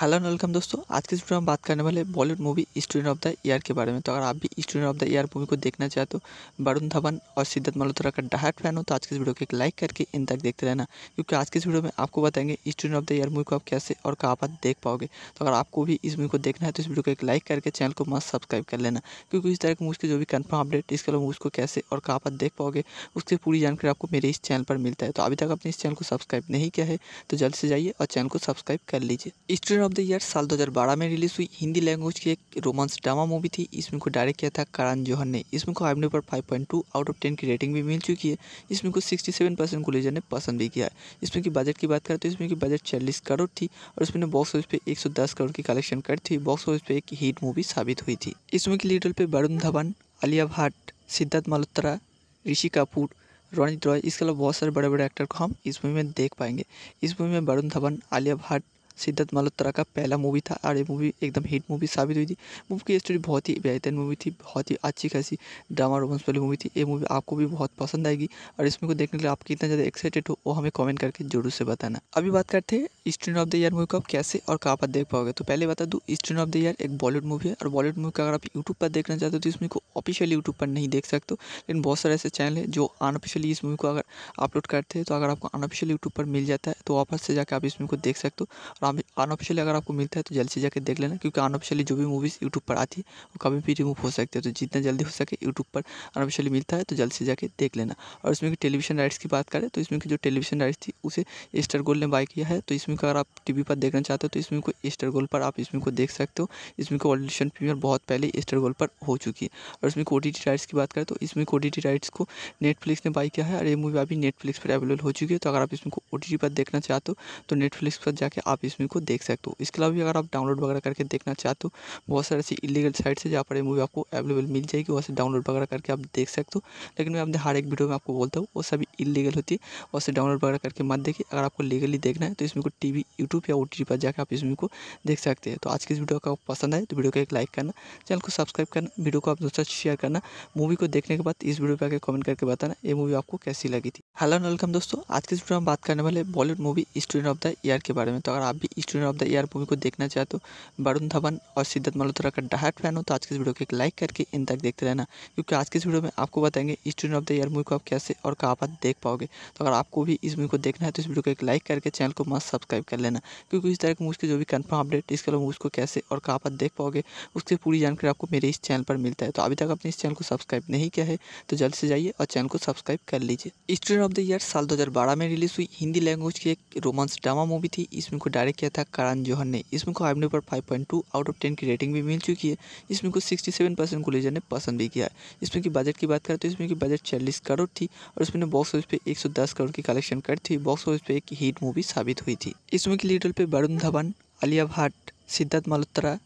hello and welcome दोस्तों आज के वीडियो में बात करने वाले Bollywood movie student of the year के बारे में तो अगर आप भी student of the year movie को देखना चाहते तो वरुण धवन और सिद्धत मल्होत्रा का डहाट फैन हो तो आज के इस वीडियो को एक लाइक करके इन तक देखते रहना क्योंकि आज के इस वीडियो में आपको बताएंगे student of the year movie को आप कैसे और कहाँ पर देख पाओगे तो अगर आपको भी इस मूवी को देखना है तो इस वीडियो को एक लाइक करके चैनल को मस्त सब्सक्राइब कर लेना क्योंकि इस तरह की मूवी जो भी कन्फर्म अपडेट इसके अलावा मूवी को कैसे और कहाँ पर देख पाओगे उसकी पूरी जानकारी आपको मेरे इस चैनल पर मिलता है तो अभी तक आपने इस चैनल को सब्सक्राइब नहीं किया है तो जल्द से जाइए और चैनल को सब्सक्राइब कर लीजिए स्टूडेंट ऑफ द ईयर साल 2012 में रिलीज हुई हिंदी लैंग्वेज की एक रोमांस ड्रामा मूवी थी इसमें को डायरेक्ट किया था करण जौहर ने इसमें फिल्म को आईएमडी पर 5.2 आउट ऑफ 10 की रेटिंग भी मिल चुकी है इसमें को 67 परसेंट गुलेजर ने पसंद भी किया है इसमें की बजट की बात करें तो इसमें की बजट चालीस करोड़ थी और इसमें बॉक्स ऑफिस पे एक करोड़ की कलेक्शन कर थी बॉक्स ऑफिस पे एक हिट मूवी साबित हुई थी इस की के लीड पर वरुण धवन आलिया भट्ट सिद्धार्थ मल्होत्रा ऋषि कपूर रोनित रॉय इसके अलावा बहुत सारे बड़े बड़े एक्टर को हम इस मूवी में देख पाएंगे इस मूवी में वरुण धवन आलिया भट्ट सिद्धार्थ मल्होत्रा का पहला मूवी था और ये मूवी एकदम हिट मूवी साबित हुई थी मूवी की स्टोरी बहुत ही बेहतरीन मूवी थी बहुत ही अच्छी खासी ड्रामा रोमांस वाली मूवी थी ये मूवी आपको भी बहुत पसंद आएगी और इसमें को देखने के लिए आप कितना ज़्यादा एक्साइटेड हो वो हमें कॉमेंट करके जरूर से बताना अभी बात करते हैं student of the year movie को आप कैसे और कहाँ पर देख पाओगे तो पहले बता दूँ स्टूडेंट ऑफ द ईयर एक बॉलीवुड मूवी है और बॉलीवुड मूवी का अगर आप यूट्यूब पर देखना चाहते हो तो इसमें को ऑफिशियली यूट्यूब पर नहीं देख सकते लेकिन बहुत सारे ऐसे चैनल है जो अनऑफिशियली इस मूवी को अगर अपलोड करते हैं तो अगर आपको अनऑफिशियल यूट्यूब पर मिल जाता है तो वापस से जाकर आप इस मूवी को देख सकते हो अनऑफिशियली अगर आपको मिलता है तो जल्द से जाकर देख लेना क्योंकि अनऑफिशियली जो भी मूवीज़ यूट्यूब पर आती है वो कभी भी रिमूव हो सकती है तो जितना जल्दी हो सके यूट्यूब पर अनऑफिशियली मिलता है तो जल्द से जाकर देख लेना और इसमें की टेलीविजन राइट्स की बात करें तो इसमें की जो टेलीविजन राइट्स थी उसे स्टार गोल्ड ने बाय किया है तो इसमें अगर आप टी पर देखना चाहते हो तो इसमें को एस्टर गोल्ड पर आप इसमें को देख सकते हो इसमें को ऑडिशन प्रीमियर बहुत पहले एस्टर गोल्ड पर हो चुकी है और इसमें ओ राइट्स की बात करें तो इसमें ओ राइट्स को नेटफ्लिक्स ने बाई किया है और ये मूवी अभी नेटफ्लिक्स पर अवेलेबल हो चुकी है तो अगर आप इसमें को ओ पर देखना चाहते हो तो नेटफ्लिक्स पर जाके आप इस इसमें को देख सकते हो इसके अलावा भी अगर आप डाउनलोड वगैरह करके देखना चाहते हो बहुत सारे ऐसी इलीगल साइट्स है जहाँ पर ये मूवी आपको अवेलेबल मिल जाएगी वहाँ से डाउनलोड वगैरह करके आप देख सकते हो लेकिन मैं अपने हर एक वीडियो में आपको बोलता हूँ वो सभी इलीगल होती है वहाँ से डाउनलोड वगैरह करके मत देखिए अगर आपको लीगली देखना है तो इसमें को टी वी यूट्यूब या ओ टी पर जाकर आप इस मूवी को देख सकते हैं तो आज की इस वीडियो का पसंद आए तो वीडियो को एक लाइक करना चैनल को सब्सक्राइब करना वीडियो को आप दोस्तों शेयर करना मूवी को देखने के बाद इस वीडियो पर आकर कमेंट करके बताना ये मूवी आपको कैसी लगी थी हेलो वेलकम दोस्तों आज के इस वीडियो में बात करने वाले Bollywood movie student of the year के बारे में तो अगर आप भी student of the year movie को देखना चाहते तो वरुण धवन और सिद्धार्थ मल्होत्रा का डहाट फैन हो तो आज के इस वीडियो को एक लाइक करके इन तक देखते रहना क्योंकि आज के इस वीडियो में आपको बताएंगे student of the year movie को आप कैसे और कहाँ पर देख पाओगे तो अगर आपको भी इस मूवी को देखना है तो इस वीडियो को एक लाइक करके चैनल को मस्त सब्सक्राइब कर लेना क्योंकि इस तरह की मूवी के जो भी कन्फर्म अपडेट इसके अलावा मूवी को कैसे और कहाँ पर देख पाओगे उसकी पूरी जानकारी आपको मेरे इस चैनल पर मिलता है तो अभी तक आपने इस चैनल को सब्सक्राइब नहीं किया है तो जल्द से जाइए और चैनल को सब्सक्राइब कर लीजिए स्टूडेंट ऑफ द ईयर साल बारह में रिलीज हुई हिंदी लैंग्वेज की एक रोमांस ड्रामा मूवी थी इसमें को डायरेक्ट किया था करान जौहर ने इसमें को आईएमडी पर 5.2 आउट ऑफ 10 की रेटिंग भी मिल चुकी है इसमें को 67 परसेंट गुलेजर ने पसंद भी किया है इसमें की बजट की बात करें तो इसमें की बजट चालीस करोड़ थी और इसमें बॉक्स ऑफिस पे एक करोड़ की कलेक्शन कर थी बॉक्स ऑफिस पे एक हीट मूवी साबित हुई थी इसमें की लीडर पे वरुण धवन आलिया भट्ट सिद्धार्थ मल्होत्रा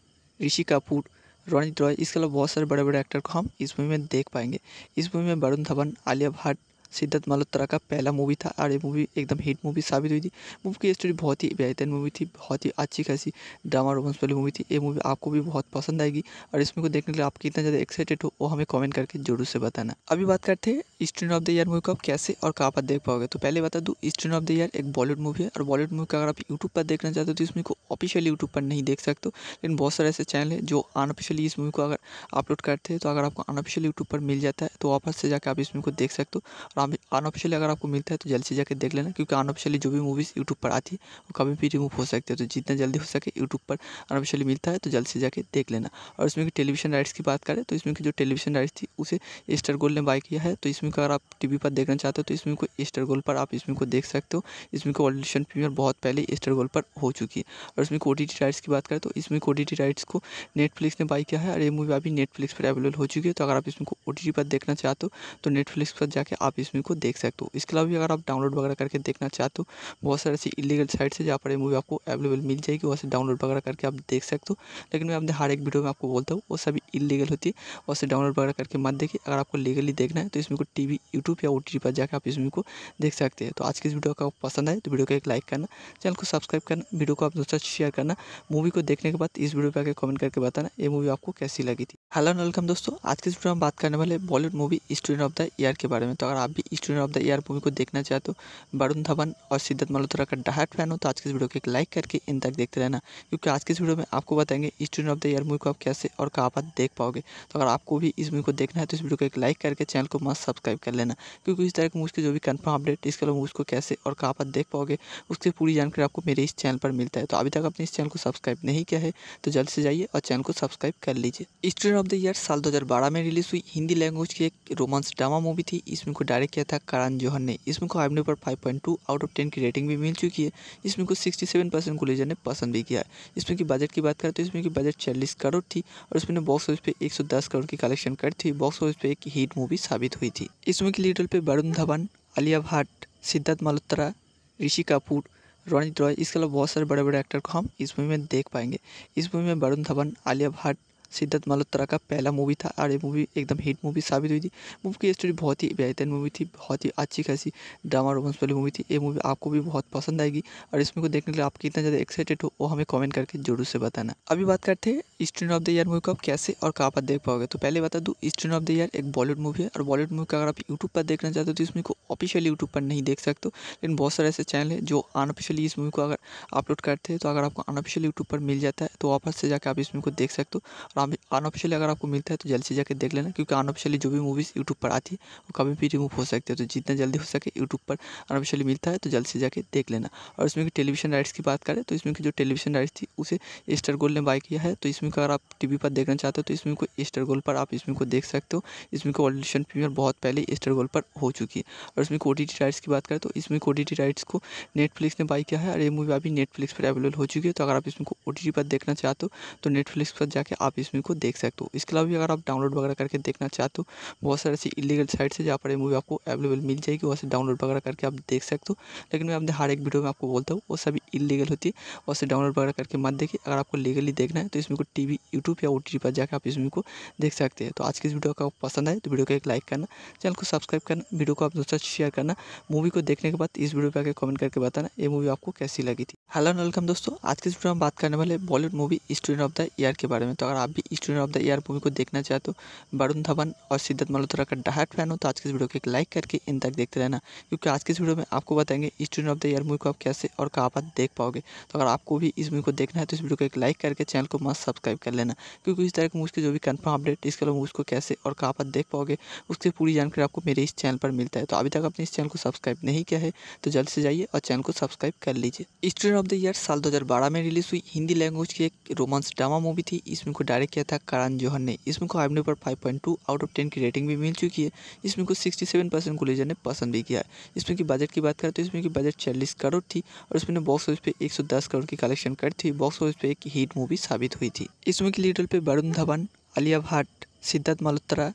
ऋषि कपूर रोनित रॉय इसके अलावा बहुत सारे बड़े बड़े एक्टर को हम इस मूवी में देख पाएंगे इस मूवी में वरुण धवन आलिया भट्ट सिद्धार्थ मल्होत्रा का पहला मूवी था और ये मूवी एकदम हिट मूवी साबित हुई थी मूवी की स्टोरी बहुत ही बेहतर मूवी थी बहुत ही अच्छी खासी ड्रामा रोमांस वाली मूवी थी ये मूवी आपको भी बहुत पसंद आएगी और इसमें को देखने के लिए आप कितना ज़्यादा एक्साइटेड हो वो हमें कॉमेंट करके जरूर से बताना अभी बात करते हैं student of the year movie को आप कैसे और कहाँ पर देख पाओगे तो पहले बता दूँ स्टूडेंट ऑफ द ईयर एक बॉलीवुड मूवी है और बॉलीवुड मूवी का अगर आप यूट्यूब पर देखना चाहते हो तो इसमें को ऑफिशियल यूट्यूब पर नहीं देख सकते लेकिन बहुत सारे ऐसे चैनल है जो अनऑफिशियली इस मूवी को अगर अपलोड करते हैं तो अगर आपको अनऑफिशियल यूट्यूब पर मिल जाता है तो वापस से जाकर आप इस मूवी को देख सकते हो और अनऑफिशियली अगर आपको मिलता है तो जल्द से जाकर देख लेना क्योंकि अनऑफिशियली जो भी मूवीज़ यूट्यूब पर आती है वो कभी भी रिमूव हो सकती है तो जितना जल्दी हो सके यूट्यूब पर अनऑफिशियली मिलता है तो जल्द से जाकर देख लेना और इसमें की टेलीविजन राइट्स की बात करें तो इसमें की जो टेलीविजन राइट्स थी उसे स्टार गोल्ड ने बाय किया है तो इसमें अगर आप टी पर देखना चाहते हो तो इसमें को एस्टर गोल्ड पर आप इसमें को देख सकते हो इसमें को ऑडिशन प्रीमियर बहुत पहले एस्टर गोल्ड पर हो चुकी है और इसमें ओ राइट्स की बात करें तो इसमें ओ राइट्स को नेटफ्लिक्स ने बाई किया है और ये मूवी अभी नेटफ्लिक्स पर अवेलेबल हो चुकी है तो अगर आप इसमें को ओ पर देखना चाहते हो तो नेटफ्लिक्स पर जाके आप इस इसमें को देख सकते हो इसके अलावा भी अगर आप डाउनलोड वगैरह करके देखना चाहते हो बहुत सारे ऐसी इलीगल साइट्स है जहाँ पर ये मूवी आपको अवेलेबल मिल जाएगी वहाँ से डाउनलोड वगैरह करके आप देख सकते हो लेकिन मैं अपने हर एक वीडियो में आपको बोलता हूँ वो सभी इलीगल होती है वहाँ से डाउनलोड वगैरह करके मत देखिए अगर आपको लीगली देखना है तो इसमें को टी वी यूट्यूब या ओ टी पर जाकर आप इस मूवी को देख सकते हैं तो आज की इस वीडियो का पसंद आए तो वीडियो को एक लाइक करना चैनल को सब्सक्राइब करना वीडियो को आप दोस्तों शेयर करना मूवी को देखने के बाद इस वीडियो पर आकर कमेंट करके बताना ये मूवी आपको कैसी लगी थी हेलो वेलकम दोस्तों आज के इस वीडियो में बात करने वाले Bollywood movie student of the year के बारे में तो अगर आप भी कि student of the year movie को देखना चाहते तो वरुण धवन और सिद्धार्थ मल्होत्रा का डहाट फैन हो तो आज की इस वीडियो को एक लाइक करके इन तक देखते रहना क्योंकि आज की इस वीडियो में आपको बताएंगे student of the year movie को आप कैसे और कहाँ पर देख पाओगे तो अगर आपको भी इस मूवी को देखना है तो इस वीडियो को एक लाइक करके चैनल को मस्त सब्सक्राइब कर लेना क्योंकि इस तरह की मूवी के जो भी कन्फर्म अपडेट इसके अलावा मूवी को कैसे और कहाँ पर देख पाओगे उसकी पूरी जानकारी आपको मेरे इस चैनल पर मिलता है तो अभी तक आपने इस चैनल को सब्सक्राइब नहीं किया है तो जल्द से जाइए और चैनल को सब्सक्राइब कर लीजिए स्टूडेंट ऑफ द ईयर साल बारह में रिलीज हुई हिंदी लैंग्वेज की एक रोमांस ड्रामा मूवी थी इसमें को डायरेक्ट किया था करान जौहर ने इसमें को आईएमडी पर 5.2 आउट ऑफ 10 की रेटिंग भी मिल चुकी है इसमें को को 67 परसेंट लेजर ने पसंद भी किया है इसमें की बजट की बात करें तो इसमें की बजट चालीस करोड़ थी और इसमें बॉक्स ऑफिस पे एक करोड़ की कलेक्शन कर थी बॉक्स ऑफिस पे एक हीट मूवी साबित हुई थी इसमें की लीडर पे वरुण धवन आलिया भट्ट सिद्धार्थ मल्होत्रा ऋषि कपूर रोनित रॉय इसके अलावा बहुत सारे बड़े बड़े एक्टर को हम इस मूवी में देख पाएंगे इस मूवी में वरुण धवन आलिया भट्ट सिद्धार्थ मल्होत्रा का पहला मूवी था और ये मूवी एकदम हिट मूवी साबित हुई थी मूवी की स्टोरी बहुत ही बेहतर मूवी थी बहुत ही अच्छी खासी ड्रामा रोमांस वाली मूवी थी ये मूवी आपको भी बहुत पसंद आएगी और इसमें को देखने के लिए आप कितना ज़्यादा एक्साइटेड हो वो हमें कॉमेंट करके जरूर से बताना अभी बात करते हैं student of the year movie को आप कैसे और कहाँ पर देख पाओगे तो पहले बता दूँ स्टूडेंट ऑफ द ईयर एक बॉलीवुड मूवी है और बॉलीवुड मूवी का अगर आप यूट्यूब पर देखना चाहते हो तो इसमें को ऑफिशियली यूट्यूब पर नहीं देख सकते लेकिन बहुत सारे ऐसे चैनल है जो अनऑफिशियली इस मूवी को अगर अपलोड करते हैं तो अगर आपको अनऑफिशियल यूट्यूब पर मिल जाता है तो वापस से जाकर आप इस मूवी को देख सकते हो और अनऑफिशियली अगर आपको मिलता है तो जल्द से जाकर देख लेना क्योंकि अनऑफिशियली जो भी मूवीज़ यूट्यूब पर आती है वो कभी भी रिमूव हो सकती है तो जितना जल्दी हो सके यूट्यूब पर अनऑफिशियली मिलता है तो जल्द से जाकर देख लेना और इसमें की टेलीविजन राइट्स की बात करें तो इसमें की जो टेलीविजन राइट्स थी उसे स्टार गोल्ड ने बाय किया है तो इसमें अगर आप टी पर देखना चाहते हो तो इसमें को एस्टर गोल्ड पर आप इसमें को देख सकते हो इसमें को ऑडिशन प्रीमियर बहुत पहले एस्टर गोल्ड पर हो चुकी है और इसमें ओ राइट्स की बात करें तो इसमें ओ राइट्स को नेटफ्लिक्स ने बाई किया है और ये मूवी अभी नेटफ्लिक्स पर अवेलेबल हो चुकी है तो अगर आप इसमें को ओ पर देखना चाहते हो तो नेटफ्लिक्स पर जाके आप इस इसमें को देख सकते हो इसके अलावा भी अगर आप डाउनलोड वगैरह करके देखना चाहते हो बहुत सारे ऐसी इलीगल साइट्स है जहाँ पर ये मूवी आपको अवेलेबल मिल जाएगी वहाँ से डाउनलोड वगैरह करके आप देख सकते हो लेकिन मैं अपने हर एक वीडियो में आपको बोलता हूँ वो सभी इलीगल होती है वहाँ से डाउनलोड वगैरह करके मत देखिए अगर आपको लीगली देखना है तो इसमें को टी यूट्यूब या ओ पर जाकर आप इस मूवी को देख सकते हैं तो आज की इस वीडियो का पसंद आए तो वीडियो को एक लाइक करना चैनल को सब्सक्राइब करना वीडियो को आप दोस्तों शेयर करना मूवी को देखने के बाद इस वीडियो पर आकर कमेंट करके बताना ये मूवी आपको कैसी लगी थी हेलो वेलकम दोस्तों आज के इस वीडियो में बात करने वाले Bollywood movie student of the year के बारे में तो अगर आप भी student of the year movie को देखना चाहते तो वरुण धवन और सिद्धार्थ मल्होत्रा का डायरेक्ट फैन हो तो आज के इस वीडियो को एक लाइक करके इन तक देखते रहना क्योंकि आज के इस वीडियो में आपको बताएंगे student of the year movie को आप कैसे और कहाँ पर देख पाओगे तो अगर आपको भी इस मूवी को देखना है तो इस वीडियो को एक लाइक करके चैनल को मस्त सब्सक्राइब कर लेना क्योंकि इस तरह की मूवी के जो भी कन्फर्म अपडेट इसके अलावा मूवी को कैसे और कहाँ पर देख पाओगे उसकी पूरी जानकारी आपको मेरे इस चैनल पर मिलता है तो अभी तक आपने इस चैनल को सब्सक्राइब नहीं किया है तो जल्द से जाइए और चैनल को सब्सक्राइब कर लीजिए स्टूडेंट ऑफ द ईयर साल दो में रिलीज हुई हिंदी लैंग्वेज की एक रोमांस ड्रामा मूवी थी इसमें को डायरेक्ट डायरेक्ट किया था करण जौहर ने इसमें को आईएमडी पर 5.2 आउट ऑफ 10 की रेटिंग भी मिल चुकी है इसमें मूवी को 67 परसेंट गुलेजर ने पसंद भी किया है इसमें की बजट की बात करें तो इसमें की बजट चालीस करोड़ थी और इसमें बॉक्स ऑफिस पे एक करोड़ की कलेक्शन कर थी बॉक्स ऑफिस पे एक हीट मूवी साबित हुई थी इसमें की लीडर रोल पे वरुण धवन आलिया भट्ट सिद्धार्थ मल्होत्रा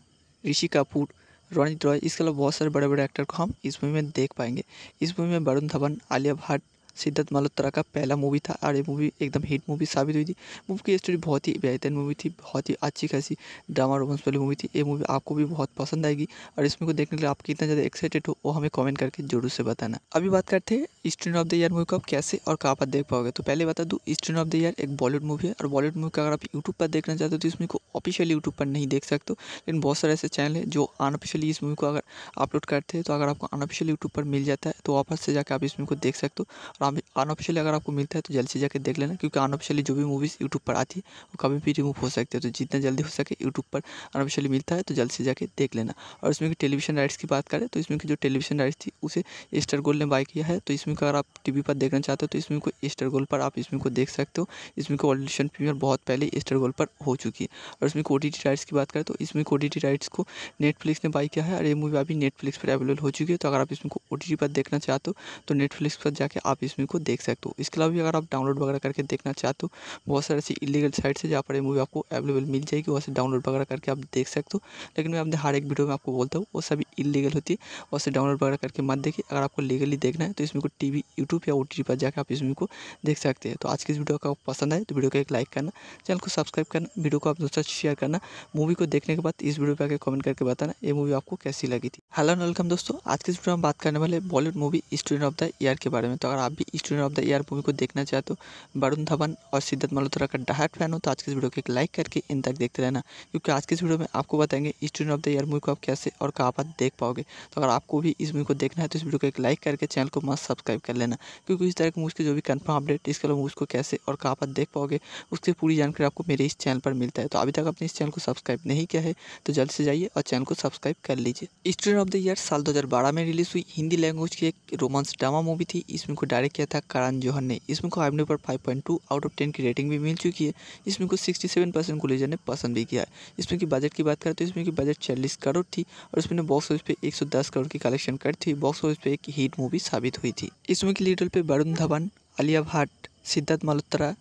ऋषि कपूर रोनित रॉय इसके अलावा बहुत सारे बड़े बड़े एक्टर को हम इस मूवी में देख पाएंगे इस मूवी में वरुण धवन आलिया भट्ट सिद्धार्थ मल्होत्रा का पहला मूवी था और ये मूवी एकदम हिट मूवी साबित हुई थी मूवी की स्टोरी बहुत ही बेहतरीन मूवी थी बहुत ही अच्छी खासी ड्रामा रोमांस वाली मूवी थी ये मूवी आपको भी बहुत पसंद आएगी और इसमें को देखने के लिए आप कितना ज़्यादा एक्साइटेड हो वो हमें कॉमेंट करके जरूर से बताना अभी बात करते हैं student of the year movie को आप कैसे और कहाँ पर देख पाओगे तो पहले बता दूँ स्टूडेंट ऑफ द ईयर एक बॉलीवुड मूवी है और बॉलीवुड मूवी का अगर आप यूट्यूब पर देखना चाहते हो तो इसमें को ऑफिशियली यूट्यूब पर नहीं देख सकते लेकिन बहुत सारे ऐसे चैनल है जो अनऑफिशियली इस मूवी को अगर अपलोड करते हैं तो अगर आपको अनऑफिशियल यूट्यूब पर मिल जाता है तो वापस से जाकर आप इसमें को देख सकते हो और अनऑफिशियली अगर आपको मिलता है तो जल्द से जाकर देख लेना क्योंकि अनऑफिशियली जो भी मूवीज़ यूट्यूब पर आती है वो कभी भी रिमूव हो सकती है तो जितना जल्दी हो सके यूट्यूब पर अनऑफिशियली मिलता है तो जल्द से जाकर देख लेना और इसमें की टेलीविजन राइट्स की बात करें तो इसमें की जो टेलीविजन राइट्स थी उसे स्टार गोल्ड ने बाय किया है तो इसमें अगर आप टी पर देखना चाहते हो तो इसमें को एस्टर गोल्ड पर आप इसमें को देख सकते हो इसमें को ऑडिशन प्रीमियर बहुत पहले स्टार गोल्ड पर हो चुकी है और इसमें ओ राइट्स की बात करें तो इसमें ओ राइट्स को नेटफ्लिक्स ने बाई किया है और ये मूवी अभी नेटफ्लिक्स पर अवेलेबल हो चुकी है तो अगर आप इसमें को ओ पर देखना चाहते हो तो नेटफ्लिक्स पर जाके आप इस इसमें को देख सकते हो इसके अलावा भी अगर आप डाउनलोड वगैरह करके देखना चाहते हो बहुत सारे ऐसी इलीगल साइट्स है जहाँ पर ये मूवी आपको अवेलेबल मिल जाएगी वहाँ से डाउनलोड वगैरह करके आप देख सकते हो लेकिन मैं अपने हर एक वीडियो में आपको बोलता हूँ वो सभी इलीगल होती है वहाँ से डाउनलोड वगैरह करके मत देखिए अगर आपको लीगली देखना है तो इसमें को टी वी यूट्यूब या ओ टी पर जाकर आप इस मूवी को देख सकते हैं तो आज की इस वीडियो का पसंद आए तो वीडियो को एक लाइक करना चैनल को सब्सक्राइब करना वीडियो को आप दोस्तों शेयर करना मूवी को देखने के बाद इस वीडियो पर आकर कमेंट करके बताना ये मूवी आपको कैसी लगी थी हेलो वेलकम दोस्तों आज के इस वीडियो में बात करने वाले Bollywood movie student of the year के बारे में तो अगर आप भी student of the year movie को देखना चाहे तो वरुण धवन और सिद्धत मल्होत्रा का डहाट फैन हो तो आज के इस वीडियो को एक लाइक करके इन तक देखते रहना क्योंकि आज के इस वीडियो में आपको बताएंगे student of the year movie को आप कैसे और कहाँ पर देख पाओगे तो अगर आपको भी इस मूवी को देखना है तो इस वीडियो को एक लाइक करके चैनल को मस्त सब्सक्राइब कर लेना क्योंकि इस तरह की मूवी के जो भी कन्फर्म अपडेट इसके अलावा मूवी को कैसे और कहाँ पर देख पाओगे उसकी पूरी जानकारी आपको मेरे इस चैनल पर मिलता है तो अभी तक आपने इस चैनल को सब्सक्राइब नहीं किया है तो जल्द से जाइए और चैनल को सब्सक्राइब कर लीजिए स्टूडेंट ऑफ द ईयर साल दो में रिलीज हुई हिंदी लैंग्वेज की एक रोमांस ड्रामा मूवी थी इसमें को डायरेक्ट जारी किया था करण जौहर ने इसमें को आई पर five point two out of ten की रेटिंग भी मिल चुकी है इसमें को सिक्सटी सेवन परसेंट गुलेजर ने पसंद भी किया है इसमें की बजट की बात करें तो इसमें की बजट चालीस करोड़ थी और इसमें बॉक्स ऑफिस पे एक सौ दस करोड़ की कलेक्शन करी थी बॉक्स ऑफिस पे एक हीट मूवी साबित हुई थी इसमें की लीडर रोल पे वरुण धवन आलिया भट्ट सिद्धार्थ मल्होत्रा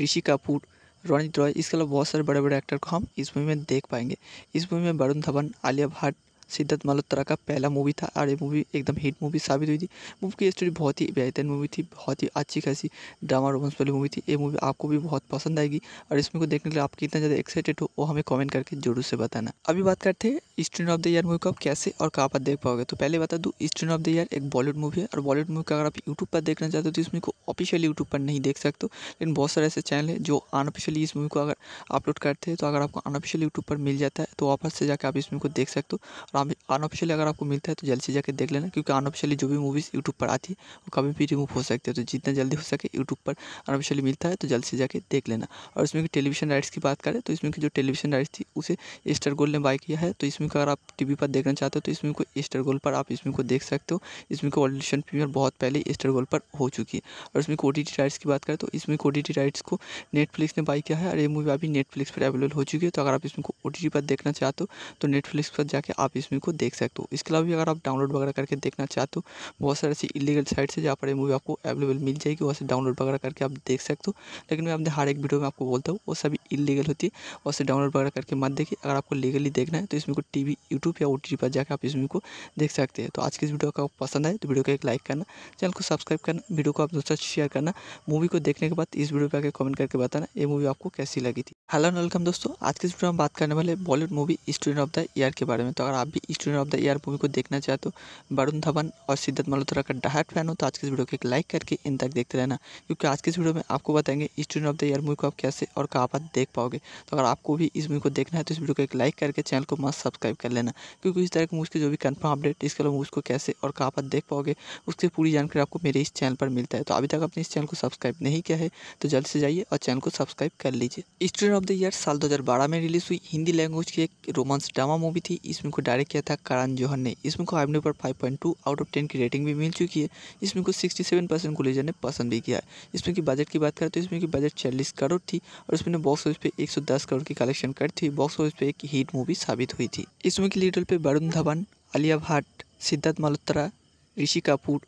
ऋषि कपूर रोनित रॉय इसके अलावा बहुत सारे बड़े बड़े एक्टर को हम इस मूवी में देख पाएंगे इस मूवी में वरुण धवन आलिया भट्ट सिद्धार्थ मल्होत्रा का पहला मूवी था और ये मूवी एकदम हिट मूवी साबित हुई थी मूवी की स्टोरी बहुत ही बेहतरीन मूवी थी बहुत ही अच्छी खासी ड्रामा रोमांस वाली मूवी थी ये मूवी आपको भी बहुत पसंद आएगी और इसमें को देखने के लिए आप कितना ज़्यादा एक्साइटेड हो वो हमें कमेंट करके जरूर से बताना अभी बात करते हैं student of the year movie को आप कैसे और कहाँ पर देख पाओगे तो पहले बता दूँ स्टूडेंट ऑफ द ईयर एक बॉलीवुड मूवी है और बॉलीवुड मूवी का अगर आप यूट्यूब पर देखना चाहते हो तो इसमें को ऑफिशियली यूट्यूब पर नहीं देख सकते लेकिन बहुत सारे ऐसे चैनल है जो अनऑफिशियली इस मूवी को अगर अपलोड करते हैं तो अगर आपको अनऑफिशियल यूट्यूब पर मिल जाता है तो वापस से जाकर आप इस मूवी को देख सकते हो और अनऑफिशियली अगर आपको मिलता है तो जल्द से जाकर देख लेना क्योंकि अनऑफिशियली जो भी मूवीज़ यूट्यूब पर आती है वो कभी भी रिमूव हो सकती है तो जितना जल्दी हो सके यूट्यूब पर अनऑफिशियली मिलता है तो जल्द से जाकर देख लेना और इसमें की टेलीविजन राइट्स की बात करें तो इसमें की जो टेलीविजन राइट्स थी उसे एस्टर गोल्ड ने बाय किया है तो इसमें अगर आप टी पर देखना चाहते हो तो इसमें को एस्टर गोल्ड पर आप इसमें को देख सकते हो इसमें को ऑडिशन प्रीमियर बहुत पहले एस्टर गोल्ड पर हो चुकी है और इसमें को राइट्स की बात करें तो इसमें को राइट्स को नेटफ्लिक्स ने बाई किया है और ये मूवी अभी नेटफ्लिक्स पर अवेलेबल हो चुकी है तो अगर आप इसमें को पर देखना चाहते हो तो नेटफ्लिक्स पर जाके आप इसमें मूवी को देख सकते हो इसके अलावा भी अगर आप डाउनलोड वगैरह करके देखना चाहते हो बहुत सारी ऐसी इलीगल साइट्स है जहाँ पर मूवी आपको अवेलेबल मिल जाएगी वहाँ से डाउनलोड वगैरह करके आप देख सकते हो लेकिन मैं अपने हर एक वीडियो में आपको बोलता हूँ वो सभी इलीगल होती है वहाँ से डाउनलोड वगैरह करके मत देखिए अगर आपको लीगली देखना है तो इसमें को टी यूट्यूब या ओ पर जाकर आप इस मूवी को देख सकते हैं तो आज की इस वीडियो का पसंद आए तो वीडियो को एक लाइक करना चैनल को सब्सक्राइब करना वीडियो को आप दोस्तों शेयर करना मूवी को देखने के बाद इस वीडियो पर आकर कमेंट करके बताना ये मूवी आपको कैसी लगी थी हेलो वेलकम दोस्तों आज के इस वीडियो में बात करने वाले Bollywood movie student of the year के बारे में तो अगर आप भी student of the year movie को देखना चाहे तो वरुण धवन और सिद्धत मल्होत्रा का डहाट फैन हो तो आज के इस वीडियो को एक लाइक करके इन तक देखते रहना क्योंकि आज के इस वीडियो में आपको बताएंगे student of the year movie को आप कैसे और कहाँ पर देख पाओगे तो अगर आपको भी इस मूवी को देखना है तो इस वीडियो को एक लाइक करके चैनल को मस्त सब्सक्राइब कर लेना क्योंकि इस तरह की मूवी के जो भी कन्फर्म अपडेट इसके अलावा उसको कैसे और कहाँ पर देख पाओगे उसकी पूरी जानकारी आपको मेरे इस चैनल पर मिलता है तो अभी तक आपने इस चैनल को सब्सक्राइब नहीं किया है तो जल्द से जाइए और चैनल को सब्सक्राइब कर लीजिए स्टूडेंट ऑफ द ईयर साल दो में रिलीज हुई हिंदी लैंग्वेज की एक रोमांस ड्रामा मूवी थी इसमें को डायरेक्ट जारी किया था करण जौहर ने इसमें को आईएमडी पर 5.2 आउट ऑफ 10 की रेटिंग भी मिल चुकी है इसमें मूवी को 67 परसेंट गुलेजर ने पसंद भी किया है इसमें की बजट की बात करें तो इसमें की बजट चालीस करोड़ थी और इसमें बॉक्स ऑफिस पे 110 करोड़ की कलेक्शन करती थी बॉक्स ऑफिस पे एक हीट मूवी साबित हुई थी इसमें की लीडर लीड पे वरुण धवन आलिया भट्ट सिद्धार्थ मल्होत्रा ऋषि कपूर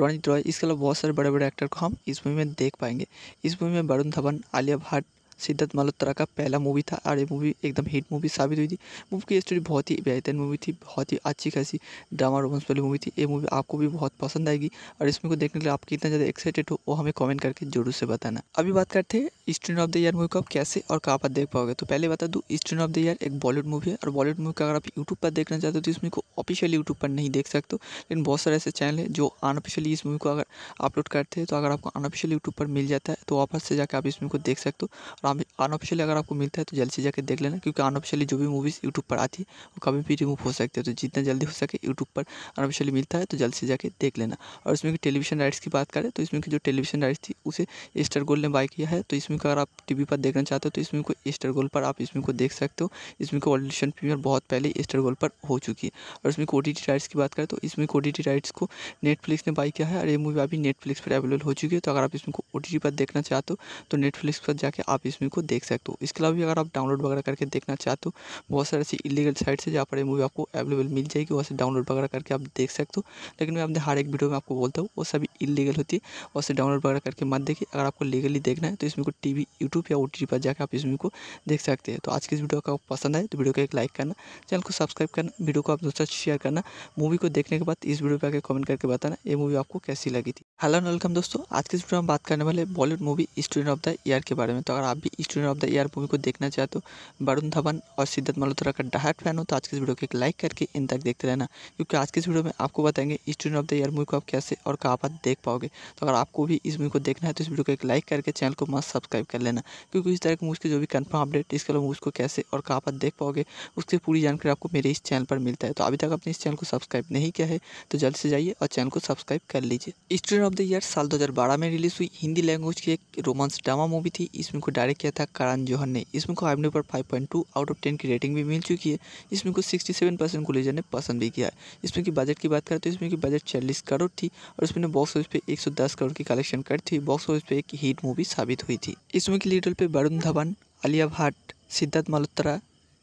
रोनित रॉय इसके अलावा बहुत सारे बड़े बड़े एक्टर को हम इस मूवी में देख पाएंगे इस मूवी में वरुण धवन आलिया भट्ट सिद्धार्थ मल्होत्रा का पहला मूवी था और ये मूवी एकदम हिट मूवी साबित हुई थी मूवी की स्टोरी बहुत ही बेहतरीन मूवी थी बहुत ही अच्छी खासी ड्रामा रोमांस वाली मूवी थी ये मूवी आपको भी बहुत पसंद आएगी और इसमें को देखने के लिए आप कितना ज़्यादा एक्साइटेड हो वो हमें कमेंट करके जरूर से बताना अभी बात करते हैं student of the year movie को आप कैसे और कहाँ पर देख पाओगे तो पहले बता दूँ स्टूडेंट ऑफ द ईयर एक बॉलीवुड मूवी है और बॉलीवुड मूवी का अगर आप यूट्यूब पर देखना चाहते हो तो इसमें को ऑफिशियली यूट्यूब पर नहीं देख सकते लेकिन बहुत सारे ऐसे चैनल है जो अनऑफिशियली इस मूवी को अगर अपलोड करते हैं तो अगर आपको अनऑफिशियल यूट्यूब पर मिल जाता है तो वापस से जाकर आप इसमें को देख सकते हो और अनऑफिशियली अगर आपको मिलता है तो जल्द से जाकर देख लेना क्योंकि अनऑफिशियली जो भी मूवीज़ यूट्यूब पर आती है वो कभी भी रिमूव हो सकती है तो जितना जल्दी हो सके यूट्यूब पर अनऑफिशियली मिलता है तो जल्द से जाकर देख लेना और इसमें की टेलीविजन राइट्स की बात करें तो इसमें की जो टेलीविजन राइट्स थी उसे एस्टर गोल्ड ने बाय किया है तो इसमें अगर आप टी पर देखना चाहते हो तो इसमें को एस्टर गोल्ड पर आप इसमें को देख सकते हो इसमें को ऑडिशन प्रीमियर बहुत पहले एस्टर गोल्ड पर हो चुकी है और इसमें को राइट्स की बात करें तो इसमें को राइट्स को नेटफ्लिक्स ने बाई किया है और ये मूवी अभी नेटफ्लिक्स पर अवेलेबल हो चुकी है तो अगर आप इसमें को ओ पर देखना चाहते हो तो नेटफ्लिक्स पर जाके आप इसमें को देख सकते हो इसके अलावा भी अगर आप डाउनलोड वगैरह करके देखना चाहते हो बहुत सारे ऐसी इलीगल साइट्स है जहाँ पर मूवी आपको अवेलेबल मिल जाएगी वहाँ से डाउनलोड वगैरह करके आप देख सकते हो लेकिन मैं अपने हर एक वीडियो में आपको बोलता हूँ वो सभी इलीगल होती है वहाँ से डाउनलोड वगैरह करके मत देखिए अगर आपको लीगली देखना है तो इसमें को टी यूट्यूब या ओ पर जाकर आप इस मूवी को देख सकते हैं तो आज की इस वीडियो का पसंद आए तो वीडियो को एक लाइक करना चैनल को सब्सक्राइब करना वीडियो को आप दोस्तों शेयर करना मूवी को देखने के बाद इस वीडियो पर आकर कमेंट करके बताना ये मूवी आपको कैसी लगी थी हेलो एंड वेलकम दोस्तों आज के इस वीडियो में बात करने वाले Bollywood movie student of the year के बारे में तो अगर आप भी student of the year movie को देखना चाहते तो वरुण धवन और सिद्धत मल्होत्रा का डायरेक्ट फैन हो तो आज के इस वीडियो को एक लाइक करके इन तक देखते रहना क्योंकि आज के इस वीडियो में आपको बताएंगे student of the year movie को आप कैसे और कहाँ पर देख पाओगे तो अगर आपको भी इस मूवी को देखना है तो इस वीडियो को एक लाइक करके चैनल को मस्त सब्सक्राइब कर लेना क्योंकि इस तरह की मूवी के जो भी कन्फर्म अपडेट इसके अलावा मूवी को कैसे और कहाँ पर देख पाओगे उसकी पूरी जानकारी आपको मेरे इस चैनल पर मिलता है तो अभी तक आपने इस चैनल को सब्सक्राइब नहीं किया है तो जल्द से जाइए और चैनल को सब्सक्राइब कर लीजिए स्टूडेंट ऑफ द ईयर साल 2012 में रिलीज हुई हिंदी लैंग्वेज की एक रोमांस ड्रामा मूवी थी इसमें को डायरेक्ट किया था करण जौहर ने इसमें को आईएमडीबी पर 5.2 आउट ऑफ 10 की रेटिंग भी मिल चुकी है इसमें को 67 परसेंट कुलेजर ने पसंद भी किया है इसमें की बजट की बात करें तो इसमें की बजट चालीस करोड़ थी और इसमें बॉक्स ऑफिस पे एक करोड़ की कलेक्शन करती थी बॉक्स ऑफिस पर एक हिट मूवी साबित हुई थी इसमें की लीडर पर वरुण धवन आलिया भट्ट सिद्धार्थ मल्होत्रा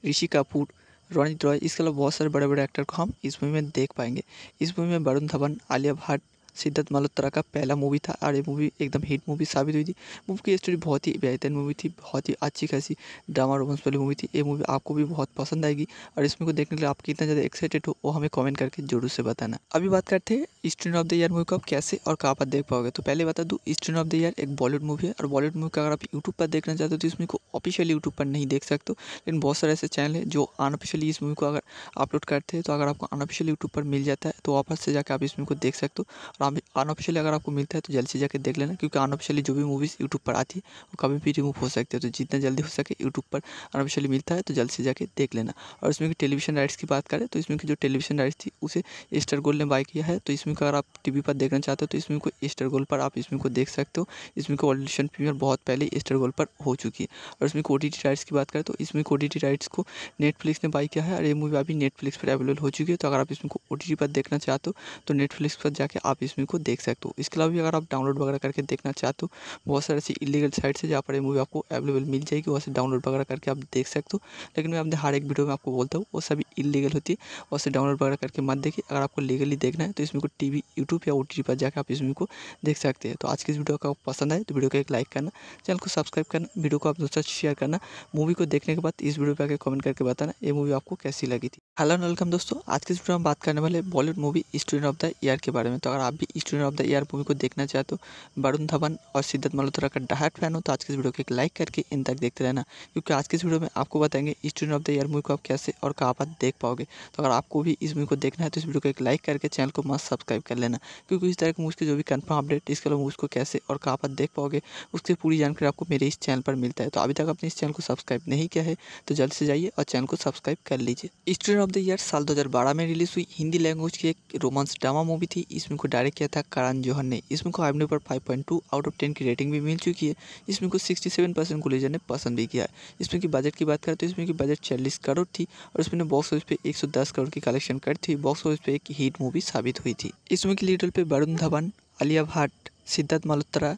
ऋषि कपूर रोनित रॉय इसके अलावा बहुत सारे बड़े बड़े एक्टर को हम इस मूवी में देख पाएंगे इस मूवी में वरुण धवन आलिया भट्ट सिद्धार्थ मल्होत्रा का पहला मूवी था और ये मूवी एकदम हिट मूवी साबित हुई थी मूवी की स्टोरी बहुत ही बेहतरीन मूवी थी बहुत ही अच्छी खासी ड्रामा रोमांस वाली मूवी थी ये मूवी आपको भी बहुत पसंद आएगी और इसमें को देखने के लिए आप कितना ज़्यादा एक्साइटेड हो वो हमें कमेंट करके जरूर से बताना अभी बात करते हैं student of the year movie को आप कैसे और कहाँ पर देख पाओगे तो पहले बता दूँ स्टूडेंट ऑफ द ईयर एक बॉलीवुड मूवी है और बॉलीवुड मूवी का अगर आप यूट्यूब पर देखना चाहते हो तो इसमें को ऑफिशियली यूट्यूब पर नहीं देख सकते लेकिन बहुत सारे ऐसे चैनल है जो अनऑफिशियली इस मूवी को अगर अपलोड करते हैं तो अगर आपको अनऑफिशियल यूट्यूब पर मिल जाता है तो वापस से जाकर आप इसमें को देख सकते हो और अनऑफिशियली अगर आपको मिलता है तो जल्दी से जाकर देख लेना क्योंकि अनऑफिशियली जो भी मूवीज़ यूट्यूब पर आती है वो कभी भी रिमूव हो सकती है तो जितना जल्दी हो सके यूट्यूब पर अनऑफिशियली मिलता है तो जल्द से जाकर देख लेना और इसमें टेलीविजन राइट्स की बात करें तो इसमें की जो टेलीविजन राइट्स थी उसे स्टार गोल्ड ने बाय किया है तो इसमें अगर आप टीवी पर देखना चाहते हो तो इसमें को एस्टर गोल्ड पर आप इसमें को देख सकते हो इसमें को ऑडिशन प्रीमियर बहुत पहले एस्टर गोल्ड पर हो चुकी है और इसमें को ओटीटी राइट्स की बात करें तो इसमें को ओटीटी राइट्स को नेटफ्लिक्स ने बाई किया है और ये मूवी अभी नेटफ्लिक्स पर अवेलेबल हो चुकी है तो अगर आप इसमें को ओ पर देखना चाहते हो तो नेटफ्लिक्स पर जाके आप इस को देख सकते हो इसके अलावा भी अगर आप डाउनलोड वगैरह करके देखना चाहते हो बहुत सारे ऐसी इलीगल साइट्स है जहाँ पर ये मूवी आपको अवेलेबल मिल जाएगी वहाँ से डाउनलोड वगैरह करके आप देख सकते हो लेकिन मैं अपने हर एक वीडियो में आपको बोलता हूँ वो सभी इलीगल होती है वहाँ से डाउनलोड वगैरह करके मत देखिए अगर आपको लीगली देखना है तो इसमें को टी वी यूट्यूब या ओ टी पर जाकर आप इस मूवी को देख सकते हैं तो आज की इस वीडियो का पसंद आए तो वीडियो को एक लाइक करना चैनल को सब्सक्राइब करना वीडियो को आप दोस्तों शेयर करना मूवी को देखने के बाद इस वीडियो पर आकर कमेंट करके बताना ये मूवी आपको कैसी लगी थी हेलो वेलकम दोस्तों आज के इस वीडियो में बात करने वाले Bollywood movie student of the year के बारे में तो अगर आप भी student of the year movie को देखना चाहे तो वरुण धवन और सिद्धत मल्होत्रा का डायरेक्ट फैन हो तो आज के इस वीडियो को एक लाइक करके इन तक देखते रहना क्योंकि आज के इस वीडियो में आपको बताएंगे student of the year movie को आप कैसे और कहाँ पर देख पाओगे तो अगर आपको भी इस मूवी को देखना है तो इस वीडियो को एक लाइक करके चैनल को मस्त सब्सक्राइब कर लेना क्योंकि इस तरह की मूवी के जो भी कन्फर्म अपडेट इसके अलावा उसको कैसे और कहाँ पर देख पाओगे उसकी पूरी जानकारी आपको मेरे इस चैनल पर मिलता है तो अभी तक आपने इस चैनल को सब्सक्राइब नहीं किया है तो जल्द से जाइए और चैनल को सब्सक्राइब कर लीजिए स्टूडेंट ऑफ द ईयर साल दो में रिलीज हुई हिंदी लैंग्वेज की एक रोमांस ड्रामा मूवी थी इसमें को डायरेक्ट तैयारी किया था करण जौहर ने इसमें को आईएमडी पर 5.2 आउट ऑफ 10 की रेटिंग भी मिल चुकी है इसमें मूवी को 67 परसेंट गुलेजर ने पसंद भी किया है इसमें की बजट की बात करें तो इसमें की बजट चालीस करोड़ थी और इसमें बॉक्स ऑफिस पे एक करोड़ की कलेक्शन करती थी बॉक्स ऑफिस पे एक हीट मूवी साबित हुई थी इसमें की लीडर लीड पर वरुण धवन आलिया भट्ट सिद्धार्थ मल्होत्रा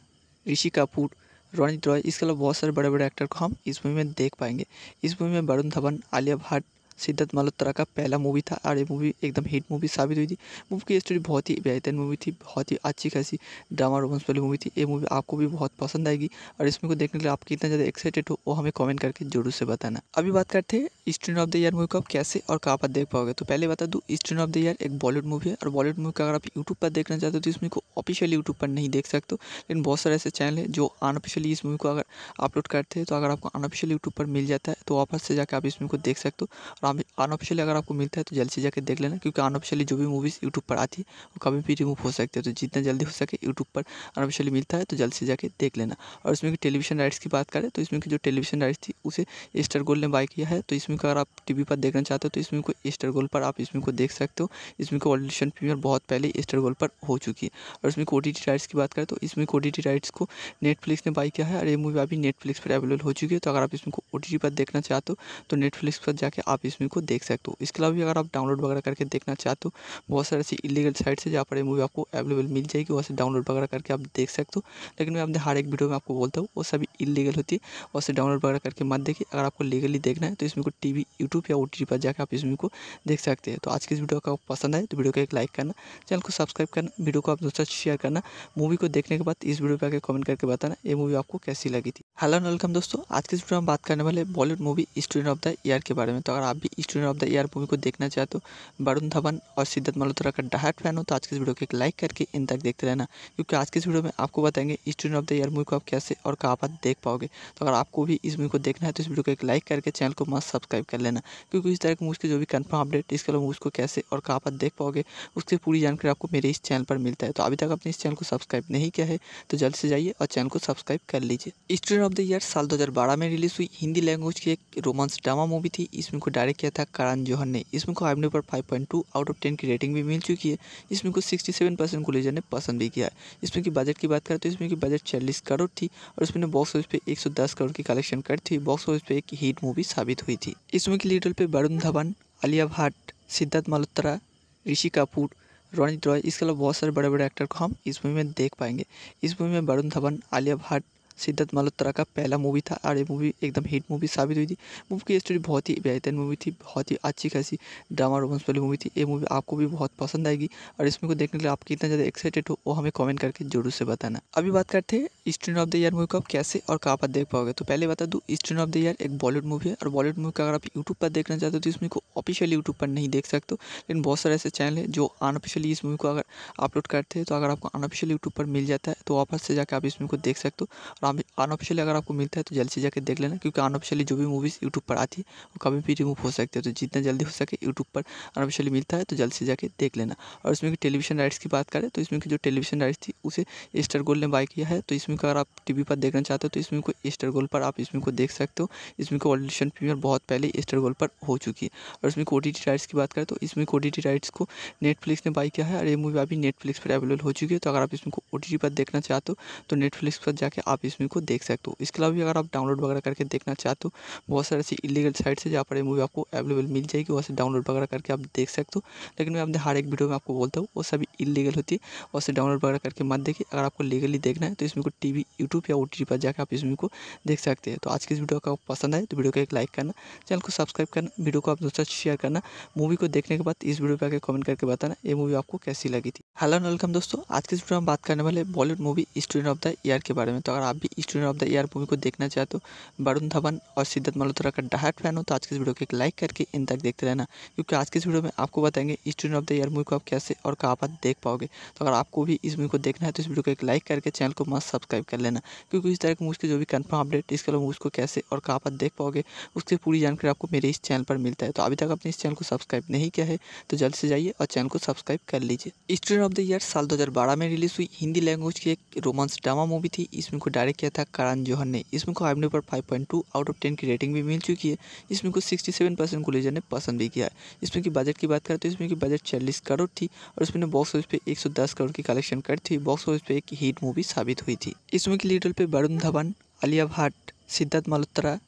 ऋषि कपूर रोनित रॉय इसके अलावा बहुत सारे बड़े बड़े एक्टर को हम इस मूवी में देख पाएंगे इस मूवी में वरुण धवन आलिया भट्ट सिद्धार्थ मल्होत्रा का पहला मूवी था और ये मूवी एकदम हिट मूवी साबित हुई थी मूवी की स्टोरी बहुत ही बेहतरीन मूवी थी बहुत ही अच्छी खासी ड्रामा रोमांस वाली मूवी थी ये मूवी आपको भी बहुत पसंद आएगी और इसमें को देखने के लिए आप कितना ज़्यादा एक्साइटेड हो वो हमें कमेंट करके जरूर से बताना अभी बात करते हैं student of the year movie को आप कैसे और कहाँ पर देख पाओगे तो पहले बता दूँ स्टूडेंट ऑफ द ईयर एक बॉलीवुड मूवी है और बॉलीवुड मूवी का अगर आप यूट्यूब पर देखना चाहते हो तो इसमें को ऑफिशियली यूट्यूब पर नहीं देख सकते लेकिन बहुत सारे ऐसे चैनल है जो अनऑफिशियली इस मूवी को अगर अपलोड करते हैं तो अगर आपको अनऑफिशियल यूट्यूब पर मिल जाता है तो वापस से जाकर आप इस मूवी को देख सकते हो और अनऑफिशियली अगर आपको मिलता है तो जल्द से जाकर देख लेना क्योंकि अनऑफिशियली जो भी मूवीज़ यूट्यूब पर आती है वो कभी भी रिमूव हो सकती है तो जितना जल्दी हो सके यूट्यूब पर अनऑफिशियली मिलता है तो जल्द से जाकर देख लेना और इसमें टेलीविजन राइट्स की बात करें तो इसमें की जो टेलीविजन राइट्स थी उसे स्टार गोल्ड ने बाय किया है तो इसमें अगर आप टी पर देखना चाहते हो तो इसमें को स्टार गोल्ड पर आप इसमें को देख सकते हो इसमें को ऑडिशन प्रीमियर बहुत पहले स्टार गोल्ड पर हो चुकी है और इसमें को राइट्स की बात करें तो इसमें को राइट्स को नेटफ्लिक्स ने बाई किया है और ये मूवी अभी नेटफ्लिक्स पर अवेलेबल हो चुकी है तो अगर आप इसमें को ओ पर देखना चाहते हो तो नेटफ्लिक्स पर जाकर आप इस को देख सकते हो इसके अलावा भी अगर आप डाउनलोड वगैरह करके देखना चाहते हो बहुत सारे ऐसी इलीगल साइट्स है जहाँ पर ये मूवी आपको अवेलेबल मिल जाएगी वहाँ से डाउनलोड वगैरह करके आप देख सकते हो लेकिन मैं अपने हर एक वीडियो में आपको बोलता हूँ वो सभी इलीगल होती है वहाँ से डाउनलोड वगैरह करके मत देखिए अगर आपको लीगली देखना है तो इसमें को टी वी यूट्यूब या ओ टी पर जाकर आप इस मूवी को देख सकते हैं तो आज की इस वीडियो का पसंद आए तो वीडियो को एक लाइक करना चैनल को सब्सक्राइब करना वीडियो को आप दोस्तों शेयर करना मूवी को देखने के बाद इस वीडियो पर आकर कमेंट करके बताना ये मूवी आपको कैसी लगी थी हेलो वेलकम दोस्तों आज के इस वीडियो में बात करने वाले Bollywood movie student of the year के बारे में तो अगर आप भी student of the year movie को देखना चाहे तो वरुण धवन और सिद्धार्थ मल्होत्रा का डायरेक्ट फैन हो तो आज के इस वीडियो को एक लाइक करके इन तक देखते रहना क्योंकि आज के इस वीडियो में आपको बताएंगे student of the year movie को आप कैसे और कहाँ पर देख पाओगे तो अगर आपको भी इस मूवी को देखना है तो इस वीडियो को एक लाइक करके चैनल को मस्त सब्सक्राइब कर लेना क्योंकि इस तरह की मूवी के जो भी कन्फर्म अपडेट इसके अलावा उसको कैसे और कहाँ पर देख पाओगे उसकी पूरी जानकारी आपको मेरे इस चैनल पर मिलता है तो अभी तक आपने इस चैनल को सब्सक्राइब नहीं किया है तो जल्द से जाइए और चैनल को सब्सक्राइब कर लीजिए स्टूडेंट ऑफ द ईयर साल दो में रिलीज हुई हिंदी लैंग्वेज की एक रोमांस ड्रामा मूवी थी इसमें को डायरेक्ट तैयार किया था करण जौहर ने इसमें को आइमने पर 5.2 आउट ऑफ 10 की रेटिंग भी मिल चुकी है इसमें को 67 परसेंट कुलेजर ने पसंद भी किया है इसमें की बजट की बात करें तो इसमें की बजट चालीस करोड़ थी और इसमें बॉक्स ऑफिस पे 110 करोड़ की कलेक्शन कर थी बॉक्स ऑफिस पे एक हीट मूवी साबित हुई थी इसमें की लीडर रोल पे वरुण धवन आलिया भट्ट सिद्धार्थ मल्होत्रा ऋषि कपूर रोनित रॉय इसके अलावा बहुत सारे बड़े बड़े एक्टर को हम इस मूवी में देख पाएंगे इस मूवी में वरुण धवन आलिया भट्ट सिद्धार्थ मल्होत्रा का पहला मूवी था और ये मूवी एकदम हिट मूवी साबित हुई थी मूवी की स्टोरी बहुत ही बेहतर मूवी थी बहुत ही अच्छी खासी ड्रामा रोमांस वाली मूवी थी ये मूवी आपको भी बहुत पसंद आएगी और इसमें को देखने के लिए आप कितना ज़्यादा एक्साइटेड हो वो हमें कॉमेंट करके जरूर से बताना अभी बात करते हैं student of the year movie को आप कैसे और कहाँ पर देख पाओगे तो पहले बता दूँ स्टूडेंट ऑफ द ईयर एक बॉलीवुड मूवी है और बॉलीवुड मूवी का अगर आप यूट्यूब पर देखना चाहते हो तो इसमें को ऑफिशियली यूट्यूब पर नहीं देख सकते लेकिन बहुत सारे ऐसे चैनल है जो अनऑफिशियली इस मूवी को अगर अपलोड करते हैं तो अगर आपको अनऑफिशियल यूट्यूब पर मिल जाता है तो वापस से जाकर आप इस मूवी को देख सकते हो और अनऑफिशियली अगर आपको मिलता है तो जल्द से जाकर देख लेना क्योंकि अनऑफिशियली जो भी मूवीज़ यूट्यूब पर आती है वो कभी भी रिमूव हो सकती है तो जितना जल्दी हो सके यूट्यूब पर अनऑफिशियली मिलता है तो जल्द से जाकर देख लेना और इसमें की टेलीविजन राइट्स की बात करें तो इसमें की जो टेलीविजन राइट्स थी उसे स्टार गोल्ड ने बाय किया है तो इसमें अगर आप टी पर देखना चाहते हो तो इसमें को एस्टर गोल्ड पर आप इसमें को देख सकते हो इसमें को ऑडिशन प्रीमियर बहुत पहले एस्टर गोल्ड पर हो चुकी है और इसमें को राइट्स की बात करें तो इसमें को राइट्स को नेटफ्लिक्स ने बाई किया है और ये मूवी अभी नेटफ्लिक्स पर अवेलेबल हो चुकी है तो अगर आप इसमें को ओ पर देखना चाहते हो तो नेटफ्लिक्स पर जाके आप इस मूवी को देख सकते हो इसके अलावा भी अगर आप डाउनलोड वगैरह करके देखना चाहते हो बहुत सारे ऐसी इलीगल साइट्स है जहाँ पर ये मूवी आपको अवेलेबल मिल जाएगी वहाँ से डाउनलोड वगैरह करके आप देख सकते हो लेकिन मैं अपने हर एक वीडियो में आपको बोलता हूँ वो सभी इलीगल होती है वहाँ से डाउनलोड वगैरह करके मत देखिए अगर आपको लीगली देखना है तो इसमें को टी वी यूट्यूब या ओ टी पर जाकर आप इस मूवी को देख सकते हैं तो आज की इस वीडियो का पसंद आए तो वीडियो को एक लाइक करना चैनल को सब्सक्राइब करना वीडियो को आप दोस्तों शेयर करना मूवी को देखने के बाद इस वीडियो पर आकर कमेंट करके बताना ये मूवी आपको कैसी लगी थी हेलो वेलकम दोस्तों आज के इस वीडियो में बात करने वाले Bollywood movie student of the year के बारे में तो अगर आप भी student of the year movie को देखना चाहे तो वरुण धवन और सिद्धत मल्होत्रा का डायरेक्ट फैन हो तो आज के इस वीडियो को एक लाइक करके इन तक देखते रहना क्योंकि आज के इस वीडियो में आपको बताएंगे student of the year movie को आप कैसे और कहाँ पर देख पाओगे तो अगर आपको भी इस मूवी को देखना है तो इस वीडियो को एक लाइक करके चैनल को मस्त सब्सक्राइब कर लेना क्योंकि इस तरह की मूवी के जो भी कन्फर्म अपडेट इसके अलावा उसको कैसे और कहाँ पर देख पाओगे उसकी पूरी जानकारी आपको मेरे इस चैनल पर मिलता है तो अभी तक आपने इस चैनल को सब्सक्राइब नहीं किया है तो जल्द से जाइए और चैनल को सब्सक्राइब कर लीजिए स्टूडेंट ऑफ द ईयर साल दो में रिलीज हुई हिंदी लैंग्वेज की एक रोमांस ड्रामा मूवी थी इसमें को डायरेक्ट तय किया था करण जौहर ने इसमें को आईएमडी पर 5.2 आउट ऑफ 10 की रेटिंग भी मिल चुकी है इसमें मूवी को 67 परसेंट कुलेजर ने पसंद भी किया है इसमें की बजट की बात करें तो इसमें की बजट चालीस करोड़ थी और इसमें बॉक्स ऑफिस पे 110 करोड़ की कलेक्शन कर थी बॉक्स ऑफिस पे एक हीट मूवी साबित हुई थी इसमें की लीडर लीड पे वरुण धवन आलिया भट्ट सिद्धार्थ मल्होत्रा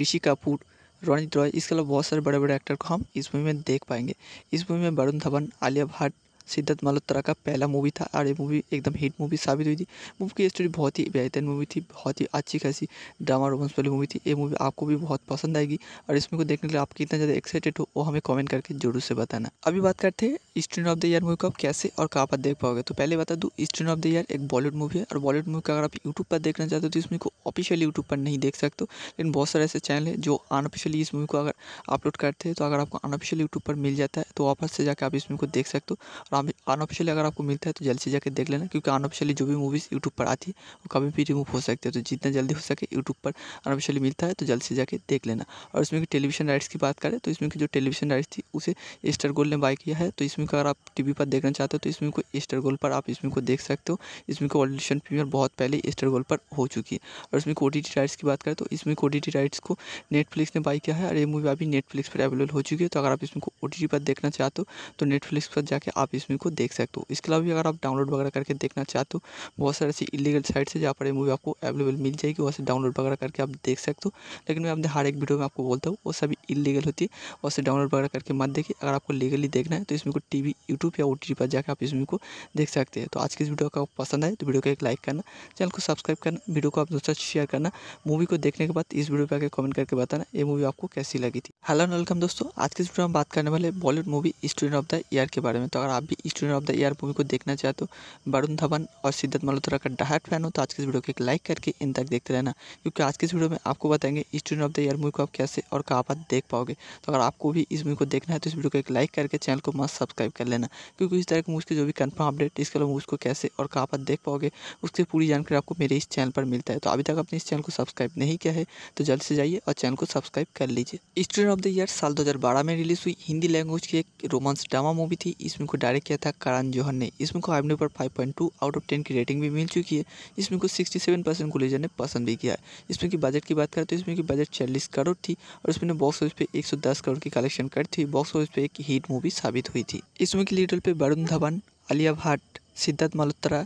ऋषि कपूर रोनित रॉय इसके अलावा बहुत सारे बड़े बड़े एक्टर को हम इस मूवी में देख पाएंगे इस मूवी में वरुण धवन आलिया भट्ट सिद्धार्थ मल्होत्रा का पहला मूवी था और ये मूवी एकदम हिट मूवी साबित हुई थी मूवी की स्टोरी बहुत ही बेहतर मूवी थी बहुत ही अच्छी खासी ड्रामा रोमांस वाली मूवी थी ये मूवी आपको भी बहुत पसंद आएगी और इसमें को देखने के लिए आप कितना ज़्यादा एक्साइटेड हो वो हमें कमेंट करके जरूर से बताना अभी बात करते हैं student of the year movie को आप कैसे और कहाँ पर देख पाओगे तो पहले बता दूँ स्टूडेंट ऑफ द ईयर एक बॉलीवुड मूवी है और बॉलीवुड मूवी का अगर आप यूट्यूब पर देखना चाहते हो तो इसमें को ऑफिशियल यूट्यूब पर नहीं देख सकते लेकिन बहुत सारे ऐसे चैनल है जो अनऑफिशियली इस मूवी को अगर अपलोड करते हैं तो अगर आपको अनऑफिशियल यूट्यूब पर मिल जाता है तो वापस से जाकर आप इसमें को देख सकते हो और अनऑफिशियली अगर आपको मिलता है तो जल्द से जाकर देख लेना क्योंकि अनऑफिशियली जो भी मूवीज़ यूट्यूब पर आती है वो कभी भी रिमूव हो सकती है तो जितना जल्दी हो सके यूट्यूब पर अनऑफिशियली मिलता है तो जल्द से जाकर देख लेना और इसमें की टेलीविजन राइट्स की बात करें तो इसमें की जो टेलीविजन राइट्स थी उसे एस्टर गोल्ड ने बाय किया है तो इसमें अगर आप टी पर देखना चाहते हो तो इसमें को एस्टर गोल्ड पर आप इसमें को देख सकते हो इसमें को ऑडिशन प्रीमियर बहुत पहले एस्टर गोल्ड पर हो चुकी है और इसमें को राइट्स की बात करें तो इसमें को राइट्स को नेटफ्लिक्स ने बाई किया है और ये मूवी अभी नेटफ्लिक्स पर अवेलेबल हो चुकी है तो अगर आप इसमें को ओ पर देखना चाहते हो तो नेटफ्लिक्स पर जाकर आप इस को देख सकते हो इसके अलावा भी अगर आप डाउनलोड वगैरह करके देखना चाहते हो बहुत सारे ऐसी इलीगल साइट है जहाँ पर ये मूवी आपको अवेलेबल मिल जाएगी वहाँ से डाउनलोड वगैरह करके आप देख सकते हो लेकिन मैं अपने हर एक वीडियो में आपको बोलता हूँ वो सभी इलीगल होती है वहाँ से डाउनलोड वगैरह करके मत देखिए अगर आपको लीगली देखना है तो इसमें को टी वी यूट्यूब या ओ टी पर जाकर आप इस मूवी को देख सकते हैं तो आज की इस वीडियो का पसंद आए तो वीडियो को एक लाइक करना चैनल को सब्सक्राइब करना वीडियो को आप दोस्तों शेयर करना मूवी को देखने के बाद इस वीडियो पर आकर कमेंट करके बताना ये मूवी आपको कैसी लगी थी हेलो वेलकम दोस्तों आज के इस वीडियो में बात करने वाले Bollywood movie student of the year के बारे में तो अगर आप भी student of the year movie को देखना चाहते तो वरुण धवन और सिद्धार्थ मल्होत्रा का डायट फैन हो तो आज के इस वीडियो को एक लाइक करके इन तक देखते रहना क्योंकि आज के इस वीडियो में आपको बताएंगे student of the year movie को आप कैसे और कहाँ पर देख पाओगे तो अगर आपको भी इस मूवी को देखना है तो इस वीडियो को एक लाइक करके चैनल को मस्त सब्सक्राइब कर लेना क्योंकि इस तरह की मूवी के जो भी कन्फर्म अपडेट इसके अलावा मूवी को कैसे और कहाँ पर देख पाओगे उसकी पूरी जानकारी आपको मेरे इस चैनल पर मिलता है तो अभी तक आपने इस चैनल को सब्सक्राइब नहीं किया है तो जल्द से जाइए और चैनल को सब्सक्राइब कर लीजिए स्टूडेंट ऑफ द ईयर साल बारह में रिलीज हुई हिंदी लैंग्वेज की एक रोमांस ड्रामा मूवी थी इसमें को डायरेक्ट किया था करण जौहर ने इसमें को आई आईएमडी पर 5.2 आउट ऑफ 10 की रेटिंग भी मिल चुकी है इसमें को को 67 परसेंट लेजर ने पसंद भी किया है इसमें की बजट की बात करें तो इसमें की बजट चालीस करोड़ थी और इसमें बॉक्स ऑफिस पे 110 करोड़ की कलेक्शन करती थी बॉक्स ऑफिस पे एक हीट मूवी साबित हुई थी इस की लीडर लीड पे वरुण धवन आलिया भट्ट सिद्धार्थ मल्होत्रा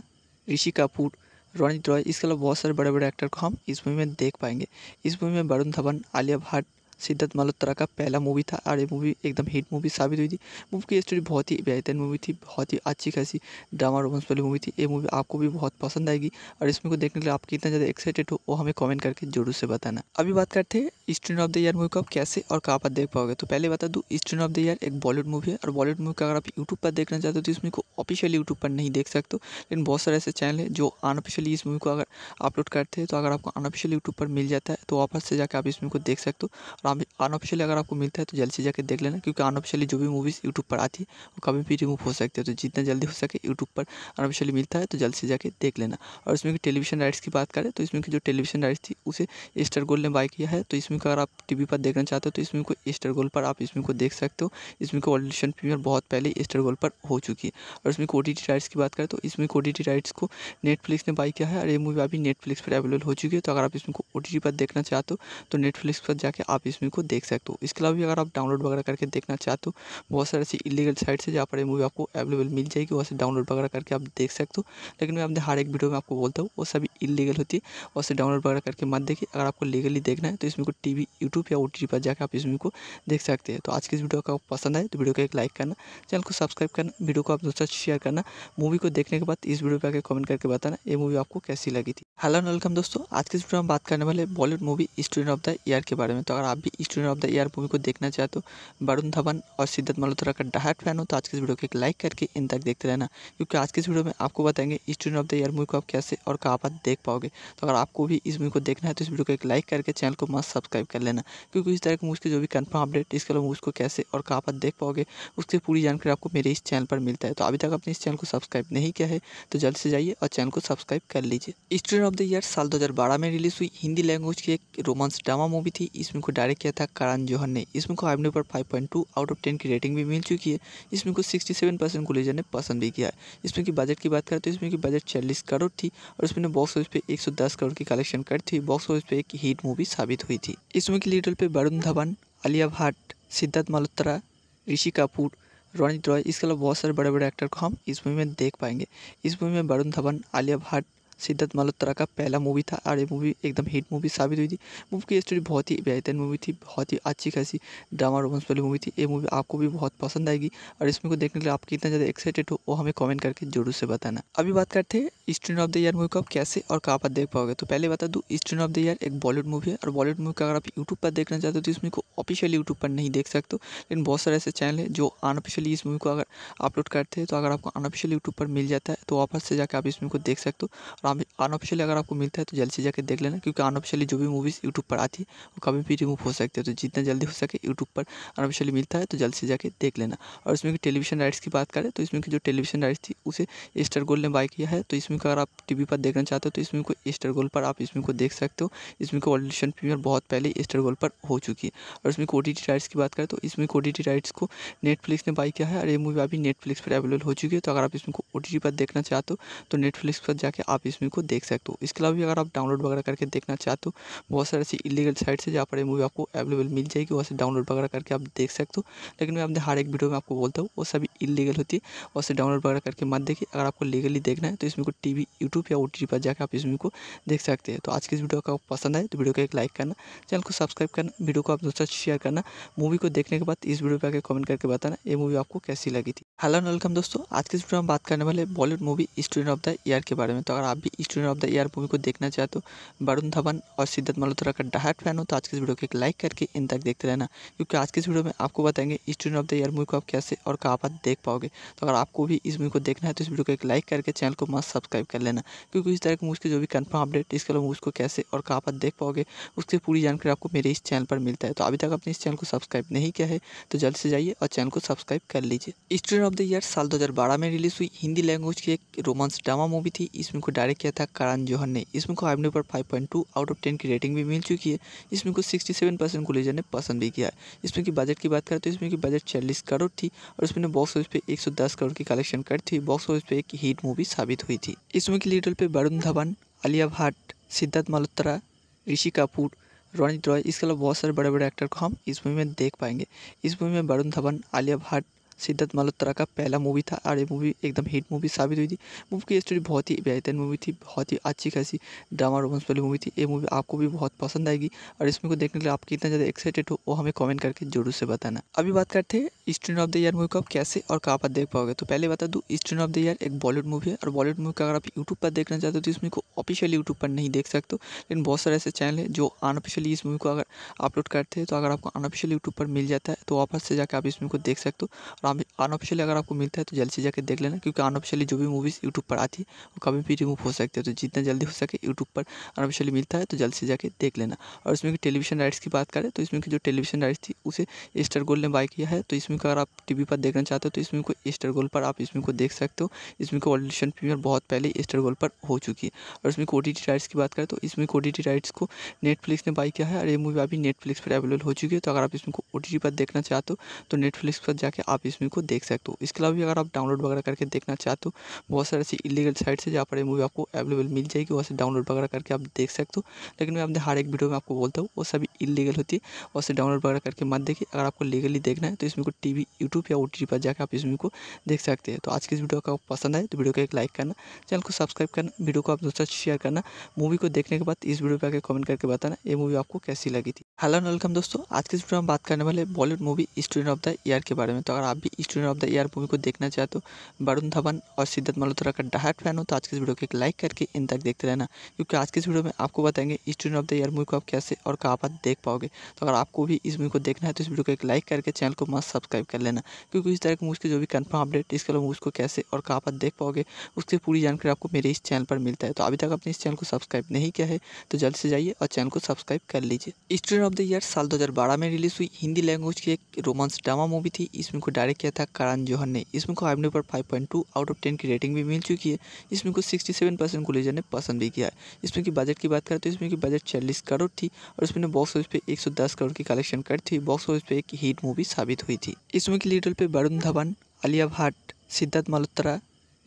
ऋषि कपूर रोनित रॉय इसके अलावा बहुत सारे बड़े बड़े एक्टर को हम इस मूवी में देख पाएंगे इस मूवी में वरुण धवन आलिया भट्ट सिद्धार्थ मल्होत्रा का पहला मूवी था और ये मूवी एकदम हिट मूवी साबित हुई थी मूवी की स्टोरी बहुत ही बेहतरीन मूवी थी बहुत ही अच्छी खासी ड्रामा रोमांस वाली मूवी थी ये मूवी आपको भी बहुत पसंद आएगी और इसमें को देखने के लिए आप कितना ज़्यादा एक्साइटेड हो वो हमें कॉमेंट करके जरूर से बताना अभी बात करते हैं student of the year movie को आप कैसे और कहाँ पर देख पाओगे तो पहले बता दूँ स्टूडेंट ऑफ द ईयर एक बॉलीवुड मूवी है और बॉलीवुड मूवी का अगर आप यूट्यूब पर देखना चाहते हो तो इसमें को ऑफिशियल यूट्यूब पर नहीं देख सकते लेकिन बहुत सारे ऐसे चैनल है जो अनऑफिशियली इस मूवी को अगर अपलोड करते हैं तो अगर आपको अनऑफिशियल यूट्यूब पर मिल जाता है तो वापस से जाकर आप इस मूवी को देख सकते हो अनऑफिशियली अगर आपको मिलता है तो जल्दी से जाकर देख लेना क्योंकि अनऑफिशियली जो भी मूवीज़ यूट्यूब पर आती है वो कभी भी रिमूव हो सकती है तो जितना जल्दी हो सके यूट्यूब पर अनऑफिशियली मिलता है तो जल्द से जाकर देख लेना और इसमें की टेलीविजन राइट्स की बात करें तो इसमें की जो टेलीविजन राइट्स थी उसे एस्टर गोल्ड ने बाय किया है तो इसमें अगर आप टी पर देखना चाहते हो तो इसमें को स्टार गोल्ड पर आप इसमें को देख सकते हो इसमें को ऑडिशन प्रीमियर बहुत पहले एस्टर गोल्ड पर हो चुकी है और इसमें को राइट्स की बात करें तो इसमें को राइट्स को नेटफ्लिक्स ने बाई किया है और ये मूवी अभी नेटफ्लिक्स पर अवेलेबल हो चुकी है तो अगर आप इसमें को ओ पर देखना चाहते हो तो नेटफ्लिक्स पर जाकर आप इस इसमें को देख सकते हो इसके अलावा भी अगर आप डाउनलोड वगैरह करके देखना चाहते हो बहुत सारे ऐसी इलीगल साइट्स है जहाँ पर ये मूवी आपको अवेलेबल मिल जाएगी वहाँ से डाउनलोड वगैरह करके आप देख सकते हो लेकिन मैं अपने हर एक वीडियो में आपको बोलता हूँ वो सभी इलीगल होती है वहाँ से डाउनलोड वगैरह करके मत देखिए अगर आपको लीगली देखना है तो इसमें को टी वी यूट्यूब या ओ पर जाकर आप इस मूवी को देख सकते हैं तो आज की इस वीडियो का पसंद आए तो वीडियो को एक लाइक करना चैनल को सब्सक्राइब करना वीडियो को आप दोस्तों शेयर करना मूवी को देखने के बाद इस वीडियो पर आकर कमेंट करके बताना ये मूवी आपको कैसी लगी थी हेलो वेलकम दोस्तों आज के इस वीडियो में बात करने वाले Bollywood movie student of the year के बारे में तो अगर आप भी student of the year movie को देखना चाहे तो वरुण धवन और सिद्धार्थ मल्होत्रा का डायरेक्ट फैन हो तो आज के इस वीडियो को एक लाइक करके इन तक देखते रहना क्योंकि आज के इस वीडियो में आपको बताएंगे student of the year movie को आप कैसे और कहाँ पर देख पाओगे तो अगर आपको भी इस मूवी को देखना है तो इस वीडियो को एक लाइक करके चैनल को मस्त सब्सक्राइब कर लेना क्योंकि इस तरह की मूवी के जो भी कन्फर्म अपडेट इसके अलावा मूवी को कैसे और कहाँ पर देख पाओगे उसकी पूरी जानकारी आपको मेरे इस चैनल पर मिलता है तो अभी तक आपने इस चैनल को सब्सक्राइब नहीं किया है तो जल्द से जाइए और चैनल को सब्सक्राइब कर लीजिए स्टूडेंट ऑफ द ईयर साल बारह में रिलीज हुई हिंदी लैंग्वेज की एक रोमांस ड्रामा मूवी थी इसमें को डायरेक्ट किया था करण जौहर ने इसमें मूवी को आईएमडी पर 5.2 आउट ऑफ 10 की रेटिंग भी मिल चुकी है इसमें को को 67 परसेंट कुलेजर ने पसंद भी किया है इसमें की बजट की बात करें तो इसमें की बजट चालीस करोड़ थी और इसमें बॉक्स ऑफिस पे 110 करोड़ की कलेक्शन कर थी बॉक्स ऑफिस पे एक हीट मूवी साबित हुई थी इसमें की लीडर पे वरुण धवन आलिया भट्ट सिद्धार्थ मल्होत्रा ऋषि कपूर रोनित रॉय इसके अलावा बहुत सारे बड़े बड़े एक्टर को हम इस मूवी में देख पाएंगे इस मूवी में वरुण धवन आलिया भट्ट सिद्धार्थ मल्होत्रा का पहला मूवी था और ये मूवी एकदम हिट मूवी साबित हुई थी मूवी की स्टोरी बहुत ही बेहतरीन मूवी थी बहुत ही अच्छी खासी ड्रामा रोमांस वाली मूवी थी ये मूवी आपको भी बहुत पसंद आएगी और इसमें को देखने के लिए आप कितना ज़्यादा एक्साइटेड हो वो हमें कॉमेंट करके जरूर से बताना अभी बात करते हैं student of the year movie को आप कैसे और कहाँ पर देख पाओगे तो पहले बता दूँ स्टूडेंट ऑफ द ईयर एक बॉलीवुड मूवी है और बॉलीवुड मूवी का अगर आप यूट्यूब पर देखना चाहते हो तो इसमें को ऑफिशियली यूट्यूब पर नहीं देख सकते लेकिन बहुत सारे ऐसे चैनल है जो अनऑफिशियली इस मूवी को अगर अपलोड करते हैं तो अगर आपको अनऑफिशियल यूट्यूब पर मिल जाता है तो वापस से जाकर आप इस मूवी को देख सकते हो अनऑफिशियली अगर आपको मिलता है तो जल्द से जाकर देख लेना क्योंकि अनऑफिशियली जो भी मूवीज़ यूट्यूब पर आती है वो कभी भी रिमूव हो सकती है तो जितना जल्दी हो सके यूट्यूब पर अनऑफिशियली मिलता है तो जल्द से जाकर देख लेना और इसमें की टेलीविजन राइट्स की बात करें तो इसमें की जो टेलीविजन राइट्स थी उसे स्टार गोल्ड ने बाय किया है तो इसमें अगर आप टी पर देखना चाहते हो तो इसमें को स्टार गोल्ड पर आप इसमें को देख सकते हो इसमें को ऑडिशन प्रीमियर बहुत पहले एस्टर गोल्ड पर हो चुकी है और इसमें को राइट्स की बात करें तो इसमें को राइट्स को नेटफ्लिक्स ने बाई किया है और ये मूवी अभी नेटफ्लिक्स पर अवेलेबल हो चुकी है तो अगर आप इसमें को ओ पर देखना चाहते हो तो नेटफ्लिक्स पर जाकर आप इस इसमें को देख सकते हो इसके अलावा भी अगर आप डाउनलोड वगैरह करके देखना चाहते हो बहुत सारे ऐसी इलीगल साइट है जहाँ पर ये मूवी आपको अवेलेबल मिल जाएगी वहाँ से डाउनलोड वगैरह करके आप देख सकते हो लेकिन मैं अपने हर एक वीडियो में आपको बोलता हूँ वो सभी इलीगल होती है वैसे से डाउनलोड वगैरह करके मत देखिए अगर आपको लीगली देखना है तो इसमें को टी वी यूट्यूब या ओ टी पर जाकर आप इस मूवी को देख सकते हैं तो आज की इस वीडियो का पसंद आए तो वीडियो को एक लाइक करना चैनल को सब्सक्राइब करना वीडियो को आप दोस्तों शेयर करना मूवी को देखने के बाद इस वीडियो पर आकर कमेंट करके बताना ये मूवी आपको कैसी लगी थी हेलो वेलकम दोस्तों आज के इस वीडियो में बात करने वाले Bollywood movie student of the year के बारे में तो अगर आप भी student of the year movie को देखना चाहे तो वरुण धवन और सिद्धार्थ मल्होत्रा का डायट फैन हो तो आज की इस वीडियो को एक लाइक करके इन तक देखते रहना क्योंकि आज की इस वीडियो में आपको बताएंगे student of the year movie को आप कैसे और कहाँ पर देख पाओगे तो अगर आपको भी इस मूवी को देखना है तो इस वीडियो को एक लाइक करके चैनल को मस्त सब्सक्राइब कर लेना क्योंकि इस तरह की मूवी जो भी कन्फर्म अपडेट इसके अलावा मूवी को कैसे और कहाँ पर देख पाओगे उसकी पूरी जानकारी आपको मेरे इस चैनल पर मिलता है तो अभी तक आपने इस चैनल को सब्सक्राइब नहीं किया है तो जल्द से जाइए और चैनल को सब्सक्राइब कर लीजिए स्टूडेंट ऑफ द ईयर साल बारह में रिलीज हुई हिंदी लैंग्वेज की एक रोमांस ड्रामा मूवी थी इसमें को डायरेक्ट किया था करण जौहर ने इसमें मूवी को फाइव पर 5.2 आउट ऑफ 10 की रेटिंग भी मिल चुकी है इसमें को को 67 परसेंट लेजर ने पसंद भी किया है इसमें की बजट की बात करें तो इसमें की बजट चालीस करोड़ थी और इसमें बॉक्स ऑफिस पे 110 करोड़ की कलेक्शन कर थी बॉक्स ऑफिस पे एक हीट मूवी साबित हुई थी इसमें की लीडर पे वरुण धवन आलिया भट्ट सिद्धार्थ मल्होत्रा ऋषि कपूर रोनित रॉय इसके अलावा बहुत सारे बड़े बड़े एक्टर को हम इस मूवी में देख पाएंगे इस मूवी में वरुण धवन आलिया भट्ट सिद्धार्थ मल्होत्रा का पहला मूवी था और ये मूवी एकदम हिट मूवी साबित हुई थी मूवी की स्टोरी बहुत ही बेहतर मूवी थी बहुत ही अच्छी खासी ड्रामा रोमांस वाली मूवी थी ये मूवी आपको भी बहुत पसंद आएगी और इसमें को देखने के लिए आप कितना ज़्यादा एक्साइटेड हो वो हमें कमेंट करके जरूर से बताना अभी बात करते हैं student of the year movie को आप कैसे और कहाँ पर देख पाओगे तो पहले बता दूँ स्टूडेंट ऑफ द ईयर एक बॉलीवुड मूवी है और बॉलीवुड मूवी का अगर आप यूट्यूब पर देखना चाहते हो तो इसमें को ऑफिशियली यूट्यूब पर नहीं देख सकते लेकिन बहुत सारे ऐसे चैनल है जो अनऑफिशियली इस मूवी को अगर अपलोड करते हैं तो अगर आपको अनऑफिशियल यूट्यूब पर मिल जाता है तो वापस से जाकर आप इस मूवी को देख सकते हो अनऑफिशियली अगर आपको मिलता है तो जल्द से जाकर देख लेना क्योंकि अनऑफिशियली जो भी मूवीज़ यूट्यूब पर आती है वो कभी भी रिमूव हो सकती है तो जितना जल्दी हो सके यूट्यूब पर अनऑफिशियली मिलता है तो जल्द से जाकर देख लेना और इसमें की टेलीविजन राइट्स की बात करें तो इसमें की जो टेलीविजन राइट्स थी उसे स्टार गोल्ड ने बाय किया है तो इसमें अगर आप टी पर देखना चाहते हो तो इसमें को एस्टर गोल्ड पर आप इसमें को देख सकते हो इसमें को ऑडिशन प्रीमियर बहुत पहले एस्टर गोल्ड पर हो चुकी है और इसमें को राइट्स की बात करें तो इसमें को राइट्स को नेटफ्लिक्स ने बाई किया है और ये मूवी अभी नेटफ्लिक्स पर अवेलेबल हो चुकी है तो अगर आप इसमें को ओ पर देखना चाहते हो तो नेटफ्लिक्स पर जाकर आप इस इसमें को देख सकते हो इसके अलावा भी अगर आप डाउनलोड वगैरह करके देखना चाहते हो बहुत सारे ऐसी इलीगल साइट्स है जहाँ पर ये मूवी आपको अवेलेबल मिल जाएगी वहाँ से डाउनलोड वगैरह करके आप देख सकते हो लेकिन मैं अपने हर एक वीडियो में आपको बोलता हूँ वो सभी इलीगल होती है वैसे से डाउनलोड वगैरह करके मत देखिए अगर आपको लीगली देखना है तो इसमें को टी वी यूट्यूब या ओ टी पर जाकर आप इस मूवी को देख सकते हैं तो आज की इस वीडियो का पसंद आए तो वीडियो को एक लाइक करना चैनल को सब्सक्राइब करना वीडियो को आप दोस्तों शेयर करना मूवी को देखने के बाद इस वीडियो पर आकर कमेंट करके बताना ये मूवी आपको कैसी लगी थी हेलो वेलकम दोस्तों आज के इस वीडियो में बात करने वाले Bollywood movie student of the year के बारे में तो अगर आप भी भी student of the year movie को देखना चाहे तो वरुण धवन और सिद्धार्थ मल्होत्रा का डायरेक्ट फैन हो तो आज के इस वीडियो को एक लाइक करके इन तक देखते रहना क्योंकि आज के इस वीडियो में आपको बताएंगे student of the year movie को आप कैसे और कहाँ पर देख पाओगे तो अगर आपको भी इस मूवी को देखना है तो इस वीडियो को एक लाइक करके चैनल को मस्त सब्सक्राइब कर लेना क्योंकि इस तरह की मूवी के जो भी कन्फर्म अपडेट इसके अलावा मूवी को कैसे और कहाँ पर देख पाओगे उसकी पूरी जानकारी आपको मेरे इस चैनल पर मिलता है तो अभी तक आपने इस चैनल को सब्सक्राइब नहीं किया है तो जल्द से जाइए और चैनल को सब्सक्राइब कर लीजिए स्टूडेंट ऑफ द ईयर साल बारह में रिलीज हुई हिंदी लैंग्वेज की एक रोमांस ड्रामा मूवी थी इसमें को डायरेक्ट किया था करान जौहर ने इसमें को आईएमडी पर 5.2 आउट ऑफ 10 की रेटिंग भी मिल चुकी है इसमें को को 67 परसेंट गुलेजर ने पसंद भी किया है इसमें की बजट की बात करें तो इसमें की बजट चालीस करोड़ थी और इसमें बॉक्स ऑफिस पे 110 करोड़ की कलेक्शन कर थी बॉक्स ऑफिस पे एक हीट मूवी साबित हुई थी इसमें की लीडर पर पे वरुण धवन आलिया भट्ट सिद्धार्थ मल्होत्रा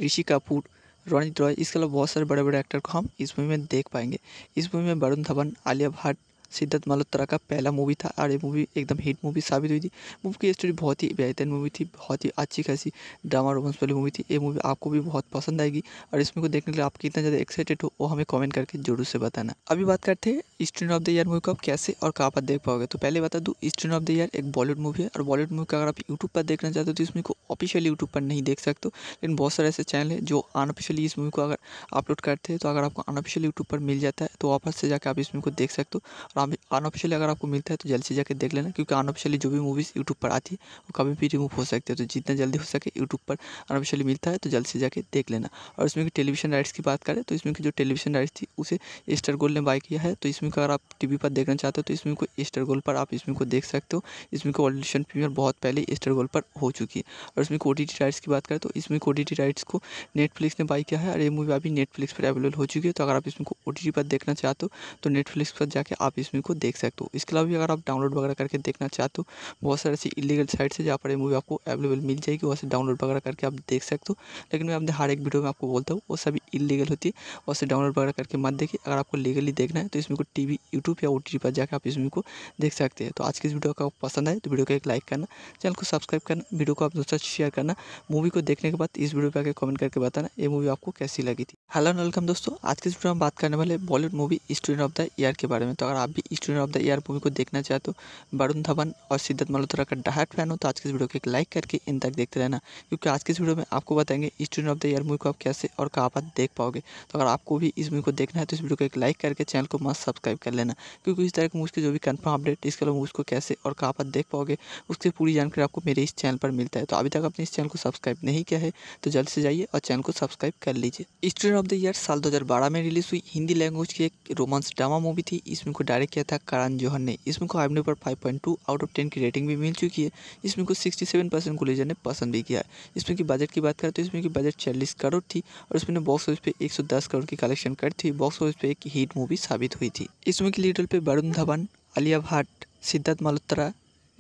ऋषि कपूर रोनित रॉय इसके अलावा बहुत सारे बड़े बड़े एक्टर को हम इस मूवी में देख पाएंगे इस मूवी में वरुण धवन आलिया भट्ट सिद्धार्थ मल्होत्रा का पहला मूवी था और ये मूवी एकदम हिट मूवी साबित हुई थी मूवी की स्टोरी बहुत ही बेहतर मूवी थी बहुत ही अच्छी खासी ड्रामा रोमांस वाली मूवी थी ये मूवी आपको भी बहुत पसंद आएगी और इसमें को देखने के लिए आप कितना ज़्यादा एक्साइटेड हो वो हमें कॉमेंट करके जरूर से बताना अभी बात करते हैं student of the year movie को आप कैसे और कहाँ पर देख पाओगे तो पहले बता दूँ स्टूडेंट ऑफ द ईयर एक बॉलीवुड मूवी है और बॉलीवुड मूवी अगर आप यूट्यूब पर देखना चाहते हो तो इसमें को ऑफिशियली यूट्यूब पर नहीं देख सकते लेकिन बहुत सारे ऐसे चैनल है जो अनऑफिशियली इस मूवी को अगर अपलोड करते हैं तो अगर आपको अनऑफिशियल यूट्यूब पर मिल जाता है तो वापस से जाकर आप इस मूवी को देख सकते हो अनऑफिशियली अगर आपको मिलता है तो जल्द से जाकर देख लेना क्योंकि अनऑफिशियली जो भी मूवीज़ यूट्यूब पर आती है वो कभी भी रिमूव हो सकती है तो जितना जल्दी हो सके यूट्यूब पर अनऑफिशियली मिलता है तो जल्द से जाकर देख लेना और इसमें की टेलीविजन राइट्स की बात करें तो इसमें की जो टेलीविजन राइट्स थी उसे स्टार गोल्ड ने बाय किया है तो इसमें अगर आप टी पर देखना चाहते हो तो इसमें को एस्टर गोल्ड पर आप इसमें को देख सकते हो इसमें को ऑडिशन प्रीमियर बहुत पहले एस्टर गोल्ड पर हो चुकी है और इसमें ओ राइट्स की बात करें तो इसमें ओ राइट्स को नेटफ्लिक्स ने बाई किया है और ये मूवी अभी नेटफ्लिक्स पर अवेलेबल हो चुकी है तो अगर आप इसमें को ओ पर देखना चाहते हो तो नेटफ्लिक्स पर जाके आप इस इसमें को देख सकते हो इसके अलावा भी अगर आप डाउनलोड वगैरह करके देखना चाहते हो बहुत सारे ऐसी इलीगल साइट्स है जहाँ पर ये मूवी आपको अवेलेबल मिल जाएगी वहाँ से डाउनलोड वगैरह करके आप देख सकते हो लेकिन मैं अपने हर एक वीडियो में आपको बोलता हूँ वो सभी इलीगल होती है वहाँ से डाउनलोड वगैरह करके मत देखिए अगर आपको लीगली देखना है तो इसमें को टी वी यूट्यूब या ओ टी पर जाकर आप इस मूवी को देख सकते हैं तो आज की इस वीडियो का पसंद आए तो वीडियो को एक लाइक करना चैनल को सब्सक्राइब करना वीडियो को आप दोस्तों शेयर करना मूवी को देखने के बाद इस वीडियो पर आकर कमेंट करके बताना ये मूवी आपको कैसी लगी थी हेलो वेलकम दोस्तों आज के इस वीडियो में बात करने वाले Bollywood movie student of the year के बारे में तो अगर आप भी student of the year movie को देखना चाहे तो वरुण धवन और सिद्धार्थ मल्होत्रा का डहाट फैन हो तो आज के इस वीडियो को एक लाइक करके इन तक देखते रहना क्योंकि आज के इस वीडियो में आपको बताएंगे student of the year movie को आप कैसे और कहाँ पर देख पाओगे तो अगर आपको भी इस मूवी को देखना है तो इस वीडियो को एक लाइक करके चैनल को मस्त सब्सक्राइब कर लेना क्योंकि इस तरह की मूवी के जो भी कन्फर्म अपडेट इसके अलावा मूवी को कैसे और कहाँ पर देख पाओगे उसकी पूरी जानकारी आपको मेरे इस चैनल पर मिलता है तो अभी तक आपने इस चैनल को सब्सक्राइब नहीं किया है तो जल्द से जाइए और चैनल को सब्सक्राइब कर लीजिए स्टूडेंट ऑफ द ईयर साल बारह में रिलीज हुई हिंदी लैंग्वेज की एक रोमांस ड्रामा मूवी थी इसमें को डायरेक्ट किया था करान जौहर ने इसमें को आईएमडी पर 5.2 आउट ऑफ 10 की रेटिंग भी मिल चुकी है इसमें को 67 परसेंट गुलेजर ने पसंद भी किया है इसमें की बजट की बात करें तो इसमें की बजट चालीस करोड़ थी और इसमें बॉक्स ऑफिस पे 110 करोड़ की कलेक्शन कर थी बॉक्स ऑफिस पे एक हीट मूवी साबित हुई थी इसमें की लीडर पे वरुण धवन आलिया भट्ट सिद्धार्थ मल्होत्रा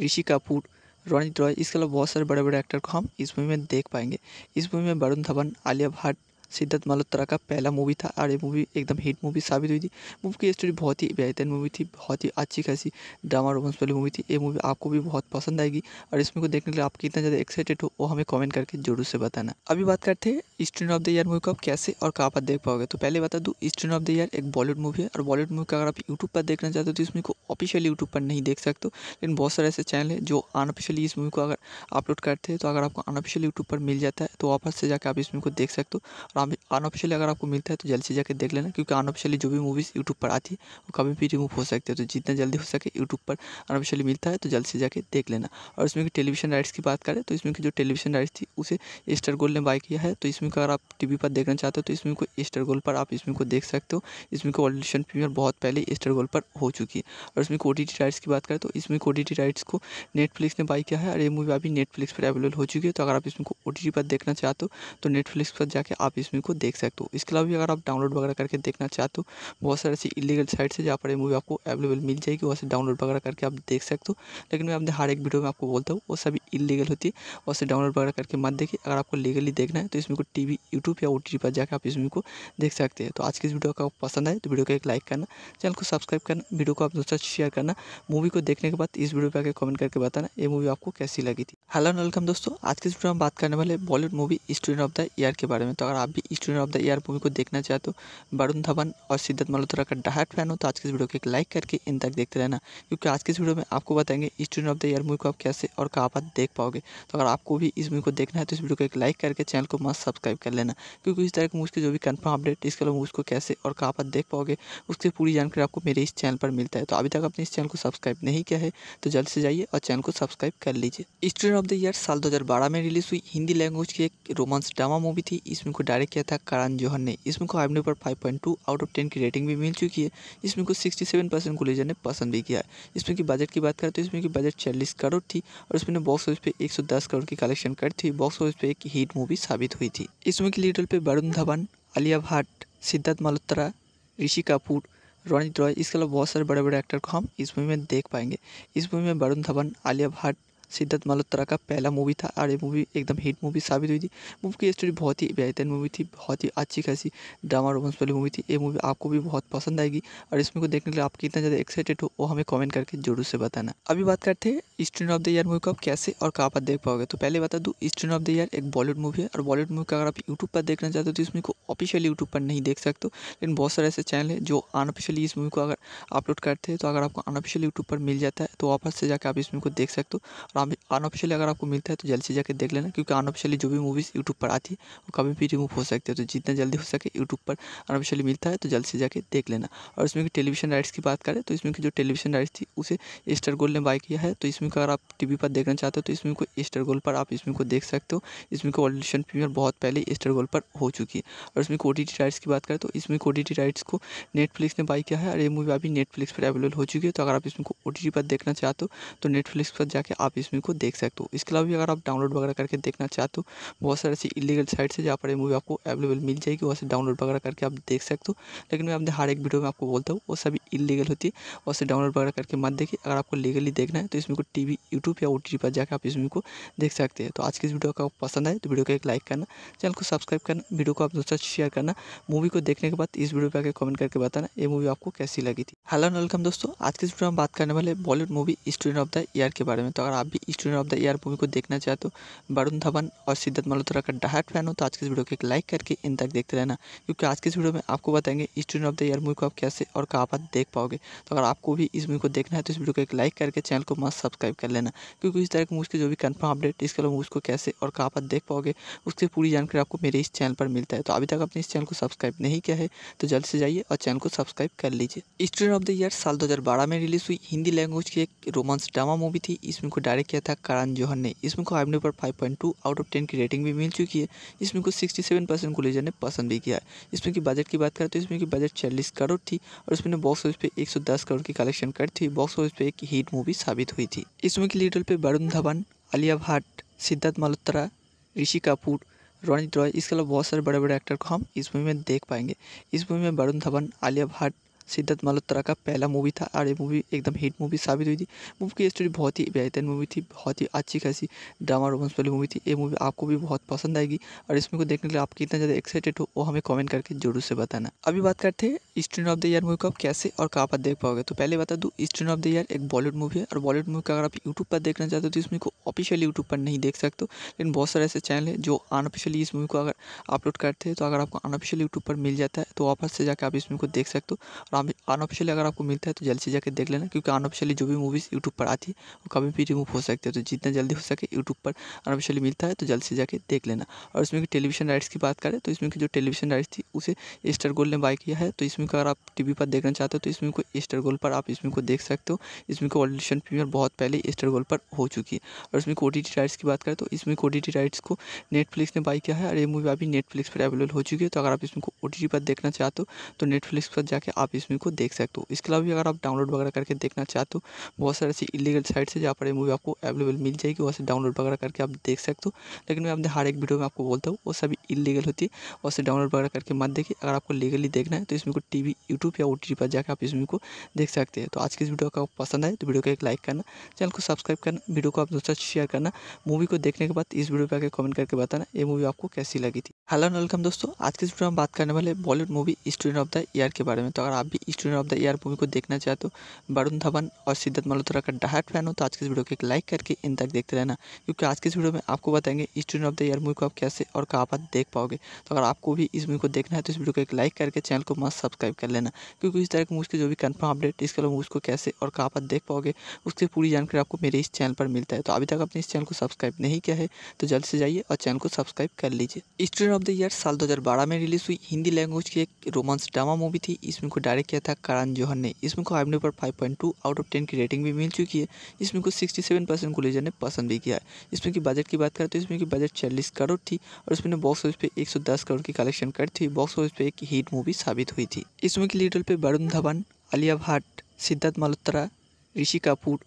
ऋषि कपूर रोनित रॉय इसके अलावा बहुत सारे बड़े बड़े एक्टर को हम इस मूवी में देख पाएंगे इस मूवी में वरुण धवन आलिया भट्ट सिद्धार्थ मल्होत्रा का पहला मूवी था और ये मूवी एकदम हिट मूवी साबित हुई थी मूवी की स्टोरी बहुत ही बेहतर मूवी थी बहुत ही अच्छी खासी ड्रामा रोमांस वाली मूवी थी ये मूवी आपको भी बहुत पसंद आएगी और इसमें को देखने के लिए आप कितना ज़्यादा एक्साइटेड हो वो हमें कॉमेंट करके जरूर से बताना अभी बात करते हैं student of the year movie को आप कैसे और कहाँ पर देख पाओगे तो पहले बता दूँ स्टूडेंट ऑफ द ईयर एक बॉलीवुड मूवी है और बॉलीवुड मूवी का अगर आप यूट्यूब पर देखना चाहते हो तो इसमें को ऑफिशियली यूट्यूब पर नहीं देख सकते लेकिन बहुत सारे ऐसे चैनल है जो अनऑफिशियली इस मूवी को अगर अपलोड करते हैं तो अगर आपको अनऑफिशियल यूट्यूब पर मिल जाता है तो वापस से जाकर आप इस मूवी को देख सकते हो और अनऑफिशियली अगर आपको मिलता है तो जल्द से जाकर देख लेना क्योंकि अनऑफिशियली जो भी मूवीज़ यूट्यूब पर आती है वो कभी भी रिमूव हो सकती है तो जितना जल्दी हो सके यूट्यूब पर अनऑफिशियली मिलता है तो जल्द से जाकर देख लेना और इसमें की टेलीविजन राइट्स की बात करें तो इसमें की जो टेलीविजन राइट्स थी उसे स्टार गोल्ड ने बाय किया है तो इसमें अगर आप टी पर देखना चाहते हो तो इसमें को स्टार गोल्ड पर आप इसमें को देख सकते हो इसमें को ऑडिशन प्रीमियर बहुत पहले एस्टर गोल्ड पर हो चुकी है और इसमें ओ राइट्स की बात करें तो इसमें ओ राइट्स को नेटफ्लिक्स ने बाई किया है और ये मूवी अभी नेटफ्लिक्स पर अवेलेबल हो चुकी है तो अगर आप इसमें को ओ पर देखना चाहते हो तो नेटफ्लिक्स पर जाके आप इस मूवी को देख सकते हो इसके अलावा भी अगर आप डाउनलोड वगैरह करके देखना चाहते हो बहुत सारे ऐसी इलीगल साइट्स है जहाँ पर ये मूवी आपको अवेलेबल मिल जाएगी वहाँ से डाउनलोड वगैरह करके आप देख सकते हो लेकिन मैं अपने हर एक वीडियो में आपको बोलता हूँ वो सभी इलीगल होती है वहाँ से डाउनलोड वगैरह करके मत देखिए अगर आपको लीगली देखना है तो इसमें को टी यूट्यूब या ओ पर जाकर आप इस मूवी को देख सकते हैं तो आज की इस वीडियो का पसंद आए तो वीडियो को एक लाइक करना चैनल को सब्सक्राइब करना वीडियो को आप दोस्तों शेयर करना मूवी को देखने के बाद इस वीडियो पर आकर कमेंट करके बताना ये मूवी आपको कैसी लगी थी हेलो वेलकम दोस्तों आज के इस वीडियो में बात करने वाले Bollywood movie student of the year के बारे में तो अगर आप भी कि student of the year movie को देखना चाहते तो वरुण धवन और सिद्धार्थ मल्होत्रा का डहाट फैन हो तो आज की इस वीडियो को एक लाइक करके इन तक देखते रहना क्योंकि आज की इस वीडियो में आपको बताएंगे student of the year movie को आप कैसे और कहाँ पर देख पाओगे तो अगर आपको भी इस मूवी को देखना है तो इस वीडियो को एक लाइक करके चैनल को मस्त सब्सक्राइब कर लेना क्योंकि इस तरह की मूवी के जो भी कन्फर्म अपडेट इसके अलावा मूवी को कैसे और कहाँ पर देख पाओगे उसकी पूरी जानकारी आपको मेरे इस चैनल पर मिलता है तो अभी तक आपने इस चैनल को सब्सक्राइब नहीं किया है तो जल्द से जाइए और चैनल को सब्सक्राइब कर लीजिए स्टूडेंट ऑफ द ईयर साल बारह में रिलीज हुई हिंदी लैंग्वेज की एक रोमांस ड्रामा मूवी थी इसमें को डायरेक्ट किया था करान जौहर ने इसमें को आईएमडी पर 5.2 आउट ऑफ 10 की रेटिंग भी मिल चुकी है इसमें को को 67 परसेंट गुलेजर ने पसंद भी किया है इसमें की बजट की बात करें तो इसमें की बजट चालीस करोड़ थी और इसमें बॉक्स ऑफिस पे एक करोड़ की कलेक्शन कर थी बॉक्स ऑफिस पे एक हीट मूवी साबित हुई थी इसमें की लीडर पे वरुण धवन आलिया भट्ट सिद्धार्थ मल्होत्रा ऋषि कपूर रोनित रॉय इसके अलावा बहुत सारे बड़े बड़े एक्टर को हम इस मूवी में देख पाएंगे इस मूवी में वरुण धवन आलिया भट्ट सिद्धार्थ मल्होत्रा का पहला मूवी था और ये मूवी एकदम हिट मूवी साबित हुई थी मूवी की स्टोरी बहुत ही बेहतर मूवी थी बहुत ही अच्छी खासी ड्रामा रोमांस वाली मूवी थी ये मूवी आपको भी बहुत पसंद आएगी और इसमें को देखने के लिए आप कितना ज़्यादा एक्साइटेड हो वो हमें कॉमेंट करके जरूर से बताना अभी बात करते हैं student of the year movie को आप कैसे और कहाँ पर देख पाओगे तो पहले बता दूँ स्टूडेंट ऑफ द ईयर एक बॉलीवुड मूवी है और बॉलीवुड मूवी का अगर आप यूट्यूब पर देखना चाहते हो तो इसमें को ऑफिशियली यूट्यूब पर नहीं देख सकते लेकिन बहुत सारे ऐसे चैनल है जो अनऑफिशियली इस मूवी को अगर अपलोड करते हैं तो अगर आपको अनऑफिशियल यूट्यूब पर मिल जाता है तो वापस से जाकर आप इस मूवी को देख सकते हो और अनऑफिशियली अगर आपको मिलता है तो जल्द से जाकर देख लेना क्योंकि अनऑफिशियली जो भी मूवीज़ यूट्यूब पर आती है वो कभी भी रिमूव हो सकती है तो जितना जल्दी हो सके यूट्यूब पर अनऑफिशियली मिलता है तो जल्द से जाकर देख लेना और इसमें की टेलीविजन राइट्स की बात करें तो इसमें की जो टेलीविजन राइट्स थी उसे स्टार गोल्ड ने बाय किया है तो इसमें अगर आप टी पर देखना चाहते हो तो इसमें को स्टार गोल्ड पर आप इसमें को देख सकते हो इसमें को ऑडिशन प्रीमियर बहुत पहले स्टार गोल्ड पर हो चुकी है और इसमें ओ राइट्स की बात करें तो इसमें ओ राइट्स को नेटफ्लिक्स ने बाई किया है और ये मूवी अभी नेटफ्लिक्स पर अवेलेबल हो चुकी है तो अगर आप इसमें को ओ पर देखना चाहते हो तो नेटफ्लिक्स पर जाके आप इस मूवी को देख सकते हो इसके अलावा भी अगर आप डाउनलोड वगैरह करके देखना चाहते हो बहुत सारे ऐसी इलीगल साइट्स है जहाँ पर ये मूवी आपको अवेलेबल मिल जाएगी वहाँ से डाउनलोड वगैरह करके आप देख सकते हो लेकिन मैं अपने हर एक वीडियो में आपको बोलता हूँ वो सभी इलीगल होती है वहाँ से डाउनलोड वगैरह करके मत देखिए अगर आपको लीगली देखना है तो इसमें को टी यूट्यूब या ओ पर जाकर आप इस मूवी को देख सकते हैं तो आज की इस वीडियो का पसंद आए तो वीडियो को एक लाइक करना चैनल को सब्सक्राइब करना वीडियो को आप दोस्तों शेयर करना मूवी को देखने के बाद इस वीडियो पर आकर कमेंट करके बताना ये मूवी आपको कैसी लगी थी हेलो वेलकम दोस्तों आज के इस वीडियो में बात करने वाले Bollywood movie student of the year के बारे में तो अगर आप भी student of the year movie को देखना चाहे तो वरुण धवन और सिद्धत मल्होत्रा का डायरेक्ट फैन हो तो आज के इस वीडियो को एक लाइक करके इन तक देखते रहना क्योंकि आज के इस वीडियो में आपको बताएंगे student of the year movie को आप कैसे और कहाँ पर देख पाओगे तो अगर आपको भी इस मूवी को देखना है तो इस वीडियो को एक लाइक करके चैनल को मस्त सब्सक्राइब कर लेना क्योंकि इस तरह की मूवी के जो भी कन्फर्म अपडेट इसके अलावा मूवी को कैसे और कहाँ पर देख पाओगे उसकी पूरी जानकारी आपको मेरे इस चैनल पर मिलता है तो अभी तक आपने इस चैनल को सब्सक्राइब नहीं किया है तो जल्द से जाइए और चैनल को सब्सक्राइब कर लीजिए स्टूडेंट ऑफ द ईयर साल दो में रिलीज हुई हिंदी लैंग्वेज की एक रोमांस ड्रामा मूवी थी इसमें को डायरेक्ट जारी किया था करण जौहर ने इसमें को आई पर 5.2 आउट ऑफ 10 की रेटिंग भी मिल चुकी है इसमें फिल्म को 67 परसेंट को लेजर ने पसंद भी किया है इसमें की बजट की बात करें तो इसमें की बजट चालीस करोड़ थी और इसमें बॉक्स ऑफिस पे एक करोड़ की कलेक्शन करी थी बॉक्स ऑफिस पे एक हीट मूवी साबित हुई थी इसमें की लीडर रोल पर वरुण धवन आलिया भट्ट सिद्धार्थ मल्होत्रा ऋषि कपूर रोनित रॉय इसके अलावा बहुत सारे बड़े बड़े एक्टर को हम इस मूवी में देख पाएंगे इस मूवी में वरुण धवन आलिया भट्ट सिद्धार्थ मल्होत्रा का पहला मूवी था और ये मूवी एकदम हिट मूवी साबित हुई थी मूवी की स्टोरी बहुत ही बेहतरीन मूवी थी बहुत ही अच्छी खासी ड्रामा रोमांस वाली मूवी थी ये मूवी आपको भी बहुत पसंद आएगी और इसमें को देखने के लिए आप कितना ज़्यादा एक्साइटेड हो वो हमें कॉमेंट करके जरूर से बताना अभी बात करते हैं student of the year movie को आप कैसे और कहाँ पर देख पाओगे तो पहले बता दूँ स्टूडेंट ऑफ द ईयर एक बॉलीवुड मूवी है और बॉलीवुड मूवी का अगर आप यूट्यूब पर देखना चाहते हो तो इसमें को ऑफिशियली यूट्यूब पर नहीं देख सकते लेकिन बहुत सारे ऐसे चैनल है जो अनऑफिशियली इस मूवी को अगर अपलोड करते हैं तो अगर आपको अनऑफिशियल यूट्यूब पर मिल जाता है तो वापस से जाकर आप इस मूवी को देख सकते हो और अनऑफिशियली अगर आपको मिलता है तो जल्द से जाकर देख लेना क्योंकि अनऑफिशियली जो भी मूवीज़ यूट्यूब पर आती है वो कभी भी रिमूव हो सकती है तो जितना जल्दी हो सके यूट्यूब पर अनऑफिशियली मिलता है तो जल्द से जाकर देख लेना और इसमें की टेलीविजन राइट्स की बात करें तो इसमें की जो टेलीविजन राइट्स थी उसे एस्टर गोल्ड ने बाय किया है तो इसमें अगर आप टी पर देखना चाहते हो तो इसमें को एस्टर गोल्ड पर आप इसमें को देख सकते हो इसमें को ऑडिशन प्रीमियर बहुत पहले एस्टर गोल्ड पर हो चुकी है और इसमें को राइट्स की बात करें तो इसमें को राइट्स को नेटफ्लिक्स ने बाय किया है और ये मूवी अभी नेटफ्लिक्स पर अवेलेबल हो चुकी है तो अगर आप इसमें को ओ पर देखना चाहते हो तो नेटफ्लिक्स पर जाकर आप इसमें मूवी को देख सकते हो इसके अलावा भी अगर आप डाउनलोड वगैरह करके देखना चाहते हो बहुत सारी ऐसी इलीगल साइट्स है जहाँ पर मूवी आपको अवेलेबल मिल जाएगी वहाँ से डाउनलोड वगैरह करके आप देख सकते हो लेकिन मैं अपने हर एक वीडियो में आपको बोलता हूँ वो सभी इलीगल होती है वहाँ से डाउनलोड वगैरह करके मत देखिए अगर आपको लीगली देखना है तो इसमें को टी यूट्यूब या ओ पर जाकर आप इस मूवी को देख सकते हैं तो आज की इस वीडियो का पसंद आए तो वीडियो को एक लाइक करना चैनल को सब्सक्राइब करना वीडियो को आप दोस्तों शेयर करना मूवी को देखने के बाद इस वीडियो पर आकर कमेंट करके बताना ये मूवी आपको कैसी लगी थी हेलो वेलकम दोस्तों आज के इस वीडियो में बात करने वाले Bollywood movie student of the year के बारे में तो अगर आप भी student of the year movie को देखना चाहते हो तो वरुण धवन और सिद्धत मल्होत्रा का डहाट फैन हो तो आज के इस वीडियो को एक लाइक करके इन तक देखते रहना क्योंकि आज के इस वीडियो में आपको बताएंगे student of the year movie को आप कैसे और कहाँ पर देख पाओगे तो अगर आपको भी इस मूवी को देखना है तो इस वीडियो को एक लाइक करके चैनल को मस्त सब्सक्राइब कर लेना क्योंकि इस तरह की मूवी के जो भी कन्फर्म अपडेट इसके अलावा मूवी को कैसे और कहाँ पर देख पाओगे उसकी पूरी जानकारी आपको मेरे इस चैनल पर मिलता है तो अभी तक आपने इस चैनल को सब्सक्राइब नहीं किया है तो जल्द से जाइए और चैनल को सब्सक्राइब कर लीजिए स्टूडेंट ऑफ द ईयर साल दो में रिलीज हुई हिंदी लैंग्वेज की एक रोमांस ड्रामा मूवी थी इसमें को डायरेक्ट जारी किया था करण जौहर ने इसमें को आई पर five point two out of ten की रेटिंग भी मिल चुकी है इसमें को सिक्सटी सेवन परसेंट गुलेजर ने पसंद भी किया है इसमें की बजट की बात करें तो इसमें की बजट चालीस करोड़ थी और इसमें बॉक्स ऑफिस पे एक सौ दस करोड़ की कलेक्शन करी थी बॉक्स ऑफिस पे एक हीट मूवी साबित हुई थी इसमें की लीडर रोल पे वरुण धवन आलिया भट्ट सिद्धार्थ मल्होत्रा ऋषि कपूर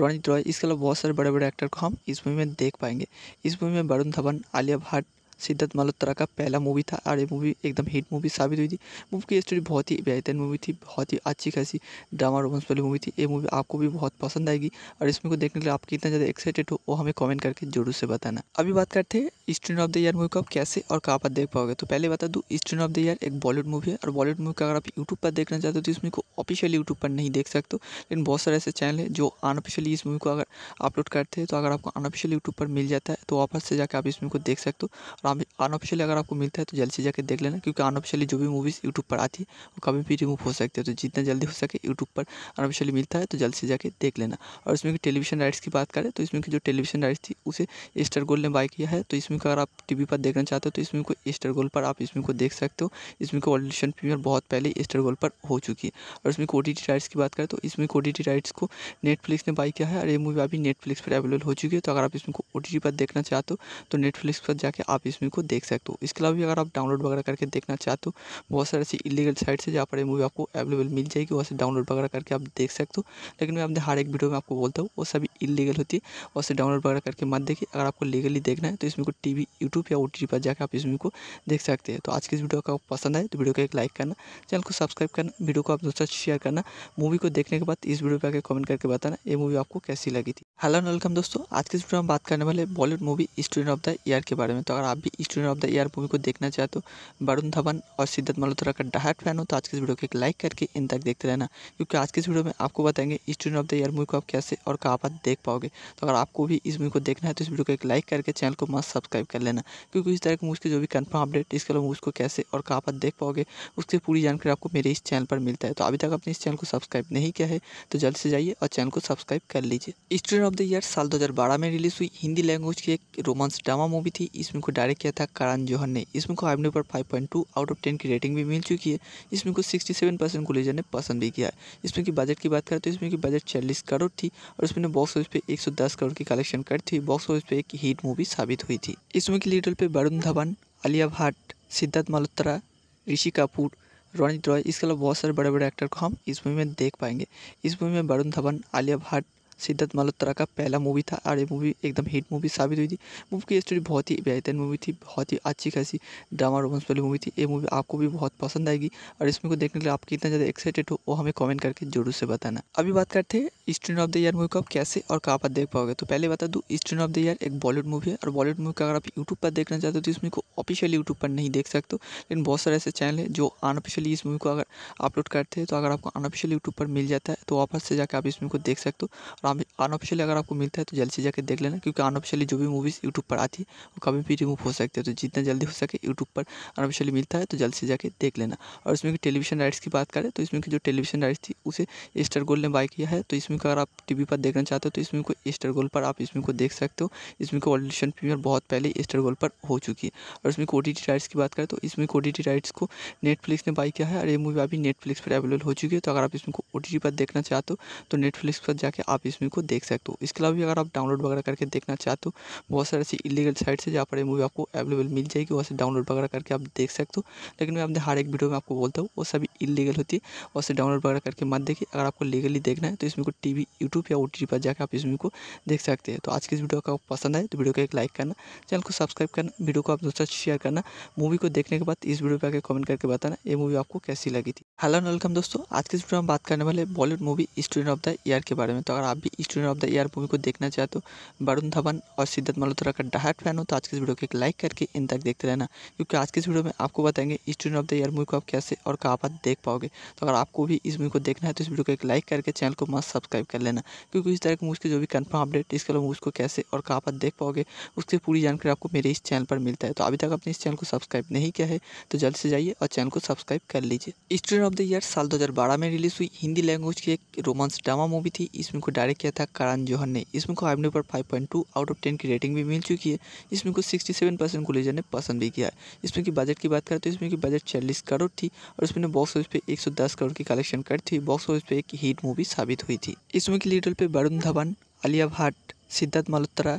रोनित रॉय इसके अलावा बहुत सारे बड़े बड़े एक्टर को हम इस मूवी में देख पाएंगे इस मूवी में वरुण धवन आलिया भट्ट सिद्धार्थ मल्होत्रा का पहला मूवी था और ये मूवी एकदम हिट मूवी साबित हुई थी मूवी की स्टोरी बहुत ही बेहतरीन मूवी थी बहुत ही अच्छी खासी ड्रामा रोमांस वाली मूवी थी ये मूवी आपको भी बहुत पसंद आएगी और इसमें को देखने के लिए आप कितना ज़्यादा एक्साइटेड हो वो हमें कमेंट करके जरूर से बताना अभी बात करते हैं student of the year movie को आप कैसे और कहाँ पर देख पाओगे तो पहले बता दूँ स्टूडेंट ऑफ द ईयर एक बॉलीवुड मूवी है और बॉलीवुड मूवी का अगर आप यूट्यूब पर देखना चाहते हो तो इसमें को ऑफिशियली यूट्यूब पर नहीं देख सकते लेकिन बहुत सारे ऐसे चैनल है जो अनऑफिशियली इस मूवी को अगर अपलोड करते हैं तो अगर आपको अनऑफिशियल यूट्यूब पर मिल जाता है तो वापस से जाकर आप इस मूवी को देख सकते हो और अनऑफिशियली अगर आपको मिलता है तो जल्द से जाकर देख लेना क्योंकि अनऑफिशियली जो भी मूवीज़ यूट्यूब पर आती है वो कभी भी रिमूव हो सकती है तो जितना जल्दी हो सके यूट्यूब पर अनऑफिशियली मिलता है तो जल्द से जाकर देख लेना और इसमें की टेलीविजन राइट्स की बात करें तो इसमें की जो टेलीविजन राइट्स थी उसे एस्टर गोल्ड ने बाय किया है तो इसमें अगर आप टी पर देखना चाहते हो तो इसमें को एस्टर गोल्ड पर आप इसमें को देख सकते हो इसमें को ऑडिशन प्रीमियर बहुत पहले एस्टर गोल्ड पर हो चुकी है और इसमें को राइट्स की बात करें तो इसमें को राइट्स को नेटफ्लिक्स ने बाई किया है और ये मूवी अभी नेटफ्लिक्स पर अवेलेबल हो चुकी है तो अगर आप इसमें को पर देखना चाहते हो तो नेटफ्लिक्स पर जाके आप इसमें मूवी को देख सकते हो इसके अलावा भी अगर आप डाउनलोड वगैरह करके देखना चाहते हो बहुत सारी ऐसी इलीगल साइट्स है जहाँ पर मूवी आपको अवेलेबल मिल जाएगी वहाँ से डाउनलोड वगैरह करके आप देख सकते हो लेकिन मैं अपने हर एक वीडियो में आपको बोलता हूँ वो सभी इलीगल होती है वहाँ से डाउनलोड वगैरह करके मत देखिए अगर आपको लीगली देखना है तो इसमें को टी यूट्यूब या ओ पर जाकर आप इस मूवी को देख सकते हैं तो आज की इस वीडियो का पसंद आए तो वीडियो को एक लाइक करना चैनल को सब्सक्राइब करना वीडियो को आप दोस्तों शेयर करना मूवी को देखने के बाद इस वीडियो पर आकर कमेंट करके बताना ये मूवी आपको कैसी लगी थी हेलो वेलकम दोस्तों आज के इस वीडियो में बात करने वाले Bollywood movie student of the year के बारे में तो अगर आप भी student of the year movie को देखना चाहे तो वरुण धवन और सिद्धत मल्होत्रा का डहाट फैन हो तो आज के इस वीडियो को एक लाइक करके इन तक देखते रहना क्योंकि आज के इस वीडियो में आपको बताएंगे student of the year movie को आप कैसे और कहाँ पर देख पाओगे तो अगर आपको भी इस मूवी को देखना है तो इस वीडियो को एक लाइक करके चैनल को मस्त सब्सक्राइब कर लेना क्योंकि इस तरह की मूवी के जो भी कन्फर्म अपडेट इसके अलावा उसको कैसे और कहाँ पर देख पाओगे उसकी पूरी जानकारी आपको मेरे इस चैनल पर मिलता है तो अभी तक आपने इस चैनल को सब्सक्राइब नहीं किया है तो जल्द से जाइए और चैनल को सब्सक्राइब कर लीजिए स्टूडेंट ऑफ द ईयर साल दो में रिलीज हुई हिंदी लैंग्वेज की एक रोमांस ड्रामा मूवी थी इसमें को डायरेक्ट जारी किया था करण जौहर ने इसमें को आई पर five point two out of ten की रेटिंग भी मिल चुकी है इसमें को सिक्सटी सेवन परसेंट कुलीजन ने पसंद भी किया है इसमें की बजट की बात करें तो इसमें की बजट चालीस करोड़ थी और इसमें बॉक्स ऑफिस पे एक सौ दस करोड़ की कलेक्शन करी थी बॉक्स ऑफिस पे एक हीट मूवी साबित हुई थी इसमें की लीडर रोल पे वरुण धवन आलिया भट्ट सिद्धार्थ मल्होत्रा ऋषि कपूर रोनित रॉय इसके अलावा बहुत सारे बड़े बड़े एक्टर को हम इस मूवी में देख पाएंगे इस मूवी में वरुण धवन आलिया भट्ट सिद्धार्थ मल्होत्रा का पहला मूवी था और ये मूवी एकदम हिट मूवी साबित हुई थी मूवी की स्टोरी बहुत ही बेहतरीन मूवी थी बहुत ही अच्छी खासी ड्रामा रोमांस वाली मूवी थी ये मूवी आपको भी बहुत पसंद आएगी और इसमें को देखने के लिए आप कितना ज़्यादा एक्साइटेड हो वो हमें कमेंट करके जरूर से बताना अभी बात करते हैं student of the year movie को आप कैसे और कहाँ पर देख पाओगे तो पहले बता दूँ स्टूडेंट ऑफ द ईयर एक बॉलीवुड मूवी है और बॉलीवुड मूवी का अगर आप यूट्यूब पर देखना चाहते हो तो इसमें को ऑफिशियली यूट्यूब पर नहीं देख सकते लेकिन बहुत सारे ऐसे चैनल है जो अनऑफिशियली इस मूवी को अगर अपलोड करते हैं तो अगर आपको अनऑफिशियल यूट्यूब पर मिल जाता है तो वापस से जाकर आप इसमें को देख सकते हो और अनऑफिशियली अगर आपको मिलता है तो जल्द से जाकर देख लेना क्योंकि अनऑफिशियली जो भी मूवीज़ यूट्यूब पर आती है वो कभी भी रिमूव हो सकती है तो जितना जल्दी हो सके यूट्यूब पर अनऑफिशियली मिलता है तो जल्द से जाकर देख लेना और इसमें की टेलीविजन राइट्स की बात करें तो इसमें की जो टेलीविजन राइट्स थी उसे एस्टर गोल्ड ने बाय किया है तो इसमें अगर आप टी पर देखना चाहते हो तो इसमें को एस्टर गोल्ड पर आप इसमें को देख सकते हो इसमें को ऑडिशन प्रीमियर बहुत पहले एस्टर गोल्ड पर हो चुकी है और इसमें को राइट्स की बात करें तो इसमें को टी राइट्स को नेटफ्लिक्स ने बाई किया है और ये मूवी अभी नेटफ्लिक्स पर अवेलेबल हो चुकी है तो अगर आप इसमें को ओ पर देखना चाहते हो तो नेटफ्लिक्स पर जाके आप इसमें को देख सकते हो इसके अलावा भी अगर आप डाउनलोड वगैरह करके देखना चाहते हो बहुत सारे ऐसी इलीगल साइट्स है जहाँ पर मूवी आपको अवेलेबल मिल जाएगी वहाँ से डाउनलोड वगैरह करके आप देख सकते हो लेकिन मैं अपने हर एक वीडियो में आपको बोलता हूँ वो सभी इलीगल होती है वहाँ से डाउनलोड वगैरह करके मत देखिए अगर आपको लीगली देखना है तो इसमें को टी यूट्यूब या ओ पर जाकर आप इसमें को देख सकते हैं तो आज की इस वीडियो का पसंद आए तो वीडियो को एक लाइक करना चैनल को सब्सक्राइब करना वीडियो को आप दोस्तों शेयर करना मूवी को देखने के बाद इस वीडियो पर आकर कमेंट करके बताना ये मूवी आपको कैसी लगी थी हेलो वेलकम दोस्तों आज के इस वीडियो में बात करने वाले Bollywood movie student of the year के बारे में तो अगर आप भी student of the year movie को देखना चाहते तो वरुण धवन और सिद्धत मल्होत्रा का डहाट फैन हो तो आज के इस वीडियो को एक लाइक करके इन तक देखते रहना क्योंकि आज के इस वीडियो में आपको बताएंगे student of the year movie को आप कैसे और कहाँ पर देख पाओगे तो अगर आपको भी इस मूवी को देखना है तो इस वीडियो को एक लाइक करके चैनल को मस्त सब्सक्राइब कर लेना क्योंकि इस तरह की मूवी के जो भी कन्फर्म अपडेट इसके अलावा उसको कैसे और कहाँ पर देख पाओगे उसकी पूरी जानकारी आपको मेरे इस चैनल पर मिलता है तो अभी तक आपने इस चैनल को सब्सक्राइब नहीं किया है तो जल्द से जाइए और चैनल को सब्सक्राइब कर लीजिए स्टूडेंट ऑफ द ईयर साल दो में रिलीज हुई हिंदी लैंग्वेज की एक रोमांस ड्रामा मूवी थी इसमें को डायरेक्ट तैयारी किया था करण जौहर ने इसमें को आईएमडी पर 5.2 आउट ऑफ 10 की रेटिंग भी मिल चुकी है इसमें मूवी को 67 परसेंट गुलेजर ने पसंद भी किया है इसमें की बजट की बात करें तो इसमें की बजट चालीस करोड़ थी और इसमें बॉक्स ऑफिस पे 110 करोड़ की कलेक्शन करती थी बॉक्स ऑफिस पे एक हीट मूवी साबित हुई थी इसमें की लीडर लीड पर वरुण धवन आलिया भट्ट सिद्धार्थ मल्होत्रा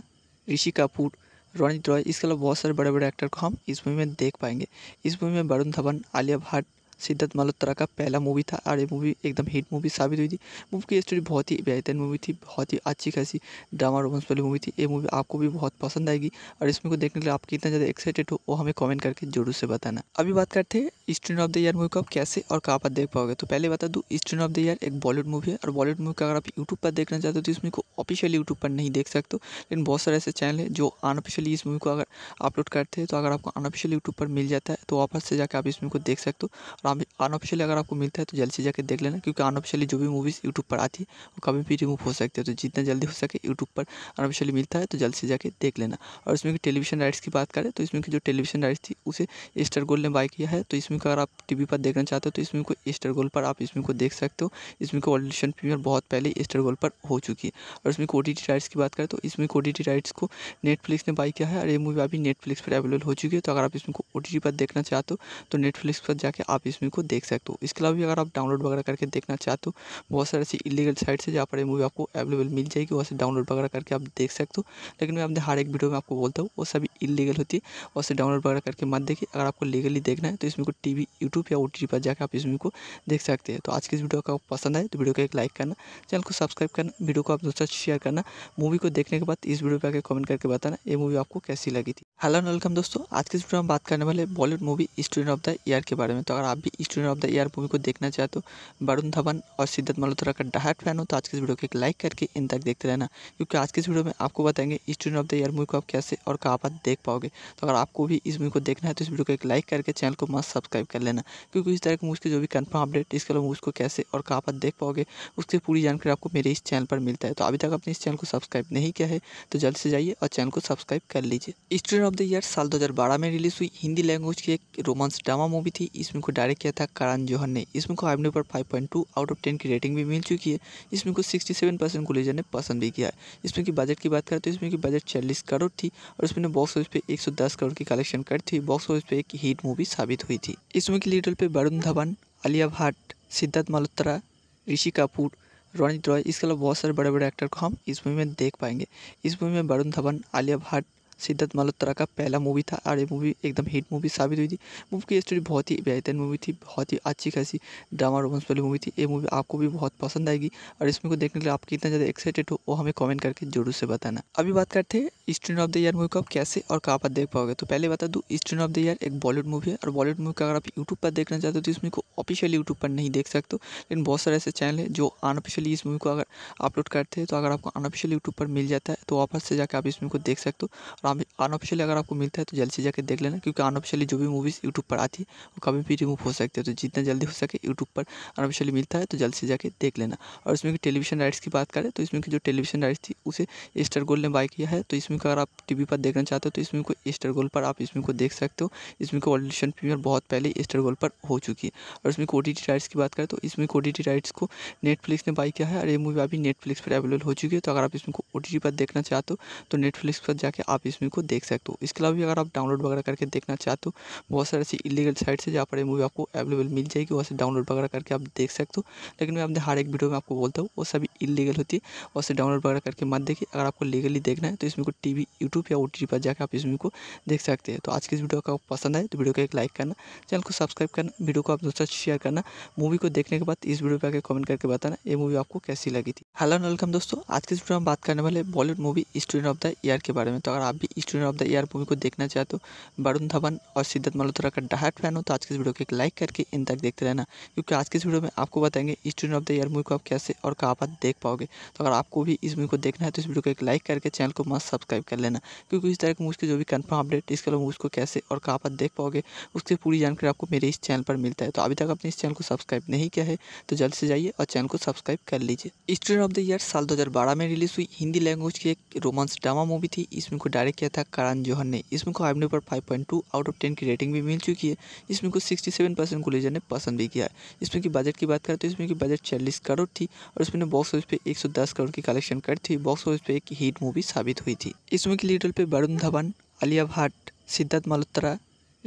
ऋषि कपूर रोनित रॉय इसके अलावा बहुत सारे बड़े बड़े एक्टर को हम इस मूवी में देख पाएंगे इस मूवी में वरुण धवन आलिया भट्ट सिद्धार्थ मल्होत्रा का पहला मूवी था और ये मूवी एकदम हिट मूवी साबित हुई थी मूवी की स्टोरी बहुत ही बेहतरीन मूवी थी बहुत ही अच्छी खासी ड्रामा रोमांस वाली मूवी थी ये मूवी आपको भी बहुत पसंद आएगी और इसमें को देखने के लिए आप कितना ज़्यादा एक्साइटेड हो वो हमें कमेंट करके जरूर से बताना अभी बात करते हैं student of the year movie को आप कैसे और कहाँ पर देख पाओगे तो पहले बता दूँ स्टूडेंट ऑफ द ईयर एक बॉलीवुड मूवी है और बॉलीवुड मूवी का अगर आप यूट्यूब पर देखना चाहते हो तो इसमें को ऑफिशियली यूट्यूब पर नहीं देख सकते लेकिन बहुत सारे ऐसे चैनल है जो अनऑफिशियली इस मूवी को अगर अपलोड करते हैं तो अगर आपको अनऑफिशियल यूट्यूब पर मिल जाता है तो वापस से जाकर आप इसमें को देख सकते हो और अनऑफिशियली अगर आपको मिलता है तो जल्द से जाकर देख लेना क्योंकि अनऑफिशियली जो भी मूवीज़ यूट्यूब पर आती है वो कभी भी रिमूव हो सकती है तो जितना जल्दी हो सके यूट्यूब पर अनऑफिशियली मिलता है तो जल्द से जाकर देख लेना और इसमें टेलीविजन राइट्स की बात करें तो इसमें की जो टेलीविजन राइट्स थी उसे स्टार गोल्ड ने बाय किया है तो इसमें अगर आप टी पर देखना चाहते हो तो इसमें को एस्टर गोल्ड पर आप इसमें को देख सकते हो इसमें को ऑडिशन प्रीमियर बहुत पहले स्टार गोल्ड पर हो चुकी है और इसमें को ओ राइट्स की बात करें तो इसमें को ओ राइट्स को नेटफ्लिक्स ने बाई किया है और ये मूवी अभी नेटफ्लिक्स पर अवेलेबल हो चुकी है तो अगर आप इसमें को ओ पर देखना चाहते हो तो नेटफ्लिक्स पर जाके आप इस को देख सकते हो इसके अलावा भी अगर आप डाउनलोड वगैरह करके देखना चाहते हो बहुत सारे ऐसी इलीगल साइट्स है जहाँ पर मूवी आपको अवेलेबल मिल जाएगी वहाँ से डाउनलोड वगैरह करके आप देख सकते हो लेकिन मैं अपने हर एक वीडियो में आपको बोलता हूँ वो सभी इलीगल होती है वहाँ से डाउनलोड वगैरह करके मत देखिए अगर आपको लीगली देखना है तो इसमें को टी वी यूट्यूब या ओ टी पर जाकर आप इस मूवी को देख सकते हैं तो आज की इस वीडियो का पसंद आए तो वीडियो को एक लाइक करना चैनल को सब्सक्राइब करना वीडियो को आप दोस्तों शेयर करना मूवी को देखने के बाद इस वीडियो पर आकर कमेंट करके बताना ये मूवी आपको कैसी लगी थी हेलो वेलकम दोस्तों आज के इस वीडियो में बात करने वाले Bollywood movie student of the year के बारे में तो अगर आप भी student of the year movie को देखना चाहे तो वरुण धवन और सिद्धत मल्होत्रा का डायरेक्ट फैन हो तो आज के इस वीडियो को एक लाइक करके इन तक देखते रहना क्योंकि आज के इस वीडियो में आपको बताएंगे student of the year movie को आप कैसे और कहाँ पर देख पाओगे तो अगर आपको भी इस मूवी को देखना है तो इस वीडियो को एक लाइक करके चैनल को मस्त सब्सक्राइब कर लेना क्योंकि इस तरह की मूवी के जो भी कन्फर्म अपडेट इसके अलावा उसको कैसे और कहाँ पर देख पाओगे उसकी पूरी जानकारी आपको मेरे इस चैनल पर मिलता है तो अभी तक आपने इस चैनल को सब्सक्राइब नहीं किया है तो जल्द से जाइए और चैनल को सब्सक्राइब कर लीजिए स्टूडेंट ऑफ द ईयर साल दो में रिलीज हुई हिंदी लैंग्वेज की एक रोमांस ड्रामा मूवी थी इसमें को डायरेक्ट तैयारी किया था करण जौहर ने इसमें को आईएमडी पर 5.2 आउट ऑफ 10 की रेटिंग भी मिल चुकी है इसमें मूवी को 67 परसेंट गुलेजर ने पसंद भी किया है इसमें की बजट की बात करें तो इसमें की बजट चालीस करोड़ थी और इसमें बॉक्स ऑफिस पे 110 करोड़ की कलेक्शन करती थी बॉक्स ऑफिस पे एक हीट मूवी साबित हुई थी इसमें की लीडर लीड पर वरुण धवन आलिया भट्ट सिद्धार्थ मल्होत्रा ऋषि कपूर रोनित रॉय इसके अलावा बहुत सारे बड़े बड़े एक्टर को हम इस मूवी में देख पाएंगे इस मूवी में वरुण धवन आलिया भट्ट सिद्धार्थ मल्होत्रा का पहला मूवी था और ये मूवी एकदम हिट मूवी साबित हुई थी मूवी की स्टोरी बहुत ही बेहतरीन मूवी थी बहुत ही अच्छी खासी ड्रामा रोमांस वाली मूवी थी ये मूवी आपको भी बहुत पसंद आएगी और इसमें को देखने के लिए आप कितना ज़्यादा एक्साइटेड हो वो हमें कमेंट करके जरूर से बताना अभी बात करते हैं student of the year movie को आप कैसे और कहाँ पर देख पाओगे तो पहले बता दूँ स्टूडेंट ऑफ द ईयर एक बॉलीवुड मूवी है और बॉलीवुड मूवी का अगर आप यूट्यूब पर देखना चाहते हो तो इसमें को ऑफिशियली यूट्यूब पर नहीं देख सकते लेकिन बहुत सारे ऐसे चैनल है जो अनऑफिशियली इस मूवी को अगर अपलोड करते हैं तो अगर आपको अनऑफिशियल यूट्यूब पर मिल जाता है तो वापस से जाकर आप इस मूवी को देख सकते हो और अनऑफिशियली अगर आपको मिलता है तो जल्द से जाकर देख लेना क्योंकि अनऑफिशियली जो भी मूवीज़ यूट्यूब पर आती है वो कभी भी रिमूव हो सकती है तो जितना जल्दी हो सके यूट्यूब पर अनऑफिशियली मिलता है तो जल्द से जाकर देख लेना और इसमें टेलीविजन राइट्स की बात करें तो इसमें की जो टेलीविजन राइट्स थी उसे स्टार गोल्ड ने बाय किया है तो इसमें अगर आप टी पर देखना चाहते हो तो इसमें को एस्टर गोल्ड पर आप इसमें को देख सकते हो इसमें को ऑडिशन प्रीमियर बहुत पहले एस्टर गोल्ड पर हो चुकी है और इसमें को राइट्स की बात करें तो इसमें को राइट्स को नेटफ्लिक्स ने बाई किया है और ये मूवी अभी नेटफ्लिक्स पर अवेलेबल हो चुकी है तो अगर आप इसमें को ओ पर देखना चाहते हो तो नेटफ्लिक्स पर जाकर आप इस को देख सकते हो इसके अलावा भी अगर आप डाउनलोड वगैरह करके देखना चाहते हो तो बहुत सारे ऐसी इलीगल साइट्स है जहाँ पर ये मूवी आपको अवेलेबल मिल जाएगी वहाँ से डाउनलोड वगैरह करके आप देख सकते हो लेकिन मैं अपने हर एक वीडियो में आपको बोलता हूँ वो सभी इलीगल होती है वहाँ से डाउनलोड वगैरह करके मत देखिए अगर आपको लीगली देखना है तो इसमें को टी वी यूट्यूब या ओ टी पर जाकर आप इस मूवी को देख सकते हैं तो आज की इस वीडियो का पसंद आए तो वीडियो को एक लाइक करना चैनल को सब्सक्राइब करना वीडियो को आप दोस्तों शेयर करना मूवी को देखने के बाद इस वीडियो पर आकर कमेंट करके बताना ये मूवी आपको कैसी लगी थी हेलो वेलकम दोस्तों आज के इस वीडियो में बात करने वाले Bollywood movie student of the year के बारे में तो अगर आप भी student of the year movie को देखना चाहे तो वरुण धवन और सिद्धार्थ मल्होत्रा का डायट फैन हो तो आज के इस वीडियो को एक लाइक करके इन तक देखते रहना क्योंकि आज के इस वीडियो में आपको बताएंगे student of the year movie को आप कैसे और कहाँ पर देख पाओगे तो अगर आपको भी इस मूवी को देखना है तो इस वीडियो को एक लाइक करके चैनल को मस्त सब्सक्राइब कर लेना क्योंकि इस तरह की मूवी के जो भी कन्फर्म अपडेट इसके अलावा मूवी को कैसे और कहाँ पर देख पाओगे उसकी पूरी जानकारी आपको मेरे इस चैनल पर मिलता है तो अभी तक आपने इस चैनल को सब्सक्राइब नहीं किया है तो जल्द से जाइए और चैनल को सब्सक्राइब कर लीजिए स्टूडेंट ऑफ द ईयर साल बारह में रिलीज हुई हिंदी लैंग्वेज की एक रोमांस ड्रामा मूवी थी इसमें को डायरेक्ट किया था करण जौहर ने इसमें मूवी को आईएमडीबी पर टू आउट ऑफ टेन की रेटिंग भी मिल चुकी है इसमें को सेवन परसेंट गुलेजर ने पसंद भी किया है इसमें की बजट की बात करें तो इसमें की बजट चालीस करोड़ थी और इसमें बॉक्स ऑफिस पे एक करोड़ की कलेक्शन करती हुई बॉक्स ऑफिस पे एक हिट मूवी साबित हुई थी इस मूवी लीडर लीड पे वरुण धवन आलिया भट्ट सिद्धार्थ मल्होत्रा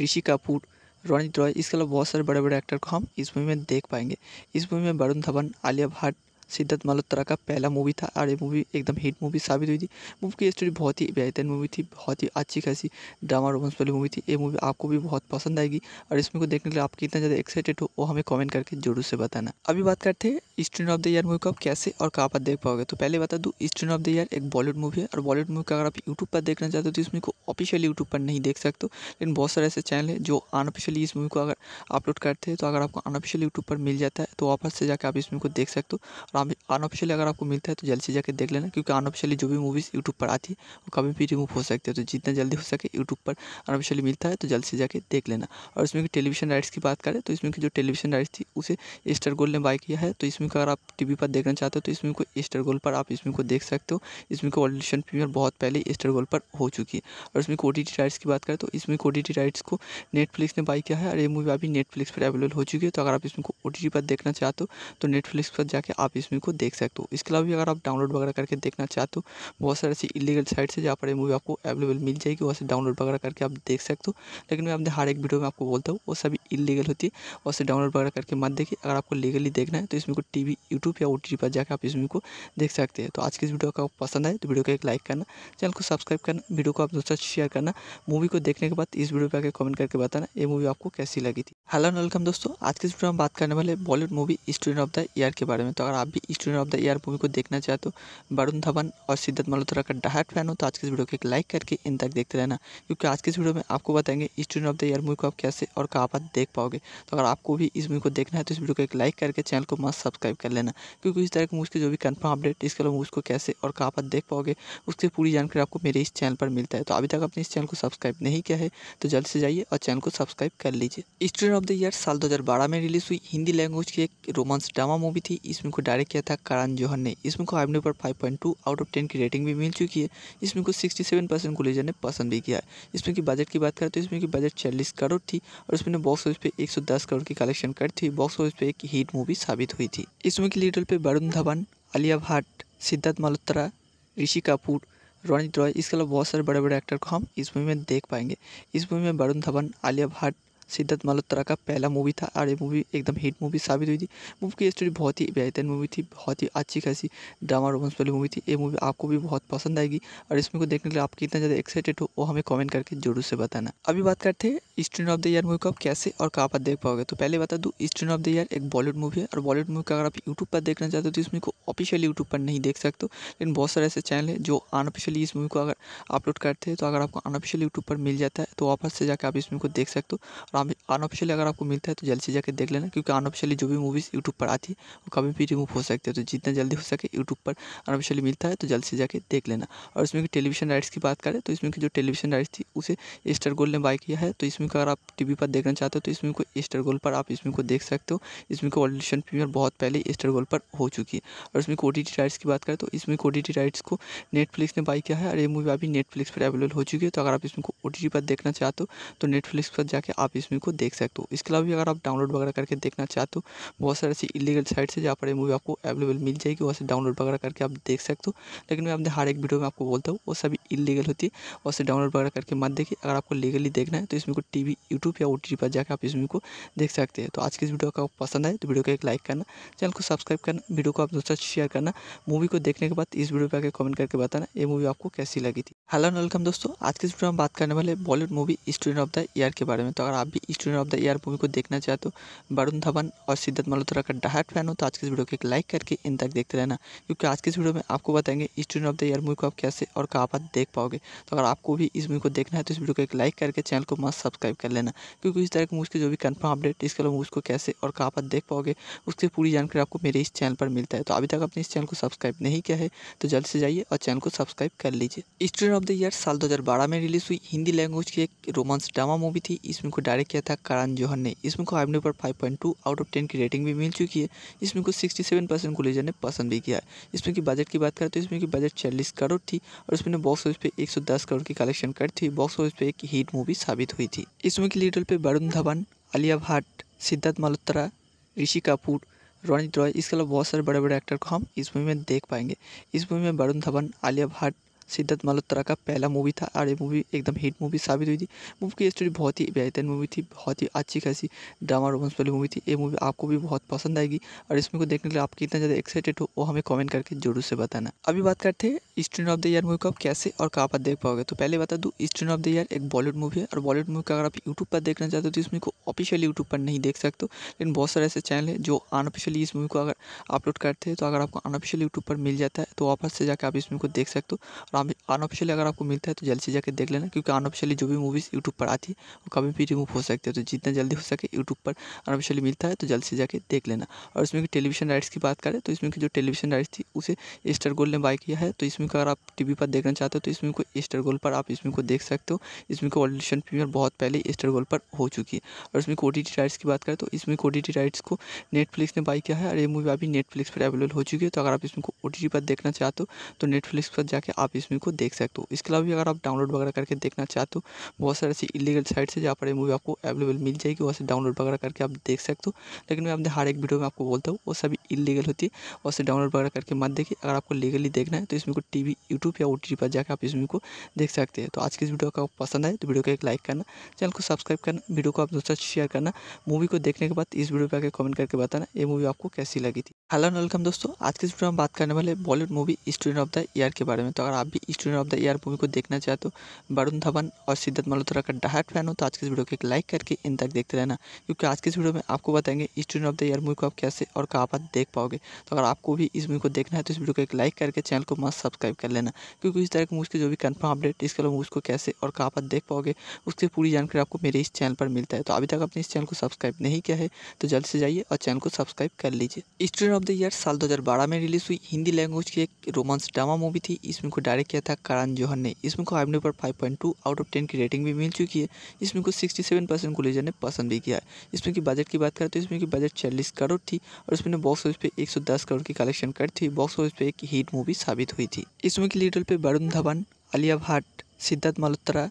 ऋषि कपूर रोनित रॉय इसके अलावा बहुत सारे बड़े बड़े एक्टर को हम इस मूवी में देख पाएंगे इस मूवी में वरुण धवन आलिया भट्ट सिद्धार्थ मल्होत्रा का पहला मूवी था और ये मूवी एकदम हिट मूवी साबित हुई थी मूवी की स्टोरी बहुत ही बेहतरीन मूवी थी बहुत ही अच्छी खासी ड्रामा रोमांस वाली मूवी थी ये मूवी आपको भी बहुत पसंद आएगी और इसमें को देखने के लिए आप कितना ज़्यादा एक्साइटेड हो वो हमें कॉमेंट करके जरूर से बताना अभी बात करते हैं student of the year movie को आप कैसे और कहाँ पर देख पाओगे तो पहले बता दूँ स्टूडेंट ऑफ द ईयर एक बॉलीवुड मूवी है और बॉलीवुड मूवी का अगर आप यूट्यूब पर देखना चाहते हो तो इसमें को ऑफिशियली यूट्यूब पर नहीं देख सकते लेकिन बहुत सारे ऐसे चैनल है जो अनऑफिशियली इस मूवी को अगर अपलोड करते हैं तो अगर आपको अनऑफिशियल यूट्यूब पर मिल जाता है तो वापस से जाकर आप इसमें को देख सकते हो अनऑफिशियली अगर आपको मिलता है तो जल्द से जाकर देख लेना क्योंकि अनऑफिशियली जो भी मूवीज़ यूट्यूब पर आती है वो कभी भी रिमूव हो सकती है तो जितना जल्दी हो सके यूट्यूब पर अनऑफिशियली मिलता है तो जल्द से जाकर देख लेना और इसमें की टेलीविजन राइट्स की बात करें तो इसमें की जो टेलीविजन राइट्स थी उसे एस्टर गोल्ड ने बाय किया है तो इसमें अगर आप टी पर देखना चाहते हो तो इसमें को एस्टर गोल्ड पर आप इसमें को देख सकते हो इसमें को ऑडिशन प्रीमियर बहुत पहले स्टार गोल्ड पर हो चुकी है और इसमें को राइट्स की बात करें तो इसमें को राइट्स को नेटफ्लिक्स ने बाई किया है और ये मूवी अभी नेटफ्लिक्स पर अवेलेबल हो चुकी है तो अगर आप इसमें को ओ पर देखना चाहते हो तो नेटफ्लिक्स पर जाकर आप इस इसमें को देख सकते हो इसके अलावा भी अगर आप डाउनलोड वगैरह करके देखना चाहते हो बहुत सारी ऐसी इलीगल साइट्स है जहाँ पर ये मूवी आपको अवेलेबल मिल जाएगी वहाँ से डाउनलोड वगैरह करके आप देख सकते हो लेकिन मैं अपने हर एक वीडियो में आपको बोलता हूँ वो सभी इलीगल होती है वहाँ से डाउनलोड वगैरह करके मत देखिए अगर आपको लीगली देखना है तो इसमें को टी वी यूट्यूब या ओ पर जाकर आप इसमें को देख सकते हैं तो आज की इस वीडियो का पसंद आए तो वीडियो को एक लाइक करना चैनल को सब्सक्राइब करना वीडियो को आप दोस्तों शेयर करना मूवी को देखने के बाद इस वीडियो पर आकर कमेंट करके बताना ये मूवी आपको कैसी लगी थी हेलो वेलकम दोस्तों आज के इस वीडियो में बात करने वाले Bollywood movie student of the year के बारे में तो अगर आप भी student of the year movie को देखना चाहे तो वरुण धवन और सिद्धार्थ मल्होत्रा का डायरेक्ट फैन हो तो आज के इस वीडियो को एक लाइक करके इन तक देखते रहना क्योंकि आज के इस वीडियो में आपको बताएंगे student of the year movie को आप कैसे और कहाँ पर देख पाओगे तो अगर आपको भी इस मूवी को देखना है तो इस वीडियो को एक लाइक करके चैनल को मस्त सब्सक्राइब कर लेना क्योंकि इस तरह की मूवी के जो भी कन्फर्म अपडेट इसके अलावा मूवी को कैसे और कहाँ पर देख पाओगे उसकी पूरी जानकारी आपको मेरे इस चैनल पर मिलता है तो अभी तक आपने इस चैनल को सब्सक्राइब नहीं किया है तो जल्द से जाइए और चैनल को सब्सक्राइब कर लीजिए स्टूडेंट ऑफ द ईयर साल बारह में रिलीज हुई हिंदी लैंग्वेज की एक रोमांस ड्रामा मूवी थी इसमें को डायरेक्ट किया था करण जौहर ने इसमें मूवी को आईएमडी पर टू आउट ऑफ टेन की रेटिंग भी मिल चुकी है इसमें को सिक्सटी सेवन परसेंट कुलेजर ने पसंद भी किया है इसमें की बजट की बात करें तो इसमें की बजट चालीस करोड़ थी और इसमें बॉक्स ऑफिस पे एक करोड़ की कलेक्शन कर थी बॉक्स ऑफिस पे एक हिट मूवी साबित हुई थी इस मूवी लीडर लीड पे वरुण धवन आलिया भट्ट सिद्धार्थ मल्होत्रा ऋषि कपूर रोनित रॉय इसके अलावा बहुत सारे बड़े बड़े एक्टर को हम इस मूवी में देख पाएंगे इस मूवी में वरुण धवन आलिया भट्ट सिद्धार्थ मल्होत्रा का पहला मूवी था और ये मूवी एकदम हिट मूवी साबित हुई थी मूवी की स्टोरी बहुत ही बेहतरीन मूवी थी बहुत ही अच्छी खासी ड्रामा रोमांस वाली मूवी थी ये मूवी आपको भी बहुत पसंद आएगी और इसमें को देखने के लिए आप कितना ज़्यादा एक्साइटेड हो वो हमें कमेंट करके जरूर से बताना अभी बात करते हैं student of the year movie को आप कैसे और कहाँ पर देख पाओगे तो पहले बता दूँ स्टूडेंट ऑफ द ईयर एक बॉलीवुड मूवी है और बॉलीवुड मूवी का अगर आप यूट्यूब पर देखना चाहते हो तो इसमें को ऑफिशियल यूट्यूब पर नहीं देख सकते लेकिन बहुत सारे ऐसे चैनल है जो अनऑफिशियली इस मूवी को अगर अपलोड करते हैं तो अगर आपको अनऑफिशियल यूट्यूब पर मिल जाता है तो वापस से जाकर आप इस मूवी को देख सकते हो अनऑफिशियली अगर आपको मिलता है तो जल्द से जाकर देख लेना क्योंकि अनऑफिशियली जो भी मूवीज़ यूट्यूब पर आती है वो कभी भी रिमूव हो सकती है तो जितना जल्दी हो सके यूट्यूब पर अनऑफिशियली मिलता है तो जल्द से जाकर देख लेना और इसमें की टेलीविजन राइट्स की बात करें तो इसमें की जो टेलीविजन राइट्स थी उसे एस्टर गोल्ड ने बाय किया है तो इसमें अगर आप टी पर देखना चाहते हो तो इसमें को एस्टर गोल्ड पर आप इसमें को देख सकते हो इसमें को ऑडिशन प्रीमियर बहुत पहले स्टार गोल्ड पर हो चुकी है और इसमें को राइट्स की बात करें तो इसमें को राइट्स को नेटफ्लिक्स ने बाई किया है और ये मूवी अभी नेटफ्लिक्स पर अवेलेबल हो चुकी है तो अगर आप इसमें को ओ पर देखना चाहते हो तो नेटफ्लिक्स पर जाकर आप इस इसमें को देख सकते हो इसके अलावा भी अगर आप डाउनलोड वगैरह करके देखना चाहते हो बहुत सारी ऐसी इलीगल साइट्स है जहाँ पर ये मूवी आपको अवेलेबल मिल जाएगी वहाँ से डाउनलोड वगैरह करके आप देख सकते हो लेकिन मैं अपने हर एक वीडियो में आपको बोलता हूँ वो सभी इलीगल होती है वहाँ से डाउनलोड वगैरह करके मत देखिए अगर आपको लीगली देखना है तो इसमें को टी वी यूट्यूब या ओ पर जाकर आप इसमें को देख सकते हैं तो आज की इस वीडियो का पसंद आए तो वीडियो को एक लाइक करना चैनल को सब्सक्राइब करना वीडियो को आप दोस्तों शेयर करना मूवी को देखने के बाद इस वीडियो पर आगे कमेंट करके बताना ये मूवी आपको कैसी लगी थी हेलो वेलकम दोस्तों आज के इस वीडियो में बात करने वाले Bollywood movie student of the year के बारे में तो अगर आप भी student of the year movie को देखना चाहते तो वरुण धवन और सिद्धार्थ मल्होत्रा का डायट फैन हो तो आज के इस वीडियो को एक लाइक करके इन तक देखते रहना क्योंकि आज के इस वीडियो में आपको बताएंगे student of the year movie को आप कैसे और कहाँ पर देख पाओगे तो अगर आपको भी इस मूवी को देखना है तो इस वीडियो को एक लाइक करके चैनल को मस्त सब्सक्राइब कर लेना क्योंकि इस तरह की मूवी के जो भी कन्फर्म अपडेट इसके अलावा मूवी को कैसे और कहाँ पर देख पाओगे उसकी पूरी जानकारी आपको मेरे इस चैनल पर मिलता है तो अभी तक आपने इस चैनल को सब्सक्राइब नहीं किया है तो जल्द से जाइए और चैनल को सब्सक्राइब कर लीजिए स्टूडेंट ऑफ द ईयर साल बारह में रिलीज हुई हिंदी लैंग्वेज की एक रोमांस ड्रामा मूवी थी इसमें को डायरेक्ट किया था करण जौहर ने इसमें को आई आईएमडी पर 5.2 आउट ऑफ 10 की रेटिंग भी मिल चुकी है इसमें को को 67 परसेंट लेजर ने पसंद भी किया है इसमें की बजट की बात करें तो इसमें की बजट चालीस करोड़ थी और इसमें बॉक्स ऑफिस पे 110 करोड़ की कलेक्शन कर थी बॉक्स ऑफिस पे एक हीट मूवी साबित हुई थी इसमें की लीडर पे वरुण धवन आलिया भट्ट सिद्धार्थ मल्होत्रा ऋषि कपूर रोनित रॉय इसके अलावा बहुत सारे बड़े बड़े एक्टर को हम इस मूवी में देख पाएंगे इस मूवी में वरुण धवन आलिया भट्ट सिद्धार्थ मल्होत्रा का पहला मूवी था और ये मूवी एकदम हिट मूवी साबित हुई थी मूवी की स्टोरी बहुत ही बेहतरीन मूवी थी बहुत ही अच्छी खासी ड्रामा रोमांस वाली मूवी थी ये मूवी आपको भी बहुत पसंद आएगी और इसमें को देखने के लिए आप कितना ज़्यादा एक्साइटेड हो वो हमें कॉमेंट करके जरूर से बताना अभी बात करते हैं student of the year movie को आप कैसे और कहाँ पर देख पाओगे तो पहले बता दूँ स्टूडेंट ऑफ द ईयर एक बॉलीवुड मूवी है और बॉलीवुड मूवी का अगर आप यूट्यूब पर देखना चाहते हो तो इसमें को ऑफिशियल यूट्यूब पर नहीं देख सकते लेकिन बहुत सारे ऐसे चैनल है जो अनऑफिशियली इस मूवी को अगर अपलोड करते हैं तो अगर आपको अनऑफिशियल यूट्यूब पर मिल जाता है तो वापस से जाकर आप इस मूवी को देख सकते हो अनऑफिशियली अगर आपको मिलता है तो जल्दी से जाकर देख लेना क्योंकि अनऑफिशियली जो भी मूवीज़ यूट्यूब पर आती है वो कभी भी रिमूव हो सकती है तो जितना जल्दी हो सके यूट्यूब पर अनऑफिशियली मिलता है तो जल्द से जाकर देख लेना और इसमें की टेलीविजन राइट्स की बात करें तो इसमें की जो टेलीविजन राइट्स थी उसे एस्टर गोल्ड ने बाय किया है तो इसमें अगर आप टी पर देखना चाहते हो तो इसमें को स्टार गोल्ड पर आप इसमें को देख सकते हो इसमें को ऑडिशन प्रीमियर बहुत पहले एस्टर गोल्ड पर हो चुकी है और इसमें को राइट्स की बात करें तो इसमें को राइट्स को नेटफ्लिक्स ने बाई किया है और ये मूवी अभी नेटफ्लिक्स पर अवेलेबल हो चुकी है तो अगर आप इसमें को ओ पर देखना चाहते हो तो नेटफ्लिक्स पर जाकर आप इस इसमें को देख सकते हो इसके अलावा भी अगर आप डाउनलोड वगैरह करके देखना चाहते हो बहुत सारे ऐसी इलीगल साइट्स है जहाँ पर ये मूवी आपको अवेलेबल मिल जाएगी वहाँ से डाउनलोड वगैरह करके आप देख सकते हो लेकिन मैं अपने हर एक वीडियो में आपको बोलता हूँ वो सभी इलीगल होती है वहाँ से डाउनलोड वगैरह करके मत देखिए अगर आपको लीगली देखना है तो इसमें को टी वी यूट्यूब या ओ पर जाकर आप इसमें को देख सकते हैं तो आज की इस वीडियो का पसंद आए तो वीडियो को एक लाइक करना चैनल को सब्सक्राइब करना वीडियो को आप दोस्तों शेयर करना मूवी को देखने के बाद इस वीडियो पर आकर कमेंट करके बताना ये मूवी आपको कैसी लगी थी हेलो एंड वेलकम दोस्तों आज के इस वीडियो में बात करने वाले Bollywood movie student of the year के बारे में तो अगर आप भी student of the year movie को देखना चाहते तो वरुण धवन और सिद्धत मल्होत्रा का डायट फैन हो तो आज के इस वीडियो को एक लाइक करके इन तक देखते रहना क्योंकि आज के इस वीडियो में आपको बताएंगे student of the year movie को आप कैसे और कहाँ पर देख पाओगे तो अगर आपको भी इस मूवी को देखना है तो इस वीडियो को एक लाइक करके चैनल को मस्त सब्सक्राइब कर लेना क्योंकि इस तरह की मूवी के जो भी कन्फर्म अपडेट इसके अलावा मूवी को कैसे और कहाँ पर देख पाओगे उसकी पूरी जानकारी आपको मेरे इस चैनल पर मिलता है तो अभी तक आपने इस चैनल को सब्सक्राइब नहीं किया है तो जल्द से जाइए और चैनल को सब्सक्राइब कर लीजिए स्टूडेंट ऑफ द ईयर साल 2012 में रिलीज हुई हिंदी लैंग्वेज की एक रोमांस ड्रामा मूवी थी इसमें को डायरेक्ट किया था करण जौहर ने इसमें को आई पर 5.2 आउट ऑफ 10 की रेटिंग भी मिल चुकी है इसमें को 67 परसेंट कुलेजर ने पसंद भी किया है इसमें की बजट की बात करें तो इसमें की बजट चालीस करोड़ थी और इसमें बॉक्स ऑफिस पे एक करोड़ की कलेक्शन करती थी बॉक्स ऑफिस पे एक हीट मूवी साबित हुई थी इसमें की लीडर पर वरुण धवन आलिया भट्ट सिद्धार्थ मल्होत्रा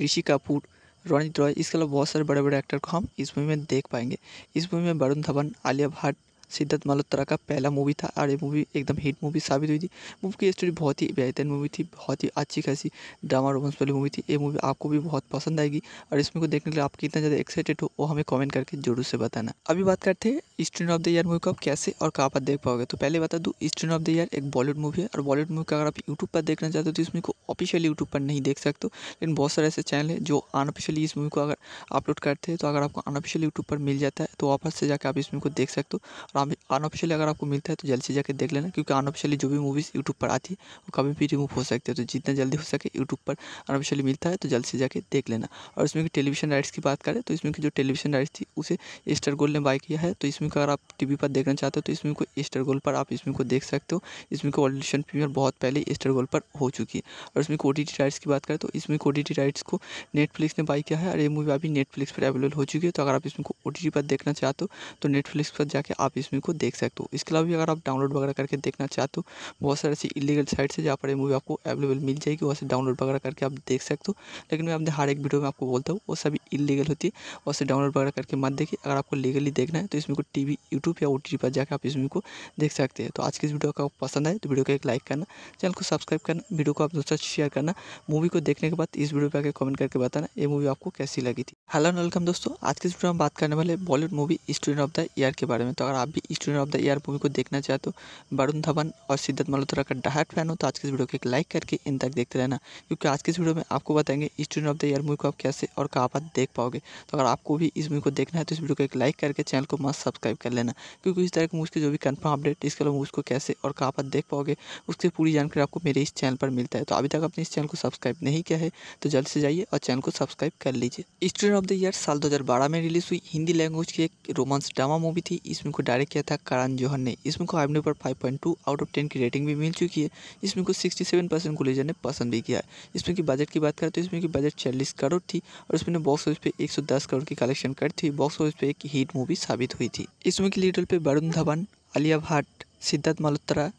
ऋषि कपूर रोनित रॉय इसके अलावा बहुत सारे बड़े बड़े एक्टर को हम इस मूवी में देख पाएंगे इस मूवी में वरुण धवन आलिया भट्ट सिद्धार्थ मल्होत्रा का पहला मूवी था और ये मूवी एकदम हिट मूवी साबित हुई थी मूवी की स्टोरी बहुत ही बेहतरीन मूवी थी बहुत ही अच्छी खासी ड्रामा रोमांस वाली मूवी थी ये मूवी आपको भी बहुत पसंद आएगी और इसमें को देखने के लिए आप कितना ज़्यादा एक्साइटेड हो वो हमें कॉमेंट करके जरूर से बताना अभी बात करते हैं student of the year movie को आप कैसे और कहाँ पर देख पाओगे तो पहले बता दूँ स्टूडेंट ऑफ द ईयर एक बॉलीवुड मूवी है और बॉलीवुड मूवी का अगर आप यूट्यूब पर देखना चाहते हो तो इसमें को ऑफिशियली यूट्यूब पर नहीं देख सकते लेकिन बहुत सारे ऐसे चैनल है जो अनऑफिशियली इस मूवी को अगर अपलोड करते हैं तो अगर आपको अनऑफिशियल यूट्यूब पर मिल जाता है तो वहाँ से जाकर आप इस मूवी को देख सकते हो अनऑफिशियली अगर आपको मिलता है तो जल्द से जाकर देख लेना क्योंकि अनऑफिशियली जो भी मूवीज़ यूट्यूब पर आती है वो कभी भी रिमूव हो सकती है तो जितना जल्दी हो सके यूट्यूब पर अनऑफिशियली मिलता है तो जल्द से जाकर देख लेना और इसमें की टेलीविजन राइट्स की बात करें तो इसमें की जो टेलीविजन राइट्स थी उसे स्टार गोल्ड ने बाय किया है तो इसमें अगर आप टी पर देखना चाहते हो तो इसमें को स्टार गोल्ड पर आप इसमें को देख सकते हो इसमें को ऑडिशन प्रीमियर बहुत पहले एस्टर गोल्ड पर हो चुकी है और इसमें को राइट्स की बात करें तो इसमें को राइट्स को नेटफ्लिक्स ने बाई किया है और ये मूवी अभी नेटफ्लिक्स पर अवेलेबल हो चुकी है तो अगर आप इसमें को ओ पर देखना चाहते हो तो नेटफ्लिक्स पर जाके आप इस इसमें को देख सकते हो इसके अलावा भी अगर आप डाउनलोड वगैरह करके देखना चाहते हो बहुत सारे ऐसी इलीगल साइट है जहाँ पर ये मूवी आपको अवेलेबल मिल जाएगी वहाँ से डाउनलोड वगैरह करके आप देख सकते हो लेकिन मैं अपने हर एक वीडियो में आपको बोलता हूँ वो सभी इलीगल होती है वहाँ से डाउनलोड वगैरह करके मत देखिए अगर आपको लीगली देखना है तो इसमें को टी वी यूट्यूब या ओ टी पर जाकर आप इस मूवी को देख सकते हैं तो आज की इस वीडियो का पसंद आए तो वीडियो को एक लाइक करना चैनल को सब्सक्राइब करना वीडियो को आप दोस्तों शेयर करना मूवी को देखने के बाद इस वीडियो पर आकर कमेंट करके बताना ये मूवी आपको कैसी लगी थी हेलो वेलकम दोस्तों आज के इस वीडियो में बात करने वाले Bollywood movie student of the year के बारे में तो अगर आप भी student of the year movie को देखना चाहे तो वरुण धवन और सिद्धार्थ मल्होत्रा का डायट फैन हो तो आज के इस वीडियो को एक लाइक करके इन तक देखते रहना क्योंकि आज के इस वीडियो में आपको बताएंगे student of the year movie को आप कैसे और कहाँ पर देख पाओगे तो अगर आपको भी इस मूवी को देखना है तो इस वीडियो को एक लाइक करके चैनल को मस्त सब्सक्राइब कर लेना क्योंकि इस तरह की मूवी के जो भी कन्फर्म अपडेट इसके अलावा मूवी को कैसे और कहाँ पर देख पाओगे उसकी पूरी जानकारी आपको मेरे इस चैनल पर मिलता है तो अभी तक आपने इस चैनल को सब्सक्राइब नहीं किया है तो जल्द से जाइए और चैनल को सब्सक्राइब कर लीजिए स्टूडेंट ऑफ द ईयर साल बारह में रिलीज हुई हिंदी लैंग्वेज की एक रोमांस ड्रामा मूवी थी इसमें को डायरेक्ट किया था करण जौहर ने इसमें मूवी ऊपर फाइव पर 5.2 आउट ऑफ 10 की रेटिंग भी मिल चुकी है इसमें को को 67 परसेंट लेजर ने पसंद भी किया है इसमें की बजट की बात करें तो इसमें की बजट चालीस करोड़ थी और इसमें बॉक्स ऑफिस पे 110 करोड़ की कलेक्शन कर थी बॉक्स ऑफिस पे एक हीट मूवी साबित हुई थी इस की लीडर लीड पे वरुण धवन आलिया भट्ट सिद्धार्थ मल्होत्रा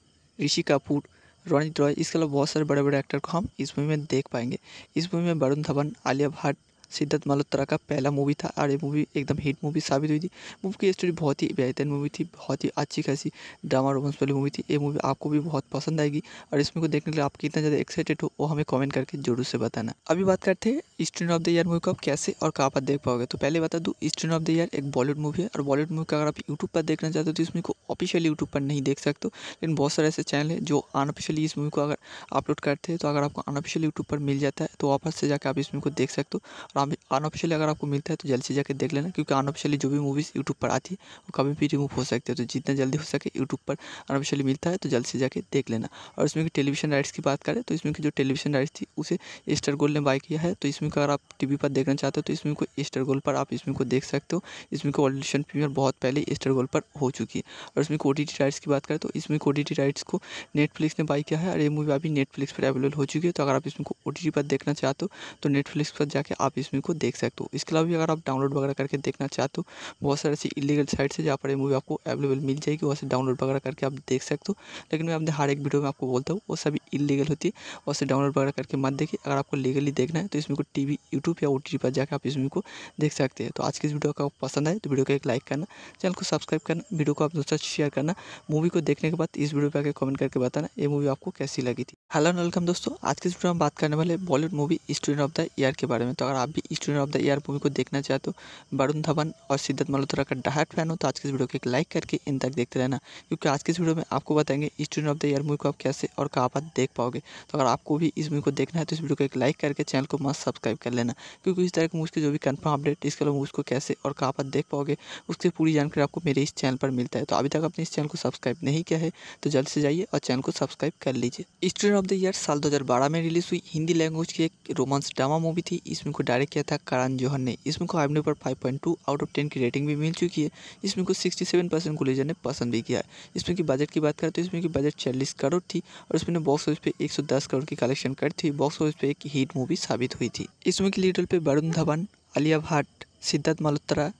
ऋषि कपूर रोनित रॉय इसके अलावा बहुत सारे बड़े बड़े एक्टर को हम इस मूवी में देख पाएंगे इस मूवी में वरुण धवन आलिया भट्ट सिद्धार्थ मल्होत्रा का पहला मूवी था और ये मूवी एकदम हिट मूवी साबित हुई थी मूवी की स्टोरी बहुत ही बेहतर मूवी थी बहुत ही अच्छी खासी ड्रामा रोमांस वाली मूवी थी ये मूवी आपको भी बहुत पसंद आएगी और इसमें को देखने के लिए आप कितना ज़्यादा एक्साइटेड हो वो हमें कमेंट करके जरूर से बताना अभी बात करते हैं student of the year movie को आप कैसे और कहाँ पर देख पाओगे तो पहले बता दूँ स्टूडेंट ऑफ द ईयर एक बॉलीवुड मूवी है और बॉलीवुड मूवी का अगर आप यूट्यूब पर देखना चाहते हो तो इसमें को ऑफिशियली यूट्यूब पर नहीं देख सकते लेकिन बहुत सारे ऐसे चैनल है जो अनऑफिशियली इस मूवी को अगर अपलोड करते हैं तो अगर आपको अनऑफिशियल यूट्यूब पर मिल जाता है तो वापस से जाकर आप इस मूवी को देख सकते हो अनऑफिशियली अगर आपको मिलता है तो जल्द से जाकर देख लेना क्योंकि अनऑफिशियली जो भी मूवीज़ यूट्यूब पर आती है वो कभी भी रिमूव हो सकती है तो जितना जल्दी हो सके यूट्यूब पर अनऑफिशियली मिलता है तो जल्द से जाकर देख लेना और इसमें की टेलीविजन राइट्स की बात करें तो इसमें की जो टेलीविजन राइट्स थी उसे स्टार गोल्ड ने बाय किया है तो इसमें अगर आप टी पर देखना चाहते हो तो इसमें को एस्टर गोल्ड पर आप इसमें को देख सकते हो इसमें को ऑडिशन प्रीमियर बहुत पहले एस्टर गोल्ड पर हो चुकी है और इसमें को राइट्स की बात करें तो इसमें को राइट्स को नेटफ्लिक्स ने बाई किया है और ये मूवी अभी नेटफ्लिक्स पर अवेलेबल हो चुकी है तो अगर आप इसमें को ओ पर देखना चाहते हो तो नेटफ्लिक्स पर जाकर आप इस इसमें को देख सकते हो इसके अलावा भी अगर आप डाउनलोड वगैरह करके देखना चाहते हो बहुत सारे ऐसी इलीगल साइट्स है जहाँ पर ये मूवी आपको अवेलेबल मिल जाएगी वहाँ से डाउनलोड वगैरह करके आप देख सकते हो लेकिन मैं अपने हर एक वीडियो में आपको बोलता हूँ वो सभी इलीगल होती है वैसे डाउनलोड वगैरह करके मत देखिए अगर आपको लीगली देखना है तो इसमें को टी वी यूट्यूब या ओ टी पर जाकर आप इस मूवी को देख सकते हैं तो आज की इस वीडियो का पसंद आए तो वीडियो को एक लाइक करना चैनल को सब्सक्राइब करना वीडियो को आप दोस्तों शेयर करना मूवी को देखने के बाद इस वीडियो पर आगे कमेंट करके बताना ये मूवी आपको कैसी लगी थी हेलो वेलकम दोस्तों आज के इस वीडियो में बात करने वाले Bollywood movie student of the year के बारे में तो अगर आप भी भी student of the year movie को देखना चाहे तो वरुण धवन और सिद्धार्थ मल्होत्रा का डायरेक्ट फैन हो तो आज के इस वीडियो को एक लाइक करके इन तक देखते रहना क्योंकि आज के इस वीडियो में आपको बताएंगे student of the year movie को आप कैसे और कहाँ पर देख पाओगे तो अगर आपको भी इस मूवी को देखना है तो इस वीडियो को एक लाइक करके चैनल को मस्त सब्सक्राइब कर लेना क्योंकि इस तरह की मूवी के जो भी कन्फर्म अपडेट इसके अलावा मूवी को कैसे और कहाँ पर देख पाओगे उसकी पूरी जानकारी आपको मेरे इस चैनल पर मिलता है तो अभी तक आपने इस चैनल को सब्सक्राइब नहीं किया है तो जल्द से जाइए और चैनल को सब्सक्राइब कर लीजिए स्टूडेंट ऑफ द ईयर साल बारह में रिलीज हुई हिंदी लैंग्वेज की एक रोमांस ड्रामा मूवी थी इसमें को डायरेक्ट किया था करण जौहर ने इसमें को आईएमडी पर 5.2 आउट ऑफ 10 की रेटिंग भी मिल चुकी है इसमें को को 67 परसेंट गुलेजर ने पसंद भी किया है इसमें की बजट की बात करें तो इसमें की बजट चालीस करोड़ थी और इसमें बॉक्स ऑफिस पे 110 करोड़ की कलेक्शन कर थी बॉक्स ऑफिस पे एक हीट मूवी साबित हुई थी इसमें की लीडर पे वरुण धवन आलिया भट्ट सिद्धार्थ मल्होत्रा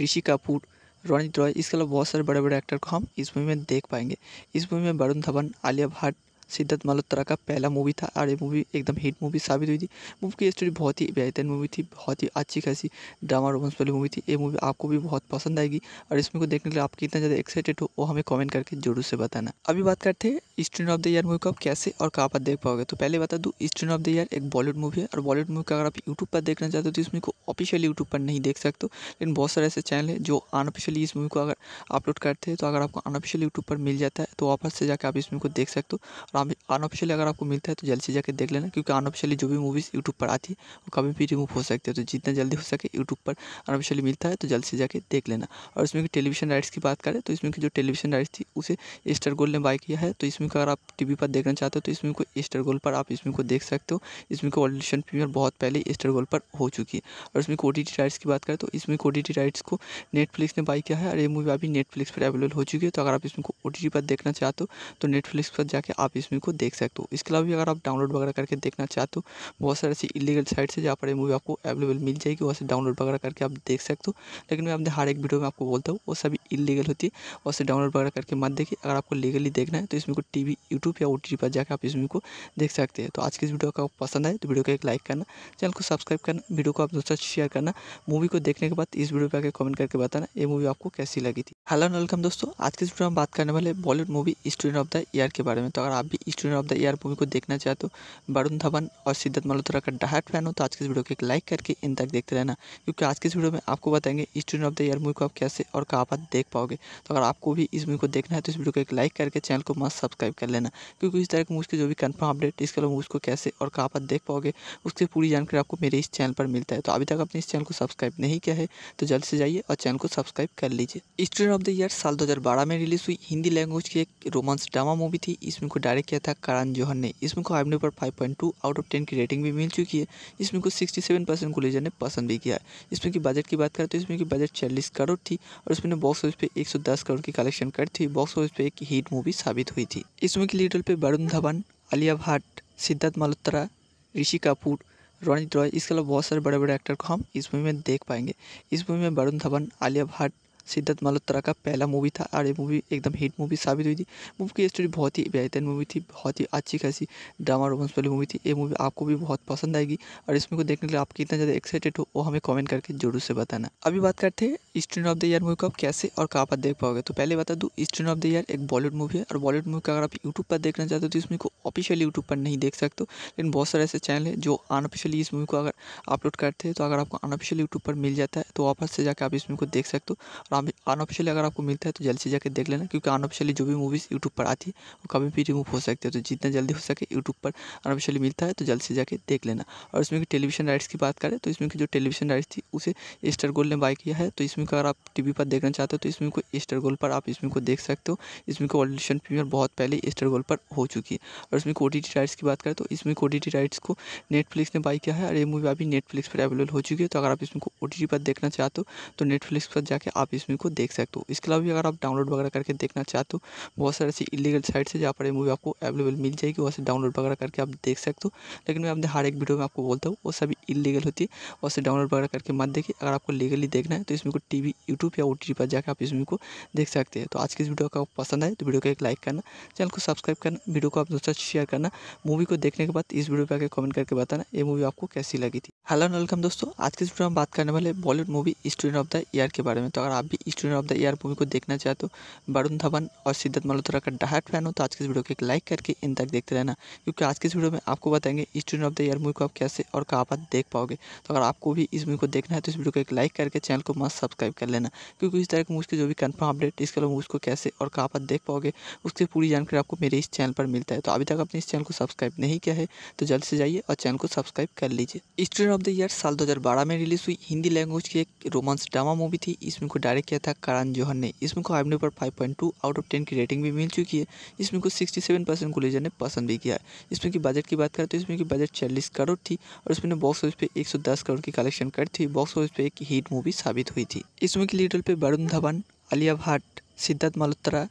ऋषि कपूर रोनित रॉय इसके अलावा बहुत सारे बड़े बड़े एक्टर को हम इस मूवी में देख पाएंगे इस मूवी में वरुण धवन आलिया भट्ट सिद्धार्थ मल्होत्रा का पहला मूवी था और ये मूवी एकदम हिट मूवी साबित हुई थी मूवी की स्टोरी बहुत ही बेहतर मूवी थी बहुत ही अच्छी खासी ड्रामा रोमांस वाली मूवी थी ये मूवी आपको भी बहुत पसंद आएगी और इसमें को देखने के लिए आप कितना ज़्यादा एक्साइटेड हो वो हमें कॉमेंट करके जरूर से बताना अभी बात करते हैं student of the year movie को आप कैसे और कहाँ पर देख पाओगे तो पहले बता दूँ स्टूडेंट ऑफ द ईयर एक बॉलीवुड मूवी है और बॉलीवुड मूवी अगर आप यूट्यूब पर देखना चाहते हो तो इसमें को ऑफिशियली यूट्यूब पर नहीं देख सकते लेकिन बहुत सारे ऐसे चैनल है जो अनऑफिशियली इस मूवी को अगर अपलोड करते हैं तो अगर आपको अनऑफिशियल यूट्यूब पर मिल जाता है तो वापस से जाकर आप इस मूवी को देख सकते हो अनऑफिशियली अगर आपको मिलता है तो जल्द से जाकर देख लेना क्योंकि अनऑफिशियली जो भी मूवीज़ यूट्यूब पर आती है वो कभी भी रिमूव हो सकती है तो जितना जल्दी हो सके यूट्यूब पर अनऑफिशियली मिलता है तो जल्द से जाकर देख लेना और इसमें की टेलीविजन राइट्स की बात करें तो इसमें की जो टेलीविजन राइट्स थी उसे स्टार गोल्ड ने बाय किया है तो इसमें अगर आप टी पर देखना चाहते हो तो इसमें को एस्टर गोल्ड पर आप इसमें को देख सकते हो इसमें को ऑडिशन प्रीमियर बहुत पहले एस्टर गोल्ड पर हो चुकी है और इसमें ओ राइट्स की बात करें तो इसमें ओ राइट्स को नेटफ्लिक्स ने बाई किया है और ये मूवी अभी नेटफ्लिक्स पर अवेलेबल हो चुकी है तो अगर आप इसमें को ओ पर देखना चाहते हो तो नेटफ्लिक्स पर जाके आप इस इसमें को देख सकते हो इसके अलावा भी अगर आप डाउनलोड वगैरह करके देखना चाहते हो बहुत सारे ऐसी इलीगल साइट्स है जहाँ पर ये मूवी आपको अवेलेबल मिल जाएगी वहाँ से डाउनलोड वगैरह करके आप देख सकते हो लेकिन मैं अपने हर एक वीडियो में आपको बोलता हूँ वो सभी इलीगल होती है वैसे से डाउनलोड वगैरह करके मत देखिए अगर आपको लीगली देखना है तो इसमें को टी वी यूट्यूब या ओ टी पर जाकर आप इस मूवी को देख सकते हैं तो आज की इस वीडियो का पसंद आए तो वीडियो को एक लाइक करना चैनल को सब्सक्राइब करना वीडियो को आप दोस्तों शेयर करना मूवी को देखने के बाद इस वीडियो पर आकर कमेंट करके बताना ये मूवी आपको कैसी लगी थी हेलो वेलकम दोस्तों आज के इस वीडियो में बात करने वाले Bollywood movie student of the year के बारे में तो अगर आप भी student of the year movie को देखना चाहते तो वरुण धवन और सिद्धार्थ मल्होत्रा का डायरेक्ट फैन हो तो आज के इस वीडियो को एक लाइक करके इन तक देखते रहना क्योंकि आज के इस वीडियो में आपको बताएंगे student of the year movie को आप कैसे और कहाँ पर देख पाओगे तो अगर आपको भी इस मूवी को देखना है तो इस वीडियो को एक लाइक करके चैनल को मस्त सब्सक्राइब कर लेना क्योंकि इस तरह की मूवी के जो भी कन्फर्म अपडेट इसके अलावा उसको कैसे और कहाँ पर देख पाओगे उसकी पूरी जानकारी आपको मेरे इस चैनल पर मिलता है तो अभी तक आपने इस चैनल को सब्सक्राइब नहीं किया है तो जल्द से जाइए और चैनल को सब्सक्राइब कर लीजिए स्टूडेंट ऑफ द ईयर साल दो में रिलीज हुई हिंदी लैंग्वेज की एक रोमांस ड्रामा मूवी थी इसमें को डायरेक्ट किया था करान जोहर ने इसमें को आईएमडी पर 5.2 आउट ऑफ 10 की रेटिंग भी मिल चुकी है इसमें को को 67 परसेंट गुलेजर ने पसंद भी किया है इसमें की बजट की बात करें तो इसमें की बजट चालीस करोड़ थी और इसमें बॉक्स ऑफिस पे दस करोड़ की कलेक्शन करी थी बॉक्स ऑफिस पे एक हीट मूवी साबित हुई थी इसमें की लीडर पर वरुण धवन आलिया भट्ट सिद्धार्थ मल्होत्रा ऋषि कपूर रोनित रॉय इसके अलावा बहुत सारे बड़े बड़े एक्टर को हम इस मूवी में देख पाएंगे इस मूवी में वरुण धवन आलिया भट्ट सिद्धार्थ मल्होत्रा का पहला मूवी था और ये मूवी एकदम हिट मूवी साबित हुई थी मूवी की स्टोरी बहुत ही बेहतर मूवी थी बहुत ही अच्छी खासी ड्रामा रोमांस वाली मूवी थी ये मूवी आपको भी बहुत पसंद आएगी और इसमें को देखने के लिए आप कितना ज़्यादा एक्साइटेड हो वो हमें कॉमेंट करके जरूर से बताना अभी बात करते हैं student of the year movie को आप कैसे और कहाँ पर देख पाओगे तो पहले बता दूँ स्टूडेंट ऑफ द ईयर एक बॉलीवुड मूवी है और बॉलीवुड मूवी का अगर आप यूट्यूब पर देखना चाहते हो तो इसमें को ऑफिशियली यूट्यूब पर नहीं देख सकते लेकिन बहुत सारे ऐसे चैनल है जो अनऑफिशियली इस मूवी को अगर अपलोड करते हैं तो अगर आपको अनऑफिशियल यूट्यूब पर मिल जाता है तो वापस से जाकर आप इसमें को देख सकते हो और अनऑफिशियली अगर आपको मिलता है तो जल्द से जाकर देख लेना क्योंकि अनऑफिशियली जो भी मूवीज़ यूट्यूब पर आती है वो कभी भी रिमूव हो सकती है तो जितना जल्दी हो सके यूट्यूब पर अनऑफिशियली मिलता है तो जल्द से जाकर देख लेना और इसमें की टेलीविजन राइट्स की बात करें तो इसमें की जो टेलीविजन राइट्स थी उसे स्टार गोल्ड ने बाय किया है तो इसमें अगर आप टी पर देखना चाहते हो तो इसमें को स्टार गोल्ड पर आप इसमें को देख सकते हो इसमें को ऑडिशन प्रीमियर बहुत पहले स्टार गोल्ड पर हो चुकी है और इसमें को टी राइट्स की बात करें तो इसमें को टी राइट्स को नेटफ्लिक्स ने बाई किया है और ये मूवी अभी नेटफ्लिक्स पर अवेलेबल हो चुकी है तो अगर आप इसमें को ओ पर देखना चाहते हो तो नेटफ्लिक्स पर जाके आप इसमें मूवी को देख सकते हो इसके अलावा भी अगर आप डाउनलोड वगैरह करके देखना चाहते हो बहुत सारे ऐसी इलीगल साइट्स है जहाँ पर ये मूवी आपको अवेलेबल मिल जाएगी वहाँ से डाउनलोड वगैरह करके आप देख सकते हो लेकिन मैं अपने हर एक वीडियो में आपको बोलता हूँ वो सभी इलीगल होती है वहाँ से डाउनलोड वगैरह करके मत देखिए अगर आपको लीगली देखना है तो इसमें को टी यूट्यूब या ओ पर जाकर आप इस मूवी को देख सकते हैं तो आज की इस वीडियो का पसंद आए तो वीडियो को एक लाइक करना चैनल को सब्सक्राइब करना वीडियो को आप दोस्तों शेयर करना मूवी को देखने के बाद इस वीडियो पर आकर कमेंट करके बताना ये मूवी आपको कैसी लगी थी हेलो वेलकम दोस्तों आज के इस वीडियो में बात करने वाले Bollywood movie student of the year के बारे में तो अगर आप भी student of the year movie को देखना चाहे तो वरुण धवन और सिद्धार्थ मल्होत्रा का डहाट फैन हो तो आज के इस वीडियो को एक लाइक करके इन तक देखते रहना क्योंकि आज के इस वीडियो में आपको बताएंगे student of the year movie को आप कैसे और कहाँ पर देख पाओगे तो अगर आपको भी इस मूवी को देखना है तो इस वीडियो को एक लाइक करके चैनल को मस्त सब्सक्राइब कर लेना क्योंकि इस तरह की मूवी के जो भी कन्फर्म अपडेट इसके अलावा उसको कैसे और कहाँ पर देख पाओगे उसकी पूरी जानकारी आपको मेरे इस चैनल पर मिलता है तो अभी तक आपने इस चैनल को सब्सक्राइब नहीं किया है तो जल्द से जाइए और चैनल को सब्सक्राइब कर लीजिए स्टूडेंट ऑफ द ईयर साल दो में रिलीज हुई हिंदी लैंग्वेज की एक रोमांस ड्रामा मूवी थी इसमें को डायरेक्ट जारी किया था करण जौहर ने इसमें को आईएमडी पर 5.2 आउट ऑफ 10 की रेटिंग भी मिल चुकी है इसमें फिल्म को 67 परसेंट गुलेजर ने पसंद भी किया है इसमें की बजट की बात करें तो इसमें की बजट चालीस करोड़ थी और इसमें फिल्म ने बॉक्स ऑफिस पे 110 करोड़ की कलेक्शन करी थी बॉक्स ऑफिस पे एक हीट मूवी साबित हुई थी इसमें की लीडर लीड पर वरुण धवन आलिया भट्ट सिद्धार्थ मल्होत्रा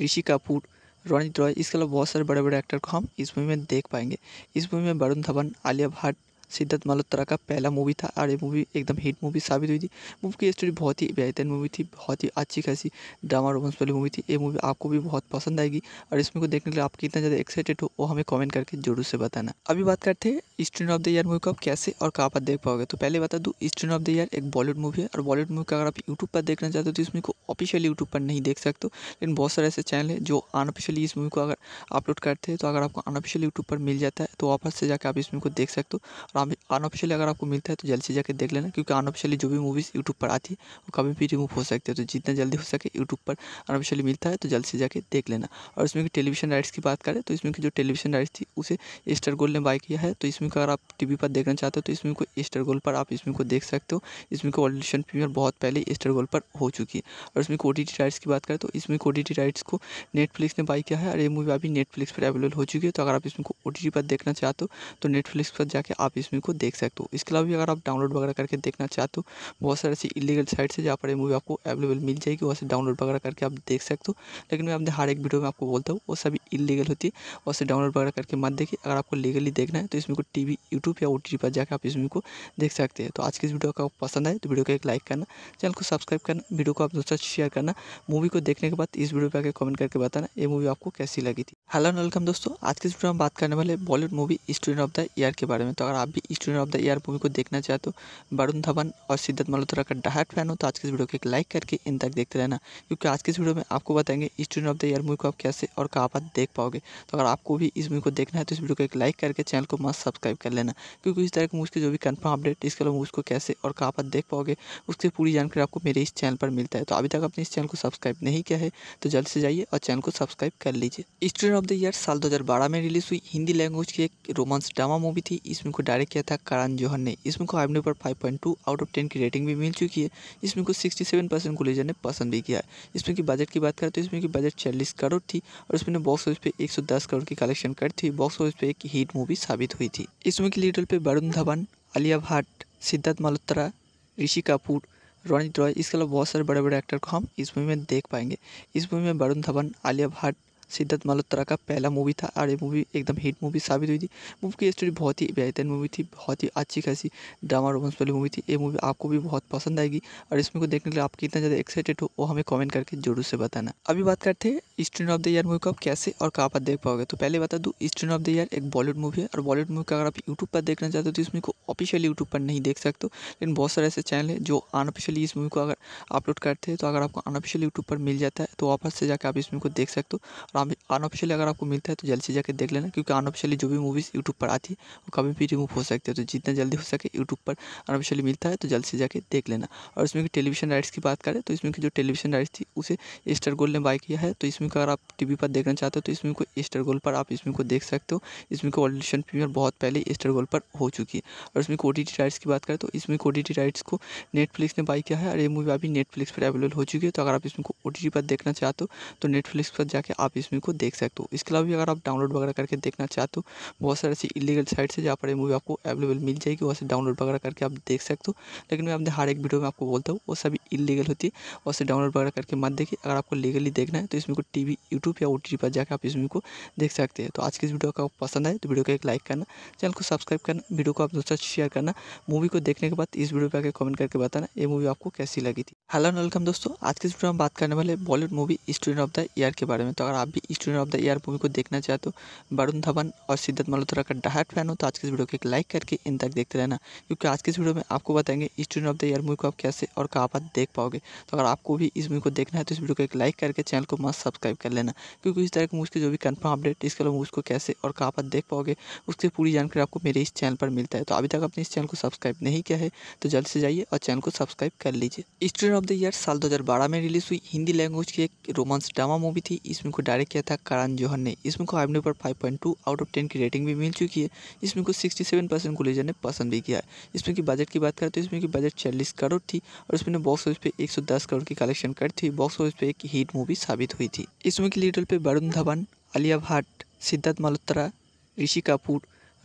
ऋषि कपूर रोनित रॉय इसके अलावा बहुत सारे बड़े बड़े एक्टर को हम इस मूवी में देख पाएंगे इस मूवी में वरुण धवन आलिया भट्ट सिद्धार्थ मल्होत्रा का पहला मूवी था और ये मूवी एकदम हिट मूवी साबित हुई थी मूवी की स्टोरी बहुत ही बेहतर मूवी थी बहुत ही अच्छी खासी ड्रामा रोमांस वाली मूवी थी ये मूवी आपको भी बहुत पसंद आएगी और इस मूवी को देखने के लिए आप कितना ज़्यादा एक्साइटेड हो वो हमें कमेंट करके जरूर से बताना अभी बात करते हैं student of the year movie को आप कैसे और कहाँ पर देख पाओगे तो पहले बता दूँ स्टूडेंट ऑफ द ईयर एक बॉलीवुड मूवी है और बॉलीवुड मूवी का अगर आप यूट्यूब पर देखना चाहते हो तो इस मूवी को ऑफिशियली यूट्यूब पर नहीं देख सकते हो लेकिन बहुत सारे ऐसे चैनल है जो अनऑफिशियली इस मूवी को अगर अपलोड करते हैं तो अगर आपको अनऑफिशियल यूट्यूब पर मिल जाता है तो वापस से जाकर आप इस मूवी को देख सकते हो और अनऑफिशियली अगर आपको मिलता है तो जल्द से जाकर देख लेना क्योंकि अनऑफिशियली जो भी मूवीज़ यूट्यूब पर आती है वो कभी भी रिमूव हो सकती है तो जितना जल्दी हो सके यूट्यूब पर अनऑफिशियली मिलता है तो जल्द से जाकर देख लेना और इसमें की टेलीविजन राइट्स की बात करें तो इसमें की जो टेलीविजन राइट्स थी उसे एस्टर गोल्ड ने बाय किया है तो इसमें अगर आप टी पर देखना चाहते हो तो इसमें को एस्टर गोल्ड पर आप इसमें को देख सकते हो इसमें को ऑडिशन प्रीमियर बहुत पहले एस्टर गोल्ड पर हो चुकी है और इसमें को राइट्स की बात करें तो इसमें को राइट्स को नेटफ्लिक्स ने बाई किया है और ये मूवी अभी नेटफ्लिक्स पर अवेलेबल हो चुकी है तो अगर आप इसमें को ओ पर देखना चाहते हो तो नेटफ्लिक्स पर जाके आप इसमें मूवी को देख सकते हो इसके अलावा भी अगर आप डाउनलोड वगैरह करके देखना चाहते हो बहुत सारी ऐसी इलीगल साइट्स है जहाँ पर मूवी आपको अवेलेबल मिल जाएगी वहाँ से डाउनलोड वगैरह करके आप देख सकते हो लेकिन मैं अपने हर एक वीडियो में आपको बोलता हूँ वो सभी इलीगल होती है वहाँ से डाउनलोड वगैरह करके मत देखिए अगर आपको लीगली देखना है तो इसमें को टी यूट्यूब या ओ पर जाकर आप इस मूवी को देख सकते हैं तो आज की इस वीडियो का पसंद आए तो वीडियो को एक लाइक करना चैनल को सब्सक्राइब करना वीडियो को आप दोस्तों शेयर करना मूवी को देखने के बाद इस वीडियो पर आकर कमेंट करके बताना ये मूवी आपको कैसी लगी थी हेलो वेलकम दोस्तों आज के इस वीडियो में बात करने वाले Bollywood movie student of the year के बारे में तो अगर आप भी student of the year movie को देखना चाहे तो वरुण धवन और सिद्धत मल्होत्रा का डायरेक्ट फैन हो तो आज के इस वीडियो को एक लाइक करके इन तक देखते रहना क्योंकि आज के इस वीडियो में आपको बताएंगे student of the year movie को आप कैसे और कहाँ पर देख पाओगे तो अगर आपको भी इस मूवी को देखना है तो इस वीडियो को एक लाइक करके चैनल को मस्त सब्सक्राइब कर लेना क्योंकि इस तरह की मूवी के जो भी कन्फर्म अपडेट इसके अलावा मूवी को कैसे और कहाँ पर देख पाओगे उसकी पूरी जानकारी आपको मेरे इस चैनल पर मिलता है तो अभी तक आपने इस चैनल को सब्सक्राइब नहीं किया है तो जल्द से जाइए और चैनल को सब्सक्राइब कर लीजिए स्टूडेंट ऑफ द ईयर साल दो में रिलीज हुई हिंदी लैंग्वेज की एक रोमांस ड्रामा मूवी थी इसमें को डायरेक्ट जारी किया था करण जौहर ने इसमें को आई पर five point two out of ten की रेटिंग भी मिल चुकी है इसमें को सिक्सटी सेवन परसेंट लेजर ने पसंद भी किया है इसमें की बजट की बात करें तो इसमें की बजट चालीस करोड़ थी और इसमें बॉक्स ऑफिस पे एक सौ दस करोड़ की कलेक्शन करी थी बॉक्स ऑफिस पे एक हीट मूवी साबित हुई थी इसमें की लीडर रोल पे वरुण धवन आलिया भट्ट सिद्धार्थ मल्होत्रा ऋषि कपूर रोनित रॉय इसके अलावा बहुत सारे बड़े बड़े एक्टर को हम इस मूवी में देख पाएंगे इस मूवी में वरुण धवन आलिया भट्ट सिद्धार्थ मल्होत्रा का पहला मूवी था और ये मूवी एकदम हिट मूवी साबित हुई थी मूवी की स्टोरी बहुत ही बेहतरीन मूवी थी बहुत ही अच्छी खासी ड्रामा रोमांस वाली मूवी थी ये मूवी आपको भी बहुत पसंद आएगी और इसमें को देखने के लिए आप कितना ज़्यादा एक्साइटेड हो वो हमें कॉमेंट करके जरूर से बताना अभी बात करते हैं student of the year movie को आप कैसे और कहाँ पर देख पाओगे तो पहले बता दूँ स्टूडेंट ऑफ द ईयर एक बॉलीवुड मूवी है और बॉलीवुड मूवी का अगर आप यूट्यूब पर देखना चाहते हो तो इसमें को ऑफिशियली यूट्यूब पर नहीं देख सकते हो लेकिन बहुत सारे ऐसे चैनल है जो अनऑफिशियली इस मूवी को अगर अपलोड करते हैं तो अगर आपको अनऑफिशियल यूट्यूब पर मिल जाता है तो वापस से जाकर आप इस मूवी को देख सकते हो और अनऑफिशियली अगर आपको मिलता है तो जल्द से जाकर देख लेना क्योंकि अनऑफिशियली जो भी मूवीज़ यूट्यूब पर आती है वो कभी भी रिमूव हो सकती है तो जितना जल्दी हो सके यूट्यूब पर अनऑफिशियली मिलता है तो जल्द से जाकर देख लेना और इसमें की टेलीविजन राइट्स की बात करें तो इसमें की जो टेलीविजन राइट्स थी उसे स्टार गोल्ड ने बाय किया है तो इसमें अगर आप टी पर देखना चाहते हो तो इसमें को स्टार गोल्ड पर आप इसमें को देख सकते हो इसमें को ऑडिशन प्रीमियर बहुत पहले स्टार गोल्ड पर हो चुकी है और इसमें को राइट्स की बात करें तो इसमें को राइट्स को नेटफ्लिक्स ने बाई किया है और ये मूवी अभी नेटफ्लिक्स पर अवेलेबल हो चुकी है तो अगर आप इसमें को ओ पर देखना चाहते हो तो नेटफ्लिक्स पर जाके आप इसमें मूवी को देख सकते हो इसके अलावा भी अगर आप डाउनलोड वगैरह करके देखना चाहते हो बहुत सारी ऐसी इलीगल साइट्स है जहाँ पर मूवी आपको अवेलेबल मिल जाएगी वहाँ से डाउनलोड वगैरह करके आप देख सकते हो लेकिन मैं अपने हर एक वीडियो में आपको बोलता हूँ वो सभी इलीगल होती है वहाँ से डाउनलोड वगैरह करके मत देखिए अगर आपको लीगली देखना है तो इसमें को टी यूट्यूब या ओ पर जाकर आप इस मूवी को देख सकते हैं तो आज की इस वीडियो का पसंद आए तो वीडियो को एक लाइक करना चैनल को सब्सक्राइब करना वीडियो को आप दोस्तों शेयर करना मूवी को देखने के बाद इस वीडियो पर आकर कमेंट करके बताना ये मूवी आपको कैसी लगी थी हेलो वेलकम दोस्तों आज के इस वीडियो में बात करने वाले Bollywood movie student of the year के बारे में तो अगर आप भी student of the year movie को देखना चाहते हो तो वरुण धवन और सिद्धत मल्होत्रा का डायरेक्ट फैन हो तो आज के इस वीडियो को एक लाइक करके इन तक देखते रहना क्योंकि आज के इस वीडियो में आपको बताएंगे student of the year movie को आप कैसे और कहाँ पर देख पाओगे तो अगर आपको भी इस मूवी को देखना है तो इस वीडियो को एक लाइक करके चैनल को मस्त सब्सक्राइब कर लेना क्योंकि इस तरह की मूवी के जो भी कन्फर्म अपडेट इसके अलावा मूवी को कैसे और कहाँ पर देख पाओगे उसकी पूरी जानकारी आपको मेरे इस चैनल पर मिलता है तो अभी तक आपने इस चैनल को सब्सक्राइब नहीं किया है तो जल्द से जाइए और चैनल को सब्सक्राइब कर लीजिए स्टूडेंट ऑफ द ईयर साल दो में रिलीज हुई हिंदी लैंग्वेज की एक रोमांस ड्रामा मूवी थी इसमें को डायरेक्ट जारी किया था करण जौहर ने इसमें को आई पर five point two out of ten की रेटिंग भी मिल चुकी है इसमें को सिक्सटी सेवन परसेंट गुलेजर ने पसंद भी किया है इसमें की बजट की बात करें तो इसमें की बजट चालीस करोड़ थी और इसमें बॉक्स ऑफिस पे एक सौ दस करोड़ की कलेक्शन करी थी बॉक्स ऑफिस पे एक हीट मूवी साबित हुई थी इसमें की लीडर रोल पे वरुण धवन आलिया भट्ट सिद्धार्थ मल्होत्रा ऋषि कपूर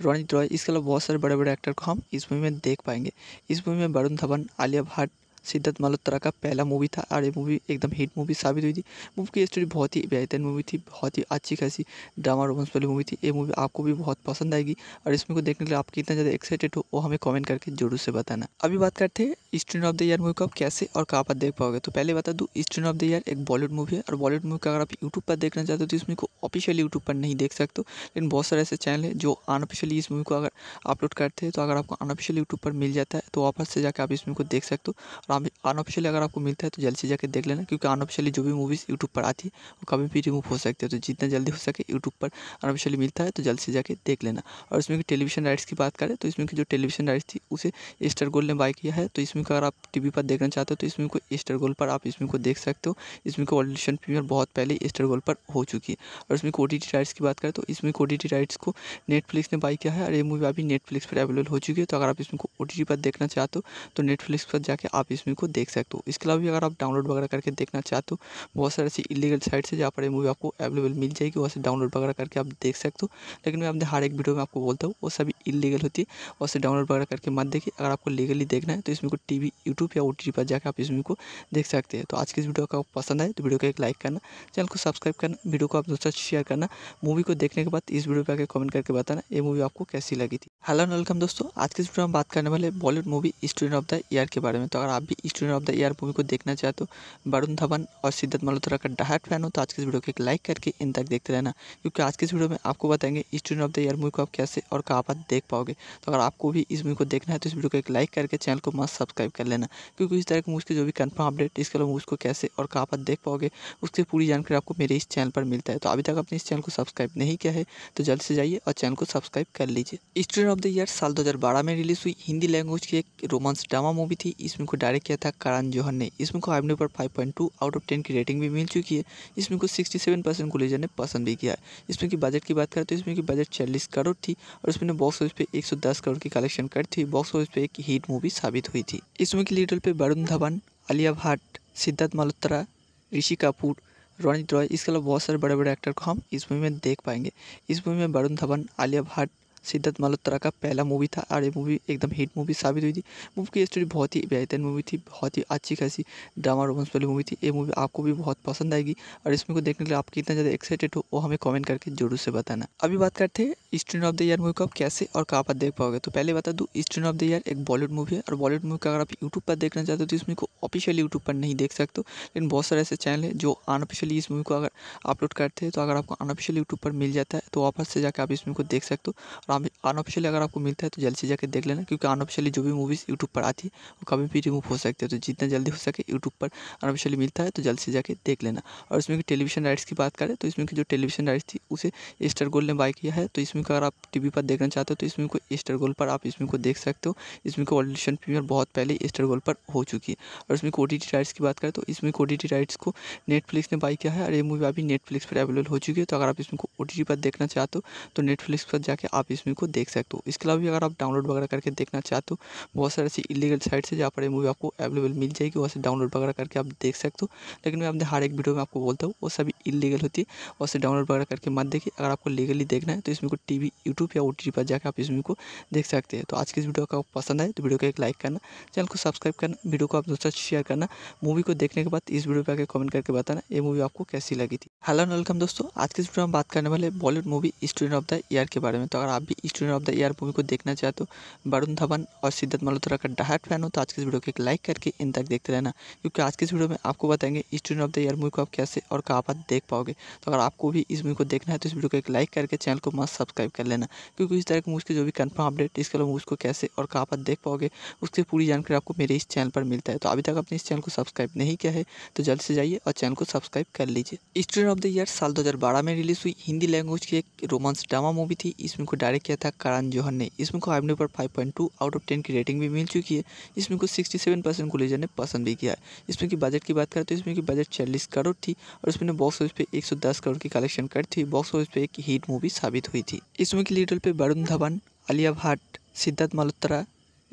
रोनित रॉय इसके अलावा बहुत सारे बड़े बड़े एक्टर को हम इस मूवी में देख पाएंगे इस मूवी में वरुण धवन आलिया भट्ट सिद्धार्थ मल्होत्रा का पहला मूवी था और ये मूवी एकदम हिट मूवी साबित हुई थी मूवी की स्टोरी बहुत ही बेहतरीन मूवी थी बहुत ही अच्छी खासी ड्रामा रोमांस वाली मूवी थी ये मूवी आपको भी बहुत पसंद आएगी और इसमें को देखने के लिए आप कितना ज़्यादा एक्साइटेड हो वो हमें कमेंट करके जरूर से बताना अभी बात करते हैं student of the year movie को आप कैसे और कहाँ पर देख पाओगे तो पहले बता दूँ स्टूडेंट ऑफ द ईयर एक बॉलीवुड मूवी है और बॉलीवुड मूवी का अगर आप यूट्यूब पर देखना चाहते हो तो इसमें को ऑफिशियली यूट्यूब पर नहीं देख सकते लेकिन बहुत सारे ऐसे चैनल है जो अनऑफिशियली इस मूवी को अगर अपलोड करते हैं तो अगर आपको अनऑफिशियल यूट्यूब पर मिल जाता है तो वहाँ से जाकर आप इस मूवी को देख सकते हो और अनऑफिशियली अगर आपको मिलता है तो जल्द से जाकर देख लेना क्योंकि अनऑफिशियली जो भी मूवीज़ यूट्यूब पर आती है वो कभी भी रिमूव हो सकती है तो जितना जल्दी हो सके यूट्यूब पर अनऑफिशियली मिलता है तो जल्द से जाकर देख लेना और इसमें की टेलीविजन राइट्स की बात करें तो इसमें की जो टेलीविजन राइट्स थी उसे एस्टर गोल्ड ने बाय किया है तो इसमें अगर आप टी पर देखना चाहते हो तो इसमें को एस्टर गोल्ड पर आप इसमें को देख सकते हो इसमें को ऑडिशन प्रीमियर बहुत पहले एस्टर गोल्ड पर हो चुकी है और इसमें को राइट्स की बात करें तो इसमें को राइट्स को नेटफ्लिक्स ने बाई किया है और ये मूवी अभी नेटफ्लिक्स पर अवेलेबल हो चुकी है तो अगर आप इसमें को पर देखना चाहते हो तो नेटफ्लिक्स पर जाके आप इसमें को देख सकते हो इसके अलावा भी अगर आप डाउनलोड वगैरह करके देखना चाहते हो बहुत सारे ऐसी इलीगल साइट्स है जहाँ पर ये मूवी आपको अवेलेबल मिल जाएगी वहाँ से डाउनलोड वगैरह करके आप देख सकते हो लेकिन मैं अपने हर एक वीडियो में आपको बोलता हूँ वो सभी इलीगल होती है वहाँ से डाउनलोड वगैरह करके मत देखिए अगर आपको लीगली देखना है तो इसमें को टी यूट्यूब या ओ पर जाकर आप इसमें को देख सकते हैं तो आज की इस वीडियो का पसंद आए तो वीडियो को एक लाइक करना चैनल को सब्सक्राइब करना वीडियो को आप दोस्तों शेयर करना मूवी को देखने के बाद इस वीडियो पर आकर कमेंट करके बताना ये मूवी आपको कैसी लगी थी हेलो वेलकम दोस्तों आज के इस वीडियो में बात करने वाले Bollywood movie student of the year के बारे में तो अगर आप भी student of the year movie को देखना चाहे तो वरुण धवन और सिद्धत मल्होत्रा का डहाट फैन हो तो आज के इस वीडियो को एक लाइक करके इन तक देखते रहना क्योंकि आज के इस वीडियो में आपको बताएंगे student of the year movie को आप कैसे और कहाँ पर देख पाओगे तो अगर आपको भी इस मूवी को देखना है तो इस वीडियो को एक लाइक करके चैनल को मस्त सब्सक्राइब कर लेना क्योंकि इस तरह की मूवी के जो भी कन्फर्म अपडेट इसके अलावा मूवी को कैसे और कहाँ पर देख पाओगे उसकी पूरी जानकारी आपको मेरे इस चैनल पर मिलता है तो अभी तक आपने इस चैनल को सब्सक्राइब नहीं किया है तो जल्द से जाइए और चैनल को सब्सक्राइब कर लीजिए स्टूडेंट ऑफ द ईयर साल दो में रिलीज़ हुई हिंदी लैंग्वेज की एक रोमांस ड्रामा मूवी थी इसमें को डायरेक्ट जारी किया था करण जौहर ने इसमें को आई पर five point two out of ten की रेटिंग भी मिल चुकी है इसमें को सिक्सटी सेवन परसेंट कुलेजर ने पसंद भी किया है इसमें की बजट की बात करें तो इसमें की बजट चालीस करोड़ थी और इसमें बॉक्स ऑफिस पे एक सौ दस करोड़ की कलेक्शन करती थी बॉक्स ऑफिस पे एक हीट मूवी साबित हुई थी इसमें की लीडर लीड पे वरुण धवन आलिया भट्ट सिद्धार्थ मल्होत्रा ऋषि कपूर रोनित रॉय इसके अलावा बहुत सारे बड़े बड़े एक्टर को हम इस मूवी में देख पाएंगे इस मूवी में वरुण धवन आलिया भट्ट सिद्धार्थ मल्होत्रा का पहला मूवी था और ये मूवी एकदम हिट मूवी साबित हुई थी मूवी की स्टोरी बहुत ही बेहतरीन मूवी थी बहुत ही अच्छी खासी ड्रामा रोमांस वाली मूवी थी ये मूवी आपको भी बहुत पसंद आएगी और इसमें को देखने के लिए आप कितना ज़्यादा एक्साइटेड हो वो हमें कमेंट करके जरूर से बताना अभी बात करते हैं student of the year movie को आप कैसे और कहाँ पर देख पाओगे तो पहले बता दूँ स्टूडेंट ऑफ द ईयर एक बॉलीवुड मूवी है और बॉलीवुड मूवी का अगर आप यूट्यूब पर देखना चाहते हो तो इसमें को ऑफिशियली यूट्यूब पर नहीं देख सकते लेकिन बहुत सारे ऐसे चैनल है जो अनऑफिशियली इस मूवी को अगर अपलोड करते हैं तो अगर आपको अनऑफिशियल यूट्यूब पर मिल जाता है तो वापस से जाकर आप इसमें को देख सकते हो अनऑफिशियली अगर आपको मिलता है तो जल्द से जाकर देख लेना क्योंकि अनऑफिशियली जो भी मूवीज़ यूट्यूब पर आती है वो कभी भी रिमूव हो सकती है तो जितना जल्दी हो सके यूट्यूब पर अनऑफिशियली मिलता है तो जल्द से जाकर देख लेना और इसमें की टेलीविजन राइट्स की बात करें तो इसमें की जो टेलीविजन राइट्स थी उसे एस्टर गोल्ड ने बाय किया है तो इसमें अगर आप टी पर देखना चाहते हो तो इसमें को एस्टर गोल्ड पर आप इसमें को देख सकते हो इसमें को ऑडिशन प्रीमियर बहुत पहले एस्टर गोल्ड पर हो चुकी है और इसमें को राइट्स की बात करें तो इसमें को टी राइट्स को नेटफ्लिक्स ने बाई किया है और ये मूवी अभी नेटफ्लिक्स पर अवेलेबल हो चुकी है तो अगर आप इसमें को ओ पर देखना चाहते हो तो नेटफ्लिक्स पर जाकर आप इसमें को देख सकते हो इसके अलावा भी अगर आप डाउनलोड वगैरह करके देखना चाहते हो बहुत सारी ऐसी इलीगल साइट्स है जहाँ पर मूवी आपको अवेलेबल मिल जाएगी वहाँ से डाउनलोड वगैरह करके आप देख सकते हो लेकिन मैं अपने हर एक वीडियो में आपको बोलता हूँ वो सभी इलीगल होती है वहाँ से डाउनलोड वगैरह करके मत देखिए अगर आपको लीगली देखना है तो इसमें को टी यूट्यूब या ओ पर जाकर आप इसमें को देख सकते हैं तो आज की इस वीडियो का पसंद आए तो वीडियो को एक लाइक करना चैनल को सब्सक्राइब करना वीडियो को आप दोस्तों शेयर करना मूवी को देखने के बाद इस वीडियो पर आकर कमेंट करके बताना ये मूवी आपको कैसी लगी थी हेलो वेलकम दोस्तों आज के इस वीडियो में बात करने वाले Bollywood movie student of the year के बारे में तो अगर आप भी student of the year movie को देखना चाहते तो वरुण धवन और सिद्धत मल्होत्रा का डहाट फैन हो तो आज के इस वीडियो को एक लाइक करके इन तक देखते रहना क्योंकि आज के इस वीडियो में आपको बताएंगे student of the year movie को आप कैसे और कहाँ पर देख पाओगे तो अगर आपको भी इस मूवी को देखना है तो इस वीडियो को एक लाइक करके चैनल को मस्त सब्सक्राइब कर लेना क्योंकि इस तरह की मूवी के जो भी कन्फर्म अपडेट इसके अलावा उसको कैसे और कहाँ पर देख पाओगे उसकी पूरी जानकारी आपको मेरे इस चैनल पर मिलता है तो अभी तक आपने इस चैनल को सब्सक्राइब नहीं किया है तो जल्द से जाइए और चैनल को सब्सक्राइब कर लीजिए स्टूडेंट ऑफ द ईयर साल दो में रिलीज़ हुई हिंदी लैंग्वेज की एक रोमांस ड्रामा मूवी थी इसमें को डायरेक्ट तैयारी किया था करण जौहर ने इसमें को आईएमडी पर 5.2 आउट ऑफ 10 की रेटिंग भी मिल चुकी है इसमें मूवी को 67 परसेंट गुलेजर ने पसंद भी किया है इसमें की बजट की बात करें तो इसमें की बजट चालीस करोड़ थी और इसमें बॉक्स ऑफिस पे 110 करोड़ की कलेक्शन करती थी बॉक्स ऑफिस पे एक हीट मूवी साबित हुई थी इसमें की लीडर लीड पर वरुण धवन आलिया भट्ट सिद्धार्थ मल्होत्रा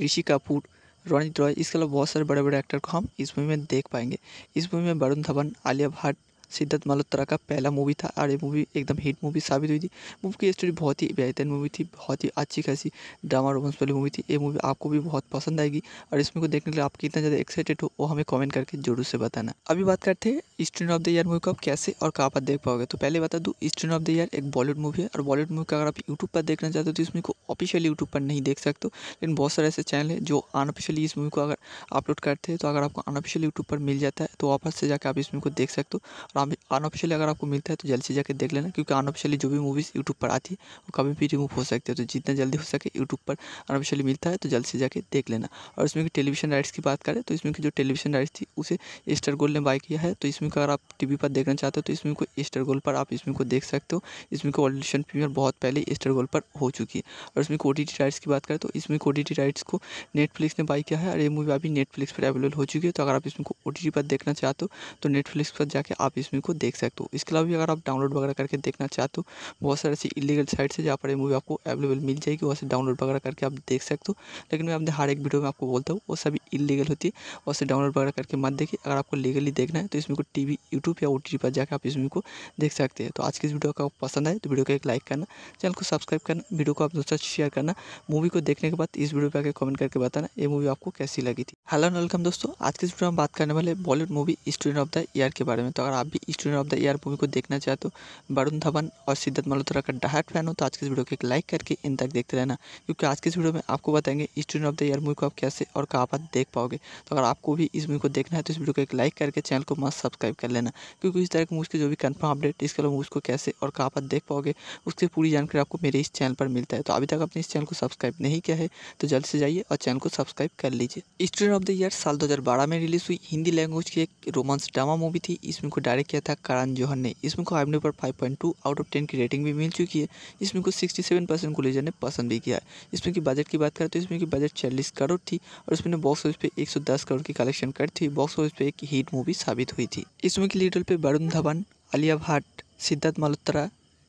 ऋषि कपूर रोनित रॉय इसके अलावा बहुत सारे बड़े बड़े एक्टर को हम इस मूवी में देख पाएंगे इस मूवी में वरुण धवन आलिया भट्ट सिद्धार्थ मल्होत्रा का पहला मूवी था और ये मूवी एकदम हिट मूवी साबित हुई थी मूवी की स्टोरी बहुत ही बेहतरीन मूवी थी बहुत ही अच्छी खासी ड्रामा रोमांस वाली मूवी थी ये मूवी आपको भी बहुत पसंद आएगी और इसमें को देखने के लिए आप कितना ज़्यादा एक्साइटेड हो वो हमें कमेंट करके जरूर से बताना अभी बात करते हैं student of the year movie को आप कैसे और कहाँ पर देख पाओगे तो पहले बता दूँ स्टूडेंट ऑफ द ईयर एक बॉलीवुड मूवी है और बॉलीवुड मूवी का अगर आप यूट्यूब पर देखना चाहते हो तो इसमें को ऑफिशियली यूट्यूब पर नहीं देख सकते लेकिन बहुत सारे ऐसे चैनल है जो अनऑफिशियली इस मूवी को अगर अपलोड करते हैं तो अगर आपको अनऑफिशियल यूट्यूब पर मिल जाता है तो वापस से जाकर आप इसमें को देख सकते हो और अनऑफिशियली अगर आपको मिलता है तो जल्द से जाकर देख लेना क्योंकि अनऑफिशियली जो भी मूवीज़ यूट्यूब पर आती है वो कभी भी रिमूव हो सकती है तो जितना जल्दी हो सके यूट्यूब पर अनऑफिशियली मिलता है तो जल्द से जाकर देख लेना और इसमें टेलीविजन राइट्स की बात करें तो इसमें की जो टेलीविजन राइट्स थी उसे स्टार गोल्ड ने बाय किया है तो इसमें अगर आप टी पर देखना चाहते हो तो इसमें को एस्टर गोल्ड पर आप इसमें को देख सकते हो इसमें को ऑडिशन प्रीमियर बहुत पहले स्टार गोल्ड पर हो चुकी है और इसमें को ओ राइट्स की बात करें तो इसमें को ओ राइट्स को नेटफ्लिक्स ने बाई किया है और ये मूवी अभी नेटफ्लिक्स पर अवेलेबल हो चुकी है तो अगर आप इसमें को ओ पर देखना चाहते हो तो नेटफ्लिक्स पर जाकर आप इस को देख सकते हो इसके अलावा भी अगर आप डाउनलोड वगैरह करके देखना चाहते हो बहुत सारे ऐसी इलीगल साइट्स है जहाँ पर मूवी आपको अवेलेबल मिल जाएगी वहाँ से डाउनलोड वगैरह करके आप देख सकते हो लेकिन मैं अपने हर एक वीडियो में आपको बोलता हूँ वो सभी इलीगल होती है वहाँ से डाउनलोड वगैरह करके मत देखिए अगर आपको लीगली देखना है तो इसमें को टी वी यूट्यूब या ओ टी पर जाकर आप इस मूवी को देख सकते हैं तो आज की इस वीडियो का पसंद आए तो वीडियो को एक लाइक करना चैनल को सब्सक्राइब करना वीडियो को आप दोस्तों शेयर करना मूवी को देखने के बाद इस वीडियो पर आकर कमेंट करके बताना ये मूवी आपको कैसी लगी थी हेलो वेलकम दोस्तों आज के इस वीडियो में बात करने वाले Bollywood movie student of the year के बारे में तो अगर आप भी student of the year movie को देखना चाहे तो वरुण धवन और सिद्धार्थ मल्होत्रा का डायट फैन हो तो आज के इस वीडियो को एक लाइक करके इन तक देखते रहना क्योंकि आज के इस वीडियो में आपको बताएंगे student of the year movie को आप कैसे और कहाँ पर देख पाओगे तो अगर आपको भी इस मूवी को देखना है तो इस वीडियो को एक लाइक करके चैनल को मस्त सब्सक्राइब कर लेना क्योंकि इस तरह की मूवी के जो भी कन्फर्म अपडेट इसके अलावा मूवी को कैसे और कहाँ पर देख पाओगे उसकी पूरी जानकारी आपको मेरे इस चैनल पर मिलता है तो अभी तक आपने इस चैनल को सब्सक्राइब नहीं किया है तो जल्द से जाइए और चैनल को सब्सक्राइब कर लीजिए स्टूडेंट ऑफ द ईयर साल बारह में रिलीज हुई हिंदी लैंग्वेज की एक रोमांस ड्रामा मूवी थी इसमें को डायरेक्ट किया था करण जौहर ने इस मूवी को आईएमडी पर 5.2 आउट ऑफ 10 की रेटिंग भी मिल चुकी है इसमें मूवी को 67 परसेंट गुलेजर ने पसंद भी किया है इसमें की बजट की बात करें तो इसमें की बजट चालीस करोड़ थी और इसमें बॉक्स ऑफिस पे 110 करोड़ की कलेक्शन कर थी बॉक्स ऑफिस पे एक हीट मूवी साबित हुई थी इसमें की लीडर लीड पर वरुण धवन आलिया भट्ट सिद्धार्थ मल्होत्रा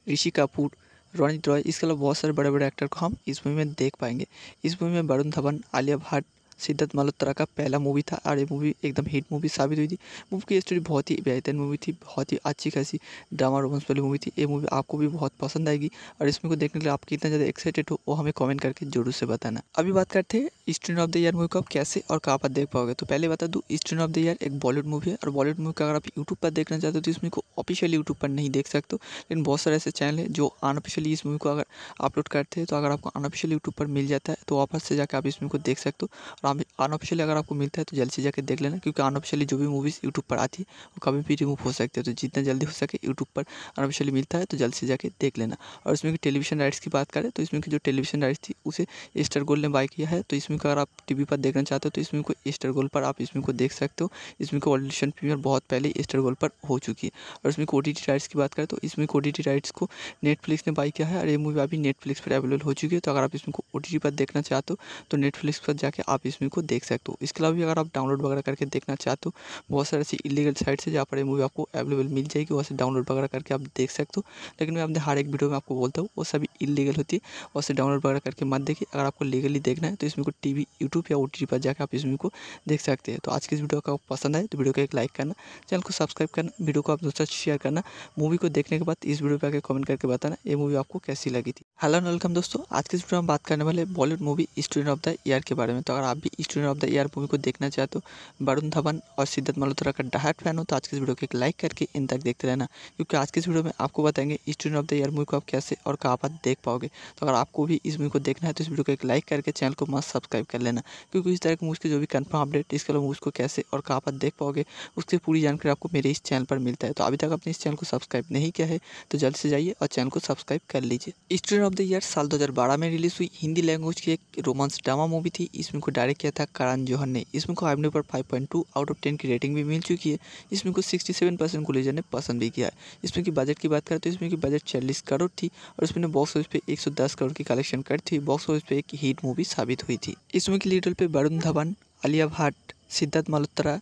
ऋषि कपूर रोनित रॉय इसके अलावा बहुत सारे बड़े बड़े एक्टर को हम इस मूवी में देख पाएंगे इस मूवी में वरुण धवन आलिया भट्ट सिद्धार्थ मल्होत्रा का पहला मूवी था और ये मूवी एकदम हिट मूवी साबित हुई थी मूवी की स्टोरी बहुत ही बेहतरीन मूवी थी बहुत ही अच्छी खासी ड्रामा रोमांस वाली मूवी थी ये मूवी आपको भी बहुत पसंद आएगी और इसमें को देखने के लिए आप कितना ज़्यादा एक्साइटेड हो वो हमें कॉमेंट करके जरूर से बताना अभी बात करते हैं student of the year movie को आप कैसे और कहाँ पर देख पाओगे तो पहले बता दूँ स्टूडेंट ऑफ द ईयर एक बॉलीवुड मूवी है और बॉलीवुड मूवी का अगर आप यूट्यूब पर देखना चाहते हो तो इसमें को ऑफिशियली यूट्यूब पर नहीं देख सकते लेकिन बहुत सारे ऐसे चैनल है जो अनऑफिशियली इस मूवी को अगर अपलोड करते हैं तो अगर आपको अनऑफिशियल यूट्यूब पर मिल जाता है तो वापस से जाकर आप इस मूवी को देख सकते हो अनऑफिशियली अगर आपको मिलता है तो जल्द से जाकर देख लेना क्योंकि अनऑफिशियली जो भी मूवीज़ यूट्यूब पर आती है वो कभी भी रिमूव हो सकती है तो जितना जल्दी हो सके यूट्यूब पर अनऑफिशियली मिलता है तो जल्द से जाकर देख लेना और इसमें की टेलीविजन राइट्स की बात करें तो इसमें की जो टेलीविजन राइट्स थी उसे स्टार गोल्ड ने बाय किया है तो इसमें अगर आप टी पर देखना चाहते हो तो इसमें को एस्टर गोल्ड पर आप इसमें को देख सकते हो इसमें को ऑडिशन प्रीमियर बहुत पहले एस्टर गोल्ड पर हो चुकी है और इसमें को राइट्स की बात करें तो इसमें को राइट्स को नेटफ्लिक्स ने बाई किया है और ये मूवी अभी नेटफ्लिक्स पर अवेलेबल हो चुकी है तो अगर आप इसमें को ओ पर देखना चाहते हो तो नेटफ्लिक्स पर जाकर आप इस इसमें को देख सकते हो इसके अलावा भी अगर आप डाउनलोड वगैरह करके देखना चाहते हो तो बहुत सारी ऐसी इलीगल साइट्स है जहाँ पर ये मूवी आपको अवेलेबल मिल जाएगी वहाँ से डाउनलोड वगैरह करके आप देख सकते हो लेकिन मैं अपने हर एक वीडियो में आपको बोलता हूँ वो सभी इलीगल होती है वहाँ से डाउनलोड वगैरह करके मत देखिए अगर आपको लीगली देखना है तो इसमें को टी वी यूट्यूब या ओ टी पर जाकर आप इसमें को देख सकते हैं तो आज की इस वीडियो का पसंद आए तो वीडियो को एक लाइक करना चैनल को सब्सक्राइब करना वीडियो को आप दोस्तों शेयर करना मूवी को देखने के बाद इस वीडियो पर आकर कमेंट करके बताना ये मूवी आपको कैसी लगी थी हेलो वेलकम दोस्तों आज के इस वीडियो में बात करने वाले Bollywood movie student of the year के बारे में तो अगर आप भी student of the year movie को देखना चाहे तो वरुण धवन और सिद्धार्थ मल्होत्रा का डायट फैन हो तो आज के इस वीडियो को एक लाइक करके इन तक देखते रहना क्योंकि आज के इस वीडियो में आपको बताएंगे student of the year movie को आप कैसे और कहाँ पर देख पाओगे तो अगर आपको भी इस मूवी को देखना है तो इस वीडियो को एक लाइक करके चैनल को मस्त सब्सक्राइब कर लेना क्योंकि इस तरह की मूवी के जो भी कन्फर्म अपडेट इसके अलावा मूवी को कैसे और कहाँ पर देख पाओगे उसकी पूरी जानकारी आपको मेरे इस चैनल पर मिलता है तो अभी तक आपने इस चैनल को सब्सक्राइब नहीं किया है तो जल्द से जाइए और चैनल को सब्सक्राइब कर लीजिए स्टूडेंट ऑफ द ईयर साल बारह में रिलीज हुई हिंदी लैंग्वेज की एक रोमांस ड्रामा मूवी थी इसमें को डायरेक्ट किया था करण जौहर ने इसमें मूवी को आईएमडी पर टू आउट ऑफ टेन की रेटिंग भी मिल चुकी है इसमें को सिक्सटी सेवन परसेंट गुलेजर ने पसंद भी किया है इसमें की बजट की बात करें तो इसमें की बजट चालीस करोड़ थी और इसमें बॉक्स ऑफिस पे एक करोड़ की कलेक्शन करती हुई बॉक्स ऑफिस पे एक हिट मूवी साबित हुई थी इस मूवी लीडर लीड पे वरुण धवन आलिया भट्ट सिद्धार्थ मल्होत्रा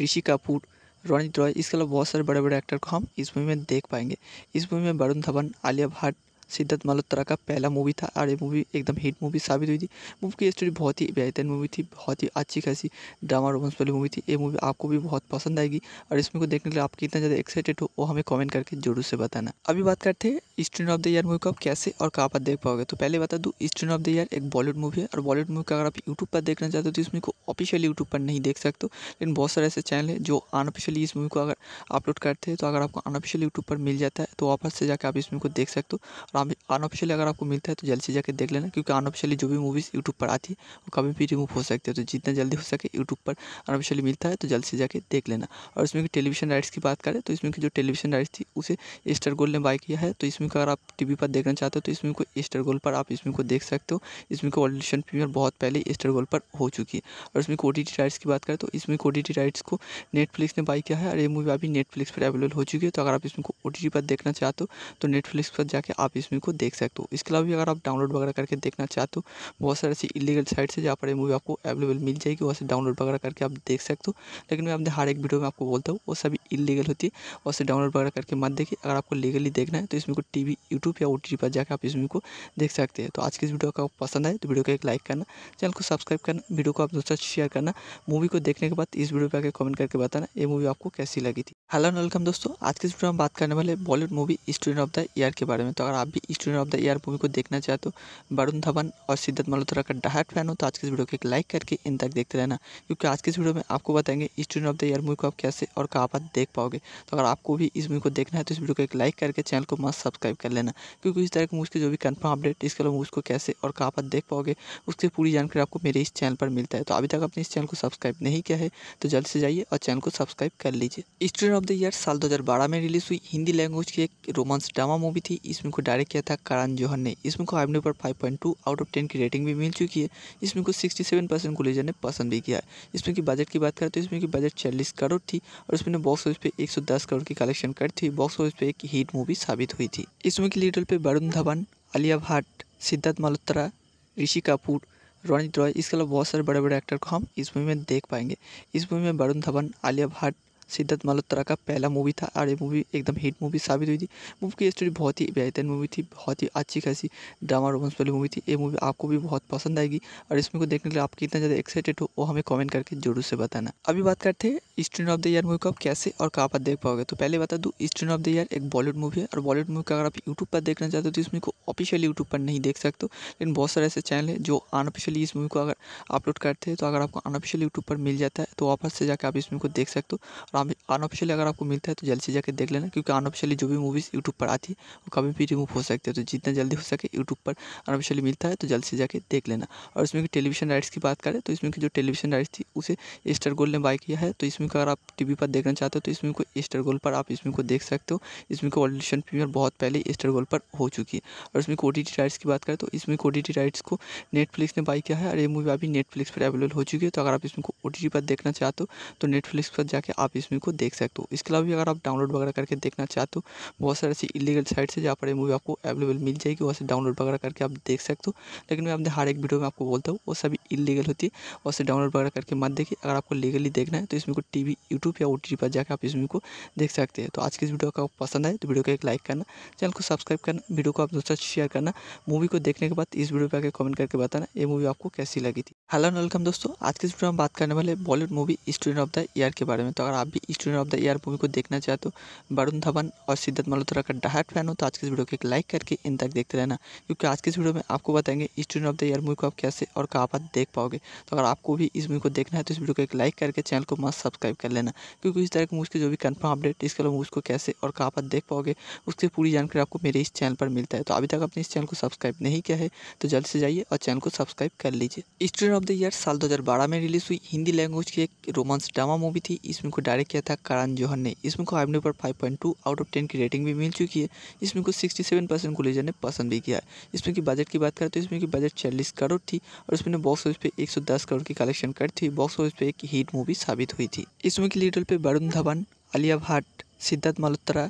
ऋषि कपूर रोनित रॉय इसके अलावा बहुत सारे बड़े बड़े एक्टर को हम इस मूवी में देख पाएंगे इस मूवी में वरुण धवन आलिया भट्ट सिद्धार्थ मल्होत्रा का पहला मूवी था और ये मूवी एकदम हिट मूवी साबित हुई थी मूवी की स्टोरी बहुत ही बेहतरीन मूवी थी बहुत ही अच्छी खासी ड्रामा रोमांस वाली मूवी थी ये मूवी आपको भी बहुत पसंद आएगी और इसमें को देखने के लिए आप कितना ज़्यादा एक्साइटेड हो वो हमें कॉमेंट करके जरूर से बताना अभी बात करते हैं student of the year movie को आप कैसे और कहाँ पर देख पाओगे तो पहले बता दूँ स्टूडेंट ऑफ द ईयर एक बॉलीवुड मूवी है और बॉलीवुड मूवी का अगर आप यूट्यूब पर देखना चाहते हो तो इसमें को ऑफिशियली यूट्यूब पर नहीं देख सकते लेकिन बहुत सारे ऐसे चैनल है जो अनऑफिशियली इस मूवी को अगर अपलोड करते हैं तो अगर आपको अनऑफिशियल यूट्यूब पर मिल जाता है तो वापस से जाकर आप इसमें को देख सकते हो अनऑफिशियली अगर आपको मिलता है तो जल्दी से जाकर देख लेना क्योंकि अनऑफिशियली जो भी मूवीज़ यूट्यूब पर आती है वो कभी भी रिमूव हो सकती है तो जितना जल्दी हो सके यूट्यूब पर अनऑफिशियली मिलता है तो जल्द से जाकर देख लेना और इसमें की टेलीविजन राइट्स की बात करें तो इसमें की जो टेलीविजन राइट्स थी उसे स्टार गोल्ड ने बाय किया है तो इसमें अगर आप टी पर देखना चाहते हो तो इसमें को स्टार गोल्ड पर आप इसमें को देख सकते हो इसमें को ऑडिशन प्रीमियर बहुत पहले स्टार गोल्ड पर हो चुकी है और इसमें को राइट्स की बात करें तो इसमें को राइट्स को नेटफ्लिक्स ने बाई किया है और ये मूवी अभी नेटफ्लिक्स पर अवेलेबल हो चुकी है तो अगर आप इसमें को ओ पर देखना चाहते हो तो नेटफ्लिक्स पर जाकर आप इस इसमें को देख सकते हो इसके अलावा भी अगर आप डाउनलोड वगैरह करके देखना चाहते हो बहुत सारी ऐसी इलीगल साइट्स है जहाँ पर ये मूवी आपको अवेलेबल मिल जाएगी वहाँ से डाउनलोड वगैरह करके आप देख सकते हो लेकिन मैं अपने हर एक वीडियो में आपको बोलता हूँ वो सभी इलीगल होती है और से डाउनलोड वगैरह करके मत देखिए अगर आपको लीगली देखना है तो इसमें को टी वी यूट्यूब या ओ पर जाकर आप इसमें को देख सकते हैं तो आज की इस वीडियो को पसंद आए तो वीडियो को एक लाइक करना चैनल को सब्सक्राइब करना वीडियो को आप दोस्तों शेयर करना मूवी को देखने के बाद इस वीडियो पर आकर कमेंट करके बताना ये मूवी आपको कैसी लगी थी हेलो वेलकम दोस्तों आज के इस वीडियो में बात करने वाले Bollywood movie student of the year के बारे में तो अगर आप भी student of the year movie को देखना चाहे तो वरुण धवन और सिद्धार्थ मल्होत्रा का डायरेक्ट फैन हो तो आज के इस वीडियो को एक लाइक करके इन तक देखते रहना क्योंकि आज के इस वीडियो में आपको बताएंगे student of the year movie को आप कैसे और कहाँ पर देख पाओगे तो अगर आपको भी इस मूवी को देखना है तो इस वीडियो को एक लाइक करके चैनल को मस्त सब्सक्राइब कर लेना क्योंकि इस तरह की मूवी के जो भी कन्फर्म अपडेट इसके अलावा मूवी को कैसे और कहाँ पर देख पाओगे उसकी पूरी जानकारी आपको मेरे इस चैनल पर मिलता है तो अभी तक आपने इस चैनल को सब्सक्राइब नहीं किया है तो जल्द से जाइए और चैनल को सब्सक्राइब कर लीजिए स्टूडेंट ऑफ द ईयर साल बारह में रिलीज हुई हिंदी लैंग्वेज की एक रोमांस ड्रामा मूवी थी इसमें को डायरेक्ट किया था करण जौहर ने इसमें मूवी को आईएमडीबी पर टू आउट ऑफ टेन की रेटिंग भी मिल चुकी है इसमें को सिक्सटी सेवन परसेंट कुलेजर ने पसंद भी किया है इसमें की बजट की बात करें तो इसमें की बजट चालीस करोड़ थी और इसमें बॉक्स ऑफिस पे एक करोड़ की कलेक्शन कर थी बॉक्स ऑफिस पे एक हिट मूवी साबित हुई थी इस मूवी के लीड पे वरुण धवन आलिया भट्ट सिद्धार्थ मल्होत्रा ऋषि कपूर रणजीत रॉय इसके अलावा बहुत सारे बड़े बड़े एक्टर को हम इस मूवी में देख पाएंगे इस मूवी में वरुण धवन आलिया भट्ट सिद्धार्थ मल्होत्रा का पहला मूवी था और ये मूवी एकदम हिट मूवी साबित हुई थी मूवी की स्टोरी बहुत ही बेहतरीन मूवी थी बहुत ही अच्छी खासी ड्रामा रोमांस वाली मूवी थी ये मूवी आपको भी बहुत पसंद आएगी और इसमें को देखने के लिए आप कितना ज़्यादा एक्साइटेड हो वो हमें कमेंट करके जरूर से बताना अभी बात करते हैं student of the year movie को आप कैसे और कहाँ पर देख पाओगे तो पहले बता दूँ स्टूडेंट ऑफ द ईयर एक बॉलीवुड मूवी है और बॉलीवुड मूवी का अगर आप यूट्यूब पर देखना चाहते हो तो इसमें को ऑफिशियल यूट्यूब पर नहीं देख सकते लेकिन बहुत सारे ऐसे चैनल है जो अनऑफिशियली इस मूवी को अगर अपलोड करते हैं तो अगर आपको अनऑफिशियल यूट्यूब पर मिल जाता है तो वापस से जाकर आप इस मूवी को देख सकते हो अनऑफिशियली अगर आपको मिलता है तो जल्द से जाकर देख लेना क्योंकि अनऑफिशियली जो भी मूवीज़ यूट्यूब पर आती है वो कभी भी रिमूव हो सकती है तो जितना जल्दी हो सके यूट्यूब पर अनऑफिशियली मिलता है तो जल्द से जाकर देख लेना और इसमें की टेलीविजन राइट्स की बात करें तो इसमें की जो टेलीविजन राइट्स थी उसे एस्टर गोल्ड ने बाय किया है तो इसमें अगर आप टी पर देखना चाहते हो तो इसमें को एस्टर गोल्ड पर आप इसमें को देख सकते हो इसमें को ऑडिशन प्रीमियर बहुत पहले स्टार गोल्ड पर हो चुकी है और इसमें को राइट्स की बात करें तो इसमें को राइट्स को नेटफ्लिक्स ने बाई किया है और ये मूवी अभी नेटफ्लिक्स पर अवेलेबल हो चुकी है तो अगर आप इसमें को ओ पर देखना चाहते हो तो नेटफ्लिक्स पर जाकर आप इस इसमें को देख सकते हो इसके अलावा भी अगर आप डाउनलोड वगैरह करके देखना चाहते हो बहुत सारी ऐसी इलीगल साइट्स है जहाँ पर ये मूवी आपको अवेलेबल मिल जाएगी वहाँ से डाउनलोड वगैरह करके आप देख सकते हो लेकिन मैं अपने हर एक वीडियो में आपको बोलता हूँ वो सभी इलीगल होती है वहाँ से डाउनलोड वगैरह करके मत देखिए अगर आपको लीगली देखना है तो इसमें को टी वी यूट्यूब या ओ पर जाकर आप इसमें को देख सकते हैं तो आज की इस वीडियो का पसंद आए तो वीडियो को एक लाइक करना चैनल को सब्सक्राइब करना वीडियो को आप दोस्तों शेयर करना मूवी को देखने के बाद इस वीडियो पर आकर कमेंट करके बताना ये मूवी आपको कैसी लगी थी हेलो एंड वेलकम दोस्तों आज के इस वीडियो में बात करने वाले Bollywood movie student of the year के बारे में तो अगर आप भी student of the year movie को देखना चाहते तो वरुण धवन और सिद्धार्थ मल्होत्रा का डहाट फैन हो तो आज के इस वीडियो को एक लाइक करके इन तक देखते रहना क्योंकि आज के इस वीडियो में आपको बताएंगे student of the year movie को आप कैसे और कहाँ पर देख पाओगे तो अगर आपको भी इस मूवी को देखना है तो इस वीडियो को एक लाइक करके चैनल को मस्त सब्सक्राइब कर लेना क्योंकि इस तरह की मूवी के जो भी कन्फर्म अपडेट इसके अलावा मूवी को कैसे और कहाँ पर देख पाओगे उसकी पूरी जानकारी आपको मेरे इस चैनल पर मिलता है तो अभी तक आपने इस चैनल को सब्सक्राइब नहीं किया है तो जल्द से जाइए और चैनल को सब्सक्राइब कर लीजिए स्टूडेंट ऑफ द ईयर साल 2012 में रिलीज हुई हिंदी लैंग्वेज की एक रोमांस ड्रामा मूवी थी इसमें को डायरेक्ट किया था करण जौहर ने इसमें को आई पर 5.2 आउट ऑफ 10 की रेटिंग भी मिल चुकी है इसमें को 67 परसेंट कुलेजर ने पसंद भी किया है की बजट की बात करें तो इसमें की बजट चालीस करोड़ थी और इसमें बॉक्स ऑफिस पे एक करोड़ की कलेक्शन करती थी बॉक्स ऑफिस पे एक हीट मूवी साबित हुई थी इसमें की लीडर पर वरुण धवन आलिया भट्ट सिद्धार्थ मल्होत्रा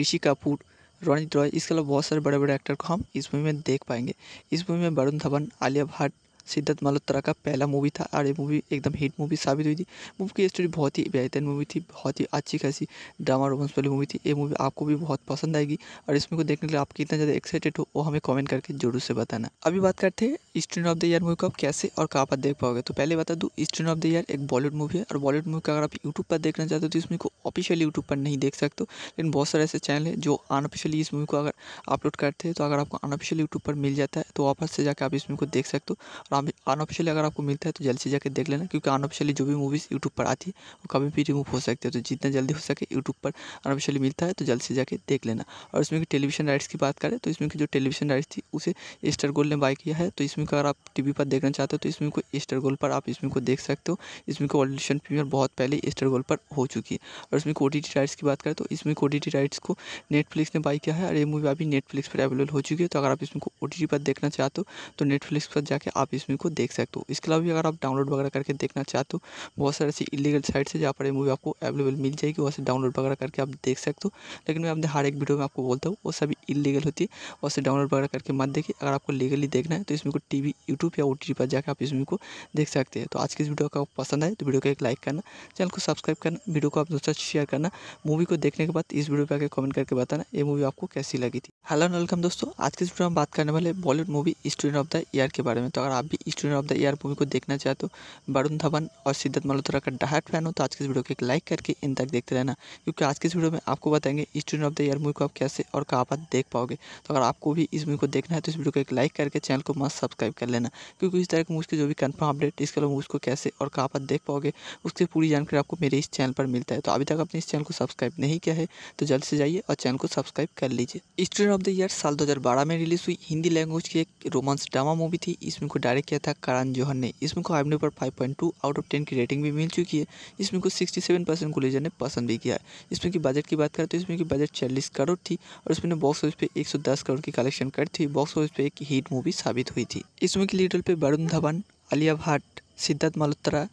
ऋषि कपूर रणजीत रॉय इसके अलावा बहुत सारे बड़े बड़े एक्टर को हम इस मूवी में देख पाएंगे इस मूवी में वरुण धवन आलिया भट्ट सिद्धार्थ मल्होत्रा का पहला मूवी था और ये मूवी एकदम हिट मूवी साबित हुई थी मूवी की स्टोरी बहुत ही बेहतरीन मूवी थी बहुत ही अच्छी खासी ड्रामा रोमांस वाली मूवी थी ये मूवी आपको भी बहुत पसंद आएगी और इसमें को देखने के लिए आप कितना ज़्यादा एक्साइटेड हो वो हमें कॉमेंट करके जरूर से बताना अभी बात करते हैं student of the year movie को आप कैसे और कहाँ पर देख पाओगे तो पहले बता दूँ स्टूडेंट ऑफ द ईयर एक बॉलीवुड मूवी है और बॉलीवुड मूवी का अगर आप यूट्यूब पर देखना चाहते हो तो इसमें को ऑफिशियल यूट्यूब पर नहीं देख सकते लेकिन बहुत सारे ऐसे चैनल है जो अनऑफिशियली इस मूवी को अगर अपलोड करते हैं तो अगर आपको अनऑफिशियल यूट्यूब पर मिल जाता है तो वापस से जाकर आप इस मूवी को देख सकते हो अनऑफिशियली अगर आपको मिलता है तो जल्दी से जाकर देख लेना क्योंकि अनऑफिशियली जो भी मूवीज़ यूट्यूब पर आती है वो कभी भी रिमूव हो सकती है तो जितना जल्दी हो सके यूट्यूब पर अनऑफिशियली मिलता है तो जल्द से जाकर देख लेना और इसमें की टेलीविजन राइट्स की बात करें तो इसमें की जो टेलीविजन राइट्स थी उसे एस्टर गोल्ड ने बाय किया है तो इसमें अगर आप टी पर देखना चाहते हो तो इसमें को स्टार गोल्ड पर आप इसमें को देख सकते हो इसमें को ऑडिशन प्रीमियर बहुत पहले एस्टर गोल्ड पर हो चुकी है और इसमें को राइट्स की बात करें तो इसमें को राइट्स को नेटफ्लिक्स ने बाई किया है और ये मूवी अभी नेटफ्लिक्स पर अवेलेबल हो चुकी है तो अगर आप इसमें को ओ पर देखना चाहते हो तो नेटफ्लिक्स पर जाकर आप इस इसमें को देख सकते हो इसके अलावा भी अगर आप डाउनलोड वगैरह करके देखना चाहते हो बहुत सारे ऐसी इलीगल साइट्स है जहाँ पर ये मूवी आपको अवेलेबल मिल जाएगी वहाँ से डाउनलोड वगैरह करके आप देख सकते हो लेकिन मैं अपने हर एक वीडियो में आपको बोलता हूँ वो सभी इलीगल होती है वहाँ से डाउनलोड वगैरह करके मत देखिए अगर आपको लीगली देखना है तो इसमें को टी वी यूट्यूब या ओ पर जाकर आप इसमें को देख सकते हैं तो आज की इस वीडियो का पसंद आए तो वीडियो को एक लाइक करना चैनल को सब्सक्राइब करना वीडियो को आप दोस्तों शेयर करना मूवी को देखने के बाद इस वीडियो पर आकर कमेंट करके बताना ये मूवी आपको कैसी लगी थी हेलो वेलकम दोस्तों आज के इस वीडियो में बात करने वाले Bollywood movie student of the year के बारे में तो अगर आप भी student of the year movie को देखना चाहे तो वरुण धवन और सिद्धार्थ मल्होत्रा का डायरेक्ट फैन हो तो आज के इस वीडियो को एक लाइक करके इन तक देखते रहना क्योंकि आज के इस वीडियो में आपको बताएंगे student of the year movie को आप कैसे और कहाँ पर देख पाओगे तो अगर आपको भी इस मूवी को देखना है तो इस वीडियो को एक लाइक करके चैनल को मस्त सब्सक्राइब कर लेना क्योंकि इस तरह की मूवी के जो भी कन्फर्म अपडेट इसके अलावा मूवी को कैसे और कहाँ पर देख पाओगे उसकी पूरी जानकारी आपको मेरे इस चैनल पर मिलता है तो अभी तक आपने इस चैनल को सब्सक्राइब नहीं किया है तो जल्द से जाइए और चैनल को सब्सक्राइब कर लीजिए स्टूडेंट ऑफ द ईयर साल बारह में रिलीज हुई हिंदी लैंग्वेज की एक रोमांस ड्रामा मूवी थी इसमें को डायरेक्ट किया था करण जौहर ने इस मूवी को फाइव पर टू आउट ऑफ टेन की रेटिंग भी मिल चुकी है इसमें को सिक्सटी सेवन परसेंट कुलेजर ने पसंद भी किया है इसमें की बजट की बात करें तो इसमें की बजट चालीस करोड़ थी और इसमें बॉक्स ऑफिस पे दस करोड़ की कलेक्शन कर थी बॉक्स ऑफिस पे एक हिट मूवी साबित हुई थी इसमें की लीडर पे वरुण धवन आलिया भट्ट सिद्धार्थ मल्होत्रा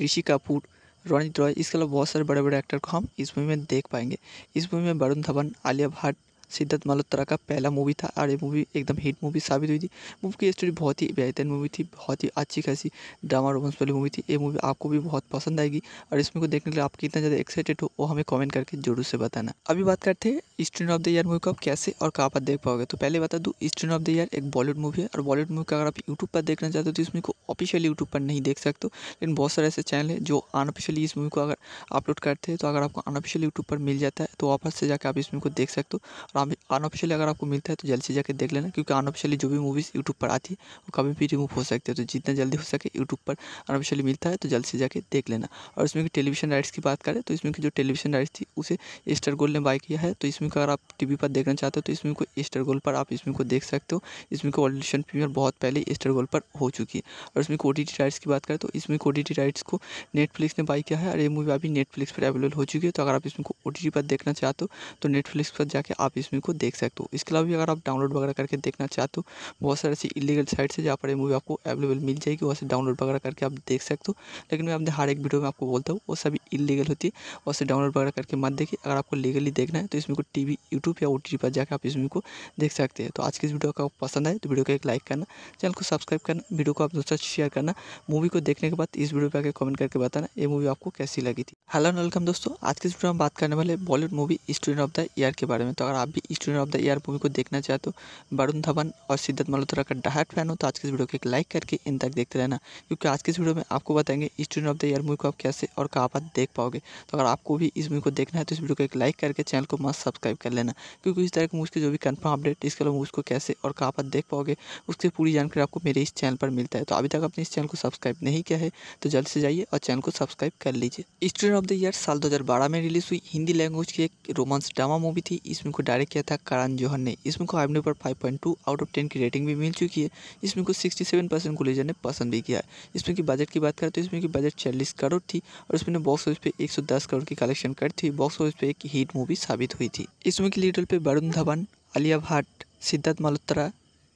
ऋषि कपूर रोनित रॉय इसके अलावा बहुत सारे बड़े बड़े एक्टर को हम इस मूवी में देख पाएंगे इस मूवी में वरुण धवन आलिया भट्ट सिद्धार्थ मल्होत्रा का पहला मूवी था और ये मूवी एकदम हिट मूवी साबित हुई थी मूवी की स्टोरी बहुत ही बेहतरीन मूवी थी बहुत ही अच्छी खासी ड्रामा रोमांस वाली मूवी थी ये मूवी आपको भी बहुत पसंद आएगी और इसमें को देखने के लिए आप कितना ज़्यादा एक्साइटेड हो वो हमें कॉमेंट करके जरूर से बताना अभी बात करते हैं student of the year movie को आप कैसे और कहाँ पर देख पाओगे तो पहले बता दूँ स्टूडेंट ऑफ द ईयर एक बॉलीवुड मूवी है और बॉलीवुड मूवी का अगर आप यूट्यूब पर देखना चाहते हो तो इस मूवी को ऑफिशियली यूट्यूब पर नहीं देख सकते लेकिन बहुत सारे ऐसे चैनल है जो अनऑफिशियली इस मूवी को अगर अपलोड करते हैं तो अगर आपको अनऑफिशियल यूट्यूब पर मिल जाता है तो वापस से जाकर आप इस मूवी को देख सकते हो अनऑफिशियली अगर आपको मिलता है तो जल्द से जाकर देख लेना क्योंकि अनऑफिशियली जो भी मूवीज़ यूट्यूब पर आती है वो कभी भी रिमूव हो सकती है तो जितना जल्दी हो सके यूट्यूब पर अनऑफिशियली मिलता है तो जल्द से जाकर देख लेना और इसमें की टेलीविजन राइट्स की बात करें तो इसमें की जो टेलीविजन राइट्स थी उसे स्टार गोल्ड ने बाय किया है तो इसमें अगर आप टी पर देखना चाहते हो तो इसमें को स्टार गोल्ड पर आप इसमें को देख सकते हो इसमें को ऑडिशन प्रीमियर बहुत पहले एस्टर गोल्ड पर हो चुकी है और इसमें को राइट्स की बात करें तो इसमें को राइट्स को नेटफ्लिक्स ने बाई किया है और ये मूवी अभी नेटफ्लिक्स पर अवेलेबल हो चुकी है तो अगर आप इसमें को ओ पर देखना चाहते हो तो नेटफ्लिक्स पर जाके आप इस इसमें को देख सकते हो इसके अलावा भी अगर आप डाउनलोड वगैरह करके देखना चाहते हो बहुत सारे ऐसी इलीगल साइट्स है जहाँ पर ये मूवी आपको अवेलेबल मिल जाएगी वहाँ से डाउनलोड वगैरह करके आप देख सकते हो लेकिन मैं अपने हर एक वीडियो में आपको बोलता हूँ वो सभी इलीगल होती है वहाँ से डाउनलोड वगैरह करके मत देखिए अगर आपको लीगली देखना है तो इसमें को टी वी यूट्यूब या ओ पर जाकर आप इस मूवी को देख सकते हैं तो आज की इस वीडियो का पसंद आए तो वीडियो को एक लाइक करना चैनल को सब्सक्राइब करना वीडियो को आप दोस्तों शेयर करना मूवी को देखने के बाद इस वीडियो पर आकर कमेंट करके बताना ये मूवी आपको कैसी लगी थी हेलो वेलकम दोस्तों आज के इस वीडियो में बात करने वाले Bollywood movie student of the year के बारे में तो अगर आप भी student of the year movie को देखना चाहे तो वरुण धवन और सिद्धार्थ मल्होत्रा का डायट फैन हो तो आज के इस वीडियो को एक लाइक करके इन तक देखते रहना क्योंकि आज के इस वीडियो में आपको बताएंगे student of the year movie को आप कैसे और कहाँ पर देख पाओगे तो अगर आपको भी इस मूवी को देखना है तो इस वीडियो को एक लाइक करके चैनल को मस्त सब्सक्राइब कर लेना क्योंकि इस तरह की मूवी के जो भी कन्फर्म अपडेट इसके अलावा मूवी को कैसे और कहाँ पर देख पाओगे उसकी पूरी जानकारी आपको मेरे इस चैनल पर मिलता है तो अभी तक आपने इस चैनल को सब्सक्राइब नहीं किया है तो जल्द से जाइए और चैनल को सब्सक्राइब कर लीजिए स्टूडेंट ऑफ द ईयर साल बारह में रिलीज हुई हिंदी लैंग्वेज की एक रोमांस ड्रामा मूवी थी इसमें को डायरेक्ट किया था करण जौहर ने इसमें मूवी ऊपर फाइव पर 5.2 आउट ऑफ 10 की रेटिंग भी मिल चुकी है इसमें को को 67 परसेंट लेजर ने पसंद भी किया है इसमें की बजट की बात करें तो इसमें की बजट चालीस करोड़ थी और इसमें बॉक्स ऑफिस पे 110 करोड़ की कलेक्शन कर थी बॉक्स ऑफिस पे एक हीट मूवी साबित हुई थी इस मूवी लीडर लीड पे वरुण धवन आलिया भट्ट सिद्धार्थ मल्होत्रा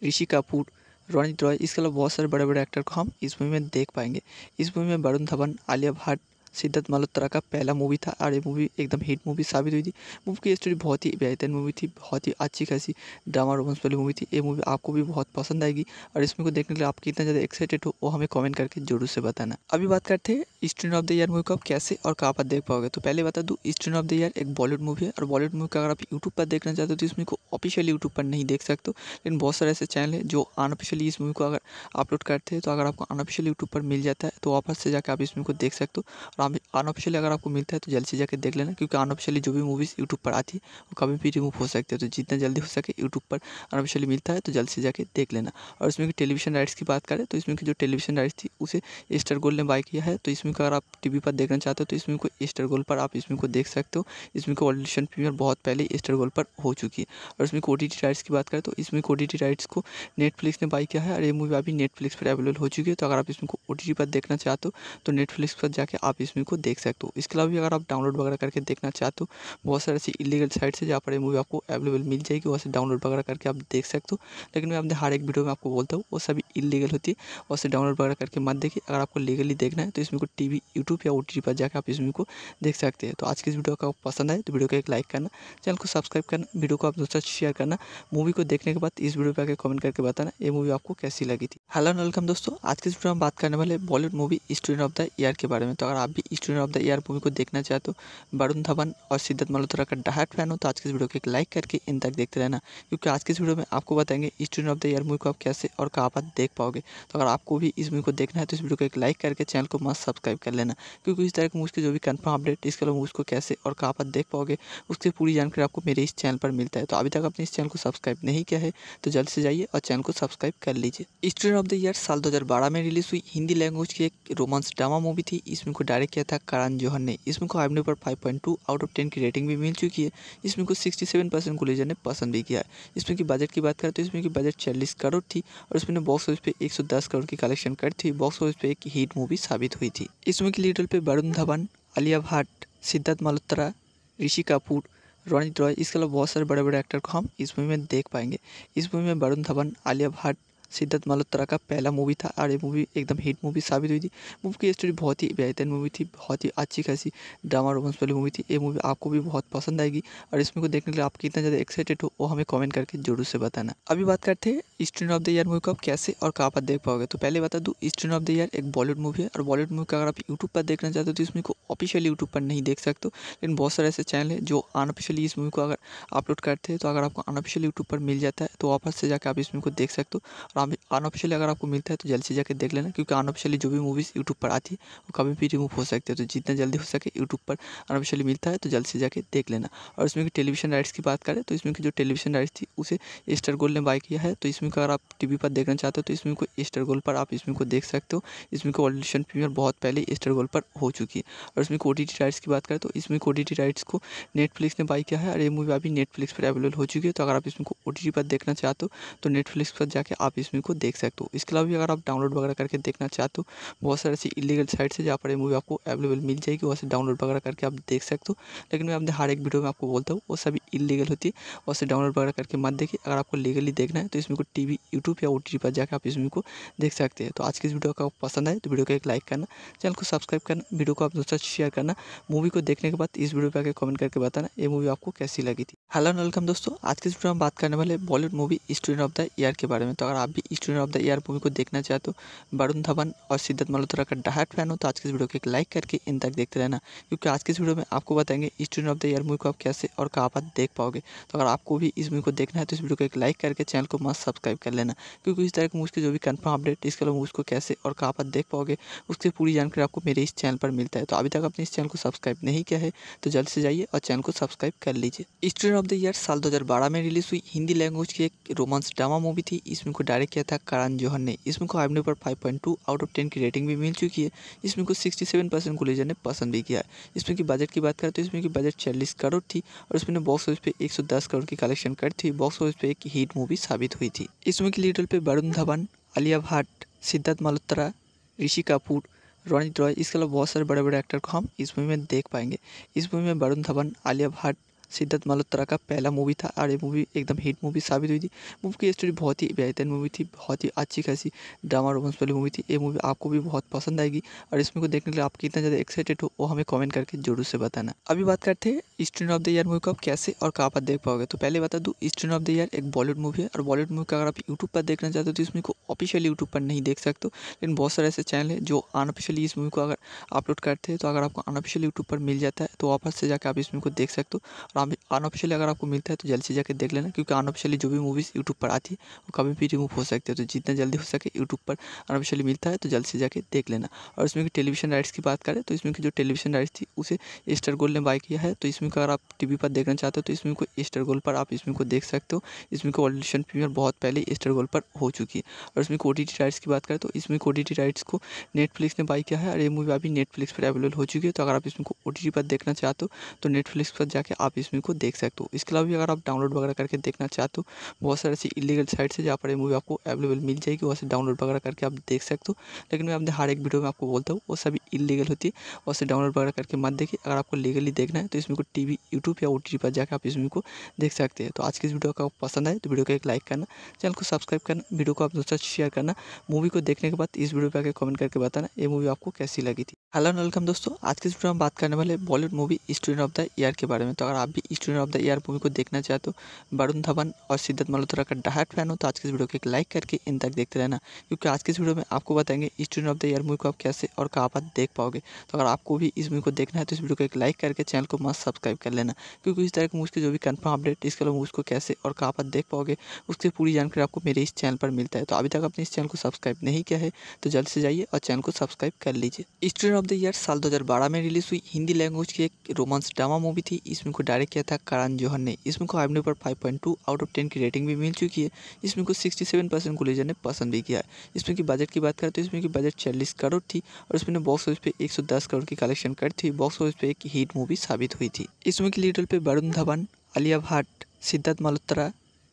ऋषि कपूर रोनित रॉय इसके अलावा बहुत सारे बड़े बड़े एक्टर को हम इस मूवी में देख पाएंगे इस मूवी में वरुण धवन आलिया भट्ट सिद्धार्थ मल्होत्रा का पहला मूवी था और ये मूवी एकदम हिट मूवी साबित हुई थी मूवी की स्टोरी बहुत ही बेहतर मूवी थी बहुत ही अच्छी खासी ड्रामा रोमांस वाली मूवी थी ये मूवी आपको भी बहुत पसंद आएगी और इसमें को देखने के लिए आप कितना ज़्यादा एक्साइटेड हो वो हमें कमेंट करके जरूर से बताना अभी बात करते हैं student of the year movie को कैसे और कहाँ पर देख पाओगे तो पहले बता दूँ स्टूडेंट ऑफ द ईयर एक बॉलीवुड मूवी है और बॉलीवुड मूवी का अगर आप यूट्यूब पर देखना चाहते हो तो इसमें को ऑफिशियल यूट्यूब पर नहीं देख सकते लेकिन बहुत सारे ऐसे चैनल हैं जो अनऑफिशियली इस मूवी को अगर अपलोड करते हैं तो अगर आपको अनऑफिशियल यूट्यूब पर मिल जाता है तो वापस से जाकर आप इस मूवी को देख सकते हो और अनऑफिशियली अगर आपको मिलता है तो जल्दी से जाकर देख लेना क्योंकि अनऑफिशियली जो भी मूवीज़ यूट्यूब पर आती है वो कभी भी रिमूव हो सकती है तो जितना जल्दी हो सके यूट्यूब पर अनऑफिशियली मिलता है तो जल्दी से जाकर देख लेना और इसमें की टेलीविजन राइट्स की बात करें तो इसमें की जो टेलीविजन राइट्स थी उसे स्टार गोल्ड ने बाय किया है तो इसमें अगर आप वी पर देखना चाहते हो तो इसमें को एस्टर गोल्ड पर आप इसमें को देख सकते हो इसमें को ऑडिशन प्रीमियर बहुत पहले स्टार गोल्ड पर हो चुकी है और इसमें कोडिटी राइट्स की बात करें तो इसमें कोडिटी राइट्स को नेटफ्लिक्स ने बाई किया है और ये मूवी अभी नेटफ्लिक्स पर अवेलेबल हो चुकी है तो अगर आप इसमें को ओ पर देखना चाहते हो तो नेटफ्लिक्स पर जाकर आप इसमें को देख सकते हो इसके अलावा भी अगर आप डाउनलोड वगैरह करके देखना चाहते हो बहुत सारे ऐसी इलीगल साइट्स है जहाँ पर ये मूवी आपको अवेलेबल मिल जाएगी वहाँ से डाउनलोड वगैरह करके आप देख सकते हो लेकिन मैं अपने हर एक वीडियो में आपको बोलता हूँ वो सभी इलीगल होती है और से डाउनलोड वगैरह करके मत देखिए अगर आपको लीगली देखना है तो इसमें को टी यूट्यूब या ओ पर जाकर आप इसमें को देख सकते हैं तो आज की इस वीडियो का पसंद आए तो वीडियो को एक लाइक करना चैनल को सब्सक्राइब करना वीडियो को आप दोस्तों शेयर करना मूवी को देखने के बाद इस वीडियो पर आगे कमेंट करके बताना ये मूवी आपको कैसी लगी थी हेलो वेलकम दोस्तों आज के इस वीडियो में बात करने वाले Bollywood movie student of the year के बारे में तो अगर आप भी student of the year movie को देखना चाहते हो वरुण धवन और सिद्धार्थ मल्होत्रा का डायरेक्ट फैन हो तो आज के इस वीडियो को एक लाइक करके इन तक देखते रहना क्योंकि आज के इस वीडियो में आपको बताएंगे student of the year movie को आप कैसे और कहाँ पर देख पाओगे तो अगर आपको भी इस मूवी को देखना है तो इस वीडियो को एक लाइक करके चैनल को मस्त सब्सक्राइब कर लेना क्योंकि इस तरह की मूवी के जो भी कन्फर्म अपडेट इसके अलावा मूवी को कैसे और कहाँ पर देख पाओगे उसकी पूरी जानकारी आपको मेरे इस चैनल पर मिलता है तो अभी तक तक आपने इस चैनल को सब्सक्राइब नहीं किया है तो जल्द से जाइए और चैनल को सब्सक्राइब कर लीजिए स्टूडेंट ऑफ द ईयर साल 2012 में रिलीज हुई हिंदी लैंग्वेज की एक रोमांस ड्रामा मूवी थी इसमें को डायरेक्ट किया था करण जौहर ने इसमें को आईएमडी पर 5.2 आउट ऑफ टेन की रेटिंग भी मिल चुकी है इसमें को 67 परसेंट गुलेजर ने पसंद भी किया है इसमें की बजट की बात करें तो इसमें की बजट चालीस करोड़ थी और इसमें बॉक्स ऑफिस पे 110 करोड़ की कलेक्शन करी थी बॉक्स ऑफिस पे एक हीट मूवी साबित हुई थी इसमें की लीडर पर वरुण धवन आलिया भट्ट सिद्धार्थ मल्होत्रा ऋषि कपूर रोनित रॉय इसके अलावा बहुत सारे बड़े बड़े एक्टर को हम इस मूवी में देख पाएंगे इस मूवी में वरुण धवन आलिया भट्ट सिद्धार्थ मल्होत्रा का पहला मूवी था और ये मूवी एकदम हिट मूवी साबित हुई थी मूवी की स्टोरी बहुत ही बेहतर मूवी थी बहुत ही अच्छी खासी ड्रामा रोमांस वाली मूवी थी ये मूवी आपको भी बहुत पसंद आएगी और इसमें को देखने के लिए आप कितना ज़्यादा एक्साइटेड हो वो हमें कॉमेंट करके जरूर से बताना अभी बात करते हैं student of the year movie को आप कैसे और कहाँ पर देख पाओगे तो पहले बता दूँ स्टूडेंट ऑफ द ईयर एक बॉलीवुड मूवी है और बॉलीवुड मूवी का अगर आप यूट्यूब पर देखना चाहते हो तो इसमें को ऑफिशियली यूट्यूब पर नहीं देख सकते लेकिन बहुत सारे ऐसे चैनल है जो अनऑफिशियली इस मूवी को अगर अपलोड करते हैं तो अगर आपको अनऑफिशियल यूट्यूब पर मिल जाता है तो वापस से जाकर आप इसमें को देख सकते हो और अनऑफिशियली अगर आपको मिलता है तो जल्द से जाकर देख लेना क्योंकि अनऑफिशियली जो भी मूवीज़ यूट्यूब पर आती है वो कभी भी रिमूव हो सकती है तो जितना जल्दी हो सके यूट्यूब पर अनऑफिशियली मिलता है तो जल्द से जाकर देख लेना और इसमें की टेलीविजन राइट्स की बात करें तो इसमें की जो टेलीविजन राइट्स थी उसे एस्टर गोल्ड ने बाय किया है तो इसमें अगर आप टी पर देखना चाहते हो तो इसमें को एस्टर गोल्ड पर आप इसमें को देख सकते हो इसमें को ऑडिशन प्रीमियर बहुत पहले एस्टर गोल्ड पर हो चुकी है और इसमें ओ राइट्स की बात करें तो इसमें ओ राइट्स को नेटफ्लिक्स ने बाई किया है और ये मूवी अभी नेटफ्लिक्स पर अवेलेबल हो चुकी है तो अगर आप इसमें को ओ पर देखना चाहते हो तो नेटफ्लिक्स पर जाके आप इस मूवी को देख सकते हो इसके अलावा भी अगर आप डाउनलोड वगैरह करके देखना चाहते हो बहुत सारी ऐसी इलीगल साइट है जहाँ पर ये मूवी आपको अवेलेबल मिल जाएगी वहाँ से डाउनलोड वगैरह करके आप देख सकते हो लेकिन मैं अपने हर एक वीडियो में आपको बोलता हूँ वो सभी इलीगल होती है वहाँ से डाउनलोड वगैरह करके मत देखिए अगर आपको लीगली देखना है तो इसमें को टी यूट्यूब या ओ पर जाकर आप इस मूवी को देख सकते हैं तो आज की इस वीडियो का पसंद आए तो वीडियो को एक लाइक करना चैनल को सब्सक्राइब करना वीडियो को आप दोस्तों शेयर करना मूवी को देखने के बाद इस वीडियो पर आकर कमेंट करके बताना ये मूवी आपको कैसी लगी थी हेलो वेलकम दोस्तों आज के इस वीडियो में बात करने वाले Bollywood movie student of the year के बारे में तो अगर आप भी student of the year movie को देखना चाहते तो वरुण धवन और सिद्धार्थ मल्होत्रा का डायरेक्ट फैन हो तो आज के इस वीडियो को एक लाइक करके इन तक देखते रहना क्योंकि आज के इस वीडियो में आपको बताएंगे student of the year movie को आप कैसे और कहाँ पर देख पाओगे तो अगर आपको भी इस मूवी को देखना है तो इस वीडियो को एक लाइक करके चैनल को मस्त सब्सक्राइब कर लेना क्योंकि इस तरह की मूवी के जो भी कन्फर्म अपडेट इसके अलावा उसको कैसे और कहाँ पर देख पाओगे उसकी पूरी जानकारी आपको मेरे इस चैनल पर मिलता है तो अभी तक आपने इस चैनल को सब्सक्राइब नहीं किया है तो जल्द से जाइए और चैनल को सब्सक्राइब कर लीजिए स्टूडेंट ऑफ द ईयर साल बारह में रिलीज हुई हिंदी लैंग्वेज की एक रोमांस ड्रामा मूवी थी इसमें को डायरेक्ट किया था करान जौहर ने इसमें को आईएमडी पर 5.2 आउट ऑफ 10 की रेटिंग भी मिल चुकी है इसमें को को 67 परसेंट गुलेजर ने पसंद भी किया है इसमें की बजट की बात करें तो इसमें की बजट चालीस करोड़ थी और इसमें बॉक्स ऑफिस पे दस करोड़ की कलेक्शन करी थी बॉक्स ऑफिस पे एक हीट मूवी साबित हुई थी इसमें की लीडर पे पर वरुण धवन आलिया भट्ट सिद्धार्थ मल्होत्रा ऋषि कपूर रोनित रॉय इसके अलावा बहुत सारे बड़े बड़े एक्टर को हम इस मूवी में देख पाएंगे इस मूवी में वरुण धवन आलिया भट्ट सिद्धार्थ मल्होत्रा का पहला मूवी था और ये मूवी एकदम हिट मूवी साबित हुई थी मूवी की स्टोरी बहुत ही बेहतर मूवी थी बहुत ही अच्छी खासी ड्रामा रोमांस वाली मूवी थी ये मूवी आपको भी बहुत पसंद आएगी और इसमें को देखने के लिए आप कितना ज़्यादा एक्साइटेड हो वो हमें कॉमेंट करके जरूर से बताना अभी बात करते हैं student of the year movie को आप कैसे और कहाँ पर देख पाओगे तो पहले बता दूँ स्टूडेंट ऑफ द ईयर एक बॉलीवुड मूवी है और बॉलीवुड मूवी का अगर आप यूट्यूब पर देखना चाहते हो तो इसमें को ऑफिशियली यूट्यूब पर नहीं देख सकते लेकिन बहुत सारे ऐसे चैनल है जो अनऑफिशियली इस मूवी को अगर अपलोड करते हैं तो अगर आपको अनऑफिशियल यूट्यूब पर मिल जाता है तो वापस से जाकर आप इस मूवी को देख सकते हो और अनऑफिशियली अगर आपको मिलता है तो जल्द से जाकर देख लेना क्योंकि अनऑफिशियली जो भी मूवीज़ यूट्यूब पर आती है वो कभी भी रिमूव हो सकती है तो जितना जल्दी हो सके यूट्यूब पर अनऑफिशियली मिलता है तो जल्द से जाकर देख लेना और इसमें की टेलीविजन राइट्स की बात करें तो इसमें की जो टेलीविजन राइट्स थी उसे स्टार गोल्ड ने बाय किया है तो इसमें अगर आप टी पर देखना चाहते हो तो इसमें को स्टार गोल्ड पर आप इसमें को देख सकते हो इसमें को ऑडिशन प्रीमियर बहुत पहले स्टार गोल्ड पर हो चुकी है और इसमें ओ राइट्स की बात करें तो इसमें ओ राइट्स को नेटफ्लिक्स ने बाई किया है और ये मूवी अभी नेटफ्लिक्स पर अवेलेबल हो चुकी है तो अगर आप इसमें को ओ पर देखना चाहते हो तो नेटफ्लिक्स पर जाके आप इसमें मूवी को देख सकते हो इसके अलावा भी अगर आप डाउनलोड वगैरह करके देखना चाहते हो बहुत सारे ऐसी इलीगल साइट्स है जहाँ पर मूवी आपको अवेलेबल मिल जाएगी वहाँ से डाउनलोड वगैरह करके आप देख सकते हो लेकिन मैं अपने हर एक वीडियो में आपको बोलता हूँ वो सभी इलीगल होती है वहाँ से डाउनलोड वगैरह करके मत देखिए अगर आपको लीगली देखना है तो इसमें को टी यूट्यूब या ओ पर जाकर आप इसमें को देख सकते हैं तो आज की इस वीडियो का पसंद आए तो वीडियो को एक लाइक करना चैनल को सब्सक्राइब करना वीडियो को आप दोस्तों शेयर करना मूवी को देखने के बाद इस वीडियो पर आकर कमेंट करके बताना ये मूवी आपको कैसी लगी थी हेलो वेलकम दोस्तों आज के इस वीडियो में बात करने वाले Bollywood movie student of the year के बारे में तो अगर आप भी student of the year movie को देखना चाहे तो वरुण धवन और सिद्धार्थ मल्होत्रा का डायरेक्ट फैन हो तो आज के इस वीडियो को एक लाइक करके इन तक देखते रहना क्योंकि आज के इस वीडियो में आपको बताएंगे student of the year movie को आप कैसे और कहाँ पर देख पाओगे तो अगर आपको भी इस मूवी को देखना है तो इस वीडियो को एक लाइक करके चैनल को मस्त सब्सक्राइब कर लेना क्योंकि इस तरह की मूवी के जो भी कन्फर्म अपडेट इसके अलावा उसको कैसे और कहाँ पर देख पाओगे उसकी पूरी जानकारी आपको मेरे इस चैनल पर मिलता है तो अभी तक आपने इस चैनल को सब्सक्राइब नहीं किया है तो जल्द से जाइए और चैनल को सब्सक्राइब कर लीजिए स्टूडेंट ऑफ द ईयर साल दो में रिलीज हुई हिंदी लैंग्वेज की एक रोमांस ड्रामा मूवी थी इसमें को डायरेक्ट कार्य किया था करण जौहर ने इसमें को आईएमडी पर 5.2 आउट ऑफ 10 की रेटिंग भी मिल चुकी है इसमें फिल्म को 67 परसेंट गुलेजर ने पसंद भी किया है इसमें की बजट की बात करें तो इसमें की बजट चालीस करोड़ थी और इसमें बॉक्स ऑफिस पे एक करोड़ की कलेक्शन करी थी बॉक्स ऑफिस पे एक हीट मूवी साबित हुई थी इसमें की लीडर रोल पर वरुण धवन आलिया भट्ट सिद्धार्थ मल्होत्रा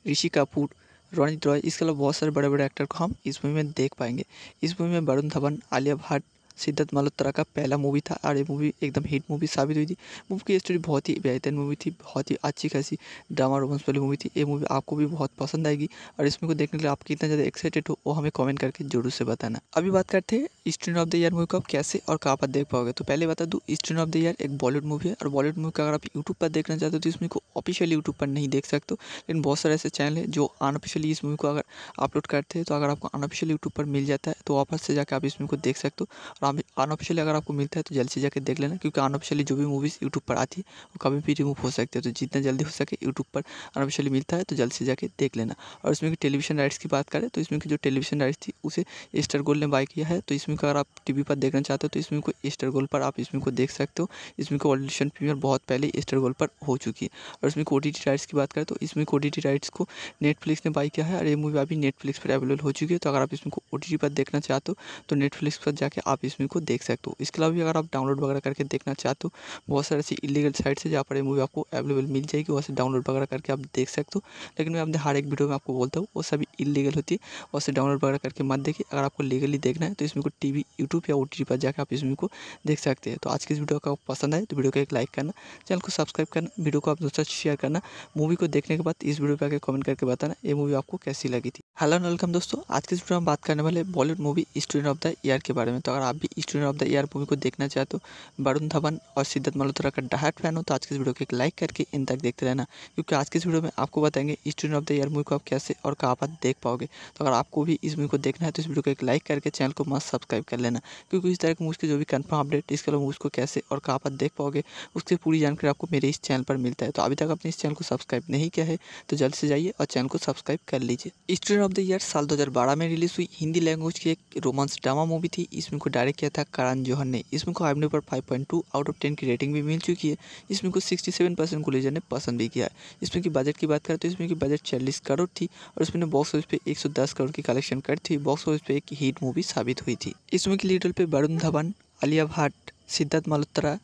ऋषि कपूर रोनित रॉय इसके अलावा बहुत सारे बड़े बड़े एक्टर को हम इस मूवी में देख पाएंगे इस मूवी में वरुण धवन आलिया भट्ट सिद्धार्थ मल्होत्रा का पहला मूवी था और ये मूवी एकदम हिट मूवी साबित हुई थी मूवी की स्टोरी बहुत ही बेहतर मूवी थी बहुत ही अच्छी खासी ड्रामा रोमांस वाली मूवी थी ये मूवी आपको भी बहुत पसंद आएगी और इस मूवी को देखने के लिए आप कितना ज़्यादा एक्साइटेड हो वो हमें कमेंट करके जरूर से बताना अभी बात करते हैं student of the year movie को आप कैसे और कहाँ पर देख पाओगे तो पहले बता दूँ स्टूडेंट ऑफ द ईयर एक बॉलीवुड मूवी है और बॉलीवुड मूवी का अगर आप यूट्यूब पर देखना चाहते हो तो इस मूवी को ऑफिशियली यूट्यूब पर नहीं देख सकते हो लेकिन बहुत सारे ऐसे चैनल है जो अनऑफिशियली इस मूवी को अगर अपलोड करते हैं तो अगर आपको अनऑफिशियल यूट्यूब पर मिल जाता है तो वापस से जाकर आप इस मूवी को देख सकते हो और अनऑफिशियली अगर आपको मिलता है तो जल्द से जाकर देख लेना क्योंकि अनऑफिशियली जो भी मूवीज़ यूट्यूब पर आती है वो कभी भी रिमूव हो सकती है तो जितना जल्दी हो सके यूट्यूब पर अनऑफिशियली मिलता है तो जल्द से जाकर देख लेना और इसमें की टेलीविजन राइट्स की बात करें तो इसमें की जो टेलीविजन राइट्स थी उसे एस्टर गोल्ड ने बाय किया है तो इसमें अगर आप टी पर देखना चाहते हो तो इसमें को एस्टर गोल्ड पर आप इसमें को देख सकते हो इसमें को ऑडिशन प्रीमियर बहुत पहले एस्टर गोल्ड पर हो चुकी है और इसमें को राइट्स की बात करें तो इसमें को राइट्स को नेटफ्लिक्स ने बाई किया है और ये मूवी अभी नेटफ्लिक्स पर अवेलेबल हो चुकी है तो अगर आप इसमें को ओ पर देखना चाहते हो तो नेटफ्लिक्स पर जाके आप इसमें मूवी को देख सकते हो इसके अलावा भी अगर आप डाउनलोड वगैरह करके देखना चाहते हो बहुत सारे ऐसी इलीगल साइट्स है जहाँ पर मूवी आपको अवेलेबल मिल जाएगी वहाँ से डाउनलोड वगैरह करके आप देख सकते हो लेकिन मैं अपने हर एक वीडियो में आपको बोलता हूँ वो सभी इलीगल होती है वहाँ से डाउनलोड वगैरह करके मत देखिए अगर आपको लीगली देखना है तो इसमें को टी यूट्यूब या ओ पर जाकर आप इस मूवी को देख सकते हैं तो आज की इस वीडियो का पसंद आए तो वीडियो को एक लाइक करना चैनल को सब्सक्राइब करना वीडियो को आप दोस्तों शेयर करना मूवी को देखने के बाद इस वीडियो पर आकर कमेंट करके बताना ये मूवी आपको कैसी लगी थी हेलो एंड वेलकम दोस्तों आज के इस वीडियो में बात करने वाले Bollywood movie student of the year के बारे में तो अगर आप भी student of the year movie को देखना चाहते तो वरुण धवन और सिद्धत मल्होत्रा का डायरेक्ट फैन हो तो आज के इस वीडियो को एक लाइक करके इन तक देखते रहना क्योंकि आज के इस वीडियो में आपको बताएंगे student of the year movie को आप कैसे और कहाँ पर देख पाओगे तो अगर आपको भी इस मूवी को देखना है तो इस वीडियो को एक लाइक करके चैनल को मस्त सब्सक्राइब कर लेना क्योंकि इस तरह की मूवी के जो भी कन्फर्म अपडेट इसके अलावा मूवी को कैसे और कहाँ पर देख पाओगे उसकी पूरी जानकारी आपको मेरे इस चैनल पर मिलता है तो अभी तक आपने इस चैनल को सब्सक्राइब नहीं किया है तो जल्द से जाइए और चैनल को सब्सक्राइब कर लीजिए स्टूडेंट ऑफ द ईयर साल 2012 में रिलीज हुई हिंदी लैंग्वेज की एक रोमांस ड्रामा मूवी थी इस को डायरेक्ट किया था करण जौहर ने इस को आईएमडी पर 5.2 आउट ऑफ 10 की रेटिंग भी मिल चुकी है इस फिल्म को 67 परसेंट गुलेजर ने पसंद भी किया है इसमें की बजट की बात करें तो इसमें की बजट चालीस करोड़ थी और इसमें बॉक्स ऑफिस पर एक करोड़ की कलेक्शन कर थी बॉक्स ऑफिस पर एक हिट मूवी साबित हुई थी इस की लीडर पे पर वरुण धवन आलिया भट्ट सिद्धार्थ मल्होत्रा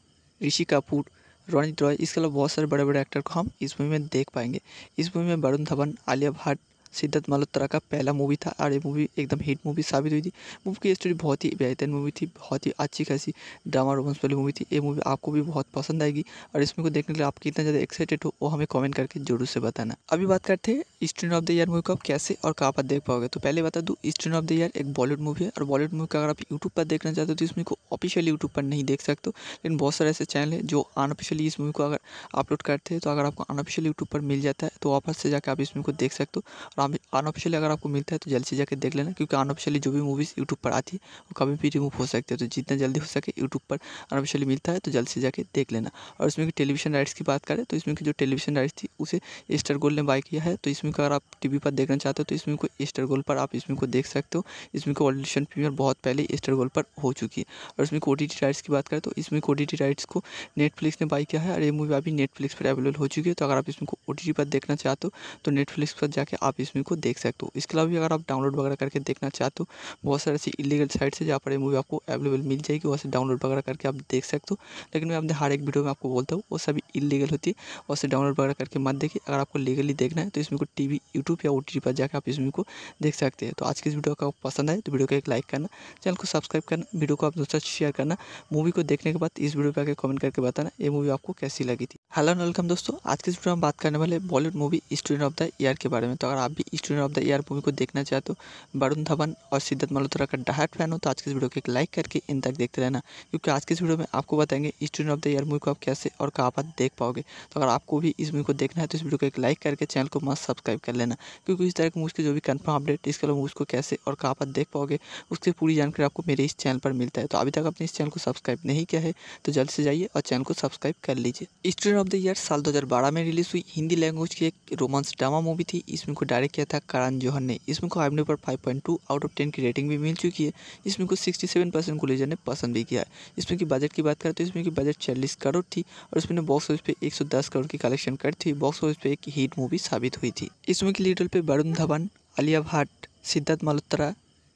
ऋषि कपूर रोनित रॉय इसके अलावा बहुत सारे बड़े बड़े एक्टर को हम इस मूवी में देख पाएंगे इस मूवी में वरुण धवन आलिया भट्ट सिद्धार्थ मल्होत्रा का पहला मूवी था और ये मूवी एकदम हिट मूवी साबित हुई थी मूवी की स्टोरी बहुत ही बेहतरीन मूवी थी बहुत ही अच्छी खासी ड्रामा रोमांस वाली मूवी थी ये मूवी आपको भी बहुत पसंद आएगी और इसमें को देखने के लिए आप कितना ज़्यादा एक्साइटेड हो वो हमें कॉमेंट करके जरूर से बताना अभी बात करते हैं student of the year movie को आप कैसे और कहाँ पर देख पाओगे तो पहले बता दूँ स्टूडेंट ऑफ द ईयर एक बॉलीवुड मूवी है और बॉलीवुड मूवी का अगर आप यूट्यूब पर देखना चाहते हो तो इसमें को ऑफिशियली यूट्यूब पर नहीं देख सकते लेकिन बहुत सारे ऐसे चैनल है जो अनऑफिशियली इस मूवी को अगर अपलोड करते हैं तो अगर आपको अनऑफिशियल यूट्यूब पर मिल जाता है तो वापस से जाकर आप इस मूवी को देख सकते हो और अनऑफिशियली अगर आपको मिलता है तो जल्द से जाकर देख लेना क्योंकि अनऑफिशियली जो भी मूवीज़ यूट्यूब पर आती है वो कभी भी रिमूव हो सकती है तो जितना जल्दी हो सके यूट्यूब पर अनऑफिशियली मिलता है तो जल्द से जाकर देख लेना और इसमें की टेलीविजन राइट्स की बात करें तो इसमें की जो टेलीविजन राइट्स थी उसे एस्टर गोल्ड ने बाय किया है तो इसमें अगर आप टी पर देखना चाहते हो तो इसमें को एस्टर गोल्ड पर आप इसमें को देख सकते हो इसमें को ऑडिशन प्रीमियर बहुत पहले एस्टर गोल्ड पर हो चुकी है और इसमें को राइट्स की बात करें तो इसमें को राइट्स को नेटफ्लिक्स ने बाई किया है और ये मूवी अभी नेटफ्लिक्स पर अवेलेबल हो चुकी है तो अगर आप इसमें को ओ पर देखना चाहते हो तो नेटफ्लिक्स पर जाके आप इसमें मूवी को देख सकते हो इसके अलावा भी अगर आप डाउनलोड वगैरह करके देखना चाहते हो बहुत सारी ऐसी इलीगल साइट्स है जहाँ पर मूवी आपको अवेलेबल मिल जाएगी वहाँ से डाउनलोड वगैरह करके आप देख सकते हो लेकिन मैं अपने हर एक वीडियो में आपको बोलता हूँ वो सभी इलीगल होती है वहाँ से डाउनलोड वगैरह करके मत देखिए अगर आपको लीगली देखना है तो इसमें को टी यूट्यूब या ओ पर जाकर आप इस मूवी को देख सकते हैं तो आज की इस वीडियो का पसंद आए तो वीडियो को एक लाइक करना चैनल को सब्सक्राइब करना वीडियो को आप दोस्तों शेयर करना मूवी को देखने के बाद इस वीडियो पर आकर कमेंट करके बताना ये मूवी आपको कैसी लगी थी हेलो वेलकम दोस्तों आज के इस वीडियो में बात करने वाले Bollywood movie student of the year के बारे में तो अगर आप भी student of the year movie को देखना चाहते हो तो वरुण धवन और सिद्धत मल्होत्रा का डायरेक्ट फैन हो तो आज के इस वीडियो को एक लाइक करके इन तक देखते रहना क्योंकि आज के इस वीडियो में आपको बताएंगे student of the year movie को आप कैसे और कहाँ पर देख पाओगे तो अगर आपको भी इस मूवी को देखना है तो इस वीडियो को एक लाइक करके चैनल को मस्त सब्सक्राइब कर लेना क्योंकि इस तरह की मूवी के जो भी कन्फर्म अपडेट इसके अलावा मूवी को कैसे और कहाँ पर देख पाओगे उसकी पूरी जानकारी आपको मेरे इस चैनल पर मिलता है तो अभी तक आपने इस चैनल को सब्सक्राइब नहीं किया है तो जल्द से जाइए और चैनल को सब्सक्राइब कर लीजिए स्टूडेंट ऑफ द ईयर साल दो में रिलीज हुई हिंदी लैंग्वेज की एक रोमांस ड्रामा मूवी थी इसमें को डायरेक्ट जारी किया था करण जौहर ने इसमें को आई पर five point two out of ten की रेटिंग भी मिल चुकी है इसमें को सिक्सटी सेवन परसेंट गुलेजर ने पसंद भी किया है इसमें की बजट की बात करें तो इसमें की बजट चालीस करोड़ थी और इसमें बॉक्स ऑफिस पे एक सौ दस करोड़ की कलेक्शन करी थी बॉक्स ऑफिस पे एक हीट मूवी साबित हुई थी इसमें की लीडर लीड पे वरुण धवन आलिया भट्ट सिद्धार्थ मल्होत्रा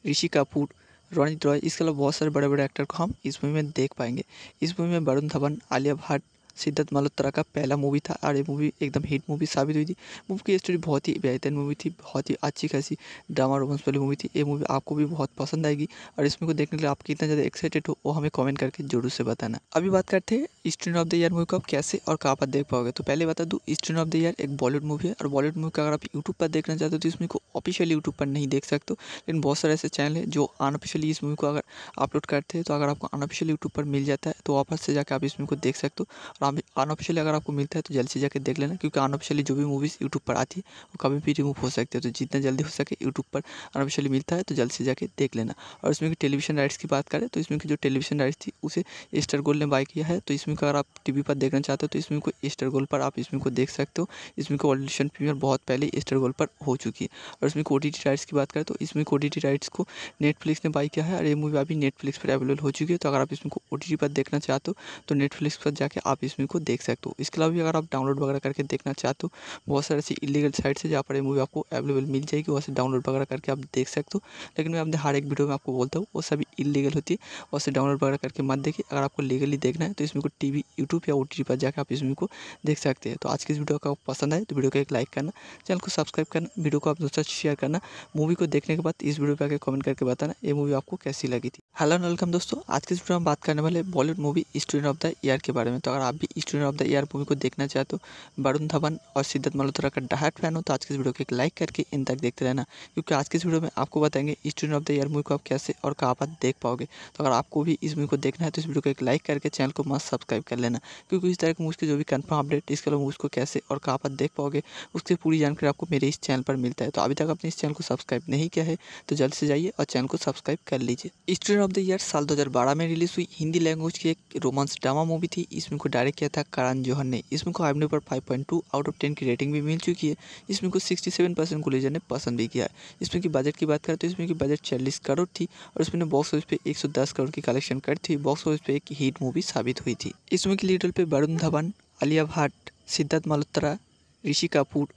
ऋषि कपूर रोनित रॉय इसके अलावा बहुत सारे बड़े बड़े एक्टर को हम इस मूवी में देख पाएंगे इस मूवी में वरुण धवन आलिया भट्ट सिद्धार्थ मल्होत्रा का पहला मूवी था और ये मूवी एकदम हिट मूवी साबित हुई थी मूवी की स्टोरी बहुत ही बेहतरीन मूवी थी बहुत ही अच्छी खासी ड्रामा रोमांस वाली मूवी थी ये मूवी आपको भी बहुत पसंद आएगी और इसमें को देखने के लिए आप कितना ज़्यादा एक्साइटेड हो वो हमें कमेंट करके जरूर से बताना अभी बात करते हैं student of the year movie को आप कैसे और कहाँ पर देख पाओगे तो पहले बता दूँ स्टूडेंट ऑफ द ईयर एक बॉलीवुड मूवी है और बॉलीवुड मूवी का अगर आप यूट्यूब पर देखना चाहते हो तो इसमें को ऑफिशियली यूट्यूब पर नहीं देख सकते लेकिन बहुत सारे ऐसे चैनल है जो अनऑफिशियली इस मूवी को अगर अपलोड करते हैं तो अगर आपको अनऑफिशियल यूट्यूब पर मिल जाता है तो वहाँ से जाकर आप इस मूवी को देख सकते हो और अनऑफिशियली अगर आपको मिलता है तो जल्द से जाकर देख लेना क्योंकि अनऑफिशियली जो भी मूवीज़ यूट्यूब पर आती है वो कभी भी रिमूव हो सकती है तो जितना जल्दी हो सके यूट्यूब पर अनऑफिशियली मिलता है तो जल्द से जाकर देख लेना और इसमें की टेलीविजन राइट्स की बात करें तो इसमें की जो टेलीविजन राइट्स थी उसे एस्टर गोल्ड ने बाय किया है तो इसमें अगर आप टी पर देखना चाहते हो तो इसमें को एस्टर गोल्ड पर आप इसमें को देख सकते हो इसमें को ऑडिशन प्रीमियर बहुत पहले एस्टर गोल्ड पर हो चुकी है और इसमें को राइट्स की बात करें तो इसमें को राइट्स को नेटफ्लिक्स ने बाई किया है और ये मूवी अभी नेटफ्लिक्स पर अवेलेबल हो चुकी है तो अगर आप इसमें को ओ पर देखना चाहते हो तो नेटफ्लिक्स पर जाके आप इसमें को देख सकते हो इसके अलावा भी अगर आप डाउनलोड वगैरह करके देखना चाहते हो बहुत सारे ऐसी इलीगल साइट्स है जहाँ पर ये मूवी आपको अवेलेबल मिल जाएगी वहाँ से डाउनलोड वगैरह करके आप देख सकते हो लेकिन मैं अपने हर एक वीडियो में आपको बोलता हूँ वो सभी इलीगल होती है वहाँ से डाउनलोड वगैरह करके मत देखिए अगर आपको लीगली देखना है तो इसमें को टी यूट्यूब या ओ पर जाकर आप इसमें को देख सकते हैं तो आज की इस वीडियो का पसंद आए तो वीडियो को एक लाइक करना चैनल को सब्सक्राइब करना वीडियो को आप दोस्तों शेयर करना मूवी को देखने के बाद इस वीडियो पर आकर कमेंट करके बताना ये मूवी आपको कैसी लगी थी हेलो वेलकम दोस्तों आज के इस वीडियो में बात करने वाले Bollywood movie student of the year के बारे में तो अगर आप भी student of the year movie को देखना चाहे तो वरुण धवन और सिद्धत मल्होत्रा का डहाट फैन हो तो आज के इस वीडियो को एक लाइक करके इन तक देखते रहना क्योंकि आज के इस वीडियो में आपको बताएंगे student of the year movie को आप कैसे और कहाँ पर देख पाओगे तो अगर आपको भी इस मूवी को देखना है तो इस वीडियो को एक लाइक करके चैनल को मस्त सब्सक्राइब कर लेना क्योंकि इस तरह की मूवी के जो भी कन्फर्म अपडेट इसके अलावा मूवी को कैसे और कहाँ पर देख पाओगे उसकी पूरी जानकारी आपको मेरे इस चैनल पर मिलता है तो अभी तक आपने इस चैनल को सब्सक्राइब नहीं किया है तो जल्द से जाइए और चैनल को सब्सक्राइब कर लीजिए स्टूडेंट ऑफ द ईयर साल दो में रिलीज़ हुई हिंदी लैंग्वेज की एक रोमांस ड्रामा मूवी थी इसमें को डायरेक्ट जारी किया था करण जौहर ने इसमें को आईएमडी पर 5.2 आउट ऑफ 10 की रेटिंग भी मिल चुकी है इसमें मूवी को 67 परसेंट गुलेजर ने पसंद भी किया है इसमें की बजट की बात करें तो इसमें की बजट चालीस करोड़ थी और इसमें बॉक्स ऑफिस पे 110 करोड़ की कलेक्शन करती थी बॉक्स ऑफिस पे एक हीट मूवी साबित हुई थी इसमें की लीडर लीड पे वरुण धवन आलिया भट्ट सिद्धार्थ मल्होत्रा ऋषि कपूर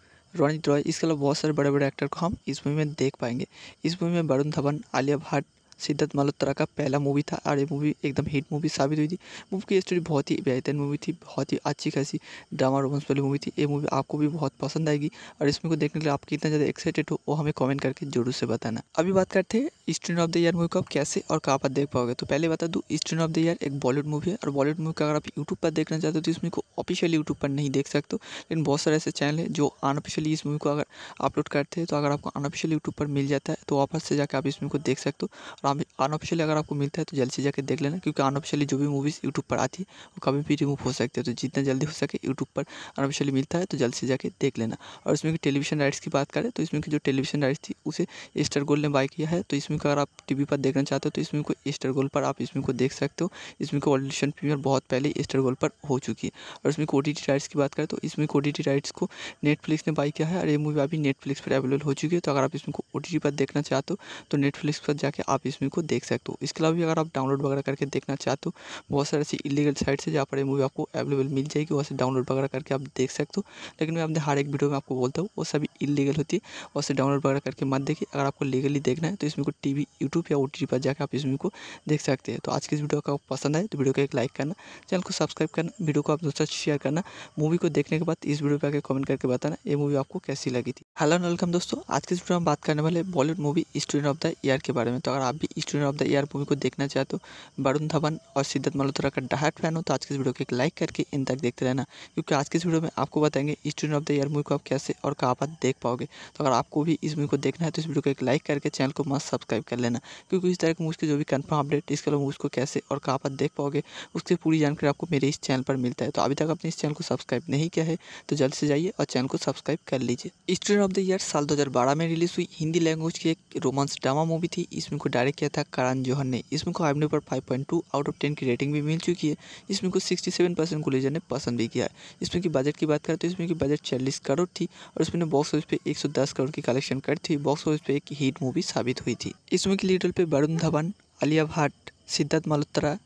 रोनित रॉय इसके अलावा बहुत सारे बड़े बड़े एक्टर को हम इस मूवी में देख पाएंगे इस मूवी में वरुण धवन आलिया भट्ट सिद्धार्थ मल्होत्रा का पहला मूवी था और ये मूवी एकदम हिट मूवी साबित हुई थी मूवी की स्टोरी बहुत ही बेहतरीन मूवी थी बहुत ही अच्छी खासी ड्रामा रोमांस वाली मूवी थी ये मूवी आपको भी बहुत पसंद आएगी और इसमें को देखने के लिए आप कितना ज़्यादा एक्साइटेड हो वो हमें कमेंट करके जरूर से बताना अभी बात करते हैं student of the year movie को आप कैसे और कहाँ पर देख पाओगे तो पहले बता दूँ स्टूडेंट ऑफ द ईयर एक बॉलीवुड मूवी है और बॉलीवुड मूवी का अगर आप यूट्यूब पर देखना चाहते हो तो इसमें को ऑफिशियली यूट्यूब पर नहीं देख सकते लेकिन बहुत सारे ऐसे चैनल है जो अनऑफिशियली इस मूवी को अगर अपलोड करते हैं तो अगर आपको अनऑफिशियल यूट्यूब पर मिल जाता है तो वापस से जाकर आप इसमें को देख सकते हो और अनऑफिशियली अगर आपको मिलता है तो जल्द से जाकर देख लेना क्योंकि अनऑफिशियली जो भी मूवीज़ यूट्यूब पर आती है वो कभी भी रिमूव हो सकती है तो जितना जल्दी हो सके यूट्यूब पर अनऑफिशियली मिलता है तो जल्द से जाकर देख लेना और इसमें की टेलीविजन राइट्स की बात करें तो इसमें की जो टेलीविजन राइट्स थी उसे एस्टर गोल्ड ने बाय किया है तो इसमें अगर आप टी पर देखना चाहते हो तो इसमें को एस्टर गोल्ड पर आप इसमें को देख सकते हो इसमें को ऑडिशन प्रीमियर बहुत पहले स्टार गोल्ड पर हो चुकी है और इसमें को टी राइट्स की बात करें तो इसमें को टी राइट्स को नेटफ्लिक्स ने बाई किया है और ये मूवी अभी नेटफ्लिक्स पर अवेलेबल हो चुकी है तो अगर आप इसमें को ओ पर देखना चाहते हो तो नेटफ्लिक्स पर जाकर आप इसमें को देख सकते हो इसके अलावा भी अगर आप डाउनलोड वगैरह करके देखना चाहते हो बहुत सारे ऐसी इलीगल साइट्स है जहाँ पर मूवी आपको अवेलेबल मिल जाएगी वहाँ से डाउनलोड वगैरह करके आप देख सकते हो लेकिन मैं अपने हर एक वीडियो में आपको बोलता हूँ वो सभी इलीगल होती है वहाँ से डाउनलोड वगैरह करके मत देखिए अगर आपको लीगली देखना है तो इसमें को टी यूट्यूब या ओ पर जाकर आप इसमें को देख सकते हैं तो आज की इस वीडियो का पसंद आए तो वीडियो को एक लाइक करना चैनल को सब्सक्राइब करना वीडियो को आप दोस्तों शेयर करना मूवी को देखने के बाद इस वीडियो पर आकर कमेंट करके बताना ये मूवी आपको कैसी लगी थी हेलो वेलकम दोस्तों आज के इस वीडियो में बात करने वाले Bollywood movie student of the year के बारे में तो अगर आप भी student of the year movie को देखना चाहे तो वरुण धवन और सिद्धार्थ मल्होत्रा का डायरेक्ट फैन हो तो आज के इस वीडियो को एक लाइक करके इन तक देखते रहना क्योंकि आज के इस वीडियो में आपको बताएंगे student of the year movie को आप कैसे और कहाँ पर देख पाओगे तो अगर आपको भी इस मूवी को देखना है तो इस वीडियो को एक लाइक करके चैनल को मस्त सब्सक्राइब कर लेना क्योंकि इस तरह की मूवी के जो भी कन्फर्म अपडेट इसके अलावा को कैसे और कहाँ पर देख पाओगे उसकी पूरी जानकारी आपको मेरे इस चैनल पर मिलता है तो अभी तक आपने इस चैनल को सब्सक्राइब नहीं किया है तो जल्द से जाइए और चैनल को सब्सक्राइब कर लीजिए स्टूडेंट ऑफ द ईयर साल बारह में रिलीज हुई हिंदी लैंग्वेज की एक रोमांस ड्रामा मूवी थी इसमें को डायरेक्ट किया था करण जोहर ने इसमें को आईएमडी पर 5.2 आउट ऑफ 10 की रेटिंग भी मिल चुकी है इसमें मूवी को 67 परसेंट गुलेजर ने पसंद भी किया है इसमें की बजट की बात करें तो इसमें की बजट चालीस करोड़ थी और इसमें बॉक्स ऑफिस पे एक करोड़ की कलेक्शन कर थी बॉक्स ऑफिस पे एक हीट मूवी साबित हुई थी इसमें की लीडर लीड पर वरुण धवन आलिया भट्ट सिद्धार्थ मल्होत्रा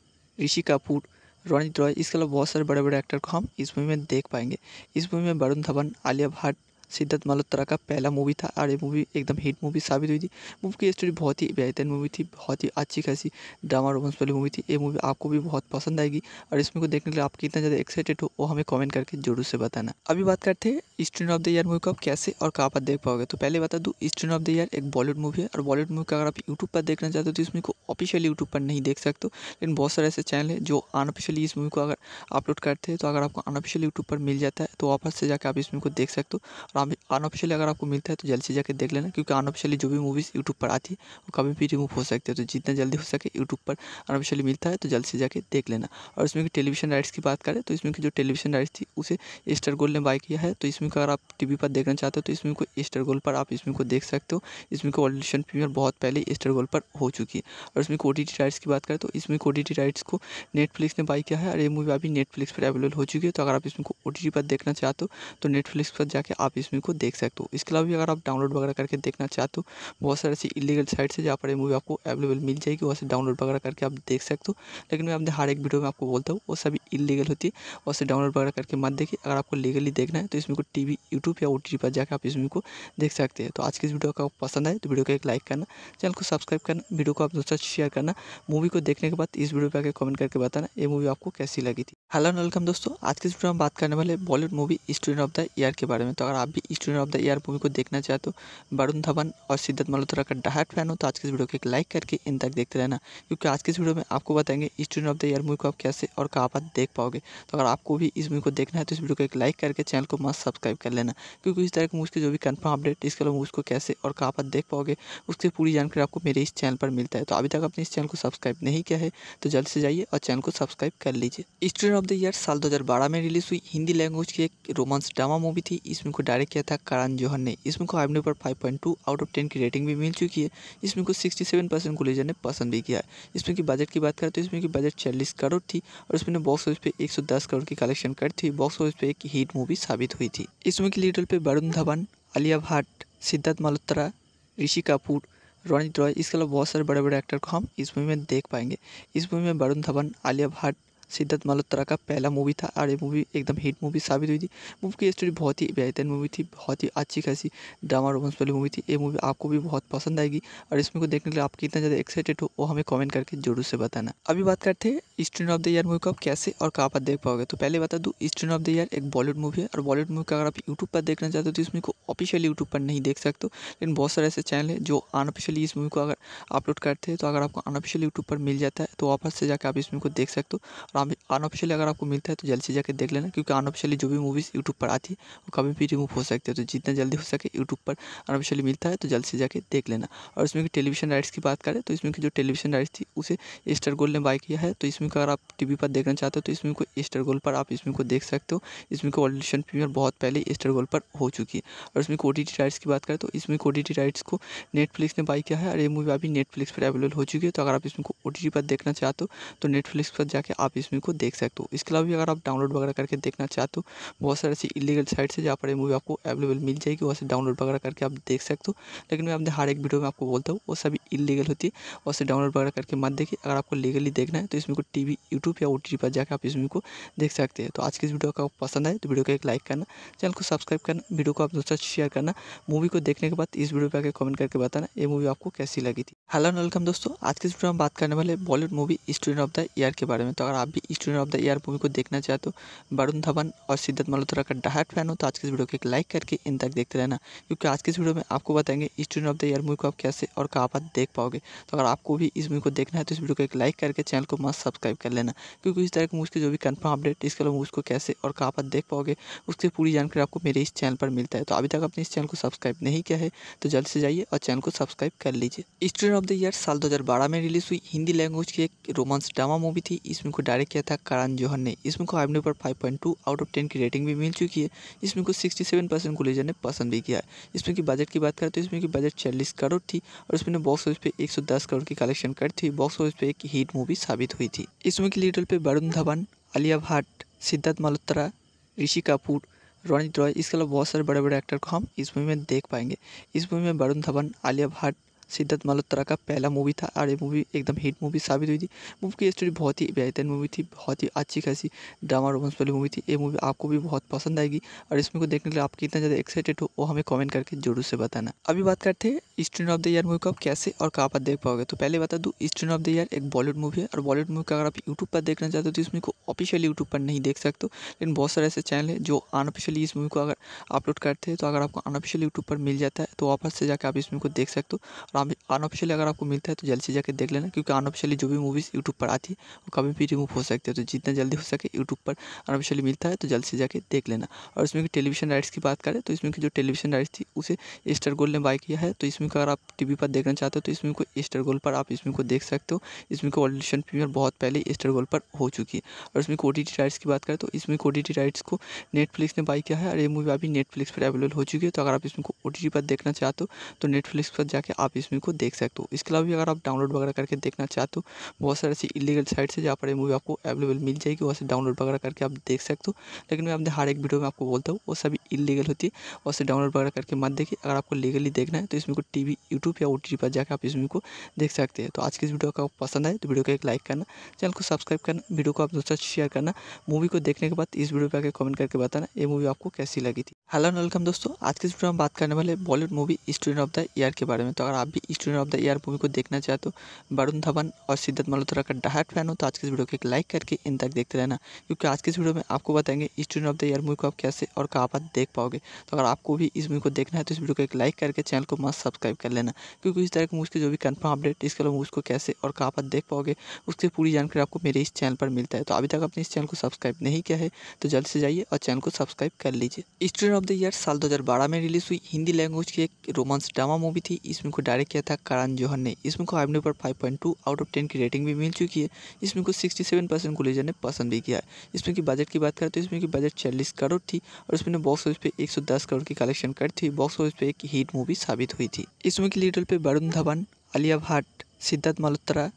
ऋषि कपूर रोनित रॉय इसके अलावा बहुत सारे बड़े बड़े एक्टर को हम इस मूवी में देख पाएंगे इस मूवी में वरुण धवन आलिया भट्ट सिद्धार्थ मल्होत्रा का पहला मूवी था और ये मूवी एकदम हिट मूवी साबित हुई थी मूवी की स्टोरी बहुत ही बेहतर मूवी थी बहुत ही अच्छी खासी ड्रामा रोमांस वाली मूवी थी ये मूवी आपको भी बहुत पसंद आएगी और इसमें को देखने के लिए आप कितना ज़्यादा एक्साइटेड हो वो हमें कमेंट करके जरूर से बताना अभी बात करते हैं student of the year movie को आप कैसे और कहाँ पर देख पाओगे तो पहले बता दूँ स्टूडेंट ऑफ द ईयर एक बॉलीवुड मूवी है और बॉलीवुड मूवी का अगर आप यूट्यूब पर देखना चाहते हो तो इस मूवी को ऑफिशियली यूट्यूब पर नहीं देख सकते लेकिन बहुत सारे ऐसे चैनल है जो अनऑफिशियली इस मूवी को अगर अपलोड करते हैं तो अगर आपको अनऑफिशियल यूट्यूब पर मिल जाता है तो वापस से जाकर आप इस मूवी को देख सकते हो अनऑफिशियली अगर आपको मिलता है तो जल्द से जाकर देख लेना क्योंकि अनऑफिशियली जो भी मूवीज़ यूट्यूब पर आती है वो कभी भी रिमूव हो सकती है तो जितना जल्दी हो सके यूट्यूब पर अनऑफिशियली मिलता है तो जल्द से जाकर देख लेना और इसमें की टेलीविजन राइट्स की बात करें तो इसमें की जो टेलीविजन राइट्स थी उसे स्टार गोल्ड ने बाय किया है तो इसमें अगर आप टी पर देखना चाहते हो तो इसमें को एस्टर गोल्ड पर आप इसमें को देख सकते हो इसमें को ऑडिशन प्रीमियर बहुत पहले एस्टर गोल्ड पर हो चुकी है और इसमें को राइट्स की बात करें तो इसमें को राइट्स को नेटफ्लिक्स ने बाय किया है और ये मूवी अभी नेटफ्लिक्स पर अवेलेबल हो चुकी है तो अगर आप इसमें को ओ पर देखना चाहते हो तो नेटफ्लिक्स पर जाकर आप इसमें को देख सकते हो इसके अलावा भी अगर आप डाउनलोड वगैरह करके देखना चाहते हो तो बहुत सारी ऐसी इलीगल साइट है जहाँ पर ये मूवी आपको अवेलेबल मिल जाएगी वहाँ से डाउनलोड वगैरह करके आप देख सकते हो लेकिन मैं अपने हर एक वीडियो में आपको बोलता हूँ वो सभी इलीगल होती है वहाँ से डाउनलोड वगैरह करके मत देखिए अगर आपको लीगली देखना है तो इसमें को टी वी यूट्यूब या ओ टी पर जाकर आप इस मूवी को देख सकते हैं तो आज की इस वीडियो का पसंद आए तो वीडियो को एक लाइक करना चैनल को सब्सक्राइब करना वीडियो को आप दोस्तों शेयर करना मूवी को देखने के बाद इस वीडियो पर आकर कमेंट करके बताना ये मूवी आपको कैसी लगी थी हेलो वेलकम दोस्तों आज के इस वीडियो में बात करने वाले Bollywood movie student of the year के बारे में तो अगर आप भी student of the year movie को देखना चाहे तो वरुण धवन और सिद्धार्थ मल्होत्रा का डायरेक्ट फैन हो तो आज के इस वीडियो को एक लाइक करके इन तक देखते रहना क्योंकि आज के इस वीडियो में आपको बताएंगे student of the year movie को आप कैसे और कहाँ पर देख पाओगे तो अगर आपको भी इस मूवी को देखना है तो इस वीडियो को एक लाइक करके चैनल को मस्त सब्सक्राइब कर लेना क्योंकि इस तरह की मूवी के जो भी कन्फर्म अपडेट इसके अलावा मूवी को कैसे और कहाँ पर देख पाओगे उसकी पूरी जानकारी आपको मेरे इस चैनल पर मिलता है तो अभी तक आपने इस चैनल को सब्सक्राइब नहीं किया है तो जल्द से जाइए और चैनल को सब्सक्राइब कर लीजिए स्टूडेंट ऑफ द ईयर साल बारह में रिलीज हुई हिंदी लैंग्वेज की एक रोमांस ड्रामा मूवी थी इसमें को डायरेक्ट किया था करण जौहर ने इस मूवी को आईएमडी पर 5.2 आउट ऑफ 10 की रेटिंग भी मिल चुकी है इसमें मूवी को 67 परसेंट गुलेजर ने पसंद भी किया है इसमें की बजट की बात करें तो इसमें की बजट चालीस करोड़ थी और इसमें बॉक्स ऑफिस पे 110 करोड़ की कलेक्शन कर थी बॉक्स ऑफिस पे एक हीट मूवी साबित हुई थी इसमें की लीडर लीड पर वरुण धवन आलिया भट्ट सिद्धार्थ मल्होत्रा ऋषि कपूर रणजीत रॉय इसके अलावा बहुत सारे बड़े बड़े एक्टर को हम इस मूवी में देख पाएंगे इस मूवी में वरुण धवन आलिया भट्ट सिद्धार्थ मल्होत्रा का पहला मूवी था और ये मूवी एकदम हिट मूवी साबित हुई थी मूवी की स्टोरी बहुत ही बेहतरीन मूवी थी बहुत ही अच्छी खासी ड्रामा रोमांस वाली मूवी थी ये मूवी आपको भी बहुत पसंद आएगी और इसमें को देखने के लिए आप कितना ज़्यादा एक्साइटेड हो वो हमें कॉमेंट करके जरूर से बताना अभी बात करते हैं student of the year movie को आप कैसे और कहाँ पर देख पाओगे तो पहले बता दूँ स्टूडेंट ऑफ द ईयर एक बॉलीवुड मूवी है और बॉलीवुड मूवी का अगर आप यूट्यूब पर देखना चाहते हो तो इसमें को ऑफिशियली यूट्यूब पर नहीं देख सकते लेकिन बहुत सारे ऐसे चैनल है जो अनऑफिशियली इस मूवी को अगर अपलोड करते हैं तो अगर आपको अनऑफिशियल यूट्यूब पर मिल जाता है तो वापस से जाकर आप इस मूवी को देख सकते हो अनऑफिशियली अगर आपको मिलता है तो जल्द से जाकर देख लेना क्योंकि अनऑफिशियली जो भी मूवीज़ यूट्यूब पर आती है वो कभी भी रिमूव हो सकती है तो जितना जल्दी हो सके यूट्यूब पर अनऑफिशियली मिलता है तो जल्द से जाकर देख लेना और इसमें की टेलीविजन राइट्स की बात करें तो इसमें की जो टेलीविजन राइट्स थी उसे स्टार गोल्ड ने बाय किया है तो इसमें अगर आप टी पर देखना चाहते हो तो इसमें को एस्टर गोल्ड पर आप इसमें को देख सकते हो इसमें को ऑडिशन प्रीमियर बहुत पहले एस्टर गोल्ड पर हो चुकी है और इसमें को राइट्स की बात करें तो इसमें को राइट्स को नेटफ्लिक्स ने बाई किया है और ये मूवी अभी नेटफ्लिक्स पर अवेलेबल हो चुकी है तो अगर आप इसमें को ओ पर देखना चाहते हो तो नेटफ्लिक्स पर जाकर आप इस इसमें को देख सकते हो इसके अलावा भी अगर आप डाउनलोड वगैरह करके देखना चाहते हो तो बहुत सारी ऐसी इलीगल साइट्स है जहाँ पर ये मूवी आपको अवेलेबल मिल जाएगी वहाँ से डाउनलोड वगैरह करके आप देख सकते हो लेकिन मैं अपने हर एक वीडियो में आपको बोलता हूँ वो सभी इलीगल होती है वहाँ से डाउनलोड वगैरह करके मत देखिए अगर आपको लीगली देखना है तो इसमें को टी वी यूट्यूब या ओ पर जाकर आप इसमें को देख सकते हैं तो आज की इस वीडियो का पसंद आए तो वीडियो को एक लाइक करना चैनल को सब्सक्राइब करना वीडियो को आप दोस्तों शेयर करना मूवी को देखने के बाद इस वीडियो पर आकर कमेंट करके बताना ये मूवी आपको कैसी लगी थी हेलो वेलकम दोस्तों आज के इस वीडियो में बात करने वाले Bollywood movie student of the year के बारे में तो अगर आप भी student of the year movie को देखना चाहे तो वरुण धवन और सिद्धार्थ मल्होत्रा का डायट फैन हो तो आज के इस वीडियो को एक लाइक करके इन तक देखते रहना क्योंकि आज के इस वीडियो में आपको बताएंगे student of the year movie को आप कैसे और कहाँ पर देख पाओगे तो अगर आपको भी इस मूवी को देखना है तो इस वीडियो को एक लाइक करके चैनल को मस्त सब्सक्राइब कर लेना क्योंकि इस तरह की मूवी जो भी कन्फर्म अपडेट इसके अलावा मूवी को कैसे और कहाँ पर देख पाओगे उसकी पूरी जानकारी आपको मेरे इस चैनल पर मिलता है तो अभी तक आपने इस चैनल को सब्सक्राइब नहीं किया है तो जल्द से जाइए और चैनल को सब्सक्राइब कर लीजिए स्टूडेंट ऑफ द ईयर साल बारह में रिलीज हुई हिंदी लैंग्वेज की एक रोमांस ड्रामा मूवी थी इसमें को डायरेक्ट किया था करण जौहर ने इसमें मूवी को आईएमडीबी पर टू आउट ऑफ टेन की रेटिंग भी मिल चुकी है इसमें को सिक्सटी सेवन परसेंट गुलेजर ने पसंद भी किया है इसमें की बजट की बात करें तो इसमें की बजट चालीस करोड़ थी और इसमें बॉक्स ऑफिस पे एक करोड़ की कलेक्शन करती हुई बॉक्स ऑफिस पे एक हिट मूवी साबित हुई थी इस मूवी लीडर लीड पे वरुण धवन आलिया भट्ट सिद्धार्थ मल्होत्रा ऋषि कपूर रोनित रॉय इसके अलावा बहुत सारे बड़े बड़े एक्टर को हम इस मूवी में देख पाएंगे इस मूवी में वरुण धवन आलिया भट्ट सिद्धार्थ मल्होत्रा का पहला मूवी था और ये मूवी एकदम हिट मूवी साबित हुई थी मूवी की स्टोरी बहुत ही बेहतरीन मूवी थी बहुत ही अच्छी खासी ड्रामा रोमांस वाली मूवी थी ये मूवी आपको भी बहुत पसंद आएगी और इसमें को देखने के लिए आप कितना ज़्यादा एक्साइटेड हो वो हमें कॉमेंट करके जरूर से बताना अभी बात करते हैं student of the year movie को आप कैसे और कहाँ पर देख पाओगे तो पहले बता दूँ स्टूडेंट ऑफ द ईयर एक बॉलीवुड मूवी है और बॉलीवुड मूवी का अगर आप यूट्यूब पर देखना चाहते हो तो इसमें को ऑफिशियली यूट्यूब पर नहीं देख सकते लेकिन बहुत सारे ऐसे चैनल है जो अनऑफिशियली इस मूवी को अगर अपलोड करते हैं तो अगर आपको अनऑफिशियल यूट्यूब पर मिल जाता है तो वापस से जाकर आप इसमें को देख सकते हो अनऑफिशियली अगर आपको मिलता है तो जल्द से जाकर देख लेना क्योंकि अनऑफिशियली जो भी मूवीज़ यूट्यूब पर आती है वो कभी भी रिमूव हो सकती है तो जितना जल्दी हो सके यूट्यूब पर अनऑफिशियली मिलता है तो जल्द से जाकर देख लेना और इसमें की टेलीविजन राइट्स की बात करें तो इसमें की जो टेलीविजन राइट्स थी उसे स्टार गोल्ड ने बाय किया है तो इसमें अगर आप टी पर देखना चाहते हो तो इसमें को स्टार गोल्ड पर आप इसमें को देख सकते हो इसमें को ऑडिशन प्रीमियर बहुत पहले स्टार गोल्ड पर हो चुकी है और इसमें को राइट्स की बात करें तो इसमें को राइट्स को नेटफ्लिक्स ने बाई किया है और ये मूवी अभी नेटफ्लिक्स पर अवेलेबल हो चुकी है तो अगर आप इसमें को ओ पर देखना चाहते हो तो नेटफ्लिक्स पर जाकर आप इस इसमें को देख सकते हो इसके अलावा भी अगर आप डाउनलोड वगैरह करके देखना चाहते हो तो बहुत सारी ऐसी इलीगल साइट्स है जहाँ पर ये मूवी आपको अवेलेबल मिल जाएगी वहाँ से डाउनलोड वगैरह करके आप देख सकते हो लेकिन मैं अपने हर एक वीडियो में आपको बोलता हूँ वो सभी इलीगल होती है वहाँ से डाउनलोड वगैरह करके मत देखिए अगर आपको लीगली देखना है तो इसमें को टी वी यूट्यूब या ओ टी पर जाकर आप इसमें को देख सकते हैं तो आज की इस वीडियो को पसंद आए तो वीडियो को एक लाइक करना चैनल को सब्सक्राइब करना वीडियो को आप दोस्तों शेयर करना मूवी को देखने के बाद इस वीडियो पर आकर कमेंट करके बताना ये मूवी आपको कैसी लगी थी हेलो वेलकम दोस्तों आज के इस वीडियो में बात करने वाले Bollywood movie student of the year के बारे में तो अगर आप भी student of the year movie को देखना चाहे तो वरुण धवन और सिद्धार्थ मल्होत्रा का डायरेक्ट फैन हो तो आज के इस वीडियो को एक लाइक करके इन तक देखते रहना क्योंकि आज के इस वीडियो में आपको बताएंगे student of the year movie को आप कैसे और कहाँ पर देख पाओगे तो अगर आपको भी इस मूवी को देखना है तो इस वीडियो को एक लाइक करके चैनल को मस्त सब्सक्राइब कर लेना क्योंकि इस तरह की मूवी के जो भी कन्फर्म अपडेट इसके अलावा मूवी को कैसे और कहाँ पर देख पाओगे उसकी पूरी जानकारी आपको मेरे इस चैनल पर मिलता है तो अभी तक आपने इस चैनल को सब्सक्राइब नहीं किया है तो जल्द से जाइए और चैनल को सब्सक्राइब कर लीजिए स्टूडेंट ऑफ द ईयर साल बारह में रिलीज हुई हिंदी लैंग्वेज की एक रोमांस ड्रामा मूवी थी इसमें को डायरेक्ट किया था करण जौहर ने इसमें मूवी को आईएमडी पर टू आउट ऑफ टेन की रेटिंग भी मिल चुकी है इसमें को सिक्सटी सेवन परसेंट गुलेजर ने पसंद भी किया है इसमें की बजट की बात करें तो इसमें की बजट चालीस करोड़ थी और इसमें बॉक्स ऑफिस पे एक करोड़ की कलेक्शन कर थी बॉक्स ऑफिस पे एक हिट मूवी साबित हुई थी इस मूवी लीडर लीड पे वरुण धवन आलिया भट्ट सिद्धार्थ मल्होत्रा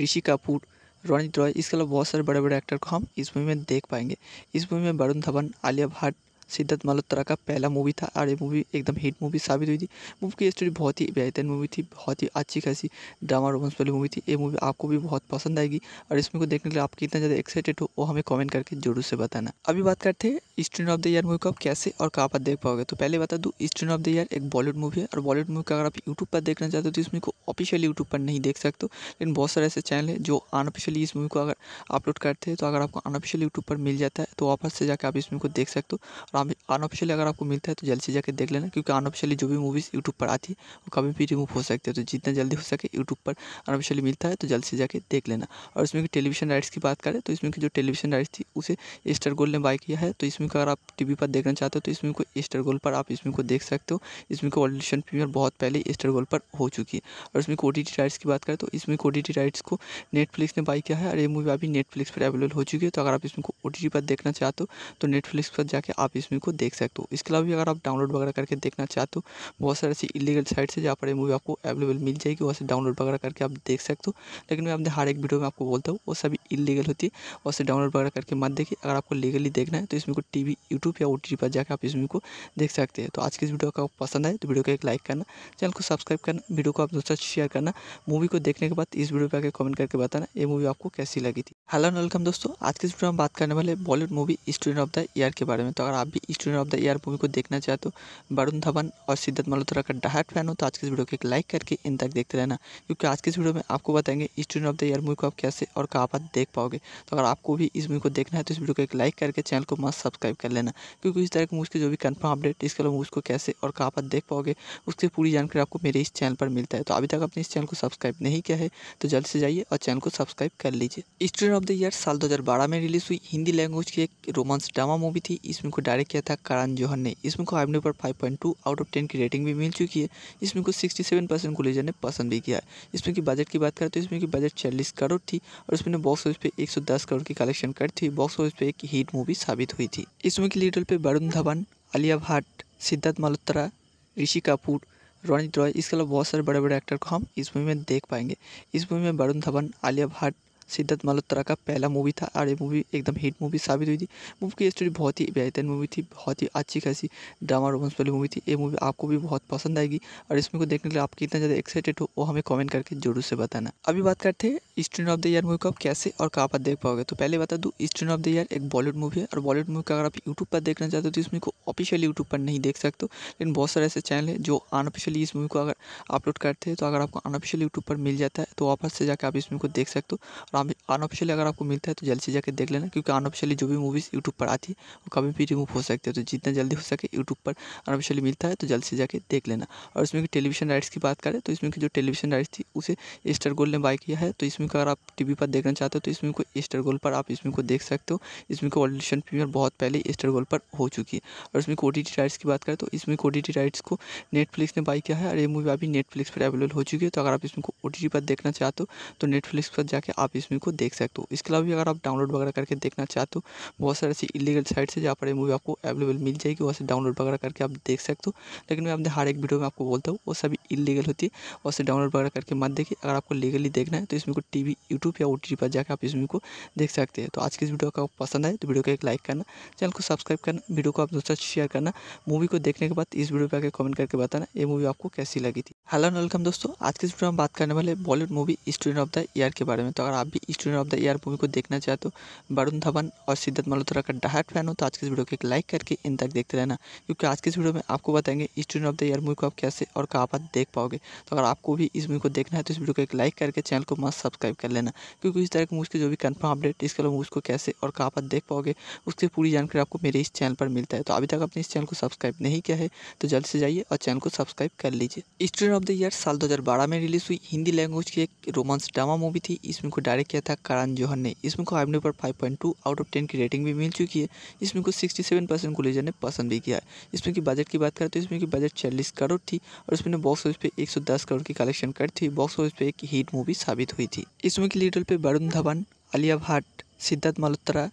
ऋषि कपूर रणजीत रॉय इसके अलावा बहुत सारे बड़े बड़े एक्टर को हम इस मूवी में देख पाएंगे इस मूवी में वरुण धवन आलिया भट्ट सिद्धार्थ मल्होत्रा का पहला मूवी था और ये मूवी एकदम हिट मूवी साबित हुई थी मूवी की स्टोरी बहुत ही बेहतरीन मूवी थी बहुत ही अच्छी खासी ड्रामा रोमांस वाली मूवी थी ये मूवी आपको भी बहुत पसंद आएगी और इसमें को देखने के लिए आप कितना ज़्यादा एक्साइटेड हो वो हमें कॉमेंट करके जरूर से बताना अभी बात करते हैं student of the year movie को आप कैसे और कहाँ पर देख पाओगे तो पहले बता दूँ स्टूडेंट ऑफ द ईयर एक बॉलीवुड मूवी है और बॉलीवुड मूवी का अगर आप यूट्यूब पर देखना चाहते हो तो इसमें को ऑफिशियल यूट्यूब पर नहीं देख सकते लेकिन बहुत सारे ऐसे चैनल है जो अनऑफिशियली इस मूवी को अगर अपलोड करते हैं तो अगर आपको अनऑफिशियल यूट्यूब पर मिल जाता है तो वापस से जाकर आप इस मूवी को देख सकते हो अनऑफिशियली अगर आपको मिलता है तो जल्द से जाकर देख लेना क्योंकि अनऑफिशियली जो भी मूवीज़ यूट्यूब पर आती है वो कभी भी रिमूव हो सकती है तो जितना जल्दी हो सके यूट्यूब पर अनऑफिशियली मिलता है तो जल्द से जाकर देख लेना और इसमें की टेलीविजन राइट्स की बात करें तो इसमें की जो टेलीविजन राइट्स थी उसे एस्टर गोल्ड ने बाय किया है तो इसमें अगर आप टी पर देखना चाहते हो तो इसमें को एस्टर गोल्ड पर आप इसमें को देख सकते हो इसमें को ऑडिशन प्रीमियर बहुत पहले स्टार गोल्ड पर हो चुकी है और इसमें को राइट्स की बात करें तो इसमें को राइट्स को नेटफ्लिक्स ने बाई किया है और ये मूवी अभी नेटफ्लिक्स पर अवेलेबल हो चुकी है तो अगर आप इसमें को ओ पर देखना चाहते हो तो नेटफ्लिक्स पर जाकर आप इस इसमें को देख सकते हो इसके अलावा भी अगर आप डाउनलोड वगैरह करके देखना चाहते हो बहुत सारी ऐसी इलीगल साइट्स है जहाँ पर ये मूवी आपको अवेलेबल मिल जाएगी वहाँ से डाउनलोड वगैरह करके आप देख सकते हो लेकिन मैं अपने हर एक वीडियो में आपको बोलता हूँ वो सभी इलीगल होती है वहाँ से डाउनलोड वगैरह करके मत देखिए अगर आपको लीगली देखना है तो इसमें को टी वी यूट्यूब या ओ पर जाकर आप इसमें को देख सकते हैं तो आज की इस वीडियो का पसंद आए तो वीडियो को एक लाइक करना चैनल को सब्सक्राइब करना वीडियो को आप दोस्तों शेयर करना मूवी को देखने के बाद इस वीडियो पर आकर कमेंट करके बताना ये मूवी आपको कैसी लगी थी हेलो वेलकम दोस्तों आज के इस वीडियो में बात करने वाले Bollywood movie student of the year के बारे में तो अगर आप भी student of the year movie को देखना चाहते हो तो वरुण धवन और सिद्धार्थ मल्होत्रा का डायरेक्ट फैन हो तो आज के इस वीडियो को एक लाइक करके इन तक देखते रहना क्योंकि आज के इस वीडियो में आपको बताएंगे student of the year movie को आप कैसे और कहाँ पर देख पाओगे तो अगर आपको भी इस मूवी को देखना है तो इस वीडियो को एक लाइक करके चैनल को मस्त सब्सक्राइब कर लेना क्योंकि इस तरह की मूवी के जो भी कन्फर्म अपडेट इसके अलावा मूवी को कैसे और कहाँ पर देख पाओगे उसकी पूरी जानकारी आपको मेरे इस चैनल पर मिलता है तो अभी तक आपने इस चैनल को सब्सक्राइब नहीं किया है तो जल्द से जाइए और चैनल को सब्सक्राइब कर लीजिए स्टूडेंट ऑफ द ईयर साल बारह में रिलीज हुई हिंदी लैंग्वेज की एक रोमांस ड्रामा मूवी थी इसमें को डायरेक्ट किया था करण जौहर ने इसमें मूवी को फाइव पर टू आउट ऑफ टेन की रेटिंग भी मिल चुकी है इसमें को सिक्सटी सेवन परसेंट कुलेजर ने पसंद भी किया है इसमें की बजट की बात करें तो इसमें की बजट चालीस करोड़ थी और इसमें बॉक्स ऑफिस पे एक करोड़ की कलेक्शन कर थी बॉक्स ऑफिस पे एक हीट मूवी साबित हुई थी इसमें की लीडर पे वरुण धवन आलिया भट्ट सिद्धार्थ मल्होत्रा ऋषि कपूर रोनित रॉय इसके अलावा बहुत सारे बड़े बड़े एक्टर को हम इस मूवी में देख पाएंगे इस मूवी में वरुण धवन आलिया भट्ट सिद्धार्थ मल्होत्रा का पहला मूवी था और ये मूवी एकदम हिट मूवी साबित हुई थी मूवी की स्टोरी बहुत ही बेहतरीन मूवी थी बहुत ही अच्छी खासी ड्रामा रोमांस वाली मूवी थी ये मूवी आपको भी बहुत पसंद आएगी और इसमें को देखने के लिए आप कितना ज़्यादा एक्साइटेड हो वो हमें कॉमेंट करके जरूर से बताना अभी बात करते हैं student of the year movie को आप कैसे और कहाँ पर देख पाओगे तो पहले बता दूँ स्टूडेंट ऑफ द ईयर एक बॉलीवुड मूवी है और बॉलीवुड मूवी का अगर आप यूट्यूब पर देखना चाहते हो तो इसमें को ऑफिशियल यूट्यूब पर नहीं देख सकते लेकिन बहुत सारे ऐसे चैनल है जो अनऑफिशियली इस मूवी को अगर अपलोड करते हैं तो अगर आपको अनऑफिशियल यूट्यूब पर मिल जाता है तो वापस से जाकर आप इस मूवी को देख सकते हो अनऑफिशियली अगर आपको मिलता है तो जल्दी से जाकर देख लेना क्योंकि अनऑफिशियली जो भी मूवीज़ यूट्यूब पर आती है वो कभी भी रिमूव हो सकती है तो जितना जल्दी हो सके यूट्यूब पर अनऑफिशियली मिलता है तो जल्द से जाकर देख लेना और इसमें की टेलीविजन राइट्स की बात करें तो इसमें की जो टेलीविजन राइट्स थी उसे एस्टर गोल्ड ने बाय किया है तो इसमें अगर आप टी पर देखना चाहते हो तो इसमें को स्टार गोल्ड पर आप इसमें को देख सकते हो इसमें को ऑडिशन प्रीमियर बहुत पहले एस्टर गोल्ड पर हो चुकी है और इसमें को राइट्स की बात करें तो इसमें को राइट्स को नेटफ्लिक्स ने बाई किया है और ये मूवी अभी नेटफ्लिक्स पर अवेलेबल हो चुकी है तो अगर आप इसमें को ओ पर देखना चाहते हो तो नेटफ्लिक्स पर जाकर आप इस इसमें को देख सकते हो इसके अलावा भी अगर आप डाउनलोड वगैरह करके देखना चाहते हो बहुत सारे ऐसी इलीगल साइट्स है जहाँ पर ये मूवी आपको अवेलेबल मिल जाएगी वहाँ से डाउनलोड वगैरह करके आप देख सकते हो लेकिन मैं अपने हर एक वीडियो में आपको बोलता हूँ वो सभी इलीगल होती है वहाँ से डाउनलोड वगैरह करके मत देखिए अगर आपको लीगली देखना है तो इसमें को टी वी यूट्यूब या ओ पर जाकर आप इसमें को देख सकते हैं तो आज की इस वीडियो का पसंद आए तो वीडियो को एक लाइक करना चैनल को सब्सक्राइब करना वीडियो को आप दोस्तों शेयर करना मूवी को देखने के बाद इस वीडियो पर आकर कमेंट करके बताना ये मूवी आपको कैसी लगी थी हेलो वेलकम दोस्तों आज के इस वीडियो में बात करने वाले Bollywood movie student of the year के बारे में तो अगर आप भी student of the year movie को देखना चाहे तो वरुण धवन और सिद्धार्थ मल्होत्रा का डायरेक्ट फैन हो तो आज के इस वीडियो को एक लाइक करके इन तक देखते रहना क्योंकि आज के इस वीडियो में आपको बताएंगे student of the year movie को आप कैसे और कहाँ पर देख पाओगे तो अगर आपको भी इस मूवी को देखना है तो इस वीडियो को एक लाइक करके चैनल को मस्त सब्सक्राइब कर लेना क्योंकि इस तरह की मूवी के जो भी कन्फर्म अपडेट इसके अलावा मूवी को कैसे और कहाँ पर देख पाओगे उसकी पूरी जानकारी आपको मेरे इस चैनल पर मिलता है तो अभी तक आपने इस चैनल को सब्सक्राइब नहीं किया है तो जल्द से जाइए और चैनल को सब्सक्राइब कर लीजिए स्टूडेंट ऑफ द ईयर साल बारह में रिलीज हुई हिंदी लैंग्वेज की एक रोमांस ड्रामा मूवी थी इसमें को डायरेक्ट किया था करण जौहर ने इसमें को आई आईएमडी पर 5.2 आउट ऑफ 10 की रेटिंग भी मिल चुकी है इसमें को 67 परसेंट कुलेजर ने पसंद भी किया है इसमें की बजट की बात करें तो इसमें की बजट चालीस करोड़ थी और इसमें बॉक्स ऑफिस पे 110 करोड़ की कलेक्शन कर थी बॉक्स ऑफिस पे एक हीट मूवी साबित हुई थी इसमें की लीडर पे वरुण धवन आलिया भट्ट सिद्धार्थ मल्होत्रा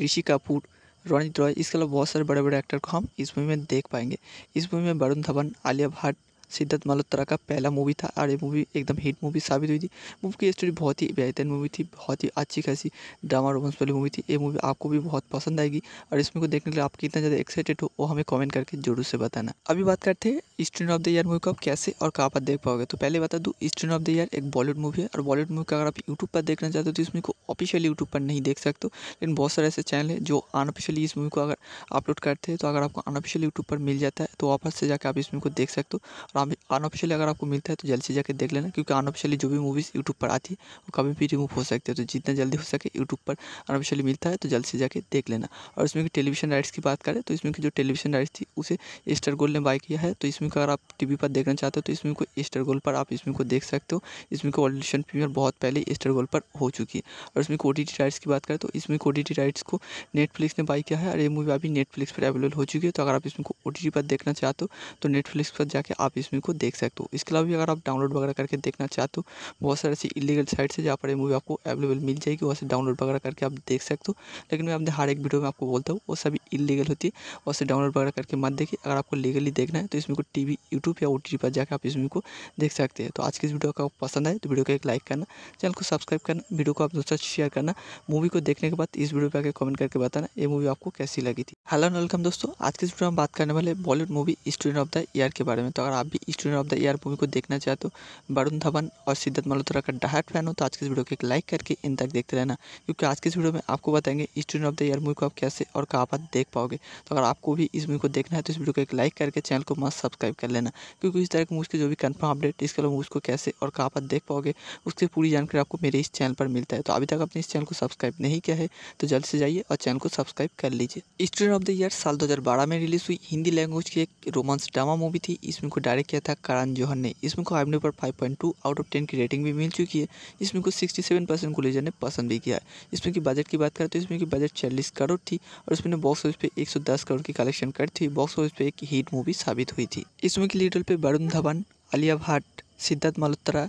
ऋषि कपूर रोनित रॉय इसके अलावा बहुत सारे बड़े बड़े एक्टर को हम इस मूवी में देख पाएंगे इस मूवी में वरुण धवन आलिया भट्ट सिद्धार्थ मल्होत्रा का पहला मूवी था और ये मूवी एकदम हिट मूवी साबित हुई थी मूवी की स्टोरी बहुत ही बेहतरीन मूवी थी बहुत ही अच्छी खासी ड्रामा रोमांस वाली मूवी थी ये मूवी आपको भी बहुत पसंद आएगी और इसमें को देखने के लिए आप कितना ज़्यादा एक्साइटेड हो वो हमें कॉमेंट करके जरूर से बताना अभी बात करते हैं student of the year movie को आप कैसे और कहाँ पर देख पाओगे तो पहले बता दूँ स्टूडेंट ऑफ द ईयर एक बॉलीवुड मूवी है और बॉलीवुड मूवी का अगर आप यूट्यूब पर देखना चाहते हो तो इसमें को ऑफिशियली यूट्यूब पर नहीं देख सकते लेकिन बहुत सारे ऐसे चैनल है जो अनऑफिशियली इस मूवी को अगर अपलोड करते हैं तो अगर आपको अनऑफिशियल यूट्यूब पर मिल जाता है तो वापस से जाकर आप इस मूवी को देख सकते हो अनऑफिशियली अगर आपको मिलता है तो जल्द से जाकर देख लेना क्योंकि अनऑफिशियली जो भी मूवीज़ यूट्यूब पर आती है वो कभी भी रिमूव हो सकती है तो जितना जल्दी हो सके यूट्यूब पर अनऑफिशियली मिलता है तो जल्द से जाकर देख लेना और इसमें की टेलीविजन राइट्स की बात करें तो इसमें की जो टेलीविजन राइट्स थी उसे स्टार गोल्ड ने बाय किया है तो इसमें अगर आप टी पर देखना चाहते हो तो इसमें को स्टार गोल्ड पर आप इसमें को देख सकते हो इसमें को ऑडिशन प्रीमियर बहुत पहले एस्टर गोल्ड पर हो चुकी है और इसमें को राइट्स की बात करें तो इसमें को राइट्स को नेटफ्लिक्स ने बाई किया है और ये मूवी अभी नेटफ्लिक्स पर अवेलेबल हो चुकी है तो अगर आप इसमें को ओ पर देखना चाहते हो तो नेटफ्लिक्स पर जाके आप इस इसमें को देख सकते हो इसके अलावा भी अगर आप डाउनलोड वगैरह करके देखना चाहते हो बहुत सारे ऐसी इलीगल साइट है जहाँ पर ये मूवी आपको अवेलेबल मिल जाएगी वहाँ से डाउनलोड वगैरह करके आप देख सकते हो लेकिन मैं अपने हर एक वीडियो में आपको बोलता हूँ वो सभी इलीगल होती है वैसे से डाउनलोड वगैरह करके मत देखिए अगर आपको लीगली देखना है तो इसमें को टी वी यूट्यूब या ओ पर जाकर आप इस मूवी को देख सकते हैं तो आज की इस वीडियो का पसंद आए तो वीडियो को एक लाइक करना चैनल को सब्सक्राइब करना वीडियो को आप दोस्तों शेयर करना मूवी को देखने के बाद इस वीडियो पर आकर कमेंट करके बताना ये मूवी आपको कैसी लगी थी हेलो वेलकम दोस्तों आज के इस वीडियो में बात करने वाले Bollywood movie student of the year के बारे में तो अगर आप भी student of the year movie को देखना चाहते तो वरुण धवन और सिद्धार्थ मल्होत्रा का डायरेक्ट फैन हो तो आज के इस वीडियो को एक लाइक करके इन तक देखते रहना क्योंकि आज के इस वीडियो में आपको बताएंगे student of the year movie को आप कैसे और कहाँ पर देख पाओगे तो अगर आपको भी इस मूवी को देखना है तो इस वीडियो को एक लाइक करके चैनल को मस्त सब्सक्राइब कर लेना क्योंकि इस तरह की मूवी के जो भी कन्फर्म अपडेट इसके अलावा उसको कैसे और कहाँ पर देख पाओगे उसकी पूरी जानकारी आपको मेरे इस चैनल पर मिलता है तो अभी तक आपने इस चैनल को सब्सक्राइब नहीं किया है तो जल्द से जाइए और चैनल को सब्सक्राइब कर लीजिए स्टूडेंट ऑफ द ईयर साल बारह में रिलीज हुई हिंदी लैंग्वेज की एक रोमांस ड्रामा मूवी थी इसमें को डायरेक्ट किया था करान जौहर ने इसमें को आईएमडी पर 5.2 आउट ऑफ 10 की रेटिंग भी मिल चुकी है इसमें को को 67 परसेंट गुलेजर ने पसंद भी किया है इसमें की बजट की बात करें तो इसमें की बजट चालीस करोड़ थी और इसमें बॉक्स ऑफिस पे एक करोड़ की कलेक्शन कर थी बॉक्स ऑफिस पे एक हीट मूवी साबित हुई थी इसमें की लीडर पर पे वरुण धवन आलिया भट्ट सिद्धार्थ मल्होत्रा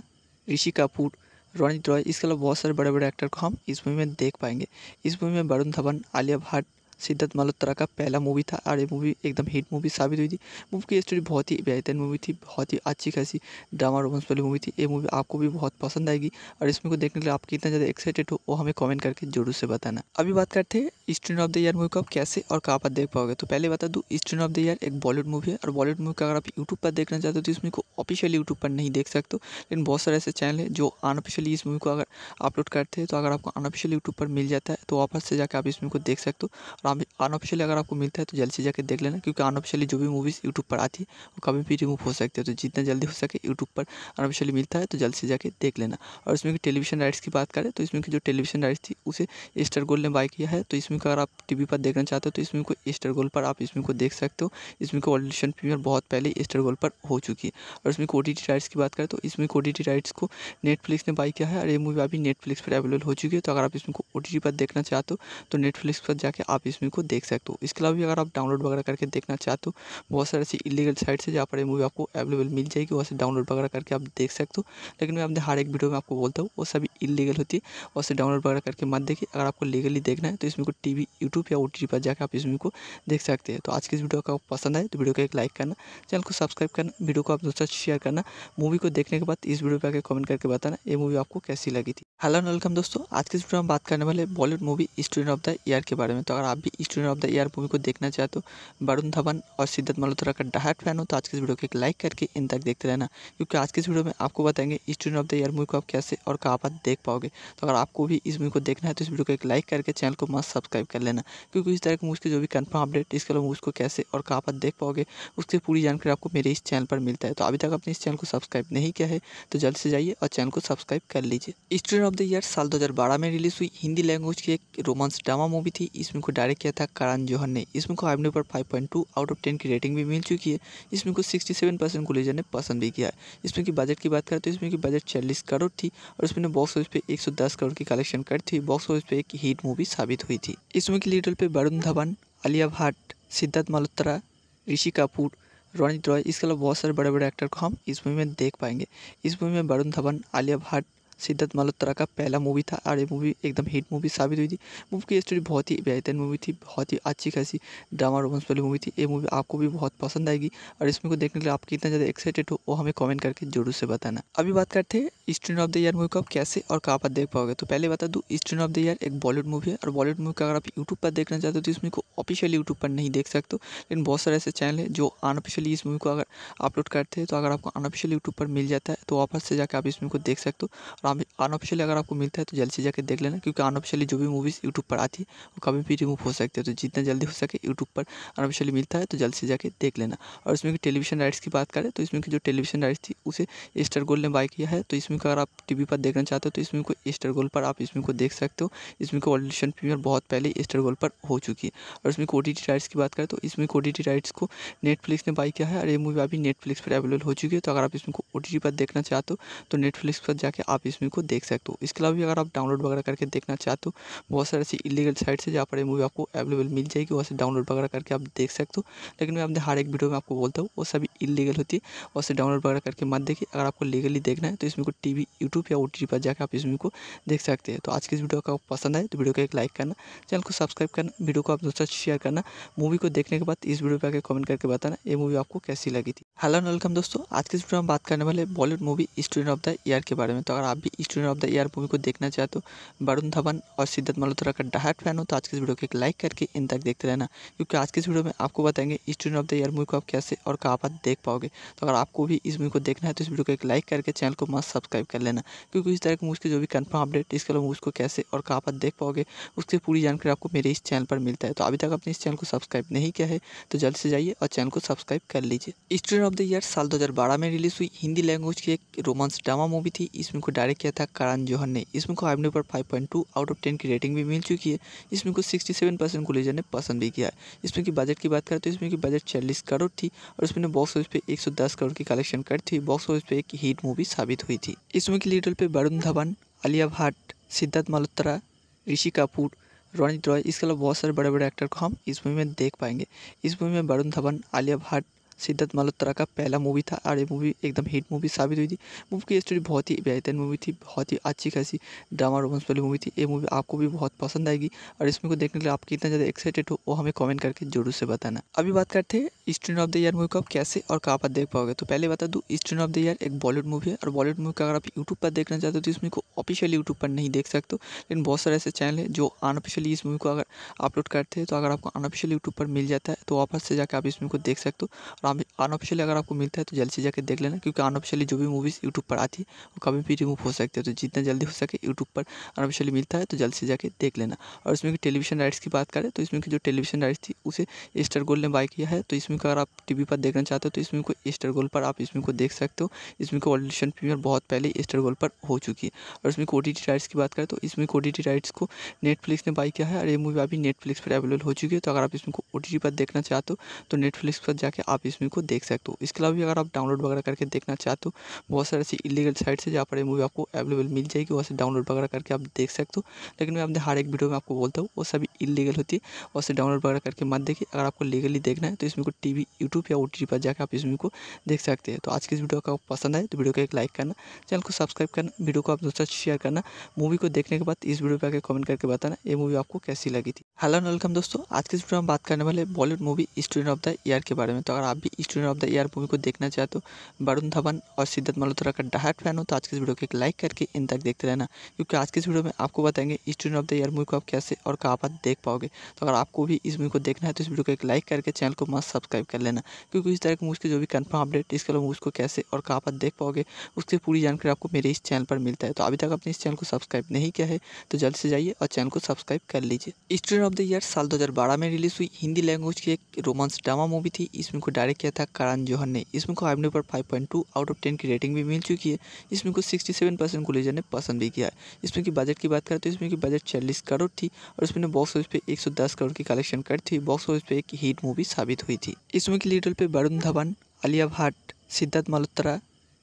ऋषि कपूर रोनित रॉय इसके अलावा बहुत सारे बड़े बड़े एक्टर को हम इस मूवी में देख पाएंगे इस मूवी में वरुण धवन आलिया भट्ट सिद्धार्थ मल्होत्रा का पहला मूवी था और ये मूवी एकदम हिट मूवी साबित हुई थी मूवी की स्टोरी बहुत ही बेहतर मूवी थी बहुत ही अच्छी खासी ड्रामा रोमांस वाली मूवी थी ये मूवी आपको भी बहुत पसंद आएगी और इसमें को देखने के लिए आप कितना ज़्यादा एक्साइटेड हो वो हमें कॉमेंट करके जरूर से बताना अभी बात करते हैं student of the year movie को आप कैसे और कहाँ पर देख पाओगे तो पहले बता दूँ स्टूडेंट ऑफ द ईयर एक बॉलीवुड मूवी है और बॉलीवुड मूवी का अगर आप यूट्यूब पर देखना चाहते हो तो इसमें को ऑफिशियली यूट्यूब पर नहीं देख सकते हो लेकिन बहुत सारे ऐसे चैनल है जो अनऑफिशियली इस मूवी को अगर अपलोड करते हैं तो अगर आपको अनऑफिशियल यूट्यूब पर मिल जाता है तो वापस से जाकर आप इस मूवी को देख सकते हो और अनऑफिशियली अगर आपको मिलता है तो जल्द से जाकर देख लेना क्योंकि अनऑफिशियली जो भी मूवीज़ यूट्यूब पर आती है वो कभी भी रिमूव हो सकती है तो जितना जल्दी हो सके यूट्यूब पर अनऑफिशियली मिलता है तो जल्द से जाकर देख लेना और इसमें की टेलीविजन राइट्स की बात करें तो इसमें की जो टेलीविजन राइट्स थी उसे स्टार गोल्ड ने बाय किया है तो इसमें अगर आप टी पर देखना चाहते हो तो इसमें को एस्टर गोल्ड पर आप इसमें को देख सकते हो इसमें को ऑडिशन प्रीमियर बहुत पहले एस्टर गोल्ड पर हो चुकी है और इसमें ओ राइट्स की बात करें तो इसमें ओ राइट्स को नेटफ्लिक्स ने बाई किया है और ये मूवी अभी नेटफ्लिक्स पर अवेलेबल हो चुकी है तो अगर आप इसमें को ओ पर देखना चाहते हो तो नेटफ्लिक्स पर जाके आप इस मूवी को देख सकते हो इसके अलावा भी अगर आप डाउनलोड वगैरह करके देखना चाहते हो बहुत सारे ऐसी इलीगल साइट्स है जहाँ पर ये मूवी आपको अवेलेबल मिल जाएगी वहाँ से डाउनलोड वगैरह करके आप देख सकते हो लेकिन मैं अपने हर एक वीडियो में आपको बोलता हूँ वो सभी इलीगल होती है वहाँ से डाउनलोड वगैरह करके मत देखिए अगर आपको लीगली देखना है तो इसमें को टी यूट्यूब या ओ पर जाकर आप इस मूवी को देख सकते हैं तो आज की इस वीडियो का पसंद आए तो वीडियो को एक लाइक करना चैनल को सब्सक्राइब करना वीडियो को आप दोस्तों शेयर करना मूवी को देखने के बाद इस वीडियो पर आकर कमेंट करके बताना ये मूवी आपको कैसी लगी थी हेलो एंड वेलकम दोस्तों आज के इस वीडियो में बात करने वाले Bollywood movie student of the year के बारे में तो अगर आप भी student of the year movie को देखना चाहते तो वरुण धवन और सिद्धार्थ मल्होत्रा का डायरेक्ट फैन हो तो आज के इस वीडियो को एक लाइक करके इन तक देखते रहना क्योंकि आज के इस वीडियो में आपको बताएंगे student of the year movie को आप कैसे और कहाँ पर देख पाओगे तो अगर आपको भी इस मूवी को देखना है तो इस वीडियो को एक लाइक करके चैनल को मस्त सब्सक्राइब कर लेना क्योंकि इस तरह की मूवी के जो भी कन्फर्म अपडेट इसके अलावा उसको कैसे और कहाँ पर देख पाओगे उसकी पूरी जानकारी आपको मेरे इस चैनल पर मिलता है तो अभी तक आपने इस चैनल को सब्सक्राइब नहीं किया है तो जल्द से जाइए और चैनल को सब्सक्राइब कर लीजिए स्टूडेंट ऑफ द ईयर साल बारह में रिलीज हुई हिंदी लैंग्वेज की एक रोमांस ड्रामा मूवी थी इसमें को डायरेक्ट किया था करान जौहर ने इसमें को आईएमडीबी पर 5.2 आउट ऑफ 10 की रेटिंग भी मिल चुकी है इसमें को 67 परसेंट गुलेजर ने पसंद भी किया है इसमें की बजट की बात करें तो इसमें की बजट चालीस करोड़ थी और इसमें बॉक्स ऑफिस पे एक करोड़ की कलेक्शन करी थी बॉक्स ऑफिस पे एक हीट मूवी साबित हुई थी इसमें की लीडर पे वरुण धवन आलिया भट्ट सिद्धार्थ मल्होत्रा ऋषि कपूर रोनित रॉय इसके अलावा बहुत सारे बड़े बड़े एक्टर को हम इस मूवी में देख पाएंगे इस मूवी में वरुण धवन आलिया भट्ट सिद्धार्थ मल्होत्रा का पहला मूवी था और ये मूवी एकदम हिट मूवी साबित हुई थी मूवी की स्टोरी बहुत ही बेहतर मूवी थी बहुत ही अच्छी खासी ड्रामा रोमांस वाली मूवी थी ये मूवी आपको भी बहुत पसंद आएगी और इसमें को देखने के लिए आप कितना ज़्यादा एक्साइटेड हो वो हमें कॉमेंट करके जरूर से बताना अभी बात करते हैं student of the year movie को आप कैसे और कहाँ पर देख पाओगे तो पहले बता दूँ स्टूडेंट ऑफ द ईयर एक बॉलीवुड मूवी है और बॉलीवुड मूवी का अगर आप यूट्यूब पर देखना चाहते हो तो इसमें को ऑफिशियली यूट्यूब पर नहीं देख सकते लेकिन बहुत सारे ऐसे चैनल है जो अनऑफिशियली इस मूवी को अगर अपलोड करते हैं तो अगर आपको अनऑफिशियल यूट्यूब पर मिल जाता है तो वापस से जाकर आप इसमें को देख सकते हो और अनऑफिशियली अगर आपको मिलता है तो जल्द से जाकर देख लेना क्योंकि अनऑफिशियली जो भी मूवीज़ यूट्यूब पर आती है वो कभी भी रिमूव हो सकती है तो जितना जल्दी हो सके यूट्यूब पर अनऑफिशियली मिलता है तो जल्द से जाकर देख लेना और इसमें की टेलीविजन राइट्स की बात करें तो इसमें की जो टेलीविजन राइट्स थी उसे एस्टर गोल्ड ने बाय किया है तो इसमें अगर आप टी पर देखना चाहते हो तो इसमें को एस्टर गोल्ड पर आप इसमें को देख सकते हो इसमें को ऑडिशन प्रीमियर बहुत पहले एस्टर गोल्ड पर हो चुकी है और इसमें ओ राइट्स की बात करें तो इसमें ओ राइट्स को नेटफ्लिक्स ने बाई किया है और ये मूवी अभी नेटफ्लिक्स पर अवेलेबल हो चुकी है तो अगर आप इसमें को ओ पर देखना चाहते हो तो नेटफ्लिक्स पर जाके आप इस मूवी को देख सकते हो इसके अलावा भी अगर आप डाउनलोड वगैरह करके देखना चाहते हो बहुत सारी ऐसी इलीगल साइट्स है जहाँ पर ये मूवी आपको अवेलेबल मिल जाएगी वहाँ से डाउनलोड वगैरह करके आप देख सकते हो लेकिन मैं अपने हर एक वीडियो में आपको बोलता हूँ वो सभी इलीगल होती है वहाँ से डाउनलोड वगैरह करके मत देखिए अगर आपको लीगली देखना है तो इसमें को टी यूट्यूब या ओ पर जाकर आप इस मूवी को देख सकते हैं तो आज की इस वीडियो का पसंद आए तो वीडियो को एक लाइक करना चैनल को सब्सक्राइब करना वीडियो को आप दोस्तों शेयर करना मूवी को देखने के बाद इस वीडियो पर आकर कमेंट करके बताना ये मूवी आपको कैसी लगी थी हेलो वेलकम दोस्तों आज के इस वीडियो में बात करने वाले Bollywood movie student of the year के बारे में तो अगर आप भी student of the year movie को देखना चाहते तो वरुण धवन और सिद्धार्थ मल्होत्रा का डायरेक्ट फैन हो तो आज के इस वीडियो को एक लाइक करके इन तक देखते रहना क्योंकि आज के इस वीडियो में आपको बताएंगे student of the year movie को आप कैसे और कहाँ पर देख पाओगे तो अगर आपको भी इस मूवी को देखना है तो इस वीडियो को एक लाइक करके चैनल को मस्त सब्सक्राइब कर लेना क्योंकि इस तरह की मूवी के जो भी कन्फर्म अपडेट इसके अलावा उसको कैसे और कहाँ पर देख पाओगे उसकी पूरी जानकारी आपको मेरे इस चैनल पर मिलता है तो अभी तक आपने इस चैनल को सब्सक्राइब नहीं किया है तो जल्द से जाइए और चैनल को सब्सक्राइब कर लीजिए स्टूडेंट ऑफ द ईयर साल दो में रिलीज हुई हिंदी लैंग्वेज की एक रोमांस ड्रामा मूवी थी इसमें को डायरेक्ट कार्य किया था करण जौहर ने इसमें को आईएमडी पर 5.2 आउट ऑफ 10 की रेटिंग भी मिल चुकी है इसमें फिल्म को 67 परसेंट गुलेजर ने पसंद भी किया है इसमें की बजट की बात करें तो इसमें की बजट चालीस करोड़ थी और इस बॉक्स ऑफिस पे 110 करोड़ की कलेक्शन करी थी बॉक्स ऑफिस पे एक हीट मूवी साबित हुई थी इसमें की लीडर रोल पर वरुण धवन आलिया भट्ट सिद्धार्थ मल्होत्रा ऋषि कपूर रोनित रॉय इसके अलावा बहुत सारे बड़े बड़े एक्टर को हम इस मूवी में देख पाएंगे इस मूवी में वरुण धवन आलिया भट्ट सिद्धार्थ मल्होत्रा का पहला मूवी था और ये मूवी एकदम हिट मूवी साबित हुई थी मूवी की स्टोरी बहुत ही बेहतर मूवी थी बहुत ही अच्छी खासी ड्रामा रोमांस वाली मूवी थी ये मूवी आपको भी बहुत पसंद आएगी और इसमें को देखने के लिए आप कितना ज़्यादा एक्साइटेड हो वो हमें कॉमेंट करके जरूर से बताना अभी बात करते हैं student of the year movie को आप कैसे और कहाँ पर देख पाओगे तो पहले बता दूँ स्टूडेंट ऑफ द ईयर एक बॉलीवुड मूवी है और बॉलीवुड मूवी का अगर आप यूट्यूब पर देखना चाहते हो तो इसमें को ऑफिशियली यूट्यूब पर नहीं देख सकते लेकिन बहुत सारे ऐसे चैनल है जो अनऑफिशियली इस मूवी को अगर अपलोड करते हैं तो अगर आपको अनऑफिशियल यूट्यूब पर मिल जाता है तो वापस से जाकर आप इस मूवी को देख सकते हो और अनऑफिशियली अगर आपको मिलता है तो जल्द से जाकर देख लेना क्योंकि अनऑफिशियली जो भी मूवीज़ यूट्यूब पर आती है वो कभी भी रिमूव हो सकती है तो जितना जल्दी हो सके यूट्यूब पर अनऑफिशियली मिलता है तो जल्द से जाकर देख लेना और इसमें की टेलीविजन राइट्स की बात करें तो इसमें की जो टेलीविजन राइट्स थी उसे स्टार गोल्ड ने बाय किया है तो इसमें अगर आप टी पर देखना चाहते हो तो इसमें को स्टार गोल्ड पर आप इसमें को देख सकते हो इसमें को ऑडिशन प्रीमियर बहुत पहले स्टार गोल्ड पर हो चुकी है और इसमें ओ राइट्स की बात करें तो इसमें ओ राइट्स को नेटफ्लिक्स ने बाई किया है और ये मूवी अभी नेटफ्लिक्स पर अवेलेबल हो चुकी है तो अगर आप इसमें को ओ पर देखना चाहते हो तो नेटफ्लिक्स पर जाके आप इस मूवी को देख सकते हो इसके अलावा भी अगर आप डाउनलोड वगैरह करके देखना चाहते हो बहुत सारे ऐसी इलीगल साइट्स है जहाँ पर मूवी आपको अवेलेबल मिल जाएगी वहाँ से डाउनलोड वगैरह करके आप देख सकते हो लेकिन मैं अपने हर एक वीडियो में आपको बोलता हूँ वो सभी इलीगल होती है वहाँ से डाउनलोड वगैरह करके मत देखिए अगर आपको लीगली देखना है तो इसमें को टी यूट्यूब या ओ पर जाकर आप इसमें को देख सकते हैं तो आज की इस वीडियो का पसंद आए तो वीडियो को एक लाइक करना चैनल को सब्सक्राइब करना वीडियो को आप दोस्तों शेयर करना मूवी को देखने के बाद इस वीडियो पर आकर कमेंट करके बताना ये मूवी आपको कैसी लगी थी हेलो वेलकम दोस्तों आज के इस वीडियो में बात करने वाले Bollywood movie student of the year के बारे में तो अगर आप भी student of the year movie को देखना चाहते हो तो वरुण धवन और सिद्धार्थ मल्होत्रा का डायरेक्ट फैन हो तो आज के इस वीडियो को एक लाइक करके इन तक देखते रहना क्योंकि आज के इस वीडियो में आपको बताएंगे student of the year movie को आप कैसे और कहाँ पर देख पाओगे तो अगर आपको भी इस मूवी को देखना है तो इस वीडियो को एक लाइक करके चैनल को मस्त सब्सक्राइब कर लेना क्योंकि इस तरह की मूवी के जो भी कन्फर्म अपडेट इसके अलावा उसको कैसे और कहाँ पर देख पाओगे उसकी पूरी जानकारी आपको मेरे इस चैनल पर मिलता है तो अभी तक आपने इस चैनल को सब्सक्राइब नहीं किया है तो जल्द से जाइए और चैनल को सब्सक्राइब कर लीजिए स्टूडेंट ऑफ द ईयर साल दो में रिलीज हुई हिंदी लैंग्वेज की एक रोमांस ड्रामा मूवी थी इसमें को डायरेक्ट कार्य किया था करण जौहर ने इसमें को आईएमडी पर 5.2 आउट ऑफ 10 की रेटिंग भी मिल चुकी है इसमें फिल्म को 67 परसेंट गुलेजर ने पसंद भी किया है इसमें की बजट की बात करें तो इसमें की बजट चालीस करोड़ थी और इसमें बॉक्स ऑफिस पे एक करोड़ की कलेक्शन करी थी बॉक्स ऑफिस पे एक हीट मूवी साबित हुई थी इसमें की लीडर रोल पर वरुण धवन आलिया भट्ट सिद्धार्थ मल्होत्रा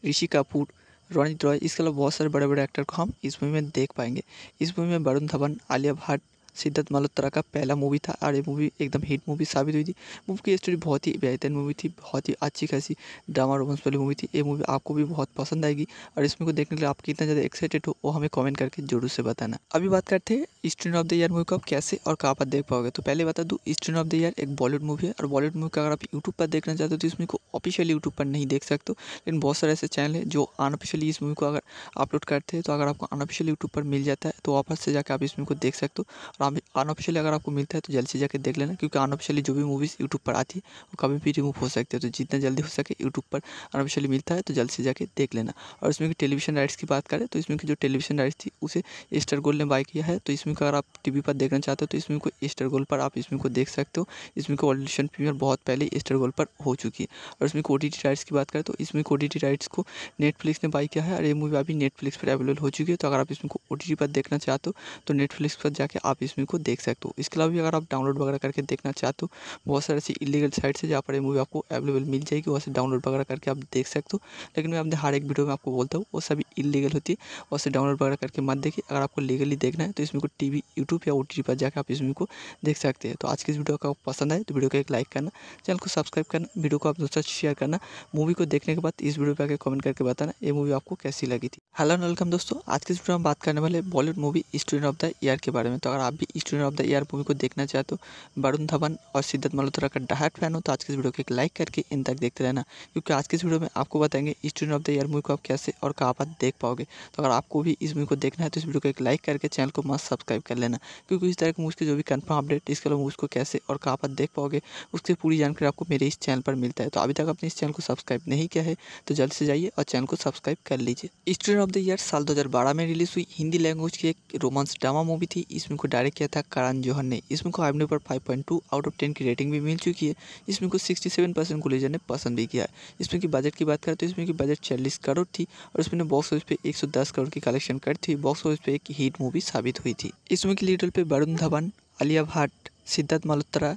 ऋषि कपूर रोनित रॉय इसके अलावा बहुत सारे बड़े बड़े एक्टर को हम इस मूवी में देख पाएंगे इस मूवी में वरुण धवन आलिया भट्ट सिद्धार्थ मल्होत्रा का पहला मूवी था और ये मूवी एकदम हिट मूवी साबित हुई थी मूवी की स्टोरी बहुत ही बेहतर मूवी थी बहुत ही अच्छी खासी ड्रामा रोमांस वाली मूवी थी ये मूवी आपको भी बहुत पसंद आएगी और इस मूवी को देखने के लिए आप कितना ज़्यादा एक्साइटेड हो वो हमें कमेंट करके जरूर से बताना अभी बात करते हैं student of the year movie को आप कैसे और कहाँ पर देख पाओगे तो पहले बता दूँ स्टूडेंट ऑफ द ईयर एक बॉलीवुड मूवी है और बॉलीवुड मूवी का अगर आप यूट्यूब पर देखना चाहते हो तो इस मूवी को ऑफिशियली यूट्यूब पर नहीं देख सकते हो लेकिन बहुत सारे ऐसे चैनल है जो अनऑफिशियली इस मूवी को अगर अपलोड करते हैं तो अगर आपको अनऑफिशियल यूट्यूब पर मिल जाता है तो वापस से जाकर आप इस मूवी को देख सकते हो और अनऑफिशियली अगर आपको मिलता है तो जल्द से जाकर देख लेना क्योंकि अनऑफिशियली जो भी मूवीज़ यूट्यूब पर आती है वो कभी भी रिमूव हो सकती है तो जितना जल्दी हो सके यूट्यूब पर अनऑफिशियली मिलता है तो जल्द से जाकर देख लेना और इसमें की टेलीविजन राइट्स की बात करें तो इसमें की जो टेलीविजन राइट्स थी उसे एस्टर गोल्ड ने बाय किया है तो इसमें अगर आप टी पर देखना चाहते हो तो इसमें को एस्टर गोल्ड पर आप इसमें को देख सकते हो इसमें को ऑडिशन प्रीमियर बहुत पहले एस्टर गोल्ड पर हो चुकी है और इसमें को राइट्स की बात करें तो इसमें को राइट्स को नेटफ्लिक्स ने बाई किया है और ये मूवी अभी नेटफ्लिक्स पर अवेलेबल हो चुकी है तो अगर आप इसमें को ओ पर देखना चाहते हो तो नेटफ्लिक्स पर जाके आप इसमें मूवी को देख सकते हो इसके अलावा भी अगर आप डाउनलोड वगैरह करके देखना चाहते हो बहुत सारी ऐसी इलीगल साइट्स है जहाँ पर ये मूवी आपको अवेलेबल मिल जाएगी वहाँ से डाउनलोड वगैरह करके आप देख सकते हो लेकिन मैं अपने हर एक वीडियो में आपको बोलता हूँ वो सभी इलीगल होती है वहाँ से डाउनलोड वगैरह करके मत देखिए अगर आपको लीगली देखना है तो इसमें को टी यूट्यूब या ओ पर जाकर आप इस मूवी को देख सकते हैं तो आज की इस वीडियो का पसंद आए तो वीडियो को एक लाइक करना चैनल को सब्सक्राइब करना वीडियो को आप दोस्तों शेयर करना मूवी को देखने के बाद इस वीडियो पर आकर कमेंट करके बताना ये मूवी आपको कैसी लगी थी हेलो वेलकम दोस्तों आज के इस वीडियो में बात करने वाले Bollywood movie student of the year के बारे में तो अगर आप भी student of the year movie को देखना चाहते हो तो वरुण धवन और सिद्धत मल्होत्रा का डायरेक्ट फैन हो तो आज के इस वीडियो को एक लाइक करके इन तक देखते रहना क्योंकि आज के इस वीडियो में आपको बताएंगे student of the year movie को आप कैसे और कहाँ पर देख पाओगे तो अगर आपको भी इस मूवी को देखना है तो इस वीडियो को एक लाइक करके चैनल को मस्त सब्सक्राइब कर लेना क्योंकि इस तरह की मूवी के जो भी कन्फर्म अपडेट इसके अलावा मूवी को कैसे और कहाँ पर देख पाओगे उसकी पूरी जानकारी आपको मेरे इस चैनल पर मिलता है तो अभी तक आपने इस चैनल को सब्सक्राइब नहीं किया है तो जल्द से जाइए और चैनल को सब्सक्राइब कर लीजिए स्टूडेंट ऑफ द ईयर साल दो में रिलीज हुई हिंदी लैंग्वेज की एक रोमांस ड्रामा मूवी थी इसमें को डायरेक्ट जारी किया था करण जौहर ने इसमें को आई पर 5.2 आउट ऑफ 10 की रेटिंग भी मिल चुकी है इसमें फिल्म को 67 परसेंट को लेजर ने पसंद भी किया है इसमें की बजट की बात करें तो इसमें की बजट चालीस करोड़ थी और इसमें बॉक्स ऑफिस पे 110 करोड़ की कलेक्शन करी थी बॉक्स ऑफिस पे एक हीट मूवी साबित हुई थी इसमें की लीडर रोल पर वरुण धवन आलिया भट्ट सिद्धार्थ मल्होत्रा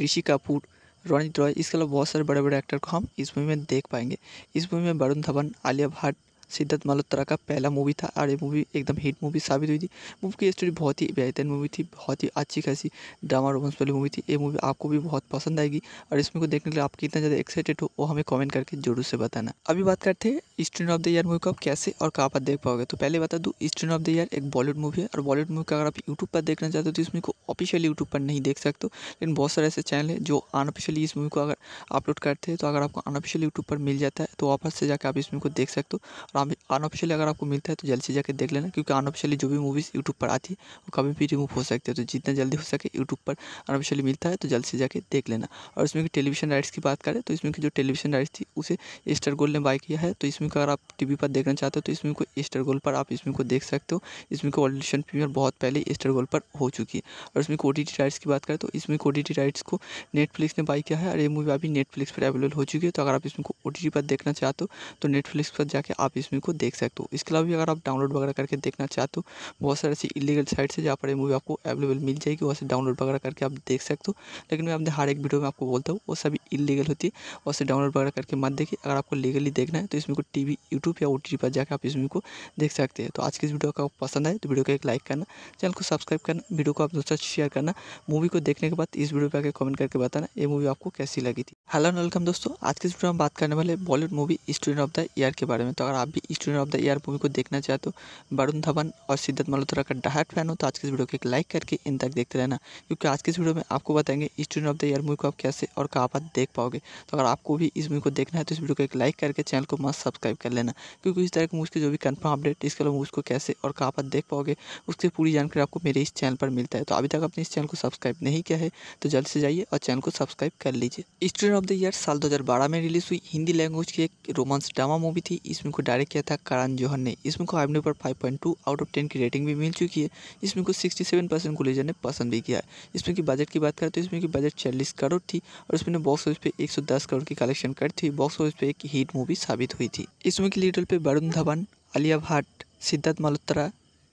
ऋषि कपूर रोनित रॉय इसके अलावा बहुत सारे बड़े बड़े एक्टर को हम इस मूवी में देख पाएंगे इस मूवी में वरुण धवन आलिया भट्ट सिद्धार्थ मल्होत्रा का पहला मूवी था और ये मूवी एकदम हिट मूवी साबित हुई थी मूवी की स्टोरी बहुत ही बेहतरीन मूवी थी बहुत ही अच्छी खासी ड्रामा रोमांस वाली मूवी थी ये मूवी आपको भी बहुत पसंद आएगी और इसमें को देखने के लिए आप कितना ज़्यादा एक्साइटेड हो वो हमें कॉमेंट करके जरूर से बताना अभी बात करते हैं student of the year movie को आप कैसे और कहाँ पर देख पाओगे तो पहले बता दूँ स्टूडेंट ऑफ द ईयर एक बॉलीवुड मूवी है और बॉलीवुड मूवी का अगर आप यूट्यूब पर देखना चाहते हो तो इसमें को ऑफिशियली यूट्यूब पर नहीं देख सकते हो लेकिन बहुत सारे ऐसे चैनल है जो अनऑफिशियली इस मूवी को अगर अपलोड करते हैं तो अगर आपको अनऑफिशियल यूट्यूब पर मिल जाता है तो वापस से जाकर आप इस मूवी को देख सकते हो और अनऑफिशियली अगर आपको मिलता है तो जल्द से जाकर देख लेना क्योंकि अनऑफिशियली जो भी मूवीज़ यूट्यूब पर आती है वो कभी भी रिमूव हो सकती है तो जितना जल्दी हो सके यूट्यूब पर अनऑफिशियली मिलता है तो जल्द से जाकर देख लेना और इसमें की टेलीविजन राइट्स की बात करें तो इसमें की जो टेलीविजन राइट्स थी उसे स्टार गोल्ड ने बाय किया है तो इसमें अगर आप टी पर देखना चाहते हो तो इसमें को स्टार गोल्ड पर आप इसमें को देख सकते हो इसमें को ऑडिशन प्रीमियर बहुत पहले स्टार गोल्ड पर हो चुकी है और इसमें को राइट्स की बात करें तो इसमें को राइट्स को नेटफ्लिक्स ने बाई किया है और ये मूवी अभी नेटफ्लिक्स पर अवेलेबल हो चुकी है तो अगर आप इसमें को ओ पर देखना चाहते हो तो नेटफ्लिक्स पर जाके आप इसमें को देख सकते हो इसके अलावा भी अगर आप डाउनलोड वगैरह करके देखना चाहते हो बहुत सारी ऐसी इलीगल साइट्स है जहाँ पर ये मूवी आपको अवेलेबल मिल जाएगी वहाँ से डाउनलोड वगैरह करके आप देख सकते हो लेकिन मैं अपने हर एक वीडियो में आपको बोलता हूँ वो सभी इलीगल होती है वहाँ से डाउनलोड वगैरह करके मत देखिए अगर आपको लीगली देखना है तो इसमें को टी यूट्यूब या ओ पर जाकर आप इसमें को देख सकते हैं तो आज की इस वीडियो का पसंद आए तो वीडियो को एक लाइक करना चैनल को सब्सक्राइब करना वीडियो को आप दोस्तों शेयर करना मूवी को देखने के बाद इस वीडियो पर आकर कमेंट करके बताना ये मूवी आपको कैसी लगी थी हेलो वेलकम दोस्तों आज के इस वीडियो में बात करने वाले Bollywood movie student of the year के बारे में तो अगर आप भी student of the year movie को देखना चाहते हो तो वरुण धवन और सिद्धत मल्होत्रा का डायरेक्ट फैन हो तो आज के इस वीडियो को एक लाइक करके इन तक देखते रहना क्योंकि आज के इस वीडियो में आपको बताएंगे student of the year movie को आप कैसे और कहाँ पर देख पाओगे तो अगर आपको भी इस मूवी को देखना है तो इस वीडियो को एक लाइक करके चैनल को मस्त सब्सक्राइब कर लेना क्योंकि इस तरह की मूवी के जो भी कन्फर्म अपडेट इसके अलावा मूवी को कैसे और कहाँ पर देख पाओगे उसकी पूरी जानकारी आपको मेरे इस चैनल पर मिलता है तो अभी तक आपने इस चैनल को सब्सक्राइब नहीं किया है तो जल्द से जाइए और चैनल को सब्सक्राइब कर लीजिए स्टूडेंट ऑफ द ईयर साल दो में रिलीज हुई हिंदी लैंग्वेज की एक रोमांस ड्रामा मूवी थी इसमें को डायरेक्ट जारी किया था करण जौहर ने इसमें को आई पर five point two out of ten की रेटिंग भी मिल चुकी है इसमें को सिक्सटी सेवन परसेंट लेजर ने पसंद भी किया है इसमें की बजट की बात करें तो इसमें की बजट चालीस करोड़ थी और इसमें बॉक्स ऑफिस पे एक सौ दस करोड़ की कलेक्शन करी थी बॉक्स ऑफिस पे एक हीट मूवी साबित हुई थी इसमें की लीडर रोल पे वरुण धवन आलिया भट्ट सिद्धार्थ मल्होत्रा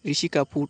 ऋषि कपूर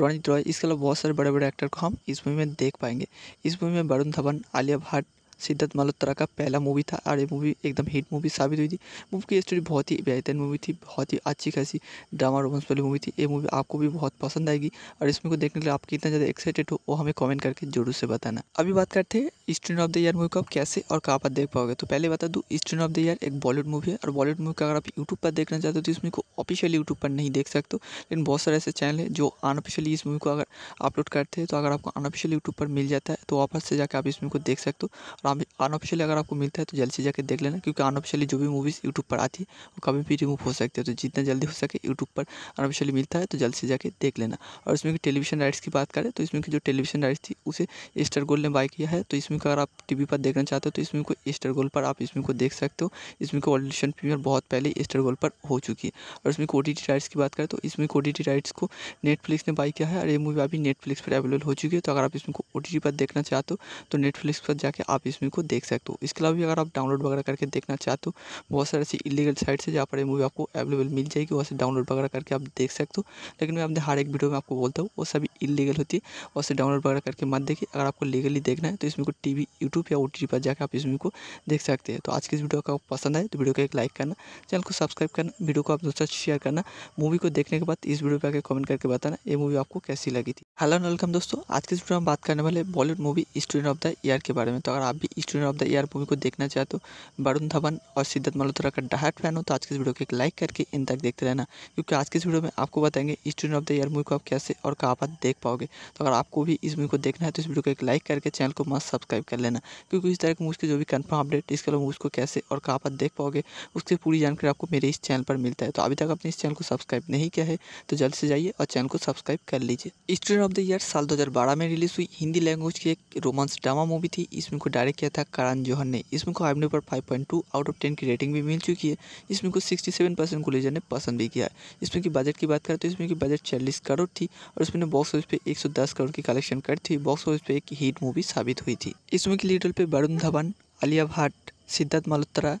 रोनित रॉय इसके अलावा बहुत सारे बड़े बड़े एक्टर को हम इस मूवी में देख पाएंगे इस मूवी में वरुण धवन आलिया भट्ट सिद्धार्थ मल्होत्रा का पहला मूवी था और ये मूवी एकदम हिट मूवी साबित हुई थी मूवी की स्टोरी बहुत ही बेहतरीन मूवी थी बहुत ही अच्छी खासी ड्रामा रोमांस वाली मूवी थी ये मूवी आपको भी बहुत पसंद आएगी और इसमें को देखने के लिए आप कितना ज़्यादा एक्साइटेड हो वो हमें कमेंट करके जरूर से बताना अभी बात करते हैं student of the year movie को आप कैसे और कहाँ पर देख पाओगे तो पहले बता दूँ स्टूडेंट ऑफ द ईयर एक बॉलीवुड मूवी है और बॉलीवुड मूवी का अगर आप यूट्यूब पर देखना चाहते हो तो इसमें को ऑफिशियली यूट्यूब पर नहीं देख सकते लेकिन बहुत सारे ऐसे चैनल है जो अनऑफिशियली इस मूवी को अगर अपलोड करते हैं तो अगर आपको अनऑफिशियल यूट्यूब पर मिल जाता है तो वापस से जाकर आप इस मूवी को देख सकते हो और अनऑफिशियली अगर आपको मिलता है तो जल्द से जाकर देख लेना क्योंकि अनऑफिशियली जो भी मूवीज़ यूट्यूब पर आती है वो कभी भी रिमूव हो सकती है तो जितना जल्दी हो सके यूट्यूब पर अनऑफिशियली मिलता है तो जल्द से जाकर देख लेना और इसमें की टेलीविजन राइट्स की बात करें तो इसमें की जो टेलीविजन राइट्स थी उसे एस्टर गोल्ड ने बाय किया है तो इसमें अगर आप टी पर देखना चाहते हो तो इसमें को एस्टर गोल्ड पर आप इसमें को देख सकते हो इसमें को ऑडिशन प्रीमियर बहुत पहले एस्टर गोल्ड पर हो चुकी है और इसमें को राइट्स की बात करें तो इसमें को राइट्स को नेटफ्लिक्स ने बाई किया है और ये मूवी अभी नेटफ्लिक्स पर अवेलेबल हो चुकी है तो अगर आप इसमें को ओ पर देखना चाहते हो तो नेटफ्लिक्स पर जाके आप इसमें को देख सकते हो इसके अलावा भी अगर आप डाउनलोड वगैरह करके देखना चाहते हो बहुत सारे ऐसी इलीगल साइट्स है जहाँ पर ये मूवी आपको अवेलेबल मिल जाएगी वहाँ से डाउनलोड वगैरह करके आप देख सकते हो लेकिन मैं अपने हर एक वीडियो में आपको बोलता हूँ वो सभी इलीगल होती है वहाँ से डाउनलोड वगैरह करके मत देखिए अगर आपको लीगली देखना है तो इसमें को टी यूट्यूब या ओ पर जाकर आप इसमें को देख सकते हैं तो आज की इस वीडियो का पसंद आए तो वीडियो को एक लाइक करना चैनल को सब्सक्राइब करना वीडियो को आप दोस्तों शेयर करना मूवी को देखने के बाद इस वीडियो पर आकर कमेंट करके बताना ये मूवी आपको कैसी लगी थी हेलो वेलकम दोस्तों आज के इस वीडियो में बात करने वाले Bollywood movie student of the year के बारे में तो अगर आप भी student of the year movie को देखना चाहे तो वरुण धवन और सिद्धार्थ मल्होत्रा का डहाट फैन हो तो आज के इस वीडियो को एक लाइक करके इन तक देखते रहना क्योंकि आज के इस वीडियो में आपको बताएंगे student of the year movie को आप कैसे और कहाँ पर देख पाओगे तो अगर आपको भी इस मूवी को देखना है तो इस वीडियो को एक लाइक करके चैनल को मस्त सब्सक्राइब कर लेना क्योंकि इस तरह की मूवी के जो भी कन्फर्म अपडेट इसके अलावा को कैसे और कहाँ पर देख पाओगे उसकी पूरी जानकारी आपको मेरे इस चैनल पर मिलता है तो अभी तक आपने इस चैनल को सब्सक्राइब नहीं किया है तो जल्द से जाइए और चैनल को सब्सक्राइब कर लीजिए स्टूडेंट ऑफ द ईयर साल बारह में रिलीज हुई हिंदी लैंग्वेज की एक रोमांस ड्रामा मूवी थी इसमें को डायरेक्ट डायरेक्ट किया था करण जोहर ने इसमें को आइवनी पर 5.2 आउट ऑफ 10 की रेटिंग भी मिल चुकी है इसमें को 67 परसेंट गुलेजर ने पसंद भी किया है इसमें की बजट की बात करें तो इसमें की बजट चालीस करोड़ थी और इसमें बॉक्स ऑफिस पे एक करोड़ की कलेक्शन कर थी बॉक्स ऑफिस पे एक हीट मूवी साबित हुई थी इसमें की लीडर रोल पर वरुण धवन आलिया भट्ट सिद्धार्थ मल्होत्रा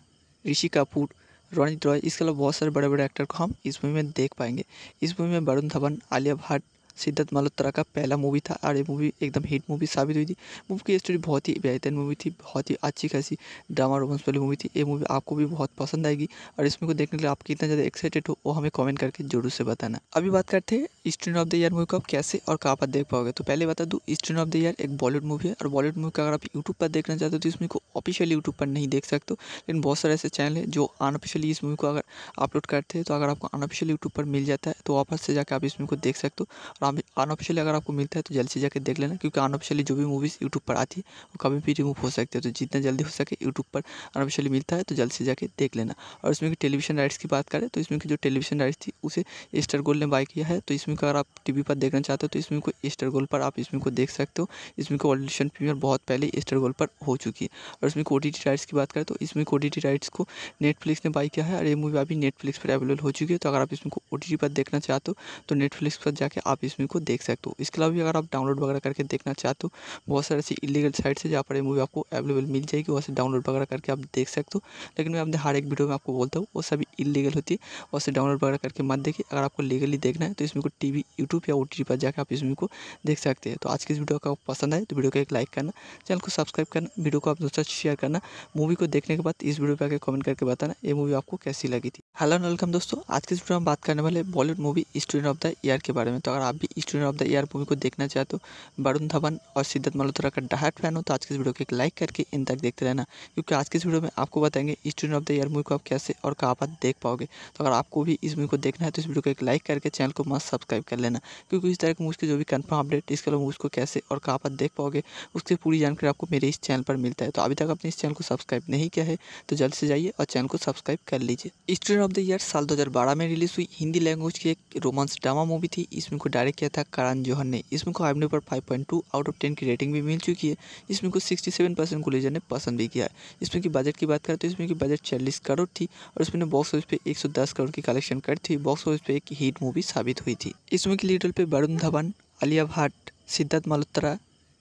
ऋषि कपूर रणजीत रॉय इसके अलावा बहुत सारे बड़े बड़े एक्टर को हम इस मूवी में देख पाएंगे इस मूवी में वरुण धवन आलिया भट्ट सिद्धार्थ मल्होत्रा का पहला मूवी था और ये मूवी एकदम हिट मूवी साबित हुई थी मूवी की स्टोरी बहुत ही बेहतरीन मूवी थी बहुत ही अच्छी खासी ड्रामा रोमांस वाली मूवी थी ये मूवी आपको भी बहुत पसंद आएगी और इसमें को देखने के लिए आप कितना ज़्यादा एक्साइटेड हो वो हमें कॉमेंट करके जरूर से बताना अभी बात करते हैं student of the year movie को आप कैसे और कहाँ पर देख पाओगे तो पहले बता दूँ स्टूडेंट ऑफ द ईयर एक बॉलीवुड मूवी है और बॉलीवुड मूवी का अगर आप यूट्यूब पर देखना चाहते हो तो इसमें को ऑफिशियल यूट्यूब पर नहीं देख सकते लेकिन बहुत सारे ऐसे चैनल है जो अनऑफिशियली इस मूवी को अगर अपलोड करते हैं तो अगर आपको अनऑफिशियल यूट्यूब पर मिल जाता है तो वापस से जाकर आप इस को देख सकते हो अनऑफिशियली अगर आपको मिलता है तो जल्द से जाकर देख लेना क्योंकि अनऑफिशियली जो भी मूवीज़ यूट्यूब पर आती है वो कभी भी रिमूव हो सकती है तो जितना जल्दी हो सके यूट्यूब पर अनऑफिशियली मिलता है तो जल्द से जाकर देख लेना और इसमें की टेलीविजन राइट्स की बात करें तो इसमें की जो टेलीविजन राइट्स थी उसे स्टार गोल्ड ने बाय किया है तो इसमें अगर आप टी पर देखना चाहते हो तो इसमें को एस्टर गोल्ड पर आप इसमें को देख सकते हो इसमें को ऑडिशन प्रीमियर बहुत पहले एस्टर गोल्ड पर हो चुकी है और इसमें को राइट्स की बात करें तो इसमें को राइट्स को नेटफ्लिक्स ने बाई किया है और ये मूवी अभी नेटफ्लिक्स पर अवेलेबल हो चुकी है तो अगर आप इसमें को ओ पर देखना चाहते हो तो नेटफ्लिक्स पर जाकर आप मूवी को देख सकते हो इसके अलावा भी अगर आप डाउनलोड वगैरह करके देखना चाहते हो बहुत सारी ऐसी इलीगल साइट्स है जहाँ पर ये मूवी आपको अवेलेबल मिल जाएगी वहाँ से डाउनलोड वगैरह करके आप देख सकते हो लेकिन मैं अपने हर एक वीडियो में आपको बोलता हूँ वो सभी इलीगल होती है वहाँ से डाउनलोड वगैरह करके मत देखिए अगर आपको लीगली देखना है तो इसमें को वी यूट्यूब या ओ पर जाकर आप इस मूवी को देख सकते हैं तो आज की इस वीडियो का पसंद आए तो वीडियो को एक लाइक करना चैनल को सब्सक्राइब करना वीडियो को आप दोस्तों शेयर करना मूवी को देखने के बाद इस वीडियो पर आकर कमेंट करके बताना ये मूवी आपको कैसी लगी थी हेलो वेलकम दोस्तों आज के इस वीडियो में बात करने वाले Bollywood movie student of the year के बारे में तो अगर आप भी student of the year movie को देखना चाहे तो वरुण धवन और सिद्धत मल्होत्रा का डायरेक्ट फैन हो तो आज के इस वीडियो को एक लाइक करके इन तक देखते रहना क्योंकि आज के इस वीडियो में आपको बताएंगे student of the year movie को आप कैसे और कहाँ पर देख पाओगे तो अगर आपको भी इस मूवी को देखना है तो इस वीडियो को एक लाइक करके चैनल को मस्त सब्सक्राइब कर लेना क्योंकि इस तरह की मूवी के जो भी कन्फर्म अपडेट इसके अलावा को कैसे और कहाँ पर देख पाओगे उसकी पूरी जानकारी आपको मेरे इस चैनल पर मिलता है तो अभी तक आपने इस चैनल को सब्सक्राइब नहीं किया है तो जल्द से जाइए और चैनल को सब्सक्राइब कर लीजिए स्टूडेंट ऑफ द ईयर साल बारह में रिलीज हुई हिंदी लैंग्वेज की एक रोमांस ड्रामा मूवी थी इसमें को डायरेक्ट तय किया था करण जौहर ने इसमें को आईएमडी पर 5.2 आउट ऑफ 10 की रेटिंग भी मिल चुकी है इसमें मूवी को 67 परसेंट गुलेजर ने पसंद भी किया है इसमें की बजट की बात करें तो इसमें की बजट चालीस करोड़ थी और इसमें बॉक्स ऑफिस पे एक करोड़ की कलेक्शन कर थी बॉक्स ऑफिस पे एक हिट मूवी साबित हुई थी इसमें की लीडर लीड पर वरुण धवन आलिया भट्ट सिद्धार्थ मल्होत्रा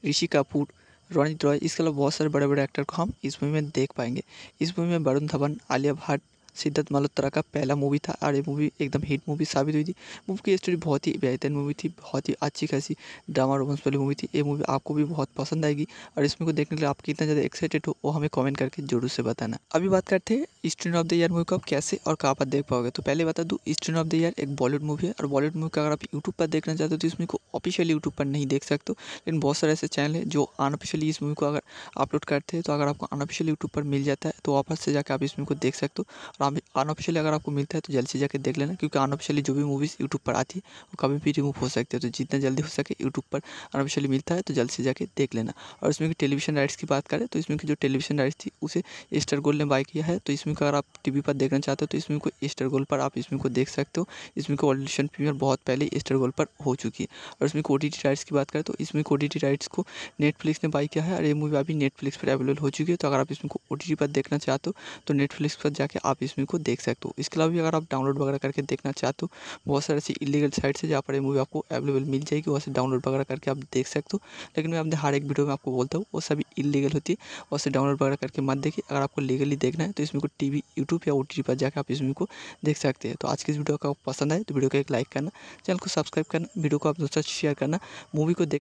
ऋषि कपूर रोनित रॉय इसके अलावा बहुत सारे बड़े बड़े एक्टर को हम इस मूवी में देख पाएंगे इस मूवी में वरुण धवन आलिया भट्ट सिद्धार्थ मल्होत्रा का पहला मूवी था और ये मूवी एकदम हिट मूवी साबित हुई थी मूवी की स्टोरी बहुत ही बेहतर मूवी थी बहुत ही अच्छी खासी ड्रामा रोमांस वाली मूवी थी ये मूवी आपको भी बहुत पसंद आएगी और इसमें को देखने के लिए आप कितना ज़्यादा एक्साइटेड हो वो हमें कमेंट करके जरूर से बताना अभी बात करते हैं student of the year movie को आप कैसे और कहाँ पर देख पाओगे तो पहले बता दूँ स्टूडेंट ऑफ द ईयर एक बॉलीवुड मूवी है और बॉलीवुड मूवी का अगर आप यूट्यूब पर देखना चाहते हो तो इस मूवी को ऑफिशियल यूट्यूब पर नहीं देख सकते लेकिन बहुत सारे ऐसे चैनल है जो अनऑफिशियली इस मूवी को अगर अपलोड करते हैं तो अगर आपको अनऑफिशियल यूट्यूब पर मिल जाता है तो वापस से जाकर आप इस मूवी को देख सकते हो अनऑफिशियली अगर आपको मिलता है तो जल्द से जाकर देख लेना क्योंकि अनऑफिशियली जो भी मूवीज़ यूट्यूब पर आती है वो कभी भी रिमूव हो सकती है तो जितना जल्दी हो सके यूट्यूब पर अनऑफिशियली मिलता है तो जल्द से जाकर देख लेना और इसमें की टेलीविजन राइट्स की बात करें तो इसमें की जो टेलीविजन राइट्स थी उसे स्टार गोल्ड ने बाय किया है तो इसमें अगर आप टी पर देखना चाहते हो तो इसमें को एस्टर गोल्ड पर आप इसमें को देख सकते हो इसमें को ऑडिशन प्रीमियर बहुत पहले एस्टर गोल्ड पर हो चुकी है और इसमें को राइट्स की बात करें तो इसमें को राइट्स को नेटफ्लिक्स ने बाय किया है और ये मूवी अभी नेटफ्लिक्स पर अवेलेबल हो चुकी है तो अगर आप इसमें को ओ पर देखना चाहते हो तो नेटफ्लिक्स पर जाके आप इस इसमें को देख सकते हो इसके अलावा भी अगर आप डाउनलोड वगैरह करके देखना चाहते हो तो बहुत सारी ऐसी इलीगल साइट्स है जहाँ पर ये मूवी आपको अवेलेबल मिल जाएगी वहाँ से डाउनलोड वगैरह करके आप देख सकते हो लेकिन मैं अपने हर एक वीडियो में आपको बोलता हूँ वो सभी इलीगल होती है वहाँ से डाउनलोड वगैरह करके मत देखिए अगर आपको लीगली देखना है तो इसमें को टी वी यूट्यूब या ओ टी पर जाकर आप इसमें को देख सकते हैं तो आज की इस वीडियो का पसंद आए तो वीडियो को एक लाइक करना चैनल को सब्सक्राइब करना वीडियो को आप दोस्तों शेयर करना मूवी को देख